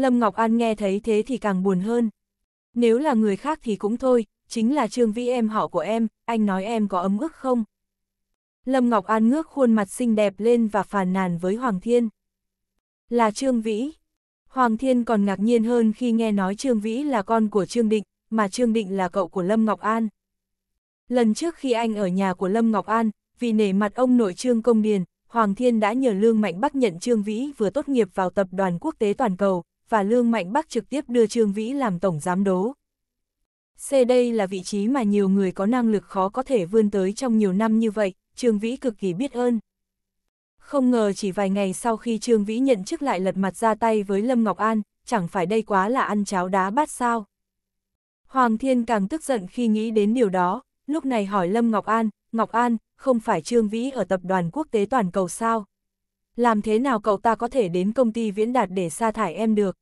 Lâm Ngọc An nghe thấy thế thì càng buồn hơn. Nếu là người khác thì cũng thôi, chính là Trương Vĩ em họ của em, anh nói em có ấm ức không? Lâm Ngọc An ngước khuôn mặt xinh đẹp lên và phàn nàn với Hoàng Thiên. Là Trương Vĩ. Hoàng Thiên còn ngạc nhiên hơn khi nghe nói Trương Vĩ là con của Trương Định, mà Trương Định là cậu của Lâm Ngọc An. Lần trước khi anh ở nhà của Lâm Ngọc An, vì nể mặt ông nội Trương Công Điền, Hoàng Thiên đã nhờ Lương Mạnh Bắc nhận Trương Vĩ vừa tốt nghiệp vào tập đoàn quốc tế toàn cầu, và Lương Mạnh Bắc trực tiếp đưa Trương Vĩ làm tổng giám đố. C đây là vị trí mà nhiều người có năng lực khó có thể vươn tới trong nhiều năm như vậy, Trương Vĩ cực kỳ biết ơn. Không ngờ chỉ vài ngày sau khi Trương Vĩ nhận chức lại lật mặt ra tay với Lâm Ngọc An, chẳng phải đây quá là ăn cháo đá bát sao. Hoàng Thiên càng tức giận khi nghĩ đến điều đó, lúc này hỏi Lâm Ngọc An, Ngọc An, không phải Trương Vĩ ở tập đoàn quốc tế toàn cầu sao? làm thế nào cậu ta có thể đến công ty viễn đạt để sa thải em được?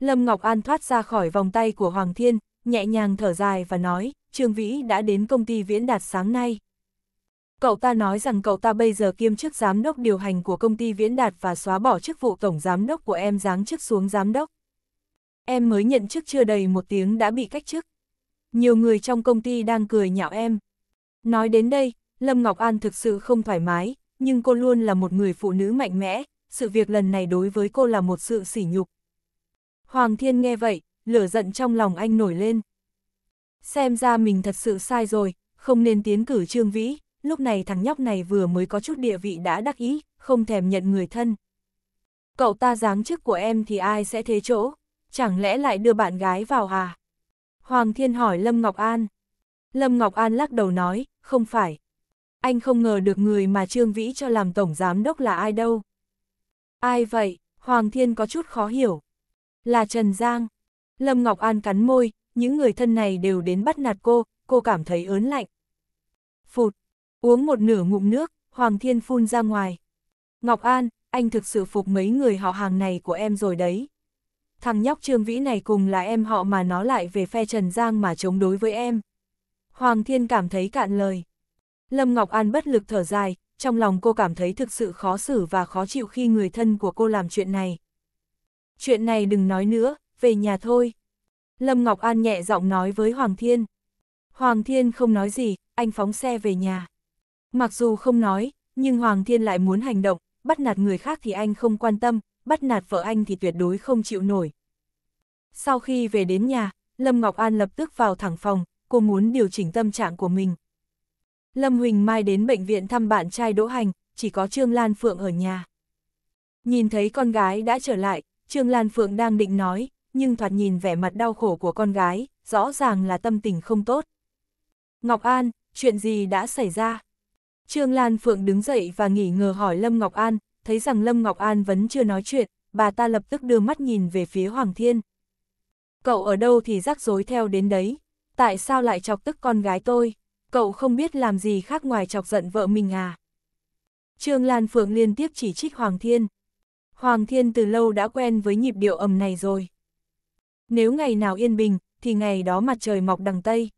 Lâm Ngọc An thoát ra khỏi vòng tay của Hoàng Thiên, nhẹ nhàng thở dài và nói, Trương Vĩ đã đến công ty viễn đạt sáng nay. Cậu ta nói rằng cậu ta bây giờ kiêm chức giám đốc điều hành của công ty viễn đạt và xóa bỏ chức vụ tổng giám đốc của em giáng chức xuống giám đốc. Em mới nhận chức chưa đầy một tiếng đã bị cách chức. Nhiều người trong công ty đang cười nhạo em. Nói đến đây, Lâm Ngọc An thực sự không thoải mái, nhưng cô luôn là một người phụ nữ mạnh mẽ, sự việc lần này đối với cô là một sự sỉ nhục. Hoàng Thiên nghe vậy, lửa giận trong lòng anh nổi lên. Xem ra mình thật sự sai rồi, không nên tiến cử Trương Vĩ, lúc này thằng nhóc này vừa mới có chút địa vị đã đắc ý, không thèm nhận người thân. Cậu ta dáng chức của em thì ai sẽ thế chỗ, chẳng lẽ lại đưa bạn gái vào à? Hoàng Thiên hỏi Lâm Ngọc An. Lâm Ngọc An lắc đầu nói, không phải, anh không ngờ được người mà Trương Vĩ cho làm tổng giám đốc là ai đâu. Ai vậy? Hoàng Thiên có chút khó hiểu. Là Trần Giang. Lâm Ngọc An cắn môi, những người thân này đều đến bắt nạt cô, cô cảm thấy ớn lạnh. Phụt, uống một nửa ngụm nước, Hoàng Thiên phun ra ngoài. Ngọc An, anh thực sự phục mấy người họ hàng này của em rồi đấy. Thằng nhóc Trương Vĩ này cùng là em họ mà nó lại về phe Trần Giang mà chống đối với em. Hoàng Thiên cảm thấy cạn lời. Lâm Ngọc An bất lực thở dài, trong lòng cô cảm thấy thực sự khó xử và khó chịu khi người thân của cô làm chuyện này. Chuyện này đừng nói nữa, về nhà thôi. Lâm Ngọc An nhẹ giọng nói với Hoàng Thiên. Hoàng Thiên không nói gì, anh phóng xe về nhà. Mặc dù không nói, nhưng Hoàng Thiên lại muốn hành động, bắt nạt người khác thì anh không quan tâm, bắt nạt vợ anh thì tuyệt đối không chịu nổi. Sau khi về đến nhà, Lâm Ngọc An lập tức vào thẳng phòng, cô muốn điều chỉnh tâm trạng của mình, Lâm Huỳnh Mai đến bệnh viện thăm bạn trai Đỗ Hành, chỉ có Trương Lan Phượng ở nhà. Nhìn thấy con gái đã trở lại, Trương Lan Phượng đang định nói, nhưng thoạt nhìn vẻ mặt đau khổ của con gái, rõ ràng là tâm tình không tốt. Ngọc An, chuyện gì đã xảy ra? Trương Lan Phượng đứng dậy và nghỉ ngờ hỏi Lâm Ngọc An, thấy rằng Lâm Ngọc An vẫn chưa nói chuyện, bà ta lập tức đưa mắt nhìn về phía Hoàng Thiên. Cậu ở đâu thì rắc rối theo đến đấy, tại sao lại chọc tức con gái tôi? cậu không biết làm gì khác ngoài chọc giận vợ mình à. Trương Lan Phượng liên tiếp chỉ trích Hoàng Thiên. Hoàng Thiên từ lâu đã quen với nhịp điệu ầm này rồi. Nếu ngày nào yên bình, thì ngày đó mặt trời mọc đằng Tây.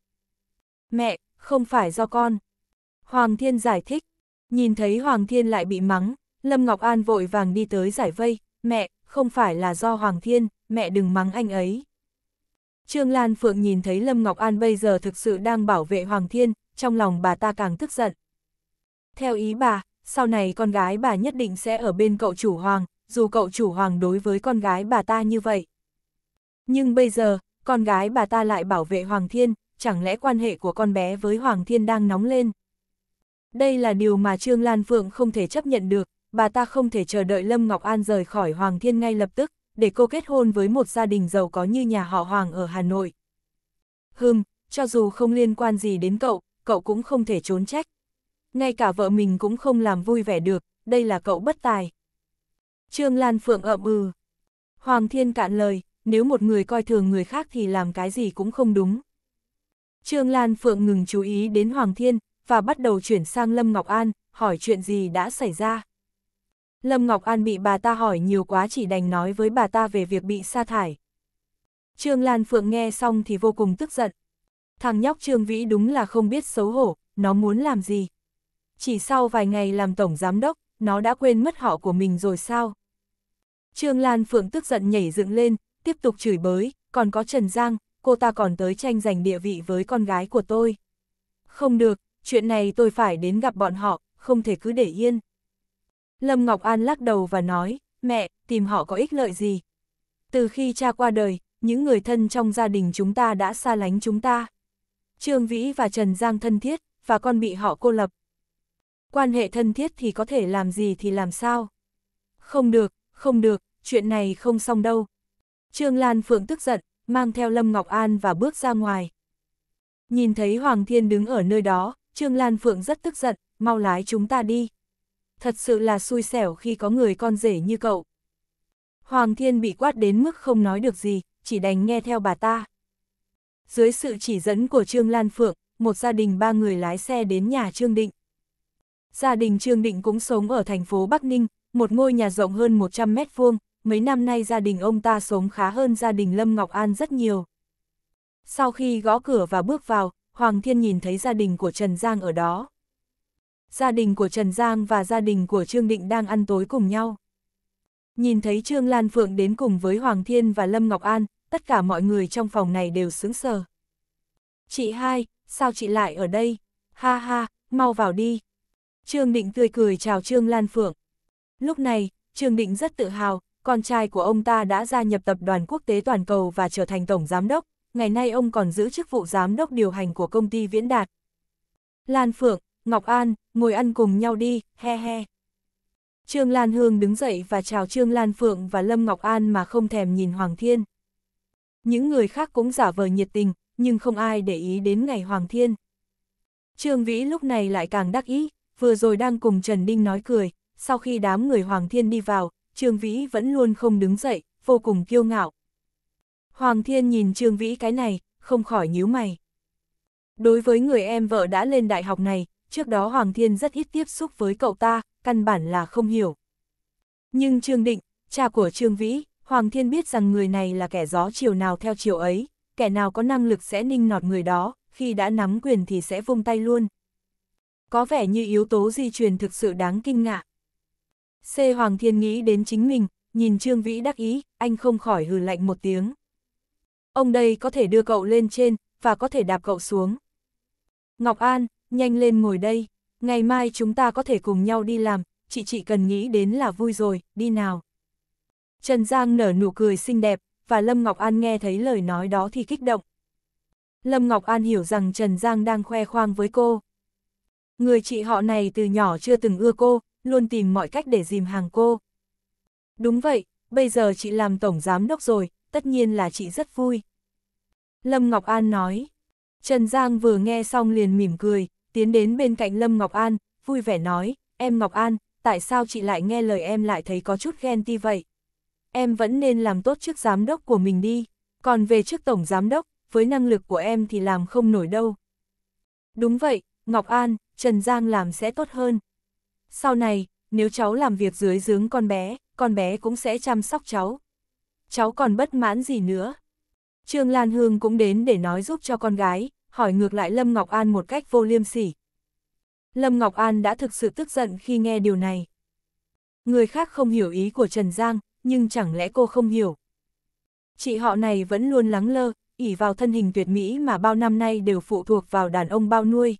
Mẹ, không phải do con. Hoàng Thiên giải thích. Nhìn thấy Hoàng Thiên lại bị mắng, Lâm Ngọc An vội vàng đi tới giải vây. Mẹ, không phải là do Hoàng Thiên, mẹ đừng mắng anh ấy. Trương Lan Phượng nhìn thấy Lâm Ngọc An bây giờ thực sự đang bảo vệ Hoàng Thiên, trong lòng bà ta càng tức giận. Theo ý bà, sau này con gái bà nhất định sẽ ở bên cậu chủ Hoàng, dù cậu chủ Hoàng đối với con gái bà ta như vậy. Nhưng bây giờ, con gái bà ta lại bảo vệ Hoàng Thiên, chẳng lẽ quan hệ của con bé với Hoàng Thiên đang nóng lên? Đây là điều mà Trương Lan Phượng không thể chấp nhận được, bà ta không thể chờ đợi Lâm Ngọc An rời khỏi Hoàng Thiên ngay lập tức để cô kết hôn với một gia đình giàu có như nhà họ Hoàng ở Hà Nội. Hừm, cho dù không liên quan gì đến cậu, cậu cũng không thể trốn trách. Ngay cả vợ mình cũng không làm vui vẻ được, đây là cậu bất tài. Trương Lan Phượng ậm ừ. Hoàng Thiên cạn lời, nếu một người coi thường người khác thì làm cái gì cũng không đúng. Trương Lan Phượng ngừng chú ý đến Hoàng Thiên, và bắt đầu chuyển sang Lâm Ngọc An, hỏi chuyện gì đã xảy ra. Lâm Ngọc An bị bà ta hỏi nhiều quá chỉ đành nói với bà ta về việc bị sa thải. Trương Lan Phượng nghe xong thì vô cùng tức giận. Thằng nhóc Trương Vĩ đúng là không biết xấu hổ, nó muốn làm gì. Chỉ sau vài ngày làm tổng giám đốc, nó đã quên mất họ của mình rồi sao? Trương Lan Phượng tức giận nhảy dựng lên, tiếp tục chửi bới, còn có Trần Giang, cô ta còn tới tranh giành địa vị với con gái của tôi. Không được, chuyện này tôi phải đến gặp bọn họ, không thể cứ để yên. Lâm Ngọc An lắc đầu và nói, mẹ, tìm họ có ích lợi gì? Từ khi cha qua đời, những người thân trong gia đình chúng ta đã xa lánh chúng ta. Trương Vĩ và Trần Giang thân thiết, và con bị họ cô lập. Quan hệ thân thiết thì có thể làm gì thì làm sao? Không được, không được, chuyện này không xong đâu. Trương Lan Phượng tức giận, mang theo Lâm Ngọc An và bước ra ngoài. Nhìn thấy Hoàng Thiên đứng ở nơi đó, Trương Lan Phượng rất tức giận, mau lái chúng ta đi thật sự là xui xẻo khi có người con rể như cậu. Hoàng thiên bị quát đến mức không nói được gì, chỉ đành nghe theo bà ta. Dưới sự chỉ dẫn của Trương Lan Phượng, một gia đình ba người lái xe đến nhà Trương Định. Gia đình Trương Định cũng sống ở thành phố Bắc Ninh, một ngôi nhà rộng hơn 100 mét vuông, mấy năm nay gia đình ông ta sống khá hơn gia đình Lâm Ngọc An rất nhiều. Sau khi gõ cửa và bước vào, Hoàng Thiên nhìn thấy gia đình của Trần Giang ở đó. Gia đình của Trần Giang và gia đình của Trương Định đang ăn tối cùng nhau. Nhìn thấy Trương Lan Phượng đến cùng với Hoàng Thiên và Lâm Ngọc An, tất cả mọi người trong phòng này đều sướng sờ. Chị hai, sao chị lại ở đây? Ha ha, mau vào đi. Trương Định tươi cười chào Trương Lan Phượng. Lúc này, Trương Định rất tự hào, con trai của ông ta đã gia nhập tập đoàn quốc tế toàn cầu và trở thành tổng giám đốc, ngày nay ông còn giữ chức vụ giám đốc điều hành của công ty Viễn Đạt. Lan Phượng, Ngọc An, ngồi ăn cùng nhau đi, he he. Trương Lan Hương đứng dậy và chào Trương Lan Phượng và Lâm Ngọc An mà không thèm nhìn Hoàng Thiên. Những người khác cũng giả vờ nhiệt tình, nhưng không ai để ý đến ngày Hoàng Thiên. Trương Vĩ lúc này lại càng đắc ý, vừa rồi đang cùng Trần Đinh nói cười, sau khi đám người Hoàng Thiên đi vào, Trương Vĩ vẫn luôn không đứng dậy, vô cùng kiêu ngạo. Hoàng Thiên nhìn Trương Vĩ cái này, không khỏi nhíu mày. Đối với người em vợ đã lên đại học này, trước đó Hoàng Thiên rất ít tiếp xúc với cậu ta, căn bản là không hiểu. Nhưng Trương Định, cha của Trương Vĩ, Hoàng Thiên biết rằng người này là kẻ gió chiều nào theo chiều ấy, kẻ nào có năng lực sẽ ninh nọt người đó, khi đã nắm quyền thì sẽ vung tay luôn. Có vẻ như yếu tố di truyền thực sự đáng kinh ngạc. C. Hoàng Thiên nghĩ đến chính mình, nhìn Trương Vĩ đắc ý, anh không khỏi hừ lạnh một tiếng. Ông đây có thể đưa cậu lên trên, và có thể đạp cậu xuống. Ngọc An, nhanh lên ngồi đây, ngày mai chúng ta có thể cùng nhau đi làm, chị chị cần nghĩ đến là vui rồi, đi nào. Trần Giang nở nụ cười xinh đẹp, và Lâm Ngọc An nghe thấy lời nói đó thì kích động. Lâm Ngọc An hiểu rằng Trần Giang đang khoe khoang với cô. Người chị họ này từ nhỏ chưa từng ưa cô, luôn tìm mọi cách để dìm hàng cô. Đúng vậy, bây giờ chị làm tổng giám đốc rồi, tất nhiên là chị rất vui. Lâm Ngọc An nói. Trần Giang vừa nghe xong liền mỉm cười, tiến đến bên cạnh Lâm Ngọc An, vui vẻ nói, em Ngọc An, tại sao chị lại nghe lời em lại thấy có chút ghen ti vậy? Em vẫn nên làm tốt trước giám đốc của mình đi, còn về trước tổng giám đốc, với năng lực của em thì làm không nổi đâu. Đúng vậy, Ngọc An, Trần Giang làm sẽ tốt hơn. Sau này, nếu cháu làm việc dưới dướng con bé, con bé cũng sẽ chăm sóc cháu. Cháu còn bất mãn gì nữa? Trương Lan Hương cũng đến để nói giúp cho con gái, hỏi ngược lại Lâm Ngọc An một cách vô liêm sỉ. Lâm Ngọc An đã thực sự tức giận khi nghe điều này. Người khác không hiểu ý của Trần Giang, nhưng chẳng lẽ cô không hiểu. Chị họ này vẫn luôn lắng lơ, ỉ vào thân hình tuyệt mỹ mà bao năm nay đều phụ thuộc vào đàn ông bao nuôi.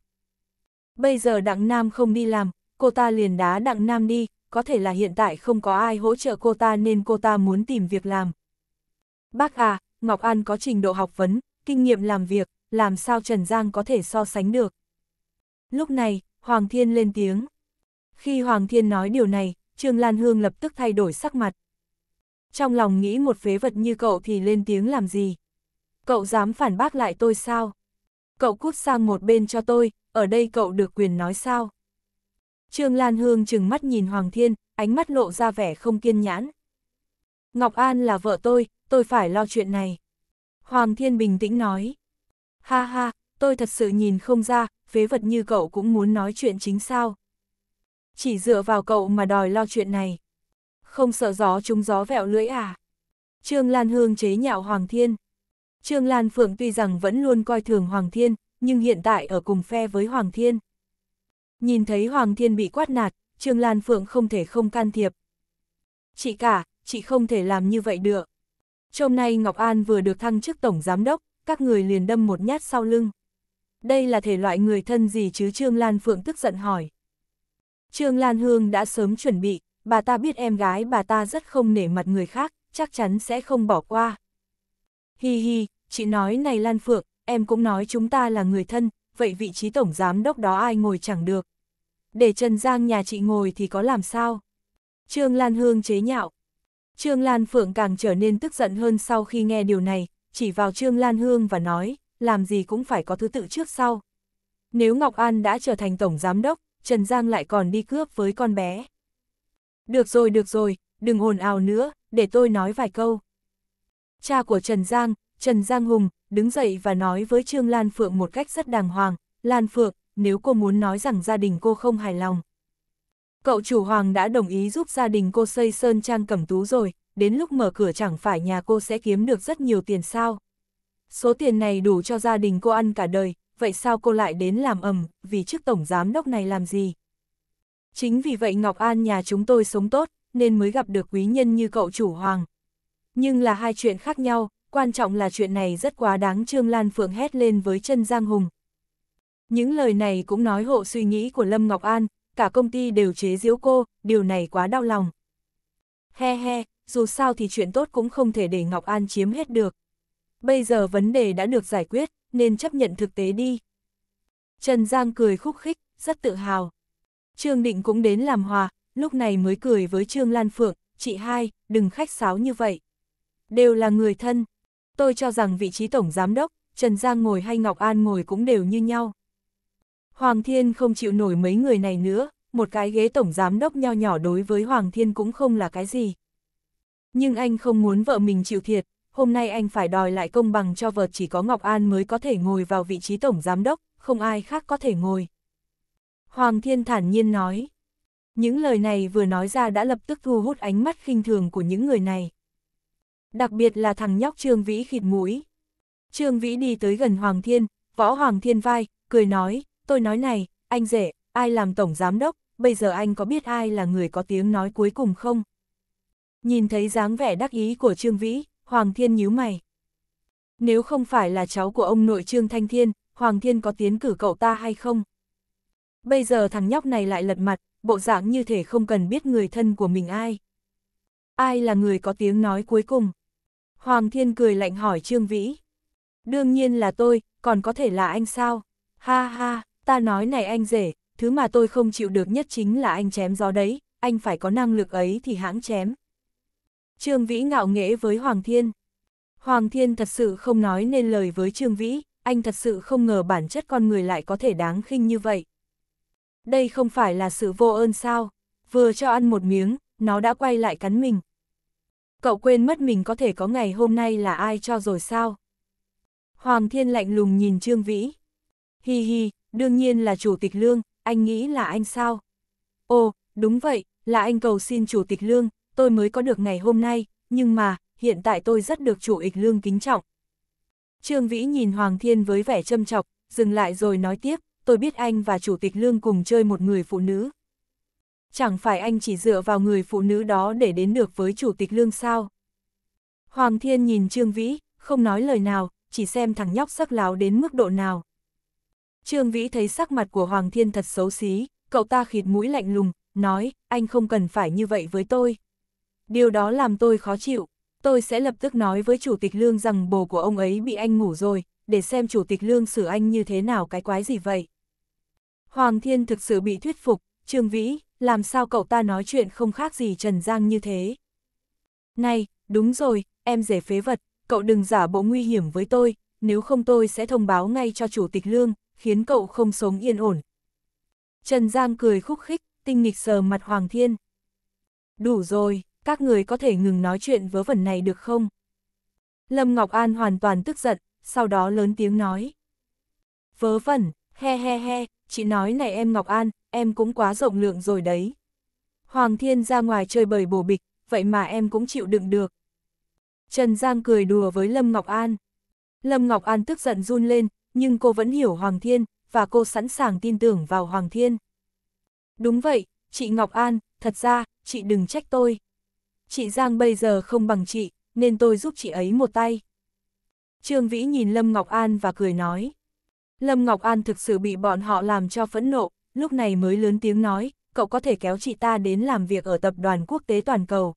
Bây giờ Đặng Nam không đi làm, cô ta liền đá Đặng Nam đi, có thể là hiện tại không có ai hỗ trợ cô ta nên cô ta muốn tìm việc làm. Bác à, Ngọc An có trình độ học vấn, kinh nghiệm làm việc, làm sao Trần Giang có thể so sánh được. Lúc này, Hoàng Thiên lên tiếng. Khi Hoàng Thiên nói điều này, Trương Lan Hương lập tức thay đổi sắc mặt. Trong lòng nghĩ một phế vật như cậu thì lên tiếng làm gì? Cậu dám phản bác lại tôi sao? Cậu cút sang một bên cho tôi, ở đây cậu được quyền nói sao? Trương Lan Hương chừng mắt nhìn Hoàng Thiên, ánh mắt lộ ra vẻ không kiên nhãn. Ngọc An là vợ tôi, tôi phải lo chuyện này. Hoàng Thiên bình tĩnh nói. Ha ha, tôi thật sự nhìn không ra, phế vật như cậu cũng muốn nói chuyện chính sao. Chỉ dựa vào cậu mà đòi lo chuyện này. Không sợ gió trúng gió vẹo lưỡi à. Trương Lan Hương chế nhạo Hoàng Thiên. Trương Lan Phượng tuy rằng vẫn luôn coi thường Hoàng Thiên, nhưng hiện tại ở cùng phe với Hoàng Thiên. Nhìn thấy Hoàng Thiên bị quát nạt, Trương Lan Phượng không thể không can thiệp. Chị cả, chị không thể làm như vậy được. Trong nay Ngọc An vừa được thăng chức Tổng Giám Đốc, các người liền đâm một nhát sau lưng. Đây là thể loại người thân gì chứ Trương Lan Phượng tức giận hỏi. Trương Lan Hương đã sớm chuẩn bị, bà ta biết em gái bà ta rất không nể mặt người khác, chắc chắn sẽ không bỏ qua. Hi hi, chị nói này Lan Phượng, em cũng nói chúng ta là người thân, vậy vị trí tổng giám đốc đó ai ngồi chẳng được. Để Trần Giang nhà chị ngồi thì có làm sao? Trương Lan Hương chế nhạo. Trương Lan Phượng càng trở nên tức giận hơn sau khi nghe điều này, chỉ vào Trương Lan Hương và nói, làm gì cũng phải có thứ tự trước sau. Nếu Ngọc An đã trở thành tổng giám đốc, Trần Giang lại còn đi cướp với con bé. Được rồi, được rồi, đừng hồn ào nữa, để tôi nói vài câu. Cha của Trần Giang, Trần Giang Hùng, đứng dậy và nói với Trương Lan Phượng một cách rất đàng hoàng, Lan Phượng, nếu cô muốn nói rằng gia đình cô không hài lòng. Cậu chủ Hoàng đã đồng ý giúp gia đình cô xây sơn trang cẩm tú rồi, đến lúc mở cửa chẳng phải nhà cô sẽ kiếm được rất nhiều tiền sao. Số tiền này đủ cho gia đình cô ăn cả đời, vậy sao cô lại đến làm ầm, vì chức tổng giám đốc này làm gì? Chính vì vậy Ngọc An nhà chúng tôi sống tốt, nên mới gặp được quý nhân như cậu chủ hoàng. Nhưng là hai chuyện khác nhau, quan trọng là chuyện này rất quá đáng Trương Lan Phượng hét lên với chân Giang Hùng. Những lời này cũng nói hộ suy nghĩ của Lâm Ngọc An, cả công ty đều chế giễu cô, điều này quá đau lòng he he, dù sao thì chuyện tốt cũng không thể để Ngọc An chiếm hết được. Bây giờ vấn đề đã được giải quyết, nên chấp nhận thực tế đi. Trần Giang cười khúc khích, rất tự hào. Trương Định cũng đến làm hòa, lúc này mới cười với Trương Lan Phượng, chị hai, đừng khách sáo như vậy. Đều là người thân. Tôi cho rằng vị trí tổng giám đốc, Trần Giang ngồi hay Ngọc An ngồi cũng đều như nhau. Hoàng Thiên không chịu nổi mấy người này nữa, một cái ghế tổng giám đốc nho nhỏ đối với Hoàng Thiên cũng không là cái gì. Nhưng anh không muốn vợ mình chịu thiệt, hôm nay anh phải đòi lại công bằng cho vợ chỉ có Ngọc An mới có thể ngồi vào vị trí tổng giám đốc, không ai khác có thể ngồi. Hoàng Thiên thản nhiên nói. Những lời này vừa nói ra đã lập tức thu hút ánh mắt khinh thường của những người này. Đặc biệt là thằng nhóc Trương Vĩ khịt mũi. Trương Vĩ đi tới gần Hoàng Thiên, võ Hoàng Thiên vai, cười nói, tôi nói này, anh rể, ai làm tổng giám đốc, bây giờ anh có biết ai là người có tiếng nói cuối cùng không? Nhìn thấy dáng vẻ đắc ý của Trương Vĩ, Hoàng Thiên nhíu mày. Nếu không phải là cháu của ông nội Trương Thanh Thiên, Hoàng Thiên có tiến cử cậu ta hay không? Bây giờ thằng nhóc này lại lật mặt, bộ dạng như thể không cần biết người thân của mình ai. Ai là người có tiếng nói cuối cùng? Hoàng Thiên cười lạnh hỏi Trương Vĩ. Đương nhiên là tôi, còn có thể là anh sao? Ha ha, ta nói này anh rể, thứ mà tôi không chịu được nhất chính là anh chém gió đấy, anh phải có năng lực ấy thì hãng chém. Trương Vĩ ngạo nghễ với Hoàng Thiên. Hoàng Thiên thật sự không nói nên lời với Trương Vĩ, anh thật sự không ngờ bản chất con người lại có thể đáng khinh như vậy. Đây không phải là sự vô ơn sao, vừa cho ăn một miếng, nó đã quay lại cắn mình. Cậu quên mất mình có thể có ngày hôm nay là ai cho rồi sao? Hoàng Thiên lạnh lùng nhìn Trương Vĩ. Hi hi, đương nhiên là Chủ tịch Lương, anh nghĩ là anh sao? Ồ, đúng vậy, là anh cầu xin chủ tịch lương, tôi mới có được ngày hôm nay, nhưng mà, hiện tại tôi rất được chủ tịch lương kính trọng. Trương Vĩ nhìn Hoàng Thiên với vẻ châm chọc, dừng lại rồi nói tiếp, tôi biết anh và chủ tịch lương cùng chơi một người phụ nữ. Chẳng phải anh chỉ dựa vào người phụ nữ đó để đến được với chủ tịch lương sao? Hoàng Thiên nhìn Trương Vĩ, không nói lời nào, chỉ xem thằng nhóc sắc láo đến mức độ nào. Trương Vĩ thấy sắc mặt của Hoàng Thiên thật xấu xí, cậu ta khịt mũi lạnh lùng, nói, anh không cần phải như vậy với tôi. Điều đó làm tôi khó chịu, tôi sẽ lập tức nói với Chủ tịch Lương rằng bồ của ông ấy bị anh ngủ rồi, để xem Chủ tịch Lương xử anh như thế nào cái quái gì vậy. Hoàng Thiên thực sự bị thuyết phục, Trương Vĩ, làm sao cậu ta nói chuyện không khác gì Trần Giang như thế. Này, đúng rồi, em rể phế vật, cậu đừng giả bộ nguy hiểm với tôi, nếu không tôi sẽ thông báo ngay cho Chủ tịch Lương, khiến cậu không sống yên ổn. Trần Giang cười khúc khích, tinh nghịch sờ mặt Hoàng Thiên. Đủ rồi, các người có thể ngừng nói chuyện vớ vẩn này được không? Lâm Ngọc An hoàn toàn tức giận, sau đó lớn tiếng nói. Vớ vẩn, he he he, chị nói này em Ngọc An, em cũng quá rộng lượng rồi đấy. Hoàng Thiên ra ngoài chơi bời bổ bịch, vậy mà em cũng chịu đựng được. Trần Giang cười đùa với Lâm Ngọc An. Lâm Ngọc An tức giận run lên, nhưng cô vẫn hiểu Hoàng Thiên, và cô sẵn sàng tin tưởng vào Hoàng Thiên. Đúng vậy, chị Ngọc An, thật ra, chị đừng trách tôi. Chị Giang bây giờ không bằng chị, nên tôi giúp chị ấy một tay. Trương Vĩ nhìn Lâm Ngọc An và cười nói. Lâm Ngọc An thực sự bị bọn họ làm cho phẫn nộ, lúc này mới lớn tiếng nói, cậu có thể kéo chị ta đến làm việc ở tập đoàn quốc tế toàn cầu.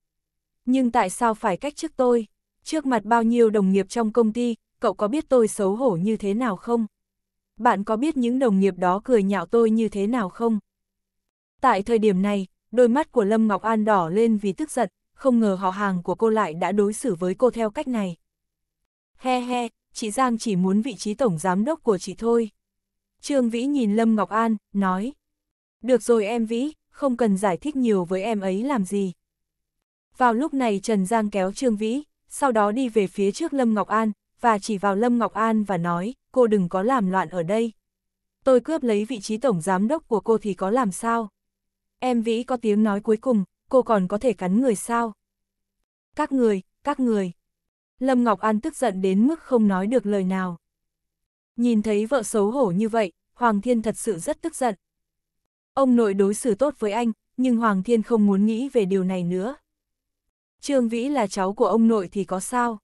Nhưng tại sao phải cách trước tôi? Trước mặt bao nhiêu đồng nghiệp trong công ty, cậu có biết tôi xấu hổ như thế nào không? Bạn có biết những đồng nghiệp đó cười nhạo tôi như thế nào không? Tại thời điểm này, đôi mắt của Lâm Ngọc An đỏ lên vì tức giận, không ngờ họ hàng của cô lại đã đối xử với cô theo cách này. He he, chị Giang chỉ muốn vị trí tổng giám đốc của chị thôi. Trương Vĩ nhìn Lâm Ngọc An, nói. Được rồi em Vĩ, không cần giải thích nhiều với em ấy làm gì. Vào lúc này Trần Giang kéo Trương Vĩ, sau đó đi về phía trước Lâm Ngọc An, và chỉ vào Lâm Ngọc An và nói, cô đừng có làm loạn ở đây. Tôi cướp lấy vị trí tổng giám đốc của cô thì có làm sao? Em Vĩ có tiếng nói cuối cùng, cô còn có thể cắn người sao? Các người, các người. Lâm Ngọc An tức giận đến mức không nói được lời nào. Nhìn thấy vợ xấu hổ như vậy, Hoàng Thiên thật sự rất tức giận. Ông nội đối xử tốt với anh, nhưng Hoàng Thiên không muốn nghĩ về điều này nữa. Trương Vĩ là cháu của ông nội thì có sao?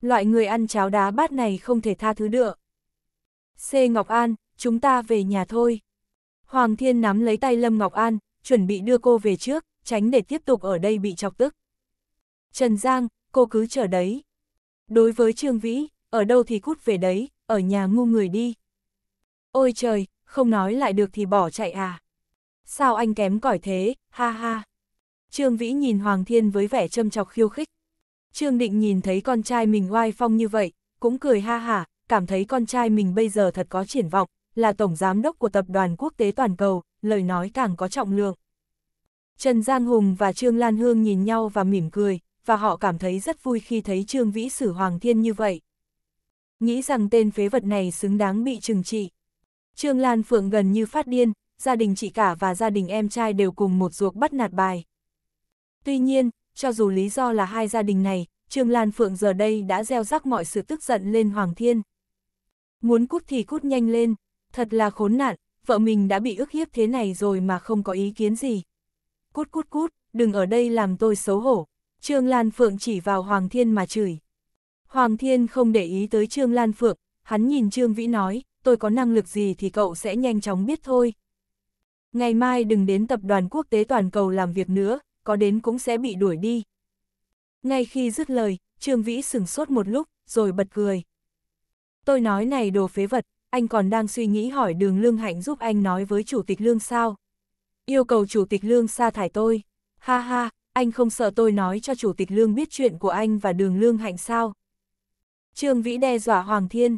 Loại người ăn cháo đá bát này không thể tha thứ được. C. Ngọc An, chúng ta về nhà thôi. Hoàng Thiên nắm lấy tay Lâm Ngọc An, chuẩn bị đưa cô về trước, tránh để tiếp tục ở đây bị chọc tức. Trần Giang, cô cứ chờ đấy. Đối với Trương Vĩ, ở đâu thì cút về đấy, ở nhà ngu người đi. Ôi trời, không nói lại được thì bỏ chạy à. Sao anh kém cỏi thế, ha ha. Trương Vĩ nhìn Hoàng Thiên với vẻ châm chọc khiêu khích. Trương Định nhìn thấy con trai mình oai phong như vậy, cũng cười ha hả, cảm thấy con trai mình bây giờ thật có triển vọng, là tổng giám đốc của tập đoàn quốc tế toàn cầu, lời nói càng có trọng lượng. Trần Giang Hùng và Trương Lan Hương nhìn nhau và mỉm cười, và họ cảm thấy rất vui khi thấy Trương Vĩ Sử Hoàng Thiên như vậy. Nghĩ rằng tên phế vật này xứng đáng bị trừng trị. Trương Lan Phượng gần như phát điên, gia đình chị cả và gia đình em trai đều cùng một ruột bắt nạt bài. Tuy nhiên, cho dù lý do là hai gia đình này, Trương Lan Phượng giờ đây đã gieo rắc mọi sự tức giận lên Hoàng Thiên. Muốn cút thì cút nhanh lên, thật là khốn nạn, vợ mình đã bị ức hiếp thế này rồi mà không có ý kiến gì. Cút cút cút, đừng ở đây làm tôi xấu hổ. Trương Lan Phượng chỉ vào Hoàng Thiên mà chửi. Hoàng Thiên không để ý tới Trương Lan Phượng, hắn nhìn Trương Vĩ nói, tôi có năng lực gì thì cậu sẽ nhanh chóng biết thôi. Ngày mai đừng đến tập đoàn quốc tế toàn cầu làm việc nữa, có đến cũng sẽ bị đuổi đi. Ngay khi dứt lời, Trương Vĩ sửng sốt một lúc, rồi bật cười. Tôi nói này đồ phế vật, anh còn đang suy nghĩ hỏi đường Lương Hạnh giúp anh nói với Chủ tịch Lương sao? Yêu cầu Chủ tịch Lương sa thải tôi. Ha ha, anh không sợ tôi nói cho Chủ tịch Lương biết chuyện của anh và đường Lương Hạnh sao? Trương Vĩ đe dọa Hoàng Thiên.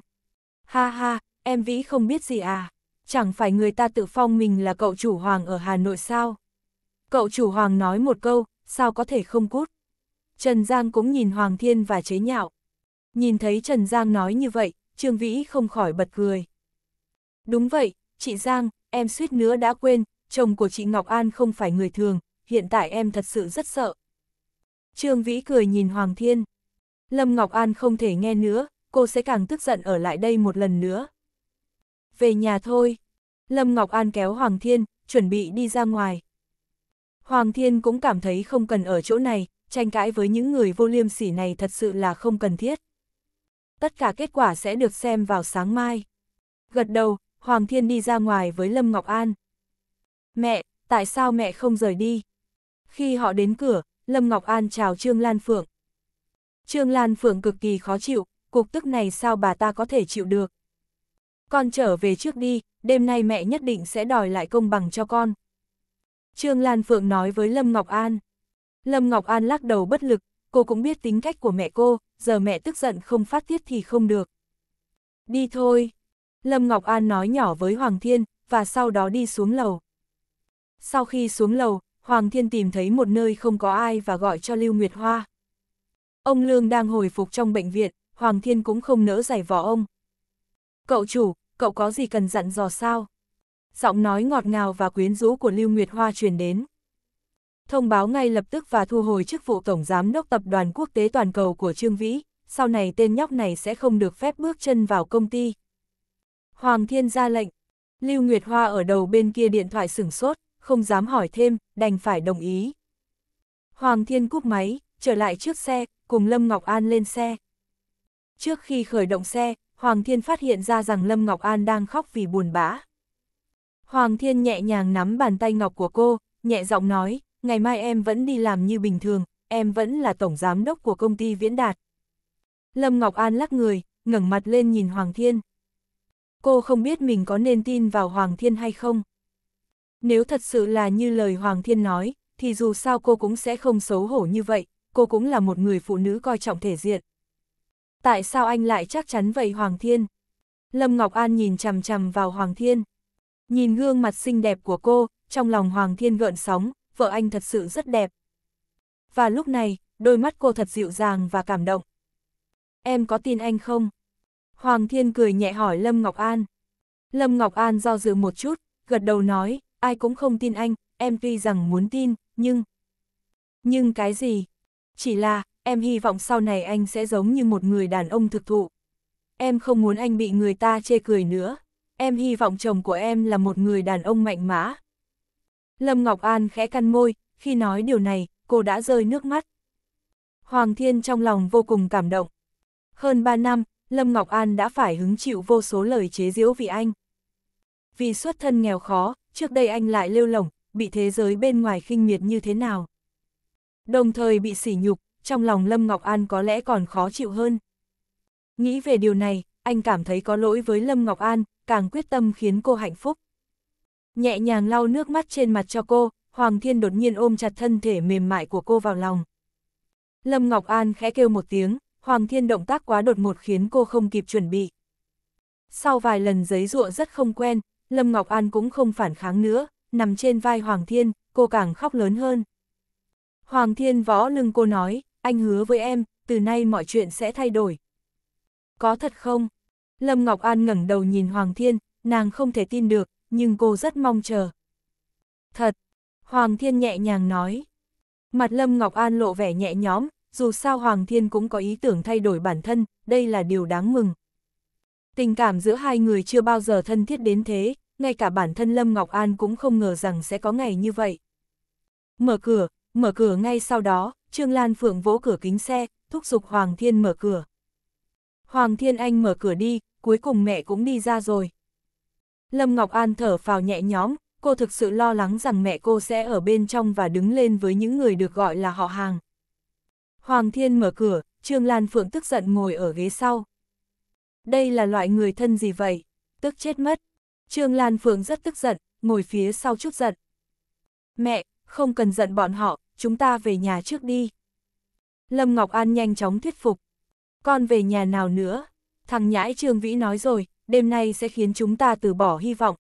Ha ha, em Vĩ không biết gì à? Chẳng phải người ta tự phong mình là cậu chủ Hoàng ở Hà Nội sao? Cậu chủ Hoàng nói một câu, sao có thể không cút? Trần Giang cũng nhìn Hoàng Thiên và chế nhạo. Nhìn thấy Trần Giang nói như vậy, Trương Vĩ không khỏi bật cười. Đúng vậy, chị Giang, em suýt nữa đã quên, chồng của chị Ngọc An không phải người thường, hiện tại em thật sự rất sợ. Trương Vĩ cười nhìn Hoàng Thiên. Lâm Ngọc An không thể nghe nữa, cô sẽ càng tức giận ở lại đây một lần nữa. Về nhà thôi. Lâm Ngọc An kéo Hoàng Thiên, chuẩn bị đi ra ngoài. Hoàng Thiên cũng cảm thấy không cần ở chỗ này, tranh cãi với những người vô liêm sỉ này thật sự là không cần thiết. Tất cả kết quả sẽ được xem vào sáng mai. Gật đầu, Hoàng Thiên đi ra ngoài với Lâm Ngọc An. Mẹ, tại sao mẹ không rời đi? Khi họ đến cửa, Lâm Ngọc An chào Trương Lan Phượng. Trương Lan Phượng cực kỳ khó chịu, cuộc tức này sao bà ta có thể chịu được? Con trở về trước đi, đêm nay mẹ nhất định sẽ đòi lại công bằng cho con. Trương Lan Phượng nói với Lâm Ngọc An. Lâm Ngọc An lắc đầu bất lực, cô cũng biết tính cách của mẹ cô, giờ mẹ tức giận không phát tiết thì không được. Đi thôi. Lâm Ngọc An nói nhỏ với Hoàng Thiên, và sau đó đi xuống lầu. Sau khi xuống lầu, Hoàng Thiên tìm thấy một nơi không có ai và gọi cho Lưu Nguyệt Hoa. Ông Lương đang hồi phục trong bệnh viện, Hoàng Thiên cũng không nỡ giải vỏ ông. Cậu chủ, cậu có gì cần dặn dò sao? Giọng nói ngọt ngào và quyến rũ của Lưu Nguyệt Hoa truyền đến thông báo ngay lập tức và thu hồi chức vụ Tổng Giám đốc Tập đoàn Quốc tế Toàn cầu của Trương Vĩ, sau này tên nhóc này sẽ không được phép bước chân vào công ty. Hoàng Thiên ra lệnh, Lưu Nguyệt Hoa ở đầu bên kia điện thoại sửng sốt, không dám hỏi thêm, đành phải đồng ý. Hoàng Thiên cúp máy, trở lại trước xe, cùng Lâm Ngọc An lên xe. Trước khi khởi động xe, Hoàng Thiên phát hiện ra rằng Lâm Ngọc An đang khóc vì buồn bã. Hoàng Thiên nhẹ nhàng nắm bàn tay ngọc của cô, nhẹ giọng nói, ngày mai em vẫn đi làm như bình thường, em vẫn là tổng giám đốc của công ty Viễn Đạt. Lâm Ngọc An lắc người, ngẩng mặt lên nhìn Hoàng Thiên. Cô không biết mình có nên tin vào Hoàng Thiên hay không. Nếu thật sự là như lời Hoàng Thiên nói, thì dù sao cô cũng sẽ không xấu hổ như vậy, cô cũng là một người phụ nữ coi trọng thể diện. Tại sao anh lại chắc chắn vậy Hoàng Thiên? Lâm Ngọc An nhìn chằm chằm vào Hoàng Thiên. Nhìn gương mặt xinh đẹp của cô, trong lòng Hoàng Thiên gợn sóng, vợ anh thật sự rất đẹp. Và lúc này, đôi mắt cô thật dịu dàng và cảm động. Em có tin anh không? Hoàng Thiên cười nhẹ hỏi Lâm Ngọc An. Lâm Ngọc An do dự một chút, gật đầu nói, ai cũng không tin anh, em tuy rằng muốn tin, nhưng... Nhưng cái gì? Chỉ là, em hy vọng sau này anh sẽ giống như một người đàn ông thực thụ. Em không muốn anh bị người ta chê cười nữa. Em hy vọng chồng của em là một người đàn ông mạnh mẽ, Lâm Ngọc An khẽ căn môi, khi nói điều này, cô đã rơi nước mắt. Hoàng Thiên trong lòng vô cùng cảm động. Hơn 3 năm, Lâm Ngọc An đã phải hứng chịu vô số lời chế giễu vì anh. Vì xuất thân nghèo khó, trước đây anh lại lêu lỏng, bị thế giới bên ngoài khinh miệt như thế nào. Đồng thời bị sỉ nhục, trong lòng Lâm Ngọc An có lẽ còn khó chịu hơn. Nghĩ về điều này, anh cảm thấy có lỗi với Lâm Ngọc An, càng quyết tâm khiến cô hạnh phúc nhẹ nhàng lau nước mắt trên mặt cho cô, Hoàng Thiên đột nhiên ôm chặt thân thể mềm mại của cô vào lòng. Lâm Ngọc An khẽ kêu một tiếng, Hoàng Thiên động tác quá đột ngột khiến cô không kịp chuẩn bị. Sau vài lần giấy ruộng rất không quen, Lâm Ngọc An cũng không phản kháng nữa, nằm trên vai Hoàng Thiên, cô càng khóc lớn hơn. Hoàng Thiên võ lưng cô nói, anh hứa với em, từ nay mọi chuyện sẽ thay đổi. Có thật không? Lâm Ngọc An ngẩng đầu nhìn Hoàng Thiên, nàng không thể tin được, nhưng cô rất mong chờ. Thật, Hoàng Thiên nhẹ nhàng nói. Mặt Lâm Ngọc An lộ vẻ nhẹ nhõm, dù sao Hoàng Thiên cũng có ý tưởng thay đổi bản thân, đây là điều đáng mừng. Tình cảm giữa hai người chưa bao giờ thân thiết đến thế, ngay cả bản thân Lâm Ngọc An cũng không ngờ rằng sẽ có ngày như vậy. Mở cửa, mở cửa ngay sau đó, Trương Lan Phượng vỗ cửa kính xe, thúc giục Hoàng Thiên mở cửa. Hoàng Thiên Anh mở cửa đi, cuối cùng mẹ cũng đi ra rồi. Lâm Ngọc An thở phào nhẹ nhõm, cô thực sự lo lắng rằng mẹ cô sẽ ở bên trong và đứng lên với những người được gọi là họ hàng. Hoàng Thiên mở cửa, Trương Lan Phượng tức giận ngồi ở ghế sau. Đây là loại người thân gì vậy? Tức chết mất. Trương Lan Phượng rất tức giận, ngồi phía sau chút giận. Mẹ, không cần giận bọn họ, chúng ta về nhà trước đi. Lâm Ngọc An nhanh chóng thuyết phục. Con về nhà nào nữa? Thằng nhãi Trương Vĩ nói rồi, đêm nay sẽ khiến chúng ta từ bỏ hy vọng.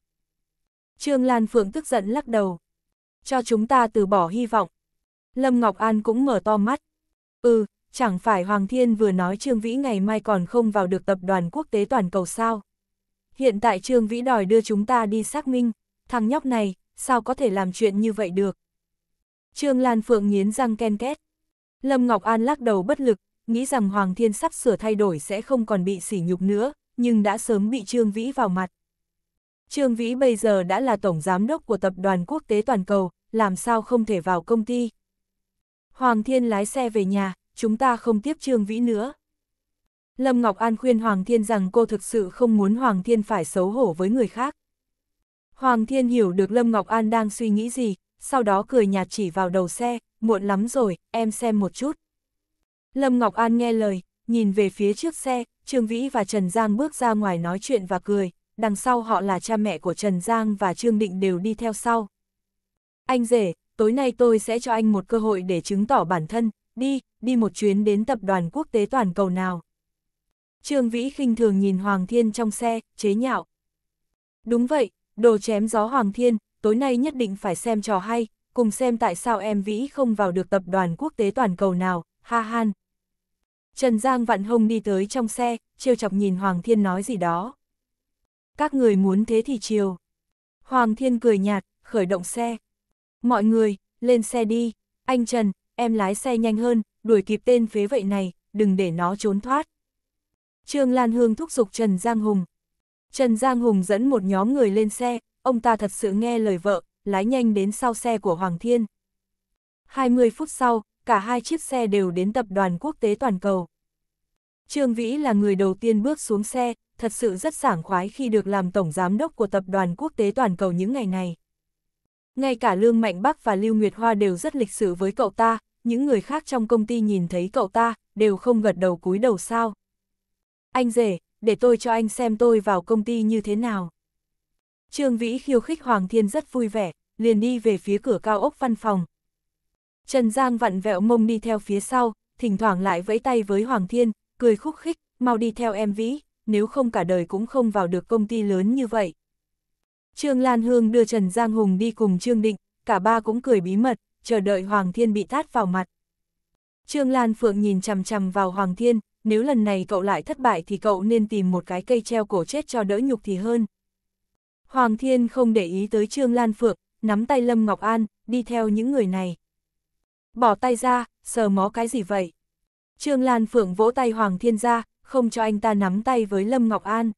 Trương Lan Phượng tức giận lắc đầu. Cho chúng ta từ bỏ hy vọng. Lâm Ngọc An cũng mở to mắt. Ừ, chẳng phải Hoàng Thiên vừa nói Trương Vĩ ngày mai còn không vào được tập đoàn quốc tế toàn cầu sao. Hiện tại Trương Vĩ đòi đưa chúng ta đi xác minh, thằng nhóc này, sao có thể làm chuyện như vậy được. Trương Lan Phượng nghiến răng ken két. Lâm Ngọc An lắc đầu bất lực, nghĩ rằng Hoàng Thiên sắp sửa thay đổi sẽ không còn bị sỉ nhục nữa, nhưng đã sớm bị Trương Vĩ vào mặt. Trương Vĩ bây giờ đã là tổng giám đốc của tập đoàn quốc tế toàn cầu, làm sao không thể vào công ty. Hoàng Thiên lái xe về nhà, chúng ta không tiếp Trương Vĩ nữa. Lâm Ngọc An khuyên Hoàng Thiên rằng cô thực sự không muốn Hoàng Thiên phải xấu hổ với người khác. Hoàng Thiên hiểu được Lâm Ngọc An đang suy nghĩ gì, sau đó cười nhạt chỉ vào đầu xe, muộn lắm rồi, em xem một chút. Lâm Ngọc An nghe lời, Nhìn về phía trước xe, Trương Vĩ và Trần Giang bước ra ngoài nói chuyện và cười, đằng sau họ là cha mẹ của Trần Giang và Trương Định đều đi theo sau. Anh rể, tối nay tôi sẽ cho anh một cơ hội để chứng tỏ bản thân, đi, đi một chuyến đến tập đoàn quốc tế toàn cầu nào. Trương Vĩ khinh thường nhìn Hoàng Thiên trong xe, chế nhạo. Đúng vậy, đồ chém gió Hoàng Thiên, tối nay nhất định phải xem trò hay, cùng xem tại sao em Vĩ không vào được tập đoàn quốc tế toàn cầu nào, ha han. Trần Giang Vạn hông đi tới trong xe, trêu chọc nhìn Hoàng Thiên nói gì đó. Các người muốn thế thì chiều. Hoàng Thiên cười nhạt, khởi động xe. Mọi người, lên xe đi. Anh Trần, em lái xe nhanh hơn, đuổi kịp tên phế vậy này, đừng để nó trốn thoát. Trương Lan Hương thúc giục Trần Giang Hùng. Trần Giang Hùng dẫn một nhóm người lên xe, ông ta thật sự nghe lời vợ, lái nhanh đến sau xe của Hoàng Thiên. 20 phút sau, cả hai chiếc xe đều đến tập đoàn quốc tế toàn cầu. Trương Vĩ là người đầu tiên bước xuống xe, thật sự rất sảng khoái khi được làm tổng giám đốc của tập đoàn quốc tế toàn cầu những ngày này. Ngay cả Lương Mạnh Bắc và Lưu Nguyệt Hoa đều rất lịch sử với cậu ta, những người khác trong công ty nhìn thấy cậu ta, đều không gật đầu cúi đầu sao. Anh rể, để tôi cho anh xem tôi vào công ty như thế nào. Trương Vĩ khiêu khích Hoàng Thiên rất vui vẻ, liền đi về phía cửa cao ốc văn phòng, Trần Giang vặn vẹo mông đi theo phía sau, thỉnh thoảng lại vẫy tay với Hoàng Thiên, cười khúc khích, mau đi theo em Vĩ, nếu không cả đời cũng không vào được công ty lớn như vậy. Trương Lan Hương đưa Trần Giang Hùng đi cùng Trương Định, cả ba cũng cười bí mật, chờ đợi Hoàng Thiên bị tát vào mặt. Trương Lan Phượng nhìn chằm chằm vào Hoàng Thiên, nếu lần này cậu lại thất bại thì cậu nên tìm một cái cây treo cổ chết cho đỡ nhục thì hơn. Hoàng Thiên không để ý tới Trương Lan Phượng, nắm tay Lâm Ngọc An, đi theo những người này. Bỏ tay ra, sờ mó cái gì vậy? Trương Lan Phượng vỗ tay Hoàng Thiên ra, không cho anh ta nắm tay với Lâm Ngọc An.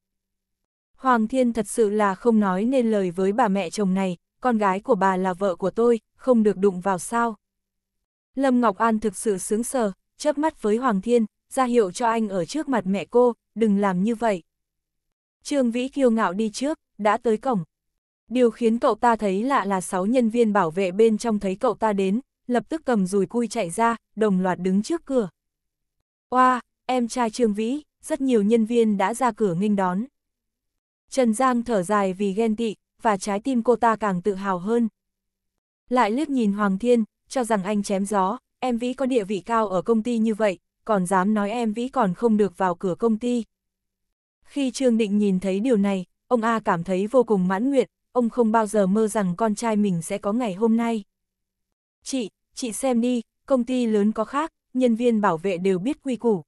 Hoàng Thiên thật sự là không nói nên lời với bà mẹ chồng này, con gái của bà là vợ của tôi, không được đụng vào sao. Lâm Ngọc An thực sự sướng sờ, chớp mắt với Hoàng Thiên, ra hiệu cho anh ở trước mặt mẹ cô, đừng làm như vậy. Trương Vĩ kiêu ngạo đi trước, đã tới cổng. Điều khiến cậu ta thấy lạ là sáu nhân viên bảo vệ bên trong thấy cậu ta đến, lập tức cầm rùi cui chạy ra, đồng loạt đứng trước cửa. Oa, wow, em trai Trương Vĩ, rất nhiều nhân viên đã ra cửa nghênh đón. Trần Giang thở dài vì ghen tị, và trái tim cô ta càng tự hào hơn. Lại liếc nhìn Hoàng Thiên, cho rằng anh chém gió, em Vĩ có địa vị cao ở công ty như vậy, còn dám nói em Vĩ còn không được vào cửa công ty. Khi Trương Định nhìn thấy điều này, ông A cảm thấy vô cùng mãn nguyện, ông không bao giờ mơ rằng con trai mình sẽ có ngày hôm nay. Chị, chị xem đi, công ty lớn có khác, nhân viên bảo vệ đều biết quy củ.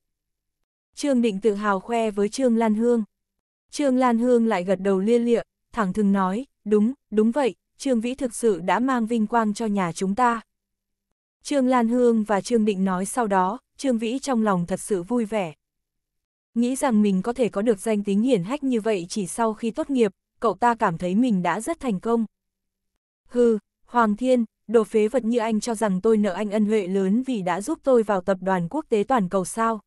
Trương Định tự hào khoe với Trương Lan Hương. Trương Lan Hương lại gật đầu lia lịa, thẳng thừng nói, đúng, đúng vậy, Trương Vĩ thực sự đã mang vinh quang cho nhà chúng ta. Trương Lan Hương và Trương Định nói sau đó, Trương Vĩ trong lòng thật sự vui vẻ. Nghĩ rằng mình có thể có được danh tính hiển hách như vậy chỉ sau khi tốt nghiệp, cậu ta cảm thấy mình đã rất thành công. Hừ, Hoàng Thiên, đồ phế vật như anh cho rằng tôi nợ anh ân huệ lớn vì đã giúp tôi vào tập đoàn quốc tế toàn cầu sao.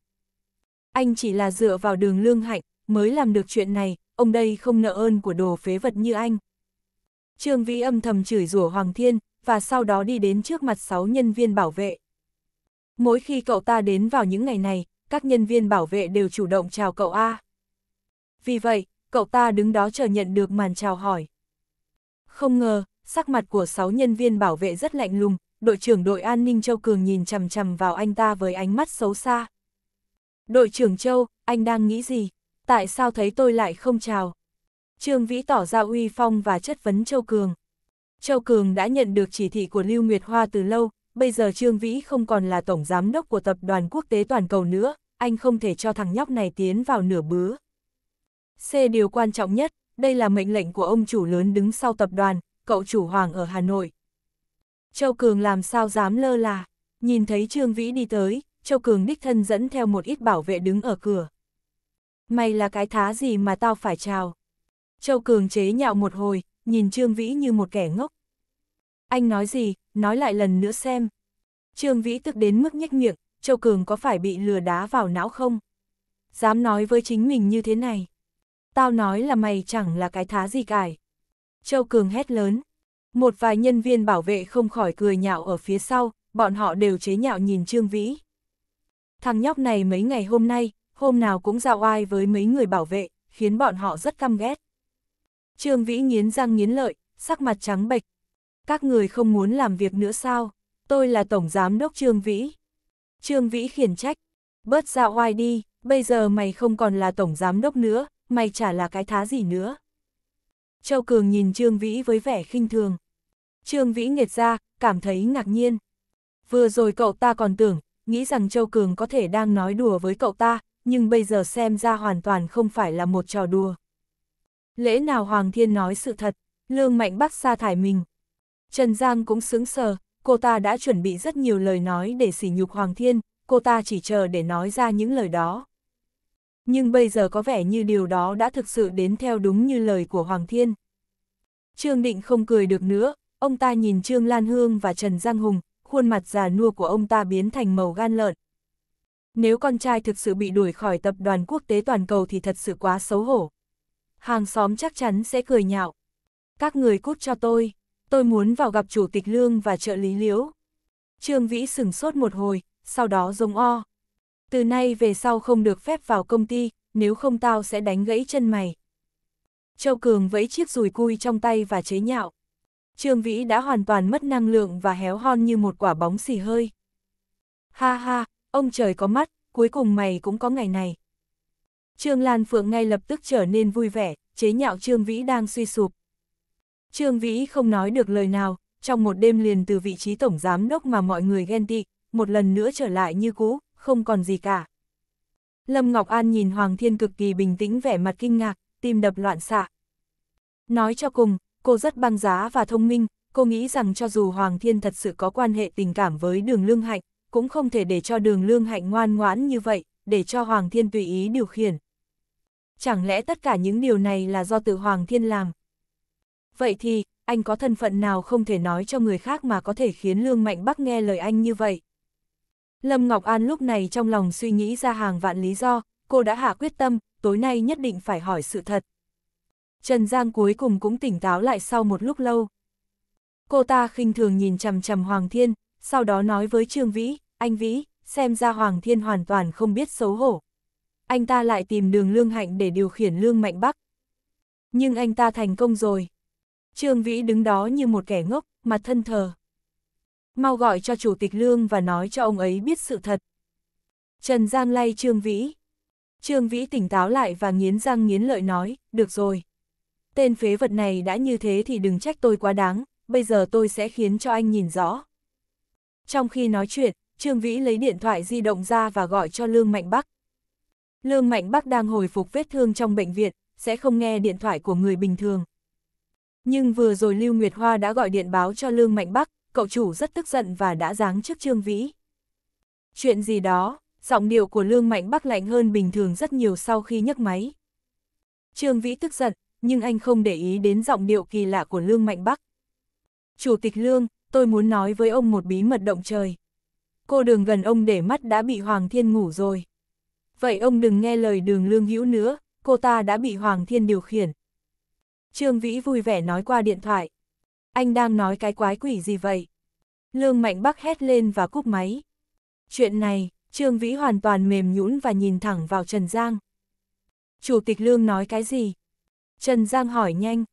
Anh chỉ là dựa vào đường lương hạnh, mới làm được chuyện này, ông đây không nợ ơn của đồ phế vật như anh. Trương Vĩ âm thầm chửi rủa Hoàng Thiên, và sau đó đi đến trước mặt 6 nhân viên bảo vệ. Mỗi khi cậu ta đến vào những ngày này, các nhân viên bảo vệ đều chủ động chào cậu A. Vì vậy, cậu ta đứng đó chờ nhận được màn chào hỏi. Không ngờ, sắc mặt của sáu nhân viên bảo vệ rất lạnh lùng, đội trưởng đội an ninh Châu Cường nhìn chầm chầm vào anh ta với ánh mắt xấu xa. Đội trưởng Châu, anh đang nghĩ gì? Tại sao thấy tôi lại không chào? Trương Vĩ tỏ ra uy phong và chất vấn Châu Cường. Châu Cường đã nhận được chỉ thị của Lưu Nguyệt Hoa từ lâu, bây giờ Trương Vĩ không còn là tổng giám đốc của tập đoàn quốc tế toàn cầu nữa, anh không thể cho thằng nhóc này tiến vào nửa bứa. C. Điều quan trọng nhất, đây là mệnh lệnh của ông chủ lớn đứng sau tập đoàn, cậu chủ hoàng ở Hà Nội. Châu Cường làm sao dám lơ là, nhìn thấy Trương Vĩ đi tới, Châu Cường đích thân dẫn theo một ít bảo vệ đứng ở cửa. Mày là cái thá gì mà tao phải chào? Châu Cường chế nhạo một hồi, nhìn Trương Vĩ như một kẻ ngốc. Anh nói gì, nói lại lần nữa xem. Trương Vĩ tức đến mức nhếch miệng, Châu Cường có phải bị lừa đá vào não không? Dám nói với chính mình như thế này. Tao nói là mày chẳng là cái thá gì cải. Châu Cường hét lớn. Một vài nhân viên bảo vệ không khỏi cười nhạo ở phía sau, bọn họ đều chế nhạo nhìn Trương Vĩ. Thằng nhóc này mấy ngày hôm nay, hôm nào cũng dạo ai với mấy người bảo vệ, khiến bọn họ rất căm ghét. Trương Vĩ nghiến răng nghiến lợi, sắc mặt trắng bệch. Các người không muốn làm việc nữa sao? Tôi là Tổng Giám đốc Trương Vĩ. Trương Vĩ khiển trách. Bớt dạo oai đi, bây giờ mày không còn là Tổng Giám đốc nữa, mày chả là cái thá gì nữa. Châu Cường nhìn Trương Vĩ với vẻ khinh thường. Trương Vĩ nghệt ra, cảm thấy ngạc nhiên. Vừa rồi cậu ta còn tưởng, nghĩ rằng Châu Cường có thể đang nói đùa với cậu ta, nhưng bây giờ xem ra hoàn toàn không phải là một trò đùa. Lẽ nào Hoàng Thiên nói sự thật, Lương Mạnh bắt sa thải mình. Trần Giang cũng sướng sờ, cô ta đã chuẩn bị rất nhiều lời nói để sỉ nhục Hoàng Thiên, cô ta chỉ chờ để nói ra những lời đó nhưng bây giờ có vẻ như điều đó đã thực sự đến theo đúng như lời của Hoàng Thiên. Trương Định không cười được nữa, ông ta nhìn Trương Lan Hương và Trần Giang Hùng, khuôn mặt già nua của ông ta biến thành màu gan lợn. Nếu con trai thực sự bị đuổi khỏi tập đoàn quốc tế toàn cầu thì thật sự quá xấu hổ. Hàng xóm chắc chắn sẽ cười nhạo. Các người cút cho tôi, tôi muốn vào gặp chủ tịch lương và trợ lý liễu. Trương Vĩ sừng sốt một hồi, sau đó rống o từ nay về sau không được phép vào công ty, nếu không tao sẽ đánh gãy chân mày. Châu Cường vẫy chiếc rùi cui trong tay và chế nhạo. Trương Vĩ đã hoàn toàn mất năng lượng và héo hon như một quả bóng xì hơi. Ha ha, ông trời có mắt, cuối cùng mày cũng có ngày này. Trương Lan Phượng ngay lập tức trở nên vui vẻ, chế nhạo Trương Vĩ đang suy sụp. Trương Vĩ không nói được lời nào, trong một đêm liền từ vị trí tổng giám đốc mà mọi người ghen tị, một lần nữa trở lại như cũ, không còn gì cả. Lâm Ngọc An nhìn Hoàng Thiên cực kỳ bình tĩnh vẻ mặt kinh ngạc, tim đập loạn xạ. Nói cho cùng, cô rất băng giá và thông minh, cô nghĩ rằng cho dù Hoàng Thiên thật sự có quan hệ tình cảm với đường lương hạnh, cũng không thể để cho đường lương hạnh ngoan ngoãn như vậy, để cho Hoàng Thiên tùy ý điều khiển. Chẳng lẽ tất cả những điều này là do tự Hoàng Thiên làm? Vậy thì, anh có thân phận nào không thể nói cho người khác mà có thể khiến Lương Mạnh Bắc nghe lời anh như vậy? Lâm Ngọc An lúc này trong lòng suy nghĩ ra hàng vạn lý do, cô đã hạ quyết tâm, tối nay nhất định phải hỏi sự thật. Trần Giang cuối cùng cũng tỉnh táo lại sau một lúc lâu. Cô ta khinh thường nhìn chầm chầm Hoàng Thiên, sau đó nói với Trương Vĩ, anh Vĩ, xem ra Hoàng Thiên hoàn toàn không biết xấu hổ. Anh ta lại tìm đường Lương Hạnh để điều khiển Lương Mạnh Bắc. Nhưng anh ta thành công rồi. Trương Vĩ đứng đó như một kẻ ngốc, mặt thân thờ. Mau gọi cho Chủ tịch Lương và nói cho ông ấy biết sự thật. Trần Giang lay Trương Vĩ. Trương Vĩ tỉnh táo lại và nghiến răng nghiến lợi nói, được rồi. Tên phế vật này đã như thế thì đừng trách tôi quá đáng, bây giờ tôi sẽ khiến cho anh nhìn rõ. Trong khi nói chuyện, Trương Vĩ lấy điện thoại di động ra và gọi cho Lương Mạnh Bắc. Lương Mạnh Bắc đang hồi phục vết thương trong bệnh viện, sẽ không nghe điện thoại của người bình thường. Nhưng vừa rồi Lưu Nguyệt Hoa đã gọi điện báo cho Lương Mạnh Bắc, cậu chủ rất tức giận và đã giáng trước Trương Vĩ. Chuyện gì đó, giọng điệu của Lương Mạnh Bắc lạnh hơn bình thường rất nhiều sau khi nhấc máy. Trương Vĩ tức giận, nhưng anh không để ý đến giọng điệu kỳ lạ của Lương Mạnh Bắc. Chủ tịch Lương, tôi muốn nói với ông một bí mật động trời. Cô đường gần ông để mắt đã bị Hoàng Thiên ngủ rồi. Vậy ông đừng nghe lời đường Lương Hữu nữa, cô ta đã bị Hoàng Thiên điều khiển. Trương Vĩ vui vẻ nói qua điện thoại anh đang nói cái quái quỷ gì vậy? Lương Mạnh Bắc hét lên và cúp máy. Chuyện này, Trương Vĩ hoàn toàn mềm nhũn và nhìn thẳng vào Trần Giang. Chủ tịch Lương nói cái gì? Trần Giang hỏi nhanh.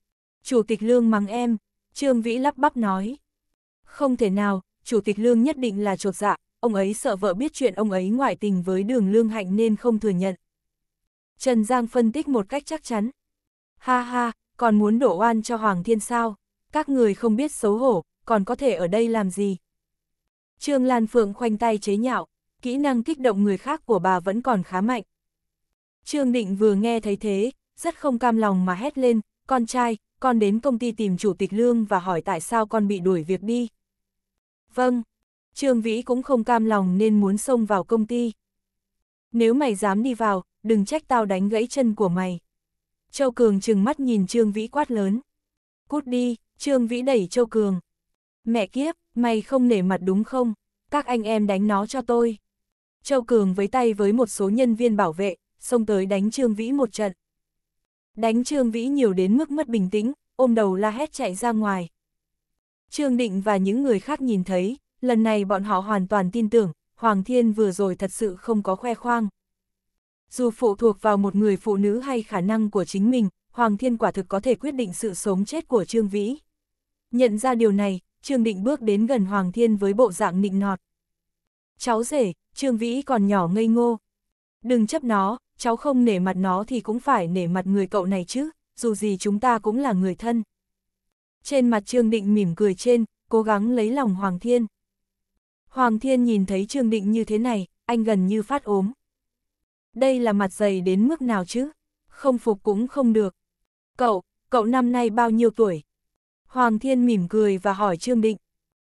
Chủ tịch Lương mắng em, Trương Vĩ lắp bắp nói. Không thể nào, Chủ tịch Lương nhất định là trột dạ, ông ấy sợ vợ biết chuyện ông ấy ngoại tình với đường Lương Hạnh nên không thừa nhận. Trần Giang phân tích một cách chắc chắn. Ha ha, còn muốn đổ oan cho Hoàng Thiên sao? các người không biết xấu hổ, còn có thể ở đây làm gì. Trương Lan Phượng khoanh tay chế nhạo, kỹ năng kích động người khác của bà vẫn còn khá mạnh. Trương Định vừa nghe thấy thế, rất không cam lòng mà hét lên, con trai, con đến công ty tìm chủ tịch lương và hỏi tại sao con bị đuổi việc đi. Vâng, Trương Vĩ cũng không cam lòng nên muốn xông vào công ty. Nếu mày dám đi vào, đừng trách tao đánh gãy chân của mày. Châu Cường chừng mắt nhìn Trương Vĩ quát lớn. Cút đi, Trương Vĩ đẩy Châu Cường. Mẹ kiếp, mày không nể mặt đúng không? Các anh em đánh nó cho tôi. Châu Cường với tay với một số nhân viên bảo vệ, xông tới đánh Trương Vĩ một trận. Đánh Trương Vĩ nhiều đến mức mất bình tĩnh, ôm đầu la hét chạy ra ngoài. Trương Định và những người khác nhìn thấy, lần này bọn họ hoàn toàn tin tưởng, Hoàng Thiên vừa rồi thật sự không có khoe khoang. Dù phụ thuộc vào một người phụ nữ hay khả năng của chính mình, Hoàng Thiên quả thực có thể quyết định sự sống chết của Trương Vĩ. Nhận ra điều này, Trương Định bước đến gần Hoàng Thiên với bộ dạng nịnh nọt. Cháu rể, Trương Vĩ còn nhỏ ngây ngô. Đừng chấp nó, cháu không nể mặt nó thì cũng phải nể mặt người cậu này chứ, dù gì chúng ta cũng là người thân. Trên mặt Trương Định mỉm cười trên, cố gắng lấy lòng Hoàng Thiên. Hoàng Thiên nhìn thấy Trương Định như thế này, anh gần như phát ốm. Đây là mặt dày đến mức nào chứ? Không phục cũng không được. Cậu, cậu năm nay bao nhiêu tuổi? Hoàng Thiên mỉm cười và hỏi Trương Định.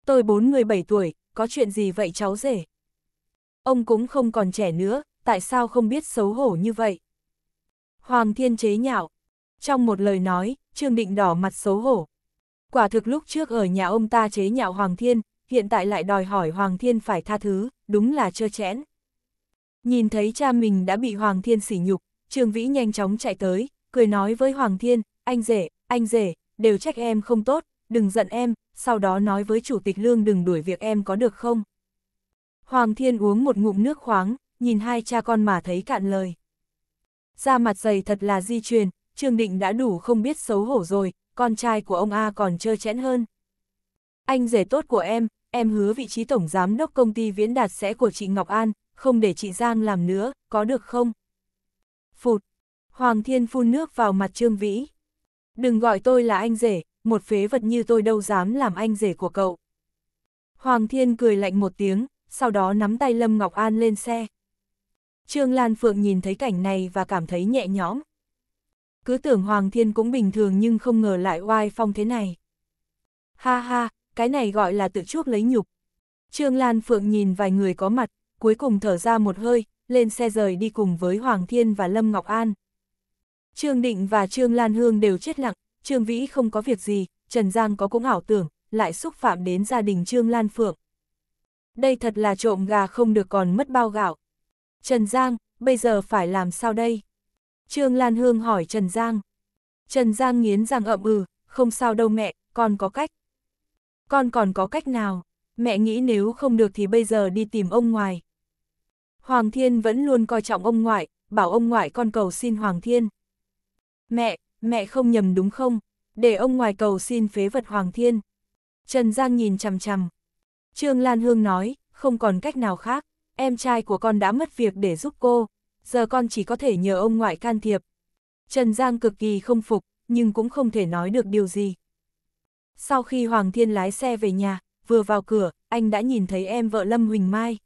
Tôi bốn bảy tuổi, có chuyện gì vậy cháu rể? Ông cũng không còn trẻ nữa, tại sao không biết xấu hổ như vậy? Hoàng Thiên chế nhạo. Trong một lời nói, Trương Định đỏ mặt xấu hổ. Quả thực lúc trước ở nhà ông ta chế nhạo Hoàng Thiên, hiện tại lại đòi hỏi Hoàng Thiên phải tha thứ, đúng là trơ chẽn. Nhìn thấy cha mình đã bị Hoàng Thiên sỉ nhục, Trương Vĩ nhanh chóng chạy tới, cười nói với Hoàng Thiên, anh rể, anh rể, đều trách em không tốt, đừng giận em, sau đó nói với Chủ tịch Lương đừng đuổi việc em có được không. Hoàng Thiên uống một ngụm nước khoáng, nhìn hai cha con mà thấy cạn lời. Ra mặt dày thật là di truyền, Trương Định đã đủ không biết xấu hổ rồi, con trai của ông A còn trơ chẽn hơn. Anh rể tốt của em, em hứa vị trí tổng giám đốc công ty viễn đạt sẽ của chị Ngọc An, không để chị Giang làm nữa, có được không? Phụt, Hoàng Thiên phun nước vào mặt Trương Vĩ. Đừng gọi tôi là anh rể, một phế vật như tôi đâu dám làm anh rể của cậu. Hoàng Thiên cười lạnh một tiếng, sau đó nắm tay Lâm Ngọc An lên xe. Trương Lan Phượng nhìn thấy cảnh này và cảm thấy nhẹ nhõm. Cứ tưởng Hoàng Thiên cũng bình thường nhưng không ngờ lại oai phong thế này. Ha ha, cái này gọi là tự chuốc lấy nhục. Trương Lan Phượng nhìn vài người có mặt, cuối cùng thở ra một hơi, lên xe rời đi cùng với Hoàng Thiên và Lâm Ngọc An. Trương Định và Trương Lan Hương đều chết lặng, Trương Vĩ không có việc gì, Trần Giang có cũng ảo tưởng, lại xúc phạm đến gia đình Trương Lan Phượng. Đây thật là trộm gà không được còn mất bao gạo. Trần Giang, bây giờ phải làm sao đây? Trương Lan Hương hỏi Trần Giang. Trần Giang nghiến răng ậm ừ, không sao đâu mẹ, con có cách. Con còn có cách nào? Mẹ nghĩ nếu không được thì bây giờ đi tìm ông ngoài. Hoàng Thiên vẫn luôn coi trọng ông ngoại, bảo ông ngoại con cầu xin Hoàng Thiên. Mẹ, mẹ không nhầm đúng không? Để ông ngoài cầu xin phế vật Hoàng Thiên. Trần Giang nhìn chằm chằm. Trương Lan Hương nói, không còn cách nào khác, em trai của con đã mất việc để giúp cô, giờ con chỉ có thể nhờ ông ngoại can thiệp. Trần Giang cực kỳ không phục, nhưng cũng không thể nói được điều gì. Sau khi Hoàng Thiên lái xe về nhà, vừa vào cửa, anh đã nhìn thấy em vợ Lâm Huỳnh Mai.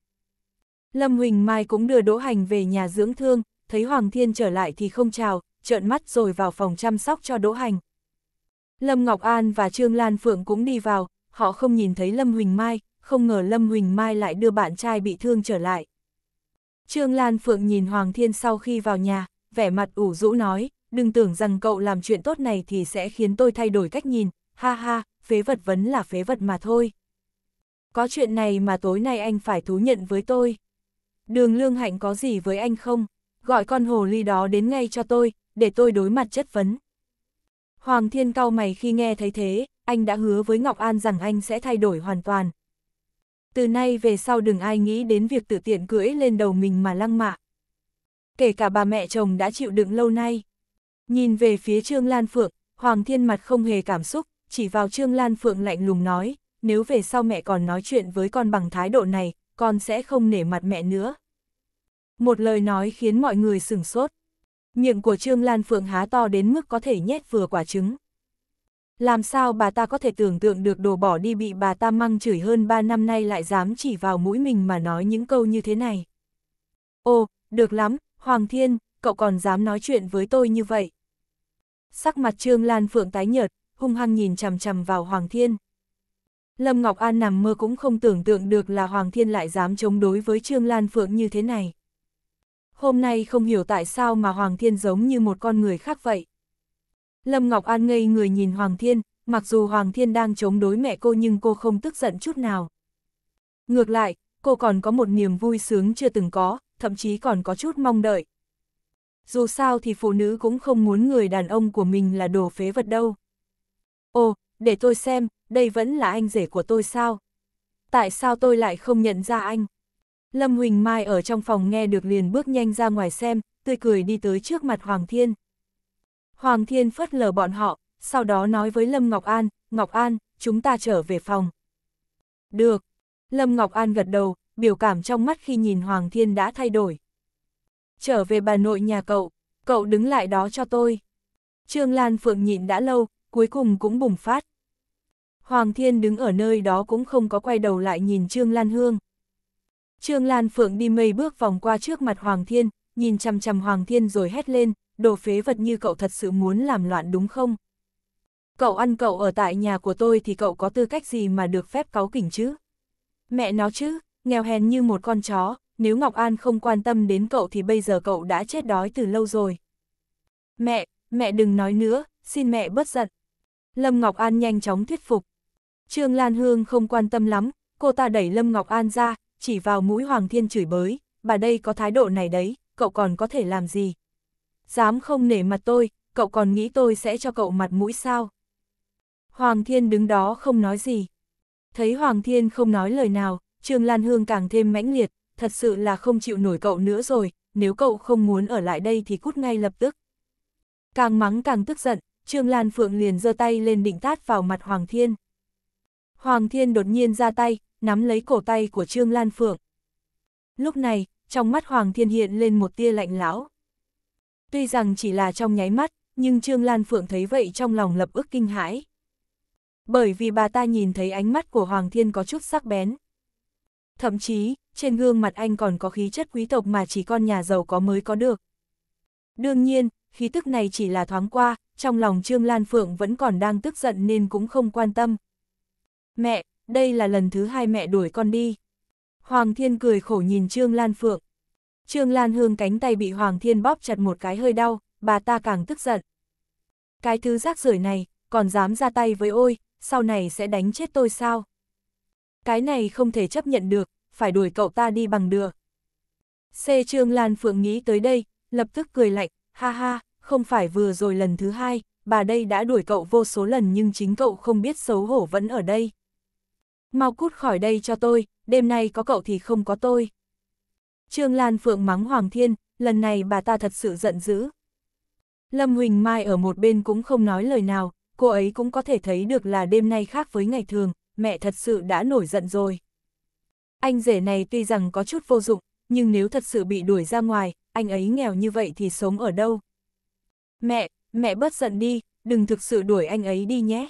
Lâm Huỳnh Mai cũng đưa Đỗ Hành về nhà dưỡng thương, thấy Hoàng Thiên trở lại thì không chào, trợn mắt rồi vào phòng chăm sóc cho Đỗ Hành. Lâm Ngọc An và Trương Lan Phượng cũng đi vào, họ không nhìn thấy Lâm Huỳnh Mai, không ngờ Lâm Huỳnh Mai lại đưa bạn trai bị thương trở lại. Trương Lan Phượng nhìn Hoàng Thiên sau khi vào nhà, vẻ mặt ủ rũ nói, đừng tưởng rằng cậu làm chuyện tốt này thì sẽ khiến tôi thay đổi cách nhìn, ha ha, phế vật vấn là phế vật mà thôi. Có chuyện này mà tối nay anh phải thú nhận với tôi. Đường Lương Hạnh có gì với anh không? Gọi con hồ ly đó đến ngay cho tôi, để tôi đối mặt chất vấn. Hoàng Thiên cau mày khi nghe thấy thế, anh đã hứa với Ngọc An rằng anh sẽ thay đổi hoàn toàn. Từ nay về sau đừng ai nghĩ đến việc tự tiện cưỡi lên đầu mình mà lăng mạ. Kể cả bà mẹ chồng đã chịu đựng lâu nay. Nhìn về phía Trương Lan Phượng, Hoàng Thiên mặt không hề cảm xúc, chỉ vào Trương Lan Phượng lạnh lùng nói, nếu về sau mẹ còn nói chuyện với con bằng thái độ này, con sẽ không nể mặt mẹ nữa. Một lời nói khiến mọi người sửng sốt. Miệng của Trương Lan Phượng há to đến mức có thể nhét vừa quả trứng. Làm sao bà ta có thể tưởng tượng được đồ bỏ đi bị bà ta măng chửi hơn 3 năm nay lại dám chỉ vào mũi mình mà nói những câu như thế này. Ồ, được lắm, Hoàng Thiên, cậu còn dám nói chuyện với tôi như vậy. Sắc mặt Trương Lan Phượng tái nhợt, hung hăng nhìn chằm chằm vào Hoàng Thiên. Lâm Ngọc An nằm mơ cũng không tưởng tượng được là Hoàng Thiên lại dám chống đối với Trương Lan Phượng như thế này hôm nay không hiểu tại sao mà Hoàng Thiên giống như một con người khác vậy. Lâm Ngọc An ngây người nhìn Hoàng Thiên, mặc dù Hoàng Thiên đang chống đối mẹ cô nhưng cô không tức giận chút nào. Ngược lại, cô còn có một niềm vui sướng chưa từng có, thậm chí còn có chút mong đợi. Dù sao thì phụ nữ cũng không muốn người đàn ông của mình là đồ phế vật đâu. Ồ, để tôi xem, đây vẫn là anh rể của tôi sao? Tại sao tôi lại không nhận ra anh? Lâm Huỳnh Mai ở trong phòng nghe được liền bước nhanh ra ngoài xem, tươi cười đi tới trước mặt Hoàng Thiên. Hoàng Thiên phớt lờ bọn họ, sau đó nói với Lâm Ngọc An, Ngọc An, chúng ta trở về phòng. Được. Lâm Ngọc An gật đầu, biểu cảm trong mắt khi nhìn Hoàng Thiên đã thay đổi. Trở về bà nội nhà cậu, cậu đứng lại đó cho tôi. Trương Lan Phượng nhịn đã lâu, cuối cùng cũng bùng phát. Hoàng Thiên đứng ở nơi đó cũng không có quay đầu lại nhìn Trương Lan Hương. Trương Lan Phượng đi mây bước vòng qua trước mặt Hoàng Thiên, nhìn chằm chằm Hoàng Thiên rồi hét lên, đồ phế vật như cậu thật sự muốn làm loạn đúng không? Cậu ăn cậu ở tại nhà của tôi thì cậu có tư cách gì mà được phép cáu kỉnh chứ? Mẹ nó chứ, nghèo hèn như một con chó, nếu Ngọc An không quan tâm đến cậu thì bây giờ cậu đã chết đói từ lâu rồi. Mẹ, mẹ đừng nói nữa, xin mẹ bớt giận. Lâm Ngọc An nhanh chóng thuyết phục. Trương Lan Hương không quan tâm lắm, cô ta đẩy Lâm Ngọc An ra, chỉ vào mũi Hoàng Thiên chửi bới, bà đây có thái độ này đấy, cậu còn có thể làm gì? Dám không nể mặt tôi, cậu còn nghĩ tôi sẽ cho cậu mặt mũi sao? Hoàng Thiên đứng đó không nói gì. Thấy Hoàng Thiên không nói lời nào, Trương Lan Hương càng thêm mãnh liệt, thật sự là không chịu nổi cậu nữa rồi, nếu cậu không muốn ở lại đây thì cút ngay lập tức. Càng mắng càng tức giận, Trương Lan Phượng liền giơ tay lên định tát vào mặt Hoàng Thiên. Hoàng Thiên đột nhiên ra tay, nắm lấy cổ tay của Trương Lan Phượng. Lúc này, trong mắt Hoàng Thiên hiện lên một tia lạnh lão Tuy rằng chỉ là trong nháy mắt, nhưng Trương Lan Phượng thấy vậy trong lòng lập ức kinh hãi. Bởi vì bà ta nhìn thấy ánh mắt của Hoàng Thiên có chút sắc bén. Thậm chí, trên gương mặt anh còn có khí chất quý tộc mà chỉ con nhà giàu có mới có được. Đương nhiên, khí tức này chỉ là thoáng qua, trong lòng Trương Lan Phượng vẫn còn đang tức giận nên cũng không quan tâm. Mẹ, đây là lần thứ hai mẹ đuổi con đi. Hoàng Thiên cười khổ nhìn Trương Lan Phượng. Trương Lan Hương cánh tay bị Hoàng Thiên bóp chặt một cái hơi đau, bà ta càng tức giận. Cái thứ rác rưởi này, còn dám ra tay với ôi, sau này sẽ đánh chết tôi sao? Cái này không thể chấp nhận được, phải đuổi cậu ta đi bằng được. C. Trương Lan Phượng nghĩ tới đây, lập tức cười lạnh, ha ha, không phải vừa rồi lần thứ hai, bà đây đã đuổi cậu vô số lần nhưng chính cậu không biết xấu hổ vẫn ở đây. Mau cút khỏi đây cho tôi, đêm nay có cậu thì không có tôi. Trương Lan Phượng mắng Hoàng Thiên, lần này bà ta thật sự giận dữ. Lâm Huỳnh Mai ở một bên cũng không nói lời nào, cô ấy cũng có thể thấy được là đêm nay khác với ngày thường, mẹ thật sự đã nổi giận rồi. Anh rể này tuy rằng có chút vô dụng, nhưng nếu thật sự bị đuổi ra ngoài, anh ấy nghèo như vậy thì sống ở đâu? Mẹ, mẹ bớt giận đi, đừng thực sự đuổi anh ấy đi nhé.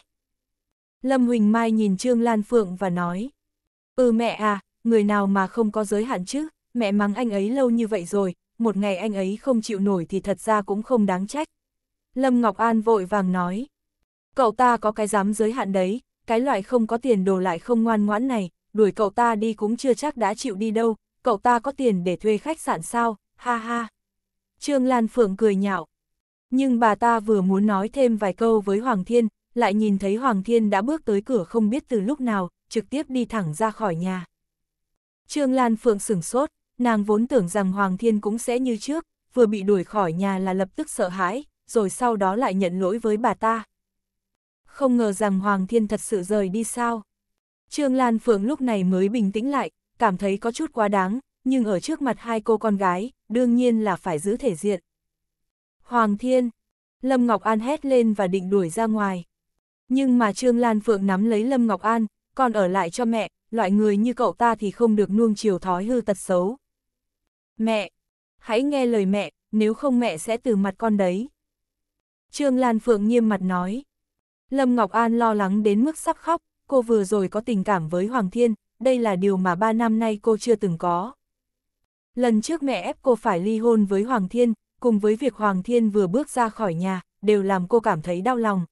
Lâm Huỳnh Mai nhìn Trương Lan Phượng và nói. Ừ mẹ à, người nào mà không có giới hạn chứ, mẹ mắng anh ấy lâu như vậy rồi, một ngày anh ấy không chịu nổi thì thật ra cũng không đáng trách. Lâm Ngọc An vội vàng nói. Cậu ta có cái dám giới hạn đấy, cái loại không có tiền đồ lại không ngoan ngoãn này, đuổi cậu ta đi cũng chưa chắc đã chịu đi đâu, cậu ta có tiền để thuê khách sạn sao, ha ha. Trương Lan Phượng cười nhạo. Nhưng bà ta vừa muốn nói thêm vài câu với Hoàng Thiên, lại nhìn thấy Hoàng Thiên đã bước tới cửa không biết từ lúc nào, trực tiếp đi thẳng ra khỏi nhà. Trương Lan Phượng sửng sốt, nàng vốn tưởng rằng Hoàng Thiên cũng sẽ như trước, vừa bị đuổi khỏi nhà là lập tức sợ hãi, rồi sau đó lại nhận lỗi với bà ta. Không ngờ rằng Hoàng Thiên thật sự rời đi sao. Trương Lan Phượng lúc này mới bình tĩnh lại, cảm thấy có chút quá đáng, nhưng ở trước mặt hai cô con gái, đương nhiên là phải giữ thể diện. Hoàng Thiên, Lâm Ngọc An hét lên và định đuổi ra ngoài. Nhưng mà Trương Lan Phượng nắm lấy Lâm Ngọc An, còn ở lại cho mẹ, loại người như cậu ta thì không được nuông chiều thói hư tật xấu. Mẹ! Hãy nghe lời mẹ, nếu không mẹ sẽ từ mặt con đấy. Trương Lan Phượng nghiêm mặt nói. Lâm Ngọc An lo lắng đến mức sắp khóc, cô vừa rồi có tình cảm với Hoàng Thiên, đây là điều mà ba năm nay cô chưa từng có. Lần trước mẹ ép cô phải ly hôn với Hoàng Thiên, cùng với việc Hoàng Thiên vừa bước ra khỏi nhà, đều làm cô cảm thấy đau lòng,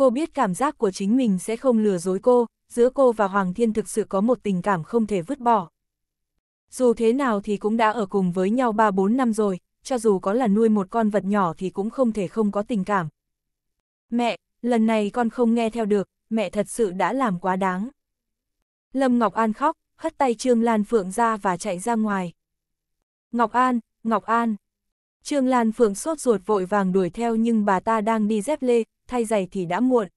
cô biết cảm giác của chính mình sẽ không lừa dối cô, giữa cô và Hoàng Thiên thực sự có một tình cảm không thể vứt bỏ. Dù thế nào thì cũng đã ở cùng với nhau 3-4 năm rồi, cho dù có là nuôi một con vật nhỏ thì cũng không thể không có tình cảm. Mẹ, lần này con không nghe theo được, mẹ thật sự đã làm quá đáng. Lâm Ngọc An khóc, hất tay Trương Lan Phượng ra và chạy ra ngoài. Ngọc An, Ngọc An. Trương Lan Phượng sốt ruột vội vàng đuổi theo nhưng bà ta đang đi dép lê, thay giày thì đã muộn.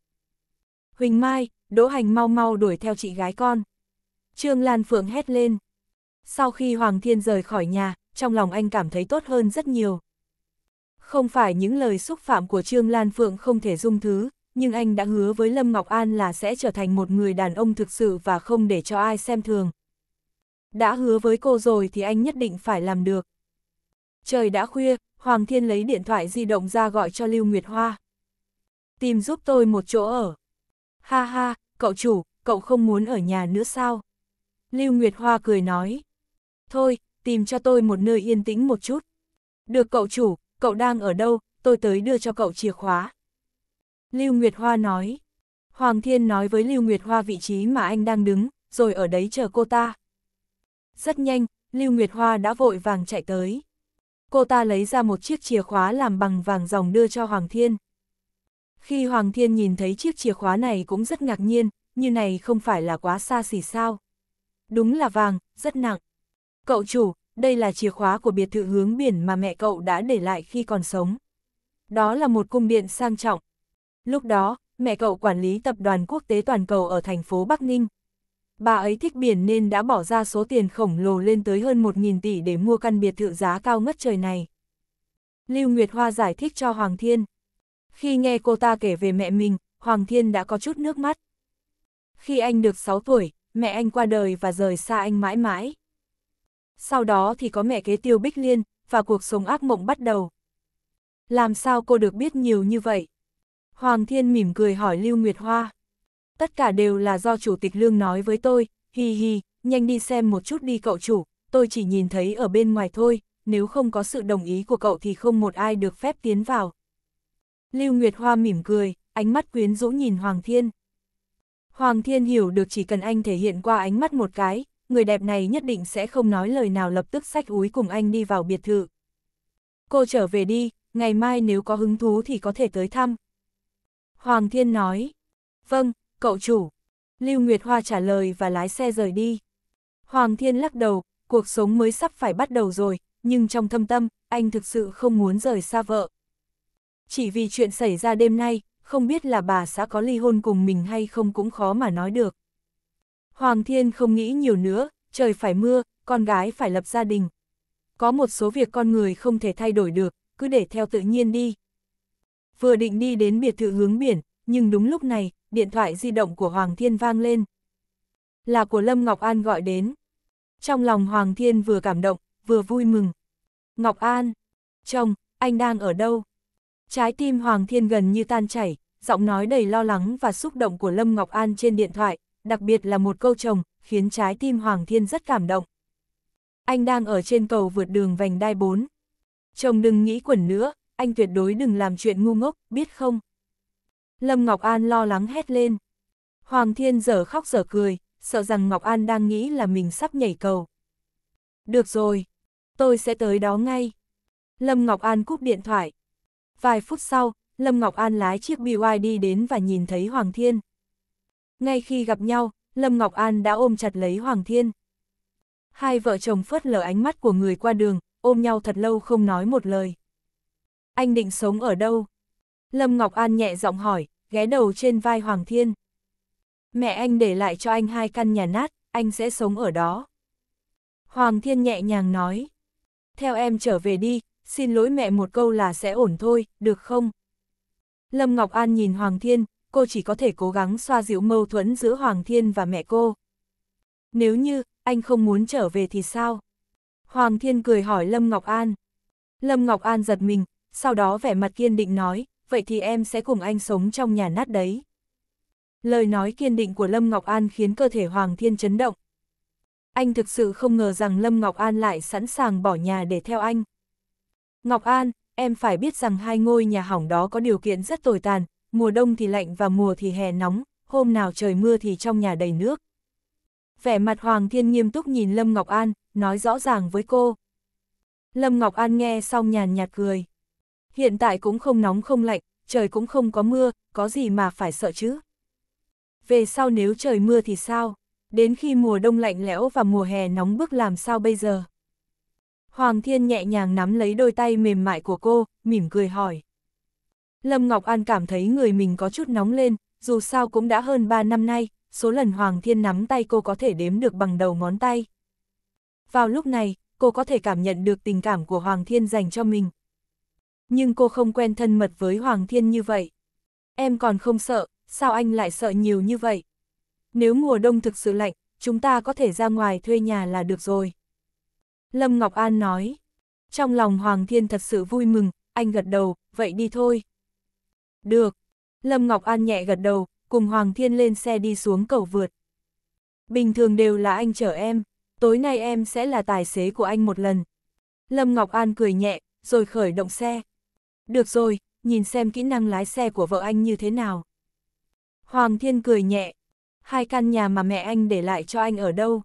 Huỳnh Mai, Đỗ Hành mau mau đuổi theo chị gái con. Trương Lan Phượng hét lên. Sau khi Hoàng Thiên rời khỏi nhà, trong lòng anh cảm thấy tốt hơn rất nhiều. Không phải những lời xúc phạm của Trương Lan Phượng không thể dung thứ, nhưng anh đã hứa với Lâm Ngọc An là sẽ trở thành một người đàn ông thực sự và không để cho ai xem thường. Đã hứa với cô rồi thì anh nhất định phải làm được. Trời đã khuya, Hoàng Thiên lấy điện thoại di động ra gọi cho Lưu Nguyệt Hoa tìm giúp tôi một chỗ ở. Ha ha, cậu chủ, cậu không muốn ở nhà nữa sao? Lưu Nguyệt Hoa cười nói. Thôi, tìm cho tôi một nơi yên tĩnh một chút. Được cậu chủ, cậu đang ở đâu, tôi tới đưa cho cậu chìa khóa. Lưu Nguyệt Hoa nói. Hoàng Thiên nói với Lưu Nguyệt Hoa vị trí mà anh đang đứng, rồi ở đấy chờ cô ta. Rất nhanh, Lưu Nguyệt Hoa đã vội vàng chạy tới. Cô ta lấy ra một chiếc chìa khóa làm bằng vàng dòng đưa cho Hoàng Thiên. Khi Hoàng Thiên nhìn thấy chiếc chìa khóa này cũng rất ngạc nhiên, như này không phải là quá xa xỉ sao. Đúng là vàng, rất nặng. Cậu chủ, đây là chìa khóa của biệt thự hướng biển mà mẹ cậu đã để lại khi còn sống. Đó là một cung điện sang trọng. Lúc đó, mẹ cậu quản lý tập đoàn quốc tế toàn cầu ở thành phố Bắc Ninh. Bà ấy thích biển nên đã bỏ ra số tiền khổng lồ lên tới hơn 1.000 tỷ để mua căn biệt thự giá cao ngất trời này. Lưu Nguyệt Hoa giải thích cho Hoàng Thiên. Khi nghe cô ta kể về mẹ mình, Hoàng Thiên đã có chút nước mắt. Khi anh được 6 tuổi, mẹ anh qua đời và rời xa anh mãi mãi. Sau đó thì có mẹ kế tiêu Bích Liên, và cuộc sống ác mộng bắt đầu. Làm sao cô được biết nhiều như vậy? Hoàng Thiên mỉm cười hỏi Lưu Nguyệt Hoa. Tất cả đều là do Chủ tịch Lương nói với tôi, hi hi, nhanh đi xem một chút đi cậu chủ, tôi chỉ nhìn thấy ở bên ngoài thôi, nếu không có sự đồng ý của cậu thì không một ai được phép tiến vào. Lưu Nguyệt Hoa mỉm cười, ánh mắt quyến rũ nhìn Hoàng Thiên. Hoàng Thiên hiểu được chỉ cần anh thể hiện qua ánh mắt một cái, người đẹp này nhất định sẽ không nói lời nào lập tức sách úi cùng anh đi vào biệt thự. Cô trở về đi, ngày mai nếu có hứng thú thì có thể tới thăm. Hoàng Thiên nói, vâng, cậu chủ. Lưu Nguyệt Hoa trả lời và lái xe rời đi. Hoàng Thiên lắc đầu, cuộc sống mới sắp phải bắt đầu rồi, nhưng trong thâm tâm, anh thực sự không muốn rời xa vợ. Chỉ vì chuyện xảy ra đêm nay, không biết là bà xã có ly hôn cùng mình hay không cũng khó mà nói được. Hoàng Thiên không nghĩ nhiều nữa, trời phải mưa, con gái phải lập gia đình. Có một số việc con người không thể thay đổi được, cứ để theo tự nhiên đi. Vừa định đi đến biệt thự hướng biển, nhưng đúng lúc này, điện thoại di động của Hoàng Thiên vang lên. Là của Lâm Ngọc An gọi đến. Trong lòng Hoàng Thiên vừa cảm động, vừa vui mừng. Ngọc An, chồng, anh đang ở đâu? Trái tim Hoàng Thiên gần như tan chảy, giọng nói đầy lo lắng và xúc động của Lâm Ngọc An trên điện thoại, đặc biệt là một câu chồng, khiến trái tim Hoàng Thiên rất cảm động. Anh đang ở trên cầu vượt đường vành đai 4. Chồng đừng nghĩ quẩn nữa, anh tuyệt đối đừng làm chuyện ngu ngốc, biết không? Lâm Ngọc An lo lắng hét lên. Hoàng Thiên giờ khóc giờ cười, sợ rằng Ngọc An đang nghĩ là mình sắp nhảy cầu. Được rồi, tôi sẽ tới đó ngay. Lâm Ngọc An cúp điện thoại, Vài phút sau, Lâm Ngọc An lái chiếc BYD đến và nhìn thấy Hoàng Thiên. Ngay khi gặp nhau, Lâm Ngọc An đã ôm chặt lấy Hoàng Thiên. Hai vợ chồng phớt lờ ánh mắt của người qua đường, ôm nhau thật lâu không nói một lời. Anh định sống ở đâu? Lâm Ngọc An nhẹ giọng hỏi, ghé đầu trên vai Hoàng Thiên. Mẹ anh để lại cho anh hai căn nhà nát, anh sẽ sống ở đó. Hoàng Thiên nhẹ nhàng nói. Theo em trở về đi, xin lỗi mẹ một câu là sẽ ổn thôi, được không? Lâm Ngọc An nhìn Hoàng Thiên, cô chỉ có thể cố gắng xoa dịu mâu thuẫn giữa Hoàng Thiên và mẹ cô. Nếu như, anh không muốn trở về thì sao? Hoàng Thiên cười hỏi Lâm Ngọc An. Lâm Ngọc An giật mình, sau đó vẻ mặt kiên định nói, vậy thì em sẽ cùng anh sống trong nhà nát đấy. Lời nói kiên định của Lâm Ngọc An khiến cơ thể Hoàng Thiên chấn động. Anh thực sự không ngờ rằng Lâm Ngọc An lại sẵn sàng bỏ nhà để theo anh. Ngọc An, em phải biết rằng hai ngôi nhà hỏng đó có điều kiện rất tồi tàn, mùa đông thì lạnh và mùa thì hè nóng, hôm nào trời mưa thì trong nhà đầy nước. Vẻ mặt Hoàng Thiên nghiêm túc nhìn Lâm Ngọc An, nói rõ ràng với cô. Lâm Ngọc An nghe xong nhàn nhạt cười. Hiện tại cũng không nóng không lạnh, trời cũng không có mưa, có gì mà phải sợ chứ. Về sau nếu trời mưa thì sao? Đến khi mùa đông lạnh lẽo và mùa hè nóng bức làm sao bây giờ? Hoàng Thiên nhẹ nhàng nắm lấy đôi tay mềm mại của cô, mỉm cười hỏi. Lâm Ngọc An cảm thấy người mình có chút nóng lên, dù sao cũng đã hơn 3 năm nay, số lần Hoàng Thiên nắm tay cô có thể đếm được bằng đầu ngón tay. Vào lúc này, cô có thể cảm nhận được tình cảm của Hoàng Thiên dành cho mình. Nhưng cô không quen thân mật với Hoàng Thiên như vậy. Em còn không sợ, sao anh lại sợ nhiều như vậy? Nếu mùa đông thực sự lạnh, chúng ta có thể ra ngoài thuê nhà là được rồi. Lâm Ngọc An nói. Trong lòng Hoàng Thiên thật sự vui mừng, anh gật đầu, vậy đi thôi. Được. Lâm Ngọc An nhẹ gật đầu, cùng Hoàng Thiên lên xe đi xuống cầu vượt. Bình thường đều là anh chở em, tối nay em sẽ là tài xế của anh một lần. Lâm Ngọc An cười nhẹ, rồi khởi động xe. Được rồi, nhìn xem kỹ năng lái xe của vợ anh như thế nào. Hoàng Thiên cười nhẹ, hai căn nhà mà mẹ anh để lại cho anh ở đâu?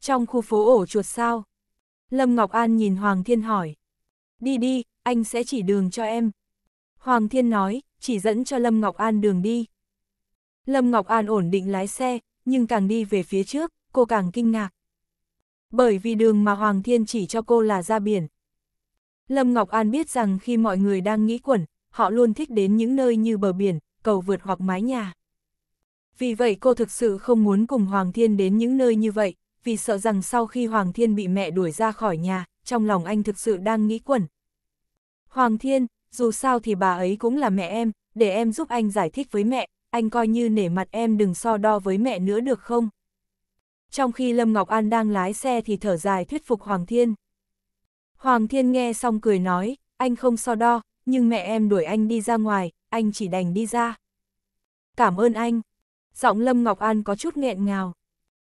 Trong khu phố ổ chuột sao? Lâm Ngọc An nhìn Hoàng Thiên hỏi. Đi đi, anh sẽ chỉ đường cho em. Hoàng Thiên nói, chỉ dẫn cho Lâm Ngọc An đường đi. Lâm Ngọc An ổn định lái xe, nhưng càng đi về phía trước, cô càng kinh ngạc. Bởi vì đường mà Hoàng Thiên chỉ cho cô là ra biển. Lâm Ngọc An biết rằng khi mọi người đang nghĩ quẩn, họ luôn thích đến những nơi như bờ biển, cầu vượt hoặc mái nhà. Vì vậy cô thực sự không muốn cùng Hoàng Thiên đến những nơi như vậy, vì sợ rằng sau khi Hoàng Thiên bị mẹ đuổi ra khỏi nhà, trong lòng anh thực sự đang nghĩ quẩn. Hoàng Thiên, dù sao thì bà ấy cũng là mẹ em, để em giúp anh giải thích với mẹ, anh coi như nể mặt em đừng so đo với mẹ nữa được không? Trong khi Lâm Ngọc An đang lái xe thì thở dài thuyết phục Hoàng Thiên. Hoàng Thiên nghe xong cười nói, anh không so đo, nhưng mẹ em đuổi anh đi ra ngoài, anh chỉ đành đi ra. Cảm ơn anh. Giọng Lâm Ngọc An có chút nghẹn ngào.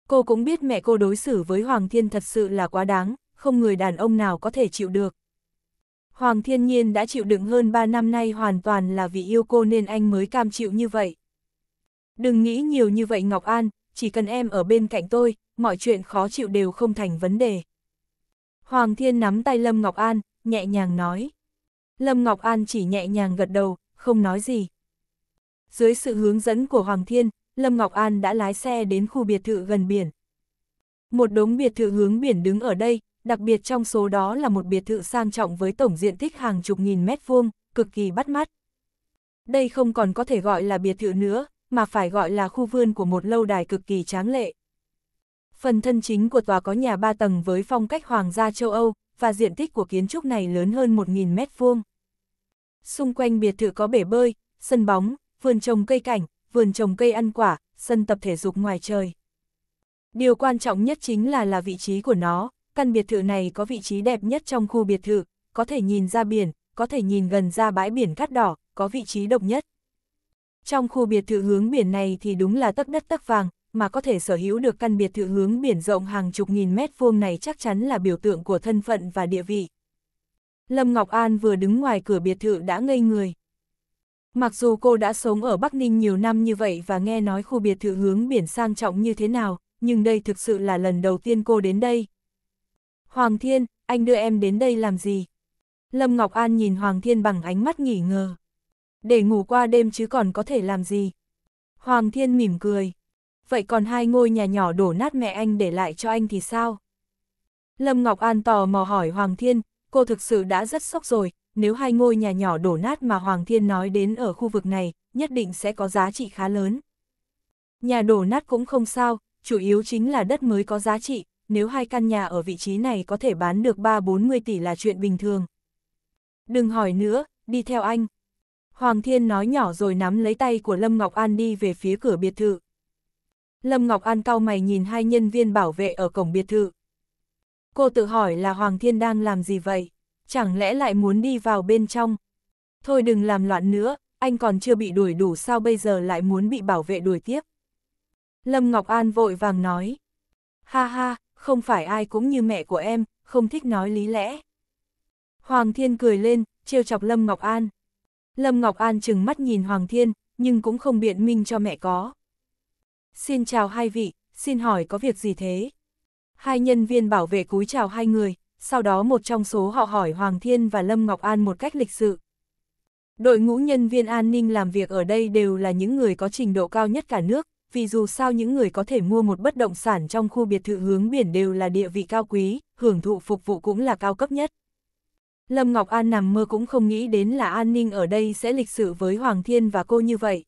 Cô cũng biết mẹ cô đối xử với Hoàng Thiên thật sự là quá đáng, không người đàn ông nào có thể chịu được. Hoàng Thiên Nhiên đã chịu đựng hơn 3 năm nay hoàn toàn là vì yêu cô nên anh mới cam chịu như vậy. Đừng nghĩ nhiều như vậy Ngọc An, chỉ cần em ở bên cạnh tôi, mọi chuyện khó chịu đều không thành vấn đề. Hoàng Thiên nắm tay Lâm Ngọc An, nhẹ nhàng nói. Lâm Ngọc An chỉ nhẹ nhàng gật đầu, không nói gì. Dưới sự hướng dẫn của Hoàng Thiên, Lâm Ngọc An đã lái xe đến khu biệt thự gần biển. Một đống biệt thự hướng biển đứng ở đây, đặc biệt trong số đó là một biệt thự sang trọng với tổng diện tích hàng chục nghìn mét vuông, cực kỳ bắt mắt. Đây không còn có thể gọi là biệt thự nữa, mà phải gọi là khu vườn của một lâu đài cực kỳ tráng lệ. Phần thân chính của tòa có nhà ba tầng với phong cách hoàng gia châu Âu, và diện tích của kiến trúc này lớn hơn 1.000 mét vuông. Xung quanh biệt thự có bể bơi, sân bóng, vườn trồng cây cảnh, vườn trồng cây ăn quả, sân tập thể dục ngoài trời. Điều quan trọng nhất chính là là vị trí của nó, căn biệt thự này có vị trí đẹp nhất trong khu biệt thự, có thể nhìn ra biển, có thể nhìn gần ra bãi biển cát đỏ, có vị trí độc nhất. Trong khu biệt thự hướng biển này thì đúng là tất đất tất vàng, mà có thể sở hữu được căn biệt thự hướng biển rộng hàng chục nghìn mét vuông này chắc chắn là biểu tượng của thân phận và địa vị. Lâm Ngọc An vừa đứng ngoài cửa biệt thự đã ngây người. Mặc dù cô đã sống ở Bắc Ninh nhiều năm như vậy và nghe nói khu biệt thự hướng biển sang trọng như thế nào, nhưng đây thực sự là lần đầu tiên cô đến đây. Hoàng Thiên, anh đưa em đến đây làm gì? Lâm Ngọc An nhìn Hoàng Thiên bằng ánh mắt nghỉ ngờ. Để ngủ qua đêm chứ còn có thể làm gì? Hoàng Thiên mỉm cười. Vậy còn hai ngôi nhà nhỏ đổ nát mẹ anh để lại cho anh thì sao? Lâm Ngọc An tò mò hỏi Hoàng Thiên, cô thực sự đã rất sốc rồi, nếu hai ngôi nhà nhỏ đổ nát mà Hoàng Thiên nói đến ở khu vực này, nhất định sẽ có giá trị khá lớn. Nhà đổ nát cũng không sao, chủ yếu chính là đất mới có giá trị, nếu hai căn nhà ở vị trí này có thể bán được 3-40 tỷ là chuyện bình thường. Đừng hỏi nữa, đi theo anh. Hoàng Thiên nói nhỏ rồi nắm lấy tay của Lâm Ngọc An đi về phía cửa biệt thự. Lâm Ngọc An cau mày nhìn hai nhân viên bảo vệ ở cổng biệt thự. Cô tự hỏi là Hoàng Thiên đang làm gì vậy? chẳng lẽ lại muốn đi vào bên trong. Thôi đừng làm loạn nữa, anh còn chưa bị đuổi đủ sao bây giờ lại muốn bị bảo vệ đuổi tiếp. Lâm Ngọc An vội vàng nói. Ha ha, không phải ai cũng như mẹ của em, không thích nói lý lẽ. Hoàng Thiên cười lên, trêu chọc Lâm Ngọc An. Lâm Ngọc An chừng mắt nhìn Hoàng Thiên, nhưng cũng không biện minh cho mẹ có. Xin chào hai vị, xin hỏi có việc gì thế? Hai nhân viên bảo vệ cúi chào hai người, sau đó một trong số họ hỏi Hoàng Thiên và Lâm Ngọc An một cách lịch sự. Đội ngũ nhân viên an ninh làm việc ở đây đều là những người có trình độ cao nhất cả nước, vì dù sao những người có thể mua một bất động sản trong khu biệt thự hướng biển đều là địa vị cao quý, hưởng thụ phục vụ cũng là cao cấp nhất. Lâm Ngọc An nằm mơ cũng không nghĩ đến là an ninh ở đây sẽ lịch sự với Hoàng Thiên và cô như vậy.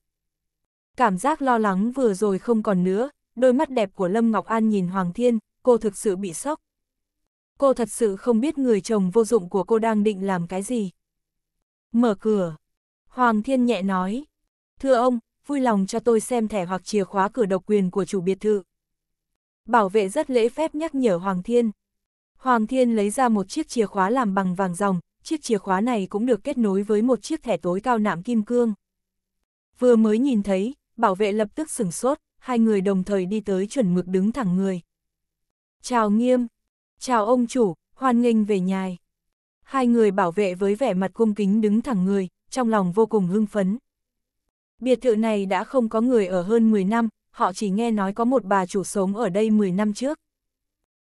Cảm giác lo lắng vừa rồi không còn nữa, đôi mắt đẹp của Lâm Ngọc An nhìn Hoàng Thiên, cô thực sự bị sốc cô thật sự không biết người chồng vô dụng của cô đang định làm cái gì. Mở cửa. Hoàng Thiên nhẹ nói. Thưa ông, vui lòng cho tôi xem thẻ hoặc chìa khóa cửa độc quyền của chủ biệt thự. Bảo vệ rất lễ phép nhắc nhở Hoàng Thiên. Hoàng Thiên lấy ra một chiếc chìa khóa làm bằng vàng ròng, chiếc chìa khóa này cũng được kết nối với một chiếc thẻ tối cao nạm kim cương. Vừa mới nhìn thấy, bảo vệ lập tức sửng sốt, hai người đồng thời đi tới chuẩn mực đứng thẳng người. Chào nghiêm, chào ông chủ, hoan nghênh về nhài. Hai người bảo vệ với vẻ mặt cung kính đứng thẳng người, trong lòng vô cùng hưng phấn. Biệt thự này đã không có người ở hơn 10 năm, họ chỉ nghe nói có một bà chủ sống ở đây 10 năm trước.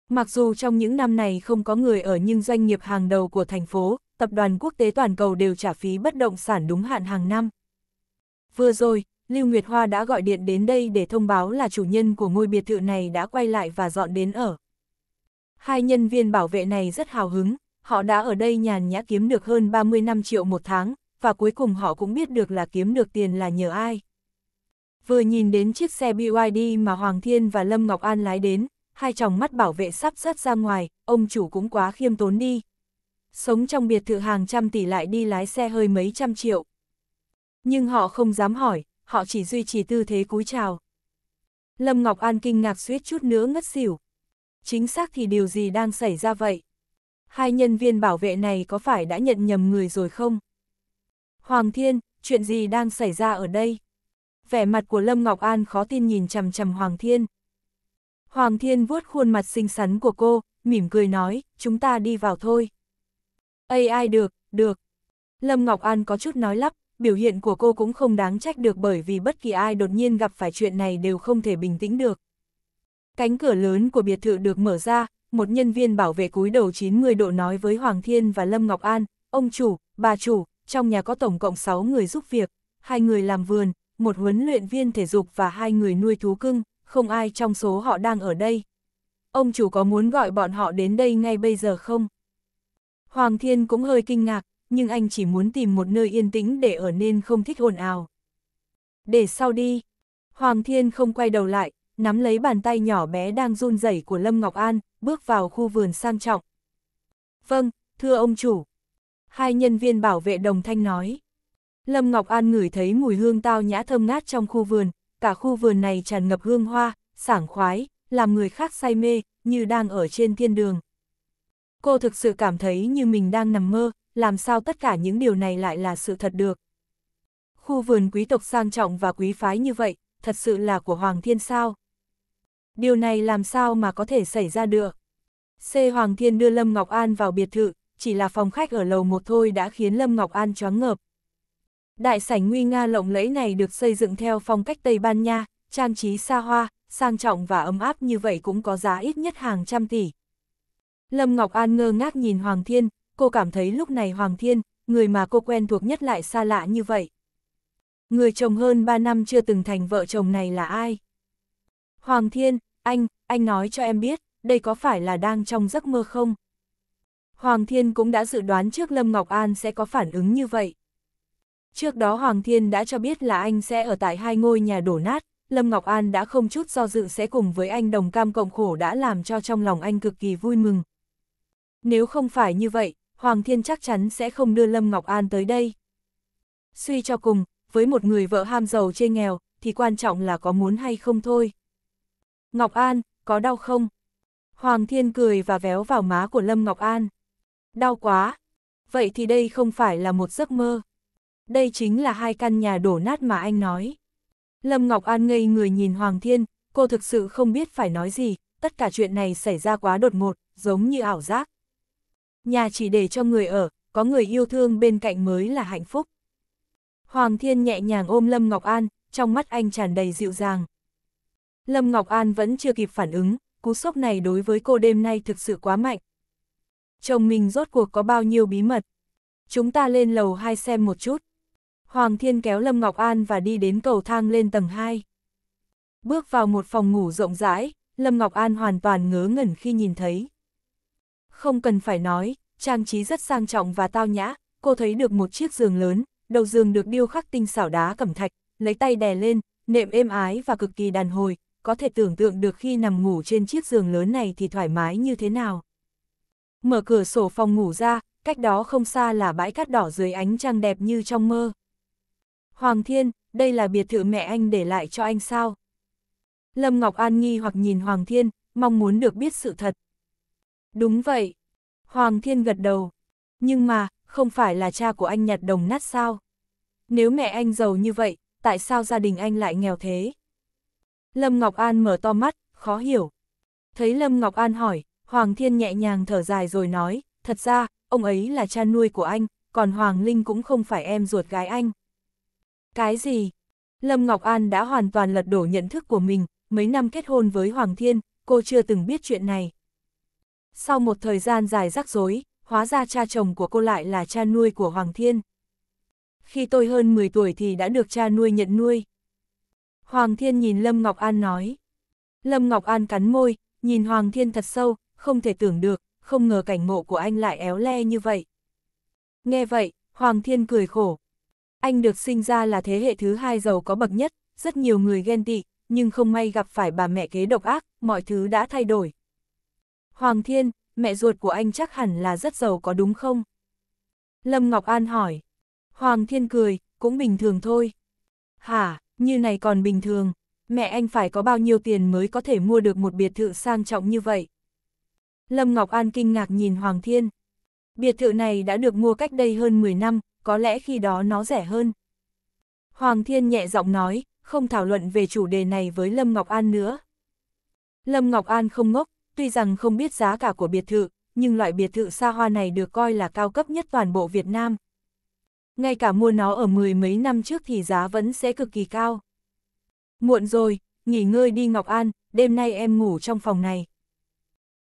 Mặc dù trong những năm này không có người ở nhưng doanh nghiệp hàng đầu của thành phố, tập đoàn quốc tế toàn cầu đều trả phí bất động sản đúng hạn hàng năm. Vừa rồi, Lưu Nguyệt Hoa đã gọi điện đến đây để thông báo là chủ nhân của ngôi biệt thự này đã quay lại và dọn đến ở. Hai nhân viên bảo vệ này rất hào hứng, họ đã ở đây nhàn nhã kiếm được hơn năm triệu một tháng, và cuối cùng họ cũng biết được là kiếm được tiền là nhờ ai. Vừa nhìn đến chiếc xe BYD mà Hoàng Thiên và Lâm Ngọc An lái đến, hai chồng mắt bảo vệ sắp rớt ra ngoài, ông chủ cũng quá khiêm tốn đi. Sống trong biệt thự hàng trăm tỷ lại đi lái xe hơi mấy trăm triệu. Nhưng họ không dám hỏi, họ chỉ duy trì tư thế cúi chào. Lâm Ngọc An kinh ngạc suýt chút nữa ngất xỉu, chính xác thì điều gì đang xảy ra vậy? Hai nhân viên bảo vệ này có phải đã nhận nhầm người rồi không? Hoàng Thiên, chuyện gì đang xảy ra ở đây? Vẻ mặt của Lâm Ngọc An khó tin nhìn chằm chằm Hoàng Thiên. Hoàng Thiên vuốt khuôn mặt xinh xắn của cô, mỉm cười nói, chúng ta đi vào thôi. Ây ai được, được. Lâm Ngọc An có chút nói lắp, biểu hiện của cô cũng không đáng trách được bởi vì bất kỳ ai đột nhiên gặp phải chuyện này đều không thể bình tĩnh được. Cánh cửa lớn của biệt thự được mở ra, một nhân viên bảo vệ cúi đầu 90 độ nói với Hoàng Thiên và Lâm Ngọc An, ông chủ, bà chủ, trong nhà có tổng cộng 6 người giúp việc, hai người làm vườn, một huấn luyện viên thể dục và hai người nuôi thú cưng, không ai trong số họ đang ở đây. Ông chủ có muốn gọi bọn họ đến đây ngay bây giờ không? Hoàng Thiên cũng hơi kinh ngạc, nhưng anh chỉ muốn tìm một nơi yên tĩnh để ở nên không thích ồn ào. Để sau đi. Hoàng Thiên không quay đầu lại, nắm lấy bàn tay nhỏ bé đang run rẩy của Lâm Ngọc An, bước vào khu vườn sang trọng. Vâng, thưa ông chủ. Hai nhân viên bảo vệ đồng thanh nói. Lâm Ngọc An ngửi thấy mùi hương tao nhã thơm ngát trong khu vườn, cả khu vườn này tràn ngập hương hoa, sảng khoái, làm người khác say mê, như đang ở trên thiên đường. Cô thực sự cảm thấy như mình đang nằm mơ, làm sao tất cả những điều này lại là sự thật được. Khu vườn quý tộc sang trọng và quý phái như vậy, thật sự là của Hoàng Thiên sao? Điều này làm sao mà có thể xảy ra được? C. Hoàng Thiên đưa Lâm Ngọc An vào biệt thự, chỉ là phòng khách ở lầu một thôi đã khiến Lâm Ngọc An choáng ngợp. Đại sảnh nguy nga lộng lẫy này được xây dựng theo phong cách Tây Ban Nha, trang trí xa hoa, sang trọng và ấm áp như vậy cũng có giá ít nhất hàng trăm tỷ. Lâm Ngọc An ngơ ngác nhìn Hoàng Thiên, cô cảm thấy lúc này Hoàng Thiên, người mà cô quen thuộc nhất lại xa lạ như vậy. Người chồng hơn 3 năm chưa từng thành vợ chồng này là ai? Hoàng Thiên, anh, anh nói cho em biết, đây có phải là đang trong giấc mơ không? Hoàng Thiên cũng đã dự đoán trước Lâm Ngọc An sẽ có phản ứng như vậy. Trước đó Hoàng Thiên đã cho biết là anh sẽ ở tại hai ngôi nhà đổ nát, Lâm Ngọc An đã không chút do dự sẽ cùng với anh đồng cam cộng khổ đã làm cho trong lòng anh cực kỳ vui mừng. Nếu không phải như vậy, Hoàng Thiên chắc chắn sẽ không đưa Lâm Ngọc An tới đây. Suy cho cùng, với một người vợ ham giàu chê nghèo, thì quan trọng là có muốn hay không thôi. Ngọc An, có đau không? Hoàng Thiên cười và véo vào má của Lâm Ngọc An. Đau quá! Vậy thì đây không phải là một giấc mơ. Đây chính là hai căn nhà đổ nát mà anh nói. Lâm Ngọc An ngây người nhìn Hoàng Thiên, cô thực sự không biết phải nói gì, tất cả chuyện này xảy ra quá đột ngột, giống như ảo giác. Nhà chỉ để cho người ở, có người yêu thương bên cạnh mới là hạnh phúc. Hoàng Thiên nhẹ nhàng ôm Lâm Ngọc An, trong mắt anh tràn đầy dịu dàng. Lâm Ngọc An vẫn chưa kịp phản ứng, cú sốc này đối với cô đêm nay thực sự quá mạnh. Chồng mình rốt cuộc có bao nhiêu bí mật. Chúng ta lên lầu 2 xem một chút. Hoàng Thiên kéo Lâm Ngọc An và đi đến cầu thang lên tầng 2. Bước vào một phòng ngủ rộng rãi, Lâm Ngọc An hoàn toàn ngớ ngẩn khi nhìn thấy. Không cần phải nói, trang trí rất sang trọng và tao nhã, cô thấy được một chiếc giường lớn, đầu giường được điêu khắc tinh xảo đá cẩm thạch, lấy tay đè lên, nệm êm ái và cực kỳ đàn hồi, có thể tưởng tượng được khi nằm ngủ trên chiếc giường lớn này thì thoải mái như thế nào. Mở cửa sổ phòng ngủ ra, cách đó không xa là bãi cát đỏ dưới ánh trăng đẹp như trong mơ. Hoàng Thiên, đây là biệt thự mẹ anh để lại cho anh sao? Lâm Ngọc An nghi hoặc nhìn Hoàng Thiên, mong muốn được biết sự thật. Đúng vậy. Hoàng Thiên gật đầu. Nhưng mà, không phải là cha của anh nhặt đồng nát sao? Nếu mẹ anh giàu như vậy, tại sao gia đình anh lại nghèo thế? Lâm Ngọc An mở to mắt, khó hiểu. Thấy Lâm Ngọc An hỏi, Hoàng Thiên nhẹ nhàng thở dài rồi nói, thật ra, ông ấy là cha nuôi của anh, còn Hoàng Linh cũng không phải em ruột gái anh. Cái gì? Lâm Ngọc An đã hoàn toàn lật đổ nhận thức của mình, mấy năm kết hôn với Hoàng Thiên, cô chưa từng biết chuyện này. Sau một thời gian dài rắc rối, hóa ra cha chồng của cô lại là cha nuôi của Hoàng Thiên. Khi tôi hơn 10 tuổi thì đã được cha nuôi nhận nuôi. Hoàng Thiên nhìn Lâm Ngọc An nói. Lâm Ngọc An cắn môi, nhìn Hoàng Thiên thật sâu, không thể tưởng được, không ngờ cảnh ngộ của anh lại éo le như vậy. Nghe vậy, Hoàng Thiên cười khổ. Anh được sinh ra là thế hệ thứ hai giàu có bậc nhất, rất nhiều người ghen tị, nhưng không may gặp phải bà mẹ kế độc ác, mọi thứ đã thay đổi. Hoàng Thiên, mẹ ruột của anh chắc hẳn là rất giàu có đúng không? Lâm Ngọc An hỏi. Hoàng Thiên cười, cũng bình thường thôi. Hả? Như này còn bình thường, mẹ anh phải có bao nhiêu tiền mới có thể mua được một biệt thự sang trọng như vậy. Lâm Ngọc An kinh ngạc nhìn Hoàng Thiên. Biệt thự này đã được mua cách đây hơn 10 năm, có lẽ khi đó nó rẻ hơn. Hoàng Thiên nhẹ giọng nói, không thảo luận về chủ đề này với Lâm Ngọc An nữa. Lâm Ngọc An không ngốc, tuy rằng không biết giá cả của biệt thự, nhưng loại biệt thự xa hoa này được coi là cao cấp nhất toàn bộ Việt Nam ngay cả mua nó ở mười mấy năm trước thì giá vẫn sẽ cực kỳ cao. Muộn rồi, nghỉ ngơi đi Ngọc An, đêm nay em ngủ trong phòng này.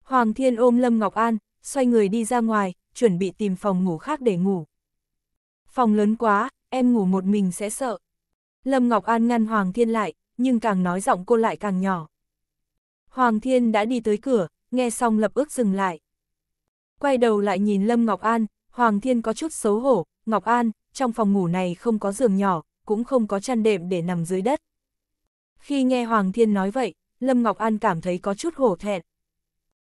Hoàng Thiên ôm Lâm Ngọc An, xoay người đi ra ngoài, chuẩn bị tìm phòng ngủ khác để ngủ. Phòng lớn quá, em ngủ một mình sẽ sợ. Lâm Ngọc An ngăn Hoàng Thiên lại, nhưng càng nói giọng cô lại càng nhỏ. Hoàng Thiên đã đi tới cửa, nghe xong lập ước dừng lại. Quay đầu lại nhìn Lâm Ngọc An, Hoàng Thiên có chút xấu hổ, Ngọc An, trong phòng ngủ này không có giường nhỏ, cũng không có chăn đệm để nằm dưới đất. Khi nghe Hoàng Thiên nói vậy, Lâm Ngọc An cảm thấy có chút hổ thẹn.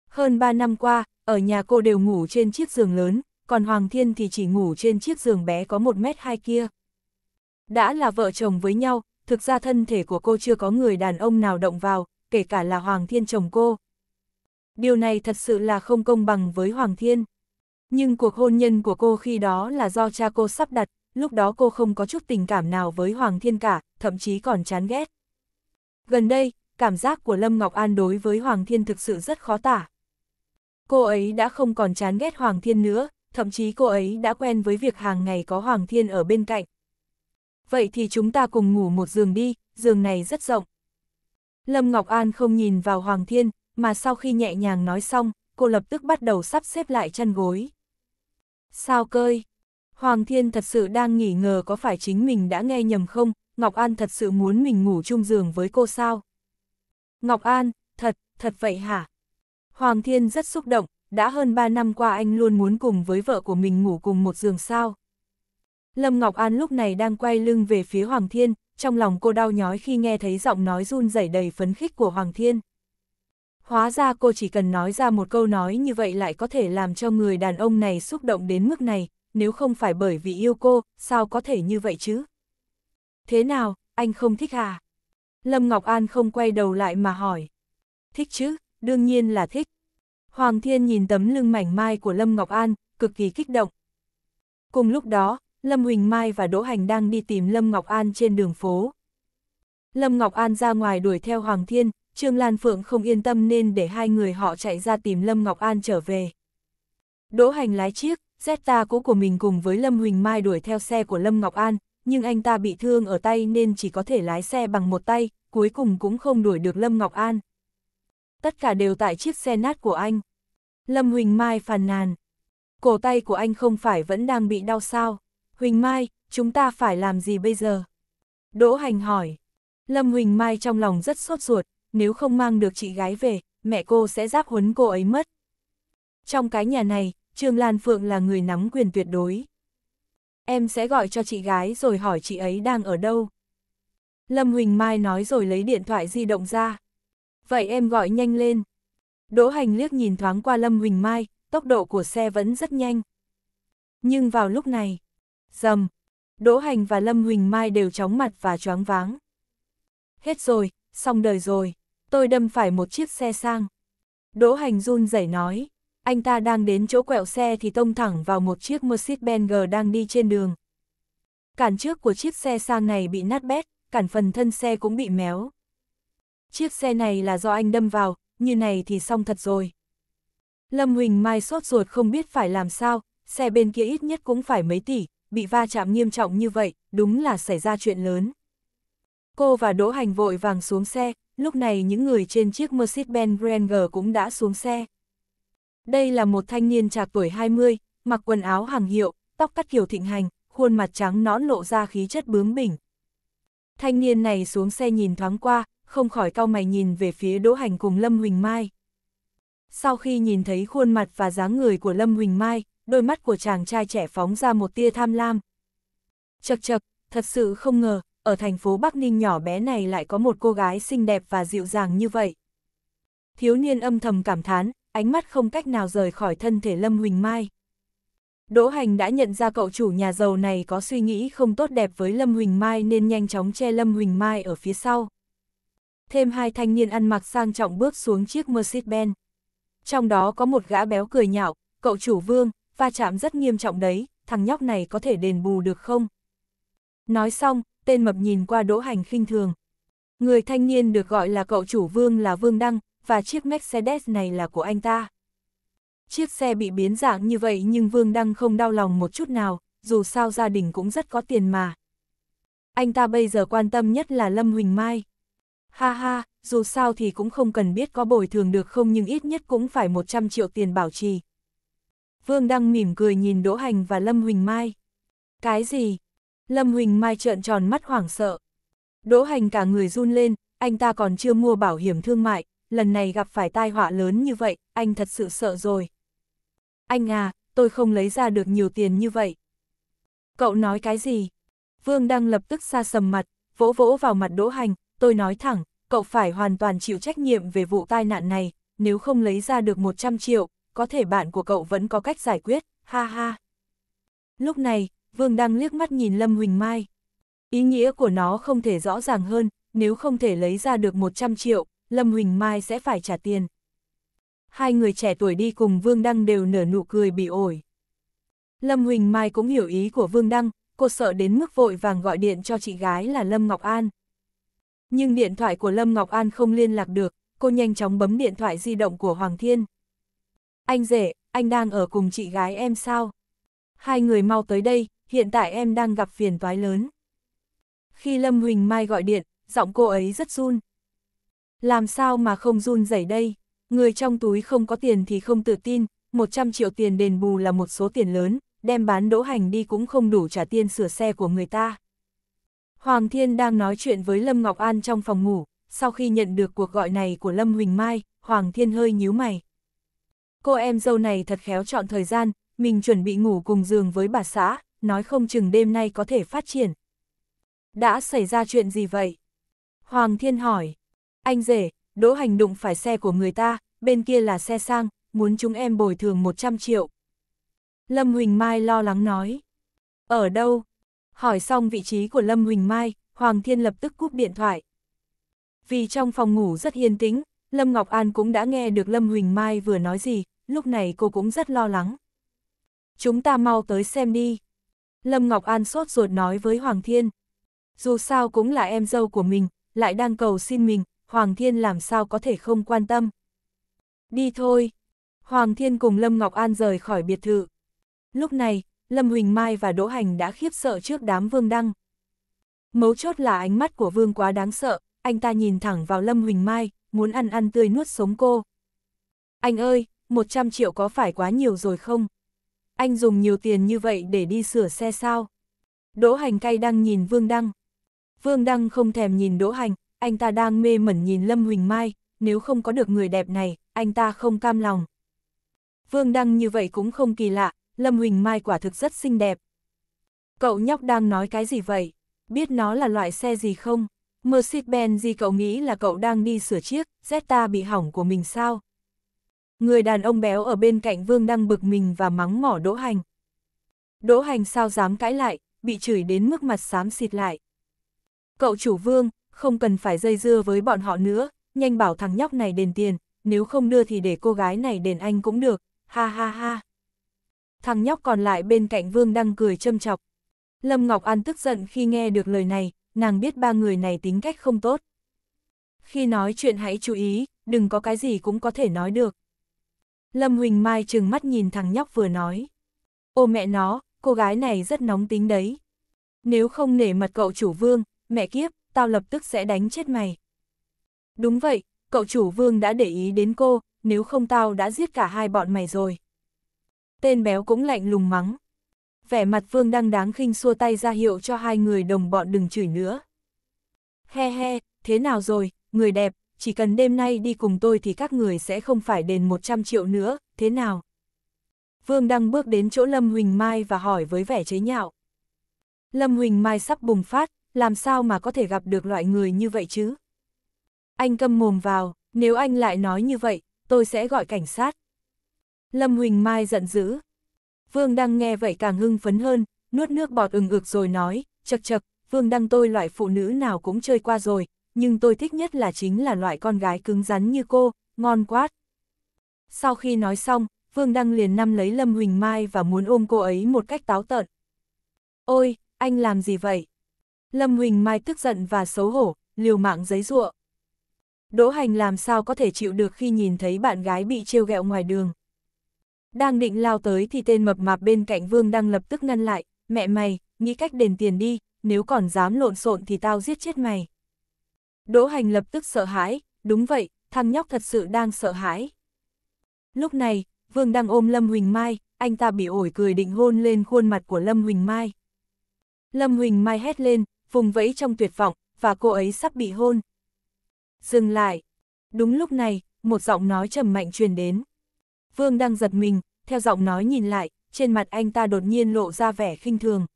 Hơn 3 năm qua, ở nhà cô đều ngủ trên chiếc giường lớn, còn Hoàng Thiên thì chỉ ngủ trên chiếc giường bé có 1 mét 2 kia. Đã là vợ chồng với nhau, thực ra thân thể của cô chưa có người đàn ông nào động vào, kể cả là Hoàng Thiên chồng cô. Điều này thật sự là không công bằng với Hoàng Thiên. Nhưng cuộc hôn nhân của cô khi đó là do cha cô sắp đặt, lúc đó cô không có chút tình cảm nào với Hoàng Thiên cả, thậm chí còn chán ghét. Gần đây, cảm giác của Lâm Ngọc An đối với Hoàng Thiên thực sự rất khó tả. Cô ấy đã không còn chán ghét Hoàng Thiên nữa, thậm chí cô ấy đã quen với việc hàng ngày có Hoàng Thiên ở bên cạnh. Vậy thì chúng ta cùng ngủ một giường đi, giường này rất rộng. Lâm Ngọc An không nhìn vào Hoàng Thiên, mà sau khi nhẹ nhàng nói xong, cô lập tức bắt đầu sắp xếp lại chăn gối. Sao cơi? Hoàng Thiên thật sự đang nghỉ ngờ có phải chính mình đã nghe nhầm không, Ngọc An thật sự muốn mình ngủ chung giường với cô sao? Ngọc An, thật, thật vậy hả? Hoàng Thiên rất xúc động, đã hơn 3 năm qua anh luôn muốn cùng với vợ của mình ngủ cùng một giường sao. Lâm Ngọc An lúc này đang quay lưng về phía Hoàng Thiên, trong lòng cô đau nhói khi nghe thấy giọng nói run rẩy đầy phấn khích của Hoàng Thiên. Hóa ra cô chỉ cần nói ra một câu nói như vậy lại có thể làm cho người đàn ông này xúc động đến mức này, nếu không phải bởi vì yêu cô, sao có thể như vậy chứ? Thế nào, anh không thích à? Lâm Ngọc An không quay đầu lại mà hỏi. Thích chứ, đương nhiên là thích. Hoàng Thiên nhìn tấm lưng mảnh mai của Lâm Ngọc An, cực kỳ kích động. Cùng lúc đó, Lâm Huỳnh Mai và Đỗ Hành đang đi tìm Lâm Ngọc An trên đường phố. Lâm Ngọc An ra ngoài đuổi theo Hoàng Thiên, Trương Lan Phượng không yên tâm nên để hai người họ chạy ra tìm Lâm Ngọc An trở về. Đỗ hành lái chiếc, Zeta cũ của mình cùng với Lâm Huỳnh Mai đuổi theo xe của Lâm Ngọc An, nhưng anh ta bị thương ở tay nên chỉ có thể lái xe bằng một tay, cuối cùng cũng không đuổi được Lâm Ngọc An. Tất cả đều tại chiếc xe nát của anh. Lâm Huỳnh Mai phàn nàn. Cổ tay của anh không phải vẫn đang bị đau sao? Huỳnh Mai, chúng ta phải làm gì bây giờ? Đỗ Hành hỏi. Lâm Huỳnh Mai trong lòng rất sốt ruột, nếu không mang được chị gái về, mẹ cô sẽ giáp huấn cô ấy mất. Trong cái nhà này, Trương Lan Phượng là người nắm quyền tuyệt đối. Em sẽ gọi cho chị gái rồi hỏi chị ấy đang ở đâu. Lâm Huỳnh Mai nói rồi lấy điện thoại di động ra. Vậy em gọi nhanh lên. Đỗ Hành liếc nhìn thoáng qua Lâm Huỳnh Mai, tốc độ của xe vẫn rất nhanh. Nhưng vào lúc này, dầm, Đỗ Hành và Lâm Huỳnh Mai đều chóng mặt và choáng váng. Hết rồi, xong đời rồi tôi đâm phải một chiếc xe sang. Đỗ Hành run rẩy nói, anh ta đang đến chỗ quẹo xe thì tông thẳng vào một chiếc Mercedes-Benz đang đi trên đường. Cản trước của chiếc xe sang này bị nát bét, cản phần thân xe cũng bị méo. Chiếc xe này là do anh đâm vào, như này thì xong thật rồi. Lâm Huỳnh Mai sốt ruột không biết phải làm sao, xe bên kia ít nhất cũng phải mấy tỷ, bị va chạm nghiêm trọng như vậy, đúng là xảy ra chuyện lớn. Cô và Đỗ Hành vội vàng xuống xe, lúc này những người trên chiếc Mercedes-Benz Ranger cũng đã xuống xe. Đây là một thanh niên trạc tuổi 20, mặc quần áo hàng hiệu, tóc cắt kiểu thịnh hành, khuôn mặt trắng nõn lộ ra khí chất bướng bỉnh. Thanh niên này xuống xe nhìn thoáng qua, không khỏi cau mày nhìn về phía Đỗ Hành cùng Lâm Huỳnh Mai. Sau khi nhìn thấy khuôn mặt và dáng người của Lâm Huỳnh Mai, đôi mắt của chàng trai trẻ phóng ra một tia tham lam. Chật chật, thật sự không ngờ, ở thành phố Bắc Ninh nhỏ bé này lại có một cô gái xinh đẹp và dịu dàng như vậy. Thiếu niên âm thầm cảm thán, ánh mắt không cách nào rời khỏi thân thể Lâm Huỳnh Mai. Đỗ Hành đã nhận ra cậu chủ nhà giàu này có suy nghĩ không tốt đẹp với Lâm Huỳnh Mai nên nhanh chóng che Lâm Huỳnh Mai ở phía sau. Thêm hai thanh niên ăn mặc sang trọng bước xuống chiếc Mercedes-Benz. Trong đó có một gã béo cười nhạo, cậu chủ vương, va chạm rất nghiêm trọng đấy, thằng nhóc này có thể đền bù được không? Nói xong, tên mập nhìn qua đỗ hành khinh thường. Người thanh niên được gọi là cậu chủ vương là Vương Đăng, và chiếc Mercedes này là của anh ta. Chiếc xe bị biến dạng như vậy nhưng Vương Đăng không đau lòng một chút nào, dù sao gia đình cũng rất có tiền mà. Anh ta bây giờ quan tâm nhất là Lâm Huỳnh Mai. Ha ha, dù sao thì cũng không cần biết có bồi thường được không nhưng ít nhất cũng phải 100 triệu tiền bảo trì. Vương Đăng mỉm cười nhìn Đỗ Hành và Lâm Huỳnh Mai. Cái gì? Lâm Huỳnh Mai trợn tròn mắt hoảng sợ. Đỗ hành cả người run lên, anh ta còn chưa mua bảo hiểm thương mại, lần này gặp phải tai họa lớn như vậy, anh thật sự sợ rồi. Anh à, tôi không lấy ra được nhiều tiền như vậy. Cậu nói cái gì? Vương đang lập tức xa sầm mặt, vỗ vỗ vào mặt đỗ hành, tôi nói thẳng, cậu phải hoàn toàn chịu trách nhiệm về vụ tai nạn này, nếu không lấy ra được 100 triệu, có thể bạn của cậu vẫn có cách giải quyết, ha ha. Lúc này, Vương Đăng liếc mắt nhìn Lâm Huỳnh Mai. Ý nghĩa của nó không thể rõ ràng hơn, nếu không thể lấy ra được 100 triệu, Lâm Huỳnh Mai sẽ phải trả tiền. Hai người trẻ tuổi đi cùng Vương Đăng đều nở nụ cười bị ổi. Lâm Huỳnh Mai cũng hiểu ý của Vương Đăng, cô sợ đến mức vội vàng gọi điện cho chị gái là Lâm Ngọc An. Nhưng điện thoại của Lâm Ngọc An không liên lạc được, cô nhanh chóng bấm điện thoại di động của Hoàng Thiên. Anh rể, anh đang ở cùng chị gái em sao? Hai người mau tới đây, hiện tại em đang gặp phiền toái lớn. Khi Lâm Huỳnh Mai gọi điện, giọng cô ấy rất run. Làm sao mà không run rẩy đây, người trong túi không có tiền thì không tự tin, 100 triệu tiền đền bù là một số tiền lớn, đem bán đỗ hành đi cũng không đủ trả tiền sửa xe của người ta. Hoàng Thiên đang nói chuyện với Lâm Ngọc An trong phòng ngủ, sau khi nhận được cuộc gọi này của Lâm Huỳnh Mai, Hoàng Thiên hơi nhíu mày. Cô em dâu này thật khéo chọn thời gian, mình chuẩn bị ngủ cùng giường với bà xã, nói không chừng đêm nay có thể phát triển. Đã xảy ra chuyện gì vậy? Hoàng Thiên hỏi. Anh rể, Đỗ Hành đụng phải xe của người ta, bên kia là xe sang, muốn chúng em bồi thường 100 triệu. Lâm Huỳnh Mai lo lắng nói. Ở đâu? Hỏi xong vị trí của Lâm Huỳnh Mai, Hoàng Thiên lập tức cúp điện thoại. Vì trong phòng ngủ rất yên tĩnh, Lâm Ngọc An cũng đã nghe được Lâm Huỳnh Mai vừa nói gì, lúc này cô cũng rất lo lắng. Chúng ta mau tới xem đi. Lâm Ngọc An sốt ruột nói với Hoàng Thiên. Dù sao cũng là em dâu của mình, lại đang cầu xin mình, Hoàng Thiên làm sao có thể không quan tâm. Đi thôi. Hoàng Thiên cùng Lâm Ngọc An rời khỏi biệt thự. Lúc này, Lâm Huỳnh Mai và Đỗ Hành đã khiếp sợ trước đám Vương Đăng. Mấu chốt là ánh mắt của Vương quá đáng sợ, anh ta nhìn thẳng vào Lâm Huỳnh Mai, muốn ăn ăn tươi nuốt sống cô. Anh ơi, 100 triệu có phải quá nhiều rồi không? anh dùng nhiều tiền như vậy để đi sửa xe sao? Đỗ Hành cay đang nhìn Vương Đăng. Vương Đăng không thèm nhìn Đỗ Hành, anh ta đang mê mẩn nhìn Lâm Huỳnh Mai, nếu không có được người đẹp này, anh ta không cam lòng. Vương Đăng như vậy cũng không kỳ lạ, Lâm Huỳnh Mai quả thực rất xinh đẹp. Cậu nhóc đang nói cái gì vậy? Biết nó là loại xe gì không? Mercedes-Benz gì cậu nghĩ là cậu đang đi sửa chiếc Zeta bị hỏng của mình sao? Người đàn ông béo ở bên cạnh Vương Đăng bực mình và mắng mỏ Đỗ Hành. Đỗ Hành sao dám cãi lại, bị chửi đến mức mặt xám xịt lại. Cậu chủ Vương, không cần phải dây dưa với bọn họ nữa, nhanh bảo thằng nhóc này đền tiền, nếu không đưa thì để cô gái này đền anh cũng được, ha ha ha. Thằng nhóc còn lại bên cạnh Vương Đăng cười châm chọc. Lâm Ngọc An tức giận khi nghe được lời này, nàng biết ba người này tính cách không tốt. Khi nói chuyện hãy chú ý, đừng có cái gì cũng có thể nói được. Lâm Huỳnh Mai trừng mắt nhìn thằng nhóc vừa nói. Ô mẹ nó, cô gái này rất nóng tính đấy. Nếu không nể mặt cậu chủ vương, mẹ kiếp, tao lập tức sẽ đánh chết mày. Đúng vậy, cậu chủ vương đã để ý đến cô, nếu không tao đã giết cả hai bọn mày rồi. Tên béo cũng lạnh lùng mắng. Vẻ mặt vương đang đáng khinh xua tay ra hiệu cho hai người đồng bọn đừng chửi nữa. He he, thế nào rồi, người đẹp, chỉ cần đêm nay đi cùng tôi thì các người sẽ không phải đền 100 triệu nữa, thế nào? Vương Đăng bước đến chỗ Lâm Huỳnh Mai và hỏi với vẻ chế nhạo. Lâm Huỳnh Mai sắp bùng phát, làm sao mà có thể gặp được loại người như vậy chứ? Anh câm mồm vào, nếu anh lại nói như vậy, tôi sẽ gọi cảnh sát. Lâm Huỳnh Mai giận dữ. Vương Đăng nghe vậy càng hưng phấn hơn, nuốt nước bọt ừng ực rồi nói, chật chật, Vương Đăng tôi loại phụ nữ nào cũng chơi qua rồi, nhưng tôi thích nhất là chính là loại con gái cứng rắn như cô, ngon quá. Sau khi nói xong, Vương Đăng liền nắm lấy Lâm Huỳnh Mai và muốn ôm cô ấy một cách táo tợn. Ôi, anh làm gì vậy? Lâm Huỳnh Mai tức giận và xấu hổ, liều mạng giấy ruộng. Đỗ Hành làm sao có thể chịu được khi nhìn thấy bạn gái bị trêu ghẹo ngoài đường. Đang định lao tới thì tên mập mạp bên cạnh Vương Đăng lập tức ngăn lại, mẹ mày, nghĩ cách đền tiền đi, nếu còn dám lộn xộn thì tao giết chết mày. Đỗ Hành lập tức sợ hãi, đúng vậy, thằng nhóc thật sự đang sợ hãi. Lúc này, Vương đang ôm Lâm Huỳnh Mai, anh ta bị ổi cười định hôn lên khuôn mặt của Lâm Huỳnh Mai. Lâm Huỳnh Mai hét lên, vùng vẫy trong tuyệt vọng, và cô ấy sắp bị hôn. Dừng lại. Đúng lúc này, một giọng nói trầm mạnh truyền đến. Vương đang giật mình, theo giọng nói nhìn lại, trên mặt anh ta đột nhiên lộ ra vẻ khinh thường.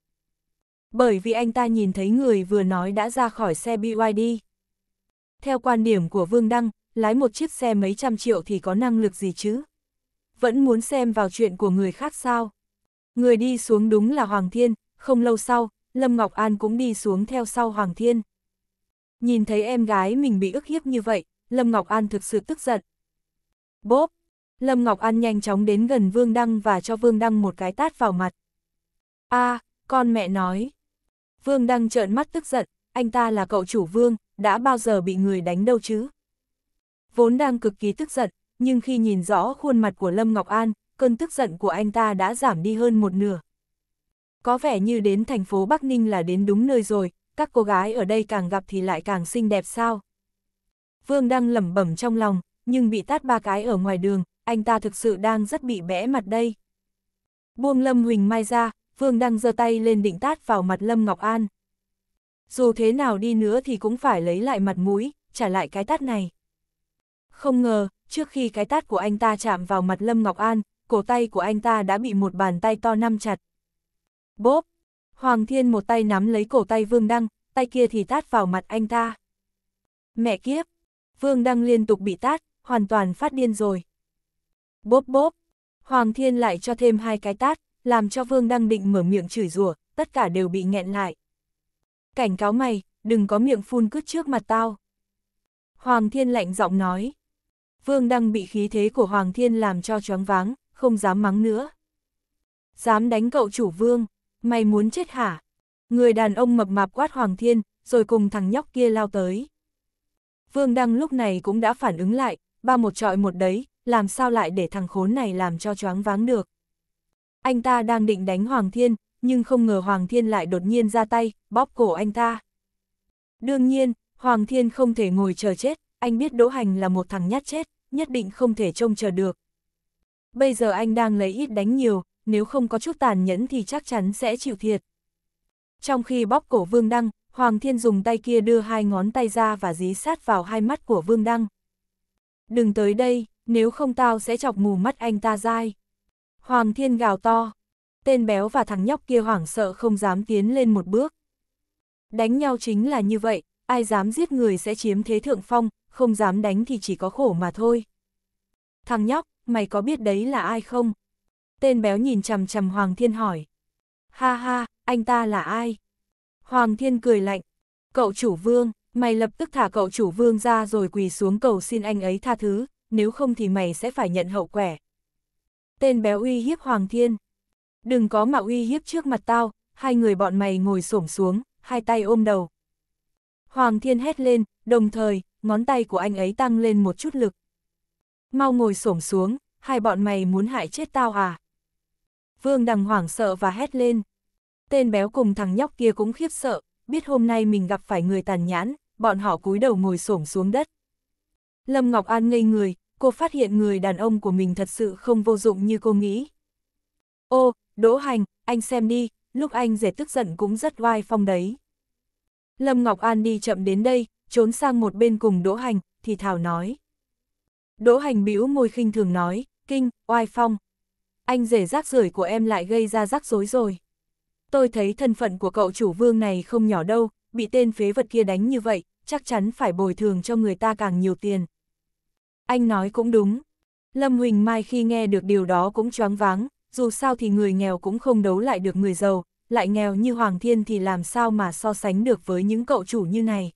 Bởi vì anh ta nhìn thấy người vừa nói đã ra khỏi xe BYD. Theo quan điểm của Vương Đăng, lái một chiếc xe mấy trăm triệu thì có năng lực gì chứ? Vẫn muốn xem vào chuyện của người khác sao? Người đi xuống đúng là Hoàng Thiên, không lâu sau, Lâm Ngọc An cũng đi xuống theo sau Hoàng Thiên. Nhìn thấy em gái mình bị ức hiếp như vậy, Lâm Ngọc An thực sự tức giận. Bốp! Lâm Ngọc An nhanh chóng đến gần Vương Đăng và cho Vương Đăng một cái tát vào mặt. a à, con mẹ nói. Vương Đăng trợn mắt tức giận, anh ta là cậu chủ vương, đã bao giờ bị người đánh đâu chứ? Vốn đang cực kỳ tức giận, nhưng khi nhìn rõ khuôn mặt của Lâm Ngọc An, cơn tức giận của anh ta đã giảm đi hơn một nửa. Có vẻ như đến thành phố Bắc Ninh là đến đúng nơi rồi, các cô gái ở đây càng gặp thì lại càng xinh đẹp sao? Vương đang lẩm bẩm trong lòng, nhưng bị tát ba cái ở ngoài đường, anh ta thực sự đang rất bị bẽ mặt đây. Buông Lâm Huỳnh Mai ra, Vương đang giơ tay lên định tát vào mặt Lâm Ngọc An dù thế nào đi nữa thì cũng phải lấy lại mặt mũi, trả lại cái tát này. Không ngờ, trước khi cái tát của anh ta chạm vào mặt Lâm Ngọc An, cổ tay của anh ta đã bị một bàn tay to nắm chặt. Bốp! Hoàng Thiên một tay nắm lấy cổ tay Vương Đăng, tay kia thì tát vào mặt anh ta. Mẹ kiếp! Vương Đăng liên tục bị tát, hoàn toàn phát điên rồi. Bốp bốp! Hoàng Thiên lại cho thêm hai cái tát, làm cho Vương Đăng định mở miệng chửi rủa, tất cả đều bị nghẹn lại cảnh cáo mày, đừng có miệng phun cứt trước mặt tao. Hoàng thiên lạnh giọng nói. Vương Đăng bị khí thế của Hoàng thiên làm cho choáng váng, không dám mắng nữa. Dám đánh cậu chủ vương, mày muốn chết hả? Người đàn ông mập mạp quát Hoàng thiên, rồi cùng thằng nhóc kia lao tới. Vương Đăng lúc này cũng đã phản ứng lại, ba một trọi một đấy, làm sao lại để thằng khốn này làm cho choáng váng được. Anh ta đang định đánh Hoàng Thiên, nhưng không ngờ Hoàng Thiên lại đột nhiên ra tay, bóp cổ anh ta. Đương nhiên, Hoàng Thiên không thể ngồi chờ chết, anh biết Đỗ Hành là một thằng nhát chết, nhất định không thể trông chờ được. Bây giờ anh đang lấy ít đánh nhiều, nếu không có chút tàn nhẫn thì chắc chắn sẽ chịu thiệt. Trong khi bóp cổ Vương Đăng, Hoàng Thiên dùng tay kia đưa hai ngón tay ra và dí sát vào hai mắt của Vương Đăng. Đừng tới đây, nếu không tao sẽ chọc mù mắt anh ta dai. Hoàng Thiên gào to tên béo và thằng nhóc kia hoảng sợ không dám tiến lên một bước. Đánh nhau chính là như vậy, ai dám giết người sẽ chiếm thế thượng phong, không dám đánh thì chỉ có khổ mà thôi. Thằng nhóc, mày có biết đấy là ai không? Tên béo nhìn chằm chằm Hoàng Thiên hỏi. Ha ha, anh ta là ai? Hoàng Thiên cười lạnh. Cậu chủ vương, mày lập tức thả cậu chủ vương ra rồi quỳ xuống cầu xin anh ấy tha thứ, nếu không thì mày sẽ phải nhận hậu quả. Tên béo uy hiếp Hoàng Thiên. Đừng có mà uy hiếp trước mặt tao, hai người bọn mày ngồi xổm xuống, hai tay ôm đầu. Hoàng thiên hét lên, đồng thời, ngón tay của anh ấy tăng lên một chút lực. Mau ngồi xổm xuống, hai bọn mày muốn hại chết tao à? Vương đằng hoảng sợ và hét lên. Tên béo cùng thằng nhóc kia cũng khiếp sợ, biết hôm nay mình gặp phải người tàn nhãn, bọn họ cúi đầu ngồi xổm xuống đất. Lâm Ngọc An ngây người, cô phát hiện người đàn ông của mình thật sự không vô dụng như cô nghĩ. Ô, Đỗ Hành, anh xem đi, lúc anh dễ tức giận cũng rất oai phong đấy. Lâm Ngọc An đi chậm đến đây, trốn sang một bên cùng Đỗ Hành, thì Thảo nói. Đỗ Hành bĩu môi khinh thường nói, kinh, oai phong. Anh rể rác rưởi của em lại gây ra rắc rối rồi. Tôi thấy thân phận của cậu chủ vương này không nhỏ đâu, bị tên phế vật kia đánh như vậy, chắc chắn phải bồi thường cho người ta càng nhiều tiền. Anh nói cũng đúng. Lâm Huỳnh Mai khi nghe được điều đó cũng choáng váng, dù sao thì người nghèo cũng không đấu lại được người giàu, lại nghèo như Hoàng Thiên thì làm sao mà so sánh được với những cậu chủ như này.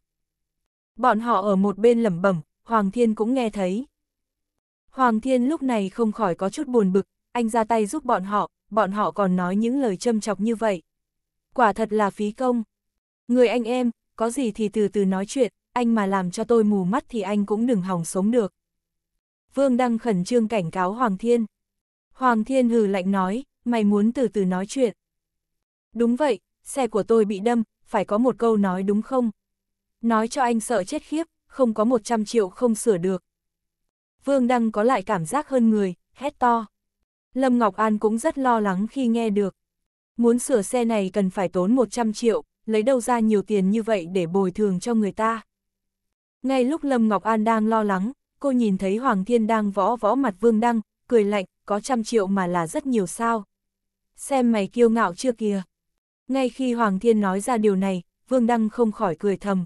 Bọn họ ở một bên lẩm bẩm, Hoàng Thiên cũng nghe thấy. Hoàng Thiên lúc này không khỏi có chút buồn bực, anh ra tay giúp bọn họ, bọn họ còn nói những lời châm chọc như vậy. Quả thật là phí công. Người anh em, có gì thì từ từ nói chuyện, anh mà làm cho tôi mù mắt thì anh cũng đừng hòng sống được. Vương Đăng khẩn trương cảnh cáo Hoàng Thiên. Hoàng Thiên hừ lạnh nói, mày muốn từ từ nói chuyện. Đúng vậy, xe của tôi bị đâm, phải có một câu nói đúng không? Nói cho anh sợ chết khiếp, không có 100 triệu không sửa được. Vương Đăng có lại cảm giác hơn người, hét to. Lâm Ngọc An cũng rất lo lắng khi nghe được. Muốn sửa xe này cần phải tốn 100 triệu, lấy đâu ra nhiều tiền như vậy để bồi thường cho người ta. Ngay lúc Lâm Ngọc An đang lo lắng, cô nhìn thấy Hoàng Thiên đang võ võ mặt Vương Đăng, cười lạnh, có trăm triệu mà là rất nhiều sao. Xem mày kiêu ngạo chưa kìa. Ngay khi Hoàng Thiên nói ra điều này, Vương Đăng không khỏi cười thầm.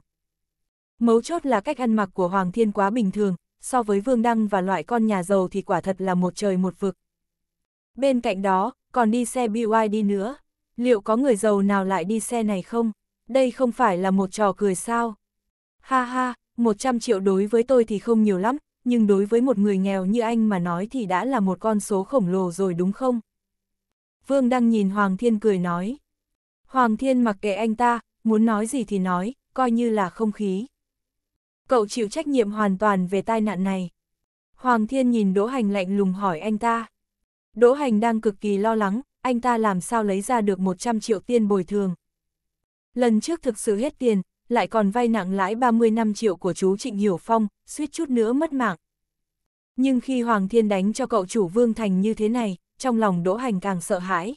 Mấu chốt là cách ăn mặc của Hoàng Thiên quá bình thường, so với Vương Đăng và loại con nhà giàu thì quả thật là một trời một vực. Bên cạnh đó, còn đi xe BYD nữa. Liệu có người giàu nào lại đi xe này không? Đây không phải là một trò cười sao? Ha ha, 100 triệu đối với tôi thì không nhiều lắm, nhưng đối với một người nghèo như anh mà nói thì đã là một con số khổng lồ rồi đúng không? Vương Đăng nhìn Hoàng Thiên cười nói. Hoàng Thiên mặc kệ anh ta, muốn nói gì thì nói, coi như là không khí. Cậu chịu trách nhiệm hoàn toàn về tai nạn này. Hoàng Thiên nhìn Đỗ Hành lạnh lùng hỏi anh ta. Đỗ Hành đang cực kỳ lo lắng, anh ta làm sao lấy ra được 100 triệu tiền bồi thường. Lần trước thực sự hết tiền, lại còn vay nặng lãi 30 năm triệu của chú Trịnh Hiểu Phong, suýt chút nữa mất mạng. Nhưng khi Hoàng Thiên đánh cho cậu chủ Vương Thành như thế này, trong lòng Đỗ Hành càng sợ hãi.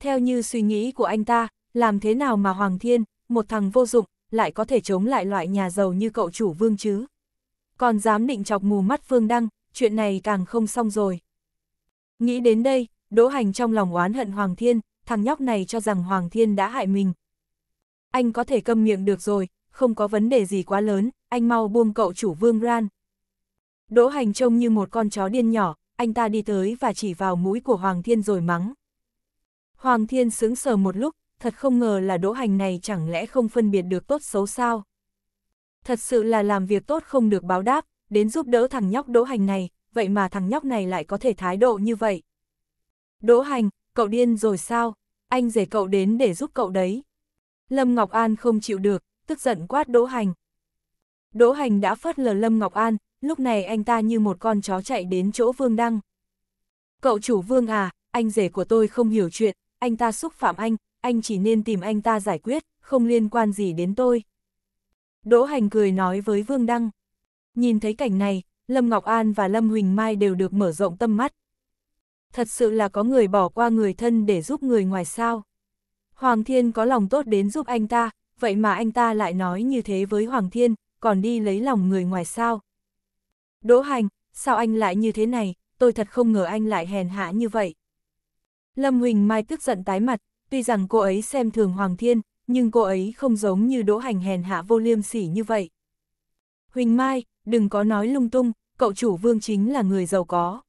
Theo như suy nghĩ của anh ta, làm thế nào mà Hoàng Thiên, một thằng vô dụng, lại có thể chống lại loại nhà giàu như cậu chủ Vương chứ? Còn dám định chọc mù mắt Phương Đăng, chuyện này càng không xong rồi. Nghĩ đến đây, Đỗ Hành trong lòng oán hận Hoàng Thiên, thằng nhóc này cho rằng Hoàng Thiên đã hại mình, anh có thể câm miệng được rồi, không có vấn đề gì quá lớn, anh mau buông cậu chủ Vương Ran. Đỗ Hành trông như một con chó điên nhỏ, anh ta đi tới và chỉ vào mũi của Hoàng Thiên rồi mắng. Hoàng Thiên sững sờ một lúc, thật không ngờ là Đỗ Hành này chẳng lẽ không phân biệt được tốt xấu sao. Thật sự là làm việc tốt không được báo đáp, đến giúp đỡ thằng nhóc Đỗ Hành này, vậy mà thằng nhóc này lại có thể thái độ như vậy. Đỗ Hành, cậu điên rồi sao? Anh rể cậu đến để giúp cậu đấy. Lâm Ngọc An không chịu được, tức giận quát Đỗ Hành. Đỗ Hành đã phớt lờ Lâm Ngọc An, lúc này anh ta như một con chó chạy đến chỗ Vương Đăng. Cậu chủ Vương à, anh rể của tôi không hiểu chuyện, anh ta xúc phạm anh, anh chỉ nên tìm anh ta giải quyết, không liên quan gì đến tôi. Đỗ Hành cười nói với Vương Đăng. Nhìn thấy cảnh này, Lâm Ngọc An và Lâm Huỳnh Mai đều được mở rộng tâm mắt. Thật sự là có người bỏ qua người thân để giúp người ngoài sao. Hoàng Thiên có lòng tốt đến giúp anh ta, vậy mà anh ta lại nói như thế với Hoàng Thiên, còn đi lấy lòng người ngoài sao. Đỗ Hành, sao anh lại như thế này, tôi thật không ngờ anh lại hèn hạ như vậy. Lâm Huỳnh Mai tức giận tái mặt, tuy rằng cô ấy xem thường Hoàng Thiên, nhưng cô ấy không giống như Đỗ Hành hèn hạ vô liêm sỉ như vậy. Huỳnh Mai, đừng có nói lung tung, cậu chủ Vương chính là người giàu có.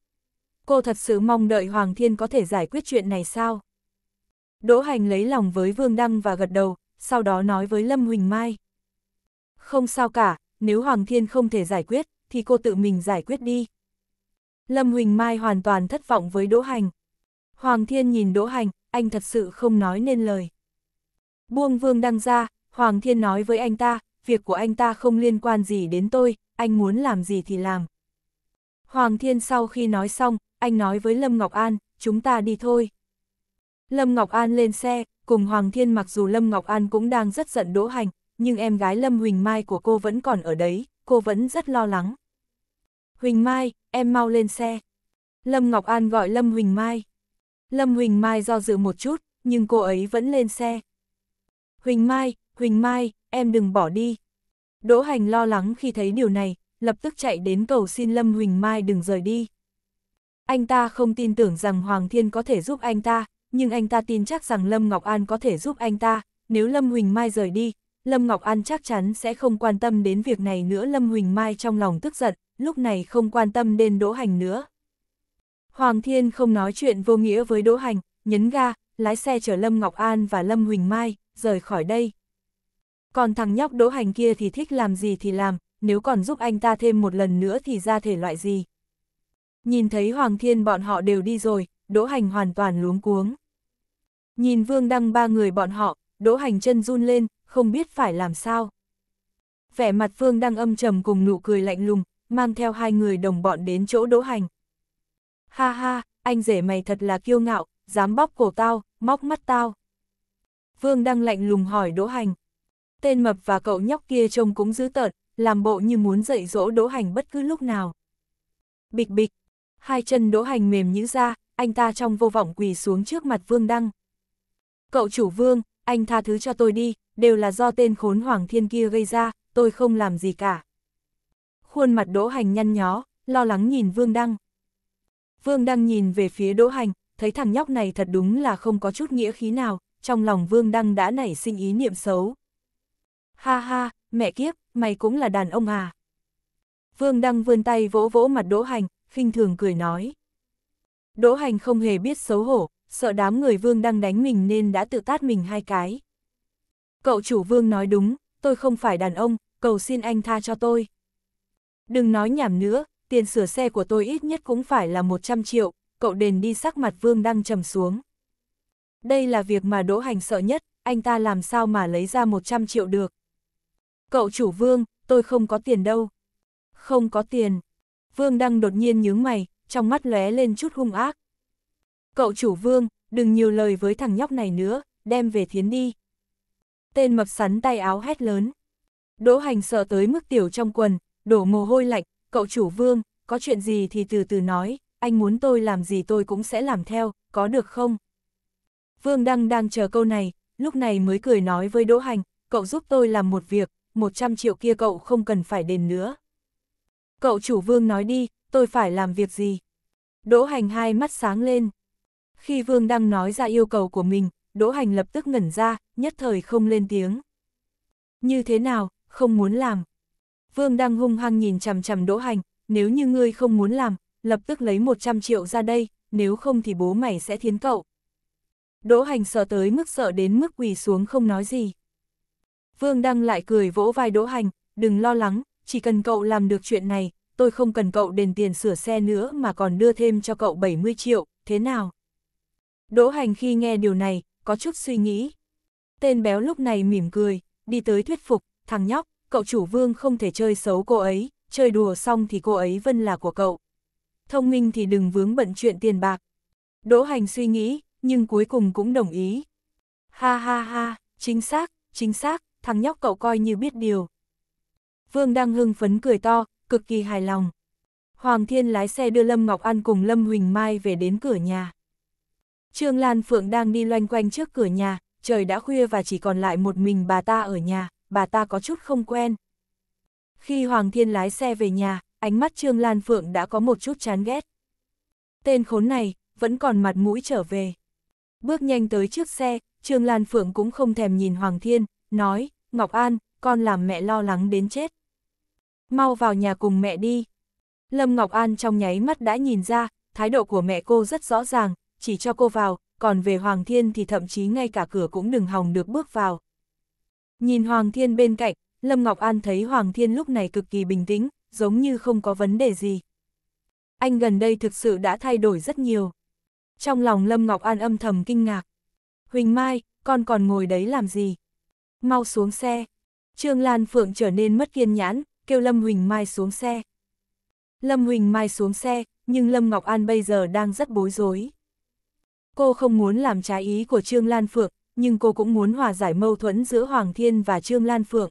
Cô thật sự mong đợi Hoàng Thiên có thể giải quyết chuyện này sao? Đỗ Hành lấy lòng với Vương Đăng và gật đầu, sau đó nói với Lâm Huỳnh Mai. Không sao cả, nếu Hoàng Thiên không thể giải quyết, thì cô tự mình giải quyết đi. Lâm Huỳnh Mai hoàn toàn thất vọng với Đỗ Hành. Hoàng Thiên nhìn Đỗ Hành, anh thật sự không nói nên lời. Buông Vương Đăng ra, Hoàng Thiên nói với anh ta, việc của anh ta không liên quan gì đến tôi, anh muốn làm gì thì làm. Hoàng Thiên sau khi nói xong, anh nói với Lâm Ngọc An, chúng ta đi thôi. Lâm Ngọc An lên xe, cùng Hoàng Thiên mặc dù Lâm Ngọc An cũng đang rất giận Đỗ Hành, nhưng em gái Lâm Huỳnh Mai của cô vẫn còn ở đấy, cô vẫn rất lo lắng. Huỳnh Mai, em mau lên xe. Lâm Ngọc An gọi Lâm Huỳnh Mai. Lâm Huỳnh Mai do dự một chút, nhưng cô ấy vẫn lên xe. Huỳnh Mai, Huỳnh Mai, em đừng bỏ đi. Đỗ Hành lo lắng khi thấy điều này, lập tức chạy đến cầu xin Lâm Huỳnh Mai đừng rời đi. Anh ta không tin tưởng rằng Hoàng Thiên có thể giúp anh ta, nhưng anh ta tin chắc rằng Lâm Ngọc An có thể giúp anh ta, nếu Lâm Huỳnh Mai rời đi, Lâm Ngọc An chắc chắn sẽ không quan tâm đến việc này nữa Lâm Huỳnh Mai trong lòng tức giận, lúc này không quan tâm đến Đỗ Hành nữa. Hoàng Thiên không nói chuyện vô nghĩa với Đỗ Hành, nhấn ga, lái xe chở Lâm Ngọc An và Lâm Huỳnh Mai, rời khỏi đây. Còn thằng nhóc Đỗ Hành kia thì thích làm gì thì làm, nếu còn giúp anh ta thêm một lần nữa thì ra thể loại gì. Nhìn thấy Hoàng Thiên bọn họ đều đi rồi, Đỗ Hành hoàn toàn luống cuống. Nhìn Vương Đăng ba người bọn họ, Đỗ Hành chân run lên, không biết phải làm sao. Vẻ mặt Vương Đăng âm trầm cùng nụ cười lạnh lùng, mang theo hai người đồng bọn đến chỗ Đỗ Hành. Ha ha, anh rể mày thật là kiêu ngạo, dám bóp cổ tao, móc mắt tao. Vương Đăng lạnh lùng hỏi Đỗ Hành. Tên mập và cậu nhóc kia trông cũng dữ tợn, làm bộ như muốn dạy dỗ Đỗ Hành bất cứ lúc nào. Bịch bịch, hai chân đỗ hành mềm nhữ ra, anh ta trong vô vọng quỳ xuống trước mặt Vương Đăng. Cậu chủ Vương, anh tha thứ cho tôi đi, đều là do tên khốn Hoàng Thiên kia gây ra, tôi không làm gì cả. Khuôn mặt đỗ hành nhăn nhó, lo lắng nhìn Vương Đăng. Vương Đăng nhìn về phía đỗ hành, thấy thằng nhóc này thật đúng là không có chút nghĩa khí nào, trong lòng Vương Đăng đã nảy sinh ý niệm xấu. Ha ha, mẹ kiếp, mày cũng là đàn ông à. Vương Đăng vươn tay vỗ vỗ mặt đỗ hành, khinh thường cười nói. Đỗ hành không hề biết xấu hổ, sợ đám người vương đang đánh mình nên đã tự tát mình hai cái. Cậu chủ vương nói đúng, tôi không phải đàn ông, cầu xin anh tha cho tôi. Đừng nói nhảm nữa, tiền sửa xe của tôi ít nhất cũng phải là 100 triệu, cậu đền đi sắc mặt vương đang trầm xuống. Đây là việc mà Đỗ Hành sợ nhất, anh ta làm sao mà lấy ra 100 triệu được. Cậu chủ vương, tôi không có tiền đâu. Không có tiền, Vương Đăng đột nhiên nhướng mày, trong mắt lóe lên chút hung ác. Cậu chủ Vương, đừng nhiều lời với thằng nhóc này nữa, đem về thiến đi. Tên mập sắn tay áo hét lớn. Đỗ hành sợ tới mức tiểu trong quần, đổ mồ hôi lạnh, cậu chủ Vương, có chuyện gì thì từ từ nói, anh muốn tôi làm gì tôi cũng sẽ làm theo, có được không? Vương Đăng đang chờ câu này, lúc này mới cười nói với Đỗ Hành, cậu giúp tôi làm một việc, 100 triệu kia cậu không cần phải đền nữa. Cậu chủ vương nói đi, tôi phải làm việc gì? Đỗ hành hai mắt sáng lên. Khi vương đang nói ra yêu cầu của mình, đỗ hành lập tức ngẩn ra, nhất thời không lên tiếng. Như thế nào, không muốn làm? Vương đang hung hăng nhìn chằm chằm đỗ hành, nếu như ngươi không muốn làm, lập tức lấy 100 triệu ra đây, nếu không thì bố mày sẽ thiến cậu. Đỗ hành sợ tới mức sợ đến mức quỳ xuống không nói gì. Vương Đăng lại cười vỗ vai Đỗ Hành, đừng lo lắng, chỉ cần cậu làm được chuyện này, tôi không cần cậu đền tiền sửa xe nữa mà còn đưa thêm cho cậu 70 triệu, thế nào? Đỗ Hành khi nghe điều này, có chút suy nghĩ. Tên béo lúc này mỉm cười, đi tới thuyết phục, thằng nhóc, cậu chủ vương không thể chơi xấu cô ấy, chơi đùa xong thì cô ấy vẫn là của cậu. Thông minh thì đừng vướng bận chuyện tiền bạc. Đỗ Hành suy nghĩ, nhưng cuối cùng cũng đồng ý. Ha ha ha, chính xác, chính xác, thằng nhóc cậu coi như biết điều. Vương đang hưng phấn cười to, cực kỳ hài lòng. Hoàng Thiên lái xe đưa Lâm Ngọc An cùng Lâm Huỳnh Mai về đến cửa nhà. Trương Lan Phượng đang đi loanh quanh trước cửa nhà, trời đã khuya và chỉ còn lại một mình bà ta ở nhà, bà ta có chút không quen. Khi Hoàng Thiên lái xe về nhà, ánh mắt Trương Lan Phượng đã có một chút chán ghét. Tên khốn này, vẫn còn mặt mũi trở về. Bước nhanh tới trước xe, Trương Lan Phượng cũng không thèm nhìn Hoàng Thiên, nói, Ngọc An, con làm mẹ lo lắng đến chết. Mau vào nhà cùng mẹ đi. Lâm Ngọc An trong nháy mắt đã nhìn ra, thái độ của mẹ cô rất rõ ràng, chỉ cho cô vào, còn về Hoàng Thiên thì thậm chí ngay cả cửa cũng đừng hòng được bước vào. Nhìn Hoàng Thiên bên cạnh, Lâm Ngọc An thấy Hoàng Thiên lúc này cực kỳ bình tĩnh, giống như không có vấn đề gì. Anh gần đây thực sự đã thay đổi rất nhiều. Trong lòng Lâm Ngọc An âm thầm kinh ngạc. Huỳnh Mai, con còn ngồi đấy làm gì? Mau xuống xe. Trương Lan Phượng trở nên mất kiên nhãn, kêu Lâm Huỳnh Mai xuống xe. Lâm Huỳnh Mai xuống xe, nhưng Lâm Ngọc An bây giờ đang rất bối rối. Cô không muốn làm trái ý của Trương Lan Phượng, nhưng cô cũng muốn hòa giải mâu thuẫn giữa Hoàng Thiên và Trương Lan Phượng.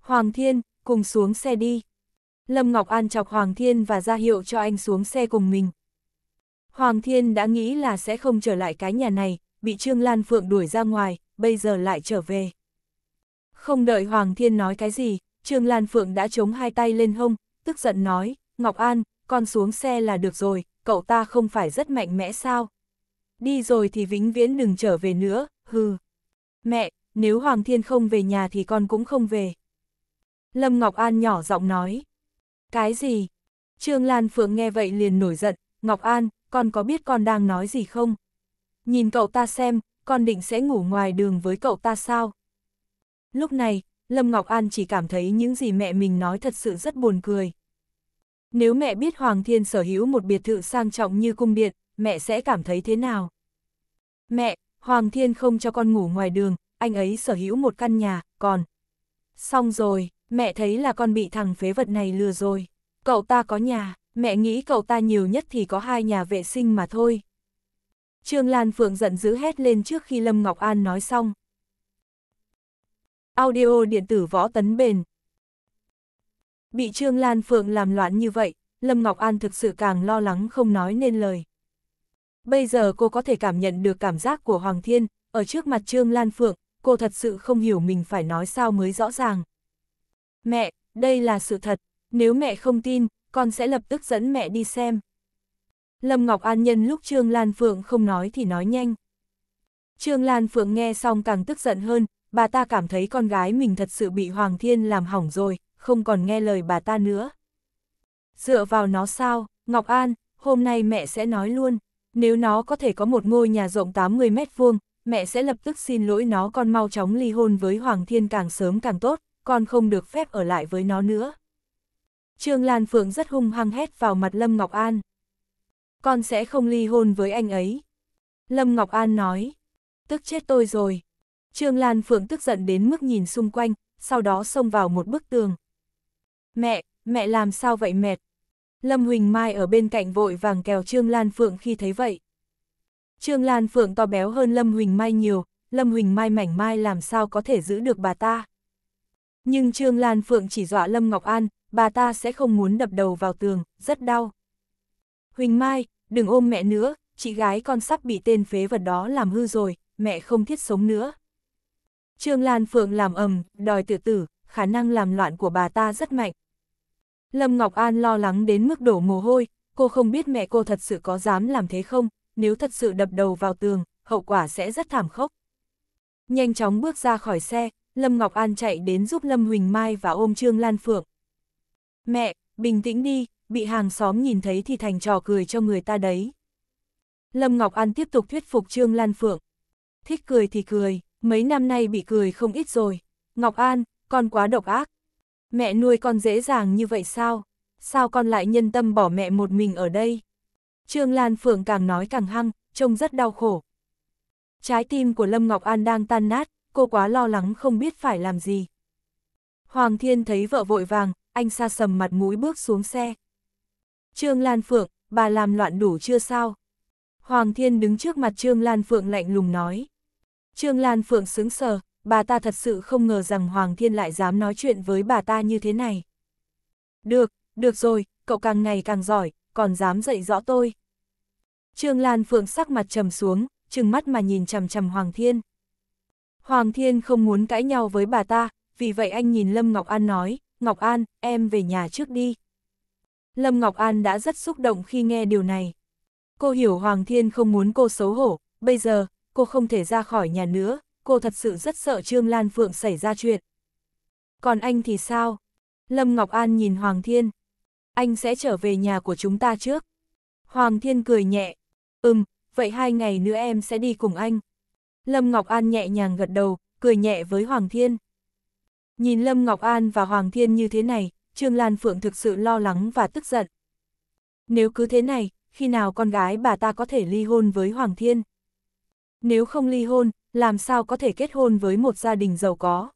Hoàng Thiên, cùng xuống xe đi. Lâm Ngọc An chọc Hoàng Thiên và ra hiệu cho anh xuống xe cùng mình. Hoàng Thiên đã nghĩ là sẽ không trở lại cái nhà này, bị Trương Lan Phượng đuổi ra ngoài, bây giờ lại trở về. Không đợi Hoàng Thiên nói cái gì, Trương Lan Phượng đã chống hai tay lên hông, tức giận nói, Ngọc An, con xuống xe là được rồi, cậu ta không phải rất mạnh mẽ sao? Đi rồi thì vĩnh viễn đừng trở về nữa, hừ. Mẹ, nếu Hoàng Thiên không về nhà thì con cũng không về. Lâm Ngọc An nhỏ giọng nói. Cái gì? Trương Lan Phượng nghe vậy liền nổi giận, Ngọc An, con có biết con đang nói gì không? Nhìn cậu ta xem, con định sẽ ngủ ngoài đường với cậu ta sao? Lúc này, Lâm Ngọc An chỉ cảm thấy những gì mẹ mình nói thật sự rất buồn cười. Nếu mẹ biết Hoàng Thiên sở hữu một biệt thự sang trọng như cung điện, mẹ sẽ cảm thấy thế nào? Mẹ, Hoàng Thiên không cho con ngủ ngoài đường, anh ấy sở hữu một căn nhà, còn... Xong rồi, mẹ thấy là con bị thằng phế vật này lừa rồi. Cậu ta có nhà, mẹ nghĩ cậu ta nhiều nhất thì có hai nhà vệ sinh mà thôi. Trương Lan Phượng giận dữ hét lên trước khi Lâm Ngọc An nói xong, Audio điện tử võ tấn bền. Bị Trương Lan Phượng làm loạn như vậy, Lâm Ngọc An thực sự càng lo lắng không nói nên lời. Bây giờ cô có thể cảm nhận được cảm giác của Hoàng Thiên, ở trước mặt Trương Lan Phượng, cô thật sự không hiểu mình phải nói sao mới rõ ràng. Mẹ, đây là sự thật, nếu mẹ không tin, con sẽ lập tức dẫn mẹ đi xem. Lâm Ngọc An nhân lúc Trương Lan Phượng không nói thì nói nhanh. Trương Lan Phượng nghe xong càng tức giận hơn, bà ta cảm thấy con gái mình thật sự bị Hoàng Thiên làm hỏng rồi, không còn nghe lời bà ta nữa. Dựa vào nó sao, Ngọc An, hôm nay mẹ sẽ nói luôn, nếu nó có thể có một ngôi nhà rộng 80 mét vuông, mẹ sẽ lập tức xin lỗi nó con mau chóng ly hôn với Hoàng Thiên càng sớm càng tốt, con không được phép ở lại với nó nữa. Trương Lan Phượng rất hung hăng hét vào mặt Lâm Ngọc An. Con sẽ không ly hôn với anh ấy. Lâm Ngọc An nói, tức chết tôi rồi, Trương Lan Phượng tức giận đến mức nhìn xung quanh, sau đó xông vào một bức tường. Mẹ, mẹ làm sao vậy mệt? Lâm Huỳnh Mai ở bên cạnh vội vàng kèo Trương Lan Phượng khi thấy vậy. Trương Lan Phượng to béo hơn Lâm Huỳnh Mai nhiều, Lâm Huỳnh Mai mảnh mai làm sao có thể giữ được bà ta. Nhưng Trương Lan Phượng chỉ dọa Lâm Ngọc An, bà ta sẽ không muốn đập đầu vào tường, rất đau. Huỳnh Mai, đừng ôm mẹ nữa, chị gái con sắp bị tên phế vật đó làm hư rồi, mẹ không thiết sống nữa. Trương Lan Phượng làm ầm, đòi tự tử, khả năng làm loạn của bà ta rất mạnh. Lâm Ngọc An lo lắng đến mức đổ mồ hôi, cô không biết mẹ cô thật sự có dám làm thế không, nếu thật sự đập đầu vào tường, hậu quả sẽ rất thảm khốc. Nhanh chóng bước ra khỏi xe, Lâm Ngọc An chạy đến giúp Lâm Huỳnh Mai và ôm Trương Lan Phượng. Mẹ, bình tĩnh đi, bị hàng xóm nhìn thấy thì thành trò cười cho người ta đấy. Lâm Ngọc An tiếp tục thuyết phục Trương Lan Phượng. Thích cười thì cười. Mấy năm nay bị cười không ít rồi. Ngọc An, con quá độc ác. Mẹ nuôi con dễ dàng như vậy sao? Sao con lại nhân tâm bỏ mẹ một mình ở đây? Trương Lan Phượng càng nói càng hăng, trông rất đau khổ. Trái tim của Lâm Ngọc An đang tan nát, cô quá lo lắng không biết phải làm gì. Hoàng Thiên thấy vợ vội vàng, anh xa sầm mặt mũi bước xuống xe. Trương Lan Phượng, bà làm loạn đủ chưa sao? Hoàng Thiên đứng trước mặt Trương Lan Phượng lạnh lùng nói. Trương Lan Phượng sướng sờ, bà ta thật sự không ngờ rằng Hoàng Thiên lại dám nói chuyện với bà ta như thế này. Được, được rồi, cậu càng ngày càng giỏi, còn dám dạy rõ tôi. Trương Lan Phượng sắc mặt trầm xuống, trừng mắt mà nhìn chầm chầm Hoàng Thiên. Hoàng Thiên không muốn cãi nhau với bà ta, vì vậy anh nhìn Lâm Ngọc An nói, Ngọc An, em về nhà trước đi. Lâm Ngọc An đã rất xúc động khi nghe điều này. Cô hiểu Hoàng Thiên không muốn cô xấu hổ, bây giờ, cô không thể ra khỏi nhà nữa, cô thật sự rất sợ Trương Lan Phượng xảy ra chuyện. Còn anh thì sao? Lâm Ngọc An nhìn Hoàng Thiên. Anh sẽ trở về nhà của chúng ta trước. Hoàng Thiên cười nhẹ. Ừm, vậy hai ngày nữa em sẽ đi cùng anh. Lâm Ngọc An nhẹ nhàng gật đầu, cười nhẹ với Hoàng Thiên. Nhìn Lâm Ngọc An và Hoàng Thiên như thế này, Trương Lan Phượng thực sự lo lắng và tức giận. Nếu cứ thế này, khi nào con gái bà ta có thể ly hôn với Hoàng Thiên? Nếu không ly hôn, làm sao có thể kết hôn với một gia đình giàu có?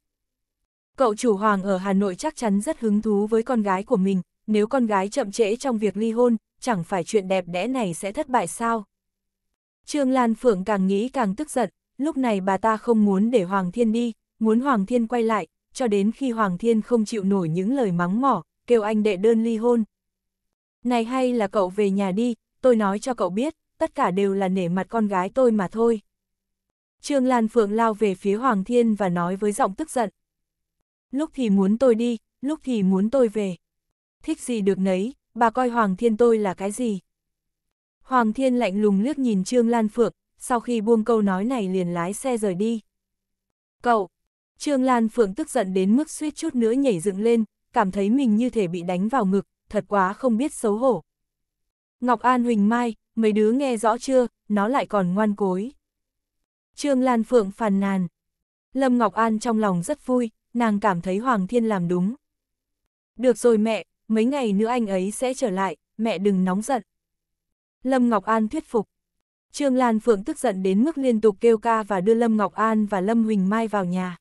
Cậu chủ Hoàng ở Hà Nội chắc chắn rất hứng thú với con gái của mình, nếu con gái chậm trễ trong việc ly hôn, chẳng phải chuyện đẹp đẽ này sẽ thất bại sao? Trương Lan Phượng càng nghĩ càng tức giận, lúc này bà ta không muốn để Hoàng Thiên đi, muốn Hoàng Thiên quay lại, cho đến khi Hoàng Thiên không chịu nổi những lời mắng mỏ, kêu anh đệ đơn ly hôn. Này hay là cậu về nhà đi, tôi nói cho cậu biết, tất cả đều là nể mặt con gái tôi mà thôi. Trương Lan Phượng lao về phía Hoàng Thiên và nói với giọng tức giận. Lúc thì muốn tôi đi, lúc thì muốn tôi về. Thích gì được nấy, bà coi Hoàng Thiên tôi là cái gì? Hoàng Thiên lạnh lùng liếc nhìn Trương Lan Phượng, sau khi buông câu nói này liền lái xe rời đi. Cậu! Trương Lan Phượng tức giận đến mức suýt chút nữa nhảy dựng lên, cảm thấy mình như thể bị đánh vào ngực, thật quá không biết xấu hổ. Ngọc An Huỳnh Mai, mấy đứa nghe rõ chưa, nó lại còn ngoan cối. Trương Lan Phượng phàn nàn. Lâm Ngọc An trong lòng rất vui, nàng cảm thấy Hoàng Thiên làm đúng. Được rồi mẹ, mấy ngày nữa anh ấy sẽ trở lại, mẹ đừng nóng giận. Lâm Ngọc An thuyết phục. Trương Lan Phượng tức giận đến mức liên tục kêu ca và đưa Lâm Ngọc An và Lâm Huỳnh Mai vào nhà.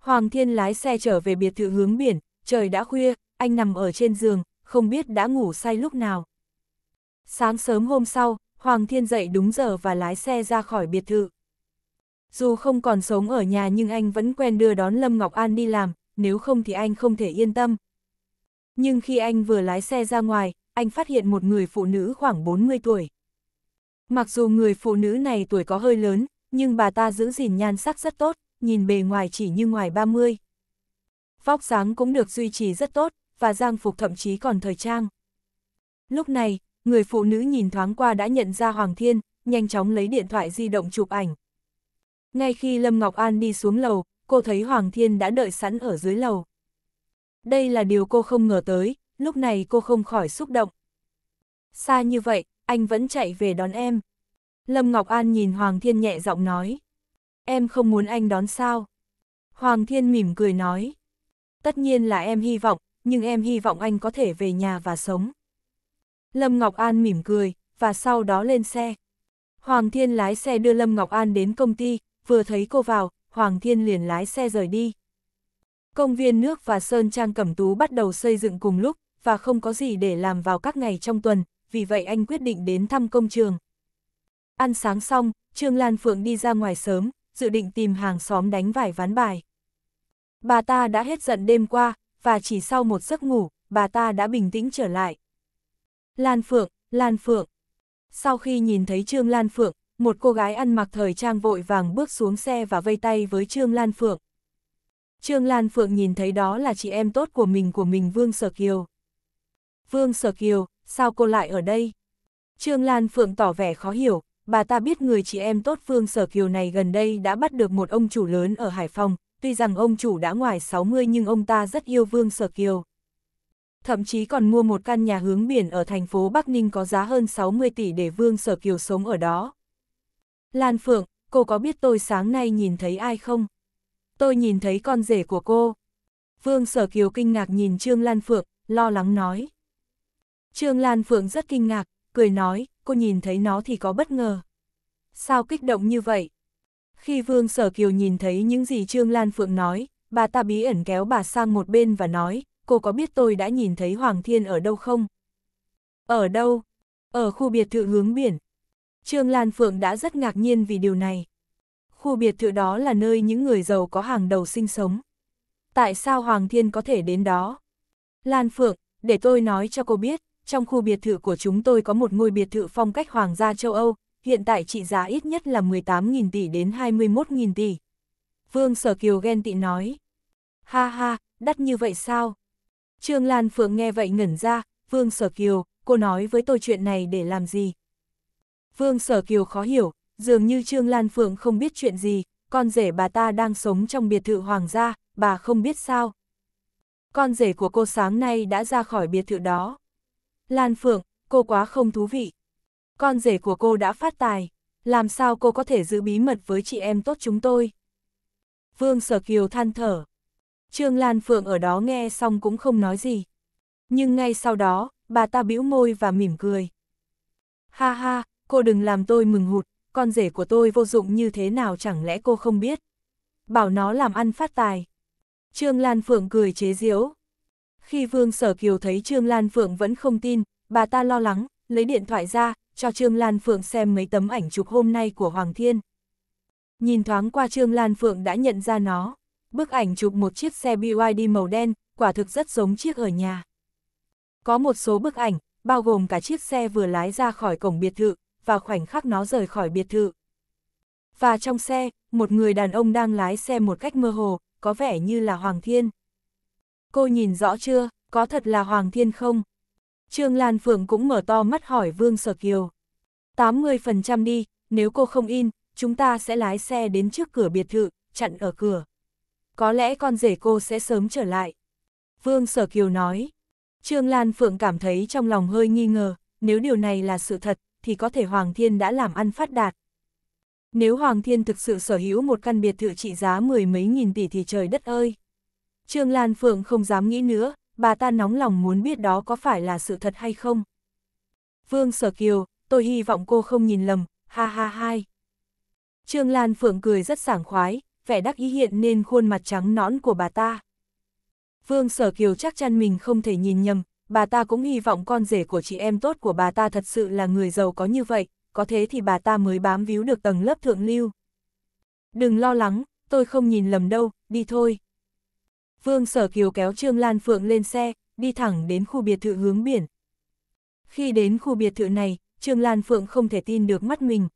Hoàng Thiên lái xe trở về biệt thự hướng biển, trời đã khuya, anh nằm ở trên giường, không biết đã ngủ say lúc nào. Sáng sớm hôm sau, Hoàng Thiên dậy đúng giờ và lái xe ra khỏi biệt thự. Dù không còn sống ở nhà nhưng anh vẫn quen đưa đón Lâm Ngọc An đi làm, nếu không thì anh không thể yên tâm. Nhưng khi anh vừa lái xe ra ngoài, anh phát hiện một người phụ nữ khoảng 40 tuổi. Mặc dù người phụ nữ này tuổi có hơi lớn, nhưng bà ta giữ gìn nhan sắc rất tốt, nhìn bề ngoài chỉ như ngoài 30. Vóc dáng cũng được duy trì rất tốt, và giang phục thậm chí còn thời trang. Lúc này, người phụ nữ nhìn thoáng qua đã nhận ra Hoàng Thiên, nhanh chóng lấy điện thoại di động chụp ảnh, ngay khi Lâm Ngọc An đi xuống lầu, cô thấy Hoàng Thiên đã đợi sẵn ở dưới lầu. Đây là điều cô không ngờ tới, lúc này cô không khỏi xúc động. Xa như vậy, anh vẫn chạy về đón em. Lâm Ngọc An nhìn Hoàng Thiên nhẹ giọng nói. Em không muốn anh đón sao? Hoàng Thiên mỉm cười nói. Tất nhiên là em hy vọng, nhưng em hy vọng anh có thể về nhà và sống. Lâm Ngọc An mỉm cười, và sau đó lên xe. Hoàng Thiên lái xe đưa Lâm Ngọc An đến công ty, vừa thấy cô vào, Hoàng Thiên liền lái xe rời đi. Công viên nước và Sơn Trang Cẩm Tú bắt đầu xây dựng cùng lúc, và không có gì để làm vào các ngày trong tuần, vì vậy anh quyết định đến thăm công trường. Ăn sáng xong, Trương Lan Phượng đi ra ngoài sớm, dự định tìm hàng xóm đánh vải ván bài. Bà ta đã hết giận đêm qua, và chỉ sau một giấc ngủ, bà ta đã bình tĩnh trở lại. Lan Phượng, Lan Phượng. Sau khi nhìn thấy Trương Lan Phượng, một cô gái ăn mặc thời trang vội vàng bước xuống xe và vây tay với Trương Lan Phượng. Trương Lan Phượng nhìn thấy đó là chị em tốt của mình của mình Vương Sở Kiều. Vương Sở Kiều, sao cô lại ở đây? Trương Lan Phượng tỏ vẻ khó hiểu, bà ta biết người chị em tốt Vương Sở Kiều này gần đây đã bắt được một ông chủ lớn ở Hải Phòng, tuy rằng ông chủ đã ngoài 60 nhưng ông ta rất yêu Vương Sở Kiều. Thậm chí còn mua một căn nhà hướng biển ở thành phố Bắc Ninh có giá hơn 60 tỷ để Vương Sở Kiều sống ở đó. Lan Phượng, cô có biết tôi sáng nay nhìn thấy ai không? Tôi nhìn thấy con rể của cô. Vương Sở Kiều kinh ngạc nhìn Trương Lan Phượng, lo lắng nói. Trương Lan Phượng rất kinh ngạc, cười nói, cô nhìn thấy nó thì có bất ngờ. Sao kích động như vậy? Khi Vương Sở Kiều nhìn thấy những gì Trương Lan Phượng nói, bà ta bí ẩn kéo bà sang một bên và nói, cô có biết tôi đã nhìn thấy Hoàng Thiên ở đâu không? Ở đâu? Ở khu biệt thự hướng biển, Trương Lan Phượng đã rất ngạc nhiên vì điều này. Khu biệt thự đó là nơi những người giàu có hàng đầu sinh sống. Tại sao Hoàng Thiên có thể đến đó? Lan Phượng, để tôi nói cho cô biết, trong khu biệt thự của chúng tôi có một ngôi biệt thự phong cách Hoàng gia châu Âu, hiện tại trị giá ít nhất là 18.000 tỷ đến 21.000 tỷ. Vương Sở Kiều ghen tị nói. Ha ha, đắt như vậy sao? Trương Lan Phượng nghe vậy ngẩn ra, Vương Sở Kiều, cô nói với tôi chuyện này để làm gì? Vương Sở Kiều khó hiểu, dường như Trương Lan Phượng không biết chuyện gì, con rể bà ta đang sống trong biệt thự hoàng gia, bà không biết sao. Con rể của cô sáng nay đã ra khỏi biệt thự đó. Lan Phượng, cô quá không thú vị. Con rể của cô đã phát tài, làm sao cô có thể giữ bí mật với chị em tốt chúng tôi? Vương Sở Kiều than thở. Trương Lan Phượng ở đó nghe xong cũng không nói gì. Nhưng ngay sau đó, bà ta bĩu môi và mỉm cười. Ha ha, cô đừng làm tôi mừng hụt, con rể của tôi vô dụng như thế nào chẳng lẽ cô không biết. Bảo nó làm ăn phát tài. Trương Lan Phượng cười chế giễu. Khi Vương Sở Kiều thấy Trương Lan Phượng vẫn không tin, bà ta lo lắng, lấy điện thoại ra, cho Trương Lan Phượng xem mấy tấm ảnh chụp hôm nay của Hoàng Thiên. Nhìn thoáng qua Trương Lan Phượng đã nhận ra nó. Bức ảnh chụp một chiếc xe BYD màu đen, quả thực rất giống chiếc ở nhà. Có một số bức ảnh, bao gồm cả chiếc xe vừa lái ra khỏi cổng biệt thự, và khoảnh khắc nó rời khỏi biệt thự. Và trong xe, một người đàn ông đang lái xe một cách mơ hồ, có vẻ như là Hoàng Thiên. Cô nhìn rõ chưa, có thật là Hoàng Thiên không? Trương Lan Phượng cũng mở to mắt hỏi Vương Sở Kiều. 80% đi, nếu cô không in, chúng ta sẽ lái xe đến trước cửa biệt thự, chặn ở cửa. Có lẽ con rể cô sẽ sớm trở lại. Vương Sở Kiều nói. Trương Lan Phượng cảm thấy trong lòng hơi nghi ngờ, nếu điều này là sự thật, thì có thể Hoàng Thiên đã làm ăn phát đạt. Nếu Hoàng Thiên thực sự sở hữu một căn biệt thự trị giá mười mấy nghìn tỷ thì trời đất ơi. Trương Lan Phượng không dám nghĩ nữa, bà ta nóng lòng muốn biết đó có phải là sự thật hay không. Vương Sở Kiều, tôi hy vọng cô không nhìn lầm, ha ha hai. Trương Lan Phượng cười rất sảng khoái, vẻ đắc ý hiện nên khuôn mặt trắng nõn của bà ta. Vương Sở Kiều chắc chắn mình không thể nhìn nhầm, bà ta cũng hy vọng con rể của chị em tốt của bà ta thật sự là người giàu có như vậy, có thế thì bà ta mới bám víu được tầng lớp thượng lưu. Đừng lo lắng, tôi không nhìn lầm đâu, đi thôi. Vương Sở Kiều kéo Trương Lan Phượng lên xe, đi thẳng đến khu biệt thự hướng biển. Khi đến khu biệt thự này, Trương Lan Phượng không thể tin được mắt mình.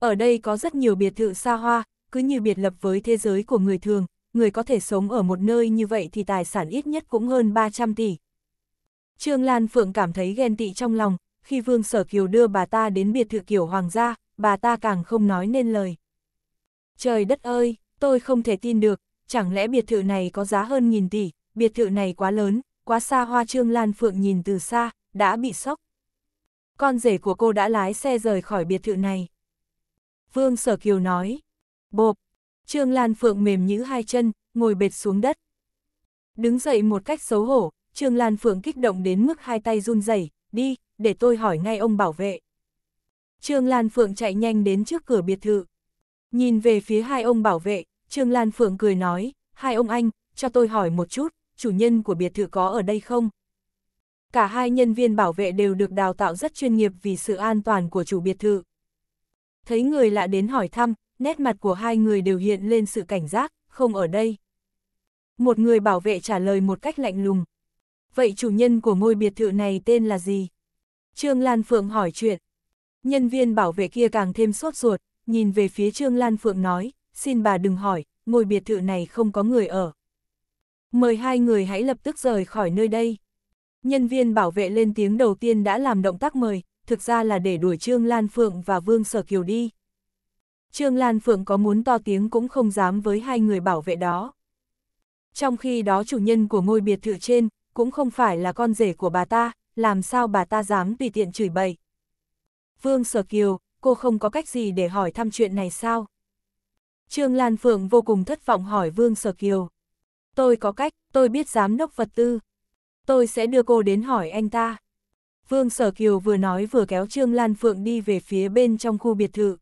Ở đây có rất nhiều biệt thự xa hoa, cứ như biệt lập với thế giới của người thường, người có thể sống ở một nơi như vậy thì tài sản ít nhất cũng hơn 300 tỷ, Trương Lan Phượng cảm thấy ghen tị trong lòng, khi Vương Sở Kiều đưa bà ta đến biệt thự kiểu hoàng gia, bà ta càng không nói nên lời. Trời đất ơi, tôi không thể tin được, chẳng lẽ biệt thự này có giá hơn nghìn tỷ, biệt thự này quá lớn, quá xa hoa Trương Lan Phượng nhìn từ xa, đã bị sốc. Con rể của cô đã lái xe rời khỏi biệt thự này. Vương Sở Kiều nói, bộp, Trương Lan Phượng mềm nhữ hai chân, ngồi bệt xuống đất. Đứng dậy một cách xấu hổ, Trương Lan Phượng kích động đến mức hai tay run rẩy, đi, để tôi hỏi ngay ông bảo vệ. Trương Lan Phượng chạy nhanh đến trước cửa biệt thự. Nhìn về phía hai ông bảo vệ, Trương Lan Phượng cười nói, hai ông anh, cho tôi hỏi một chút, chủ nhân của biệt thự có ở đây không? Cả hai nhân viên bảo vệ đều được đào tạo rất chuyên nghiệp vì sự an toàn của chủ biệt thự. Thấy người lạ đến hỏi thăm, nét mặt của hai người đều hiện lên sự cảnh giác, không ở đây. Một người bảo vệ trả lời một cách lạnh lùng, vậy chủ nhân của ngôi biệt thự này tên là gì? Trương Lan Phượng hỏi chuyện. Nhân viên bảo vệ kia càng thêm sốt ruột, nhìn về phía Trương Lan Phượng nói, xin bà đừng hỏi, ngôi biệt thự này không có người ở. Mời hai người hãy lập tức rời khỏi nơi đây. Nhân viên bảo vệ lên tiếng đầu tiên đã làm động tác mời, thực ra là để đuổi Trương Lan Phượng và Vương Sở Kiều đi. Trương Lan Phượng có muốn to tiếng cũng không dám với hai người bảo vệ đó. Trong khi đó chủ nhân của ngôi biệt thự trên, cũng không phải là con rể của bà ta, làm sao bà ta dám tùy tiện chửi bậy. Vương Sở Kiều, cô không có cách gì để hỏi thăm chuyện này sao? Trương Lan Phượng vô cùng thất vọng hỏi Vương Sở Kiều. Tôi có cách, tôi biết giám đốc vật tư. Tôi sẽ đưa cô đến hỏi anh ta. Vương Sở Kiều vừa nói vừa kéo Trương Lan Phượng đi về phía bên trong khu biệt thự.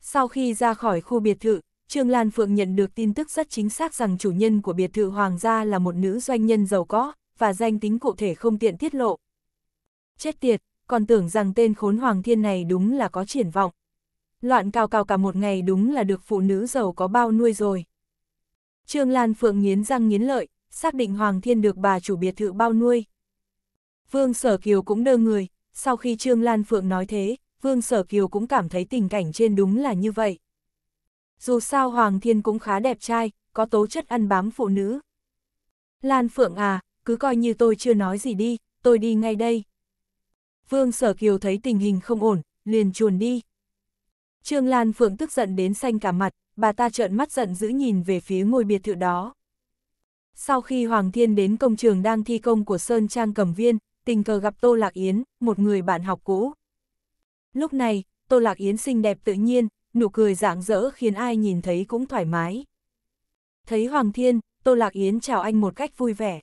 Sau khi ra khỏi khu biệt thự, Trương Lan Phượng nhận được tin tức rất chính xác rằng chủ nhân của biệt thự Hoàng gia là một nữ doanh nhân giàu có, và danh tính cụ thể không tiện tiết lộ. Chết tiệt, còn tưởng rằng tên khốn Hoàng Thiên này đúng là có triển vọng. Loạn cao cao cả một ngày đúng là được phụ nữ giàu có bao nuôi rồi. Trương Lan Phượng nghiến răng nghiến lợi, xác định Hoàng Thiên được bà chủ biệt thự bao nuôi. Vương Sở Kiều cũng đơ người, sau khi Trương Lan Phượng nói thế, Vương Sở Kiều cũng cảm thấy tình cảnh trên đúng là như vậy. Dù sao Hoàng Thiên cũng khá đẹp trai, có tố chất ăn bám phụ nữ. Lan Phượng à, cứ coi như tôi chưa nói gì đi, tôi đi ngay đây. Vương Sở Kiều thấy tình hình không ổn, liền chuồn đi. Trương Lan Phượng tức giận đến xanh cả mặt, bà ta trợn mắt giận dữ nhìn về phía ngôi biệt thự đó. Sau khi Hoàng Thiên đến công trường đang thi công của Sơn Trang Cẩm Viên, tình cờ gặp Tô Lạc Yến, một người bạn học cũ. Lúc này, Tô Lạc Yến xinh đẹp tự nhiên, nụ cười rạng rỡ khiến ai nhìn thấy cũng thoải mái. Thấy Hoàng Thiên, Tô Lạc Yến chào anh một cách vui vẻ.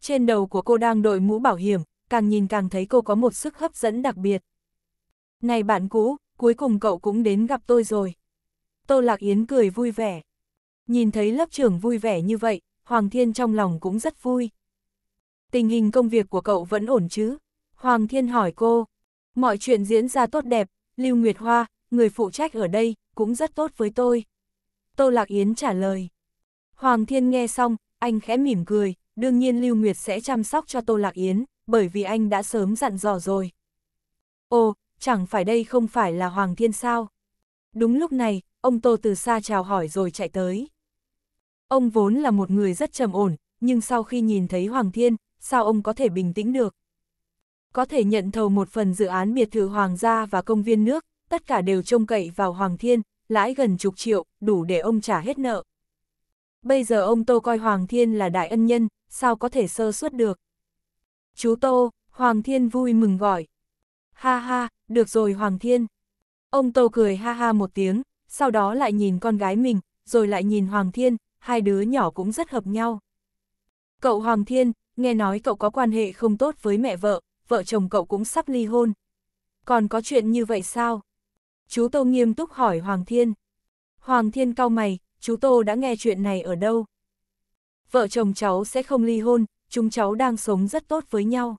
Trên đầu của cô đang đội mũ bảo hiểm, càng nhìn càng thấy cô có một sức hấp dẫn đặc biệt. Này bạn cũ, cuối cùng cậu cũng đến gặp tôi rồi. Tô Lạc Yến cười vui vẻ. Nhìn thấy lớp trưởng vui vẻ như vậy, Hoàng Thiên trong lòng cũng rất vui. Tình hình công việc của cậu vẫn ổn chứ? Hoàng Thiên hỏi cô. Mọi chuyện diễn ra tốt đẹp, Lưu Nguyệt Hoa, người phụ trách ở đây, cũng rất tốt với tôi. Tô Lạc Yến trả lời. Hoàng Thiên nghe xong, anh khẽ mỉm cười, đương nhiên Lưu Nguyệt sẽ chăm sóc cho Tô Lạc Yến, bởi vì anh đã sớm dặn dò rồi. Ồ, chẳng phải đây không phải là Hoàng Thiên sao? Đúng lúc này, ông Tô từ xa chào hỏi rồi chạy tới. Ông vốn là một người rất trầm ổn, nhưng sau khi nhìn thấy Hoàng Thiên, sao ông có thể bình tĩnh được? Có thể nhận thầu một phần dự án biệt thự Hoàng gia và công viên nước, tất cả đều trông cậy vào Hoàng Thiên, lãi gần chục triệu, đủ để ông trả hết nợ. Bây giờ ông Tô coi Hoàng Thiên là đại ân nhân, sao có thể sơ suất được. Chú Tô, Hoàng Thiên vui mừng gọi. Ha ha, được rồi Hoàng Thiên. Ông Tô cười ha ha một tiếng, sau đó lại nhìn con gái mình, rồi lại nhìn Hoàng Thiên, hai đứa nhỏ cũng rất hợp nhau. Cậu Hoàng Thiên, nghe nói cậu có quan hệ không tốt với mẹ vợ, vợ chồng cậu cũng sắp ly hôn. Còn có chuyện như vậy sao? Chú Tô nghiêm túc hỏi Hoàng Thiên. Hoàng Thiên cau mày, chú Tô đã nghe chuyện này ở đâu? Vợ chồng cháu sẽ không ly hôn, chúng cháu đang sống rất tốt với nhau.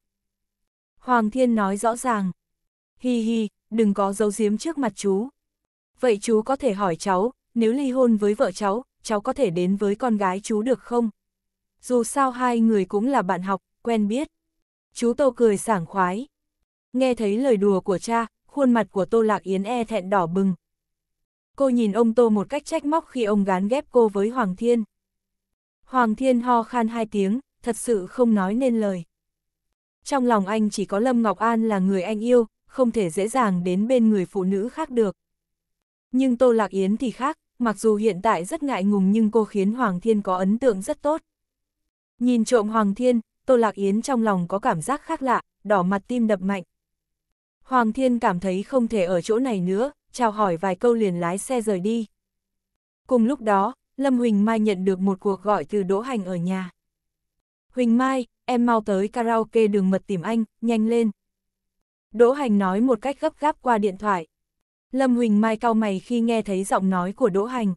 Hoàng Thiên nói rõ ràng. Hi hi, đừng có giấu giếm trước mặt chú. Vậy chú có thể hỏi cháu, nếu ly hôn với vợ cháu, cháu có thể đến với con gái chú được không? Dù sao hai người cũng là bạn học, quen biết. Chú Tô cười sảng khoái. Nghe thấy lời đùa của cha, khuôn mặt của Tô Lạc Yến e thẹn đỏ bừng. Cô nhìn ông Tô một cách trách móc khi ông gán ghép cô với Hoàng Thiên. Hoàng Thiên ho khan hai tiếng, thật sự không nói nên lời. Trong lòng anh chỉ có Lâm Ngọc An là người anh yêu, không thể dễ dàng đến bên người phụ nữ khác được. Nhưng Tô Lạc Yến thì khác, mặc dù hiện tại rất ngại ngùng nhưng cô khiến Hoàng Thiên có ấn tượng rất tốt. Nhìn trộm Hoàng Thiên, Tô Lạc Yến trong lòng có cảm giác khác lạ, đỏ mặt tim đập mạnh. Hoàng Thiên cảm thấy không thể ở chỗ này nữa, chào hỏi vài câu liền lái xe rời đi. Cùng lúc đó, Lâm Huỳnh Mai nhận được một cuộc gọi từ Đỗ Hành ở nhà. Huỳnh Mai, em mau tới karaoke đường mật tìm anh, nhanh lên. Đỗ Hành nói một cách gấp gáp qua điện thoại. Lâm Huỳnh Mai cau mày khi nghe thấy giọng nói của Đỗ Hành.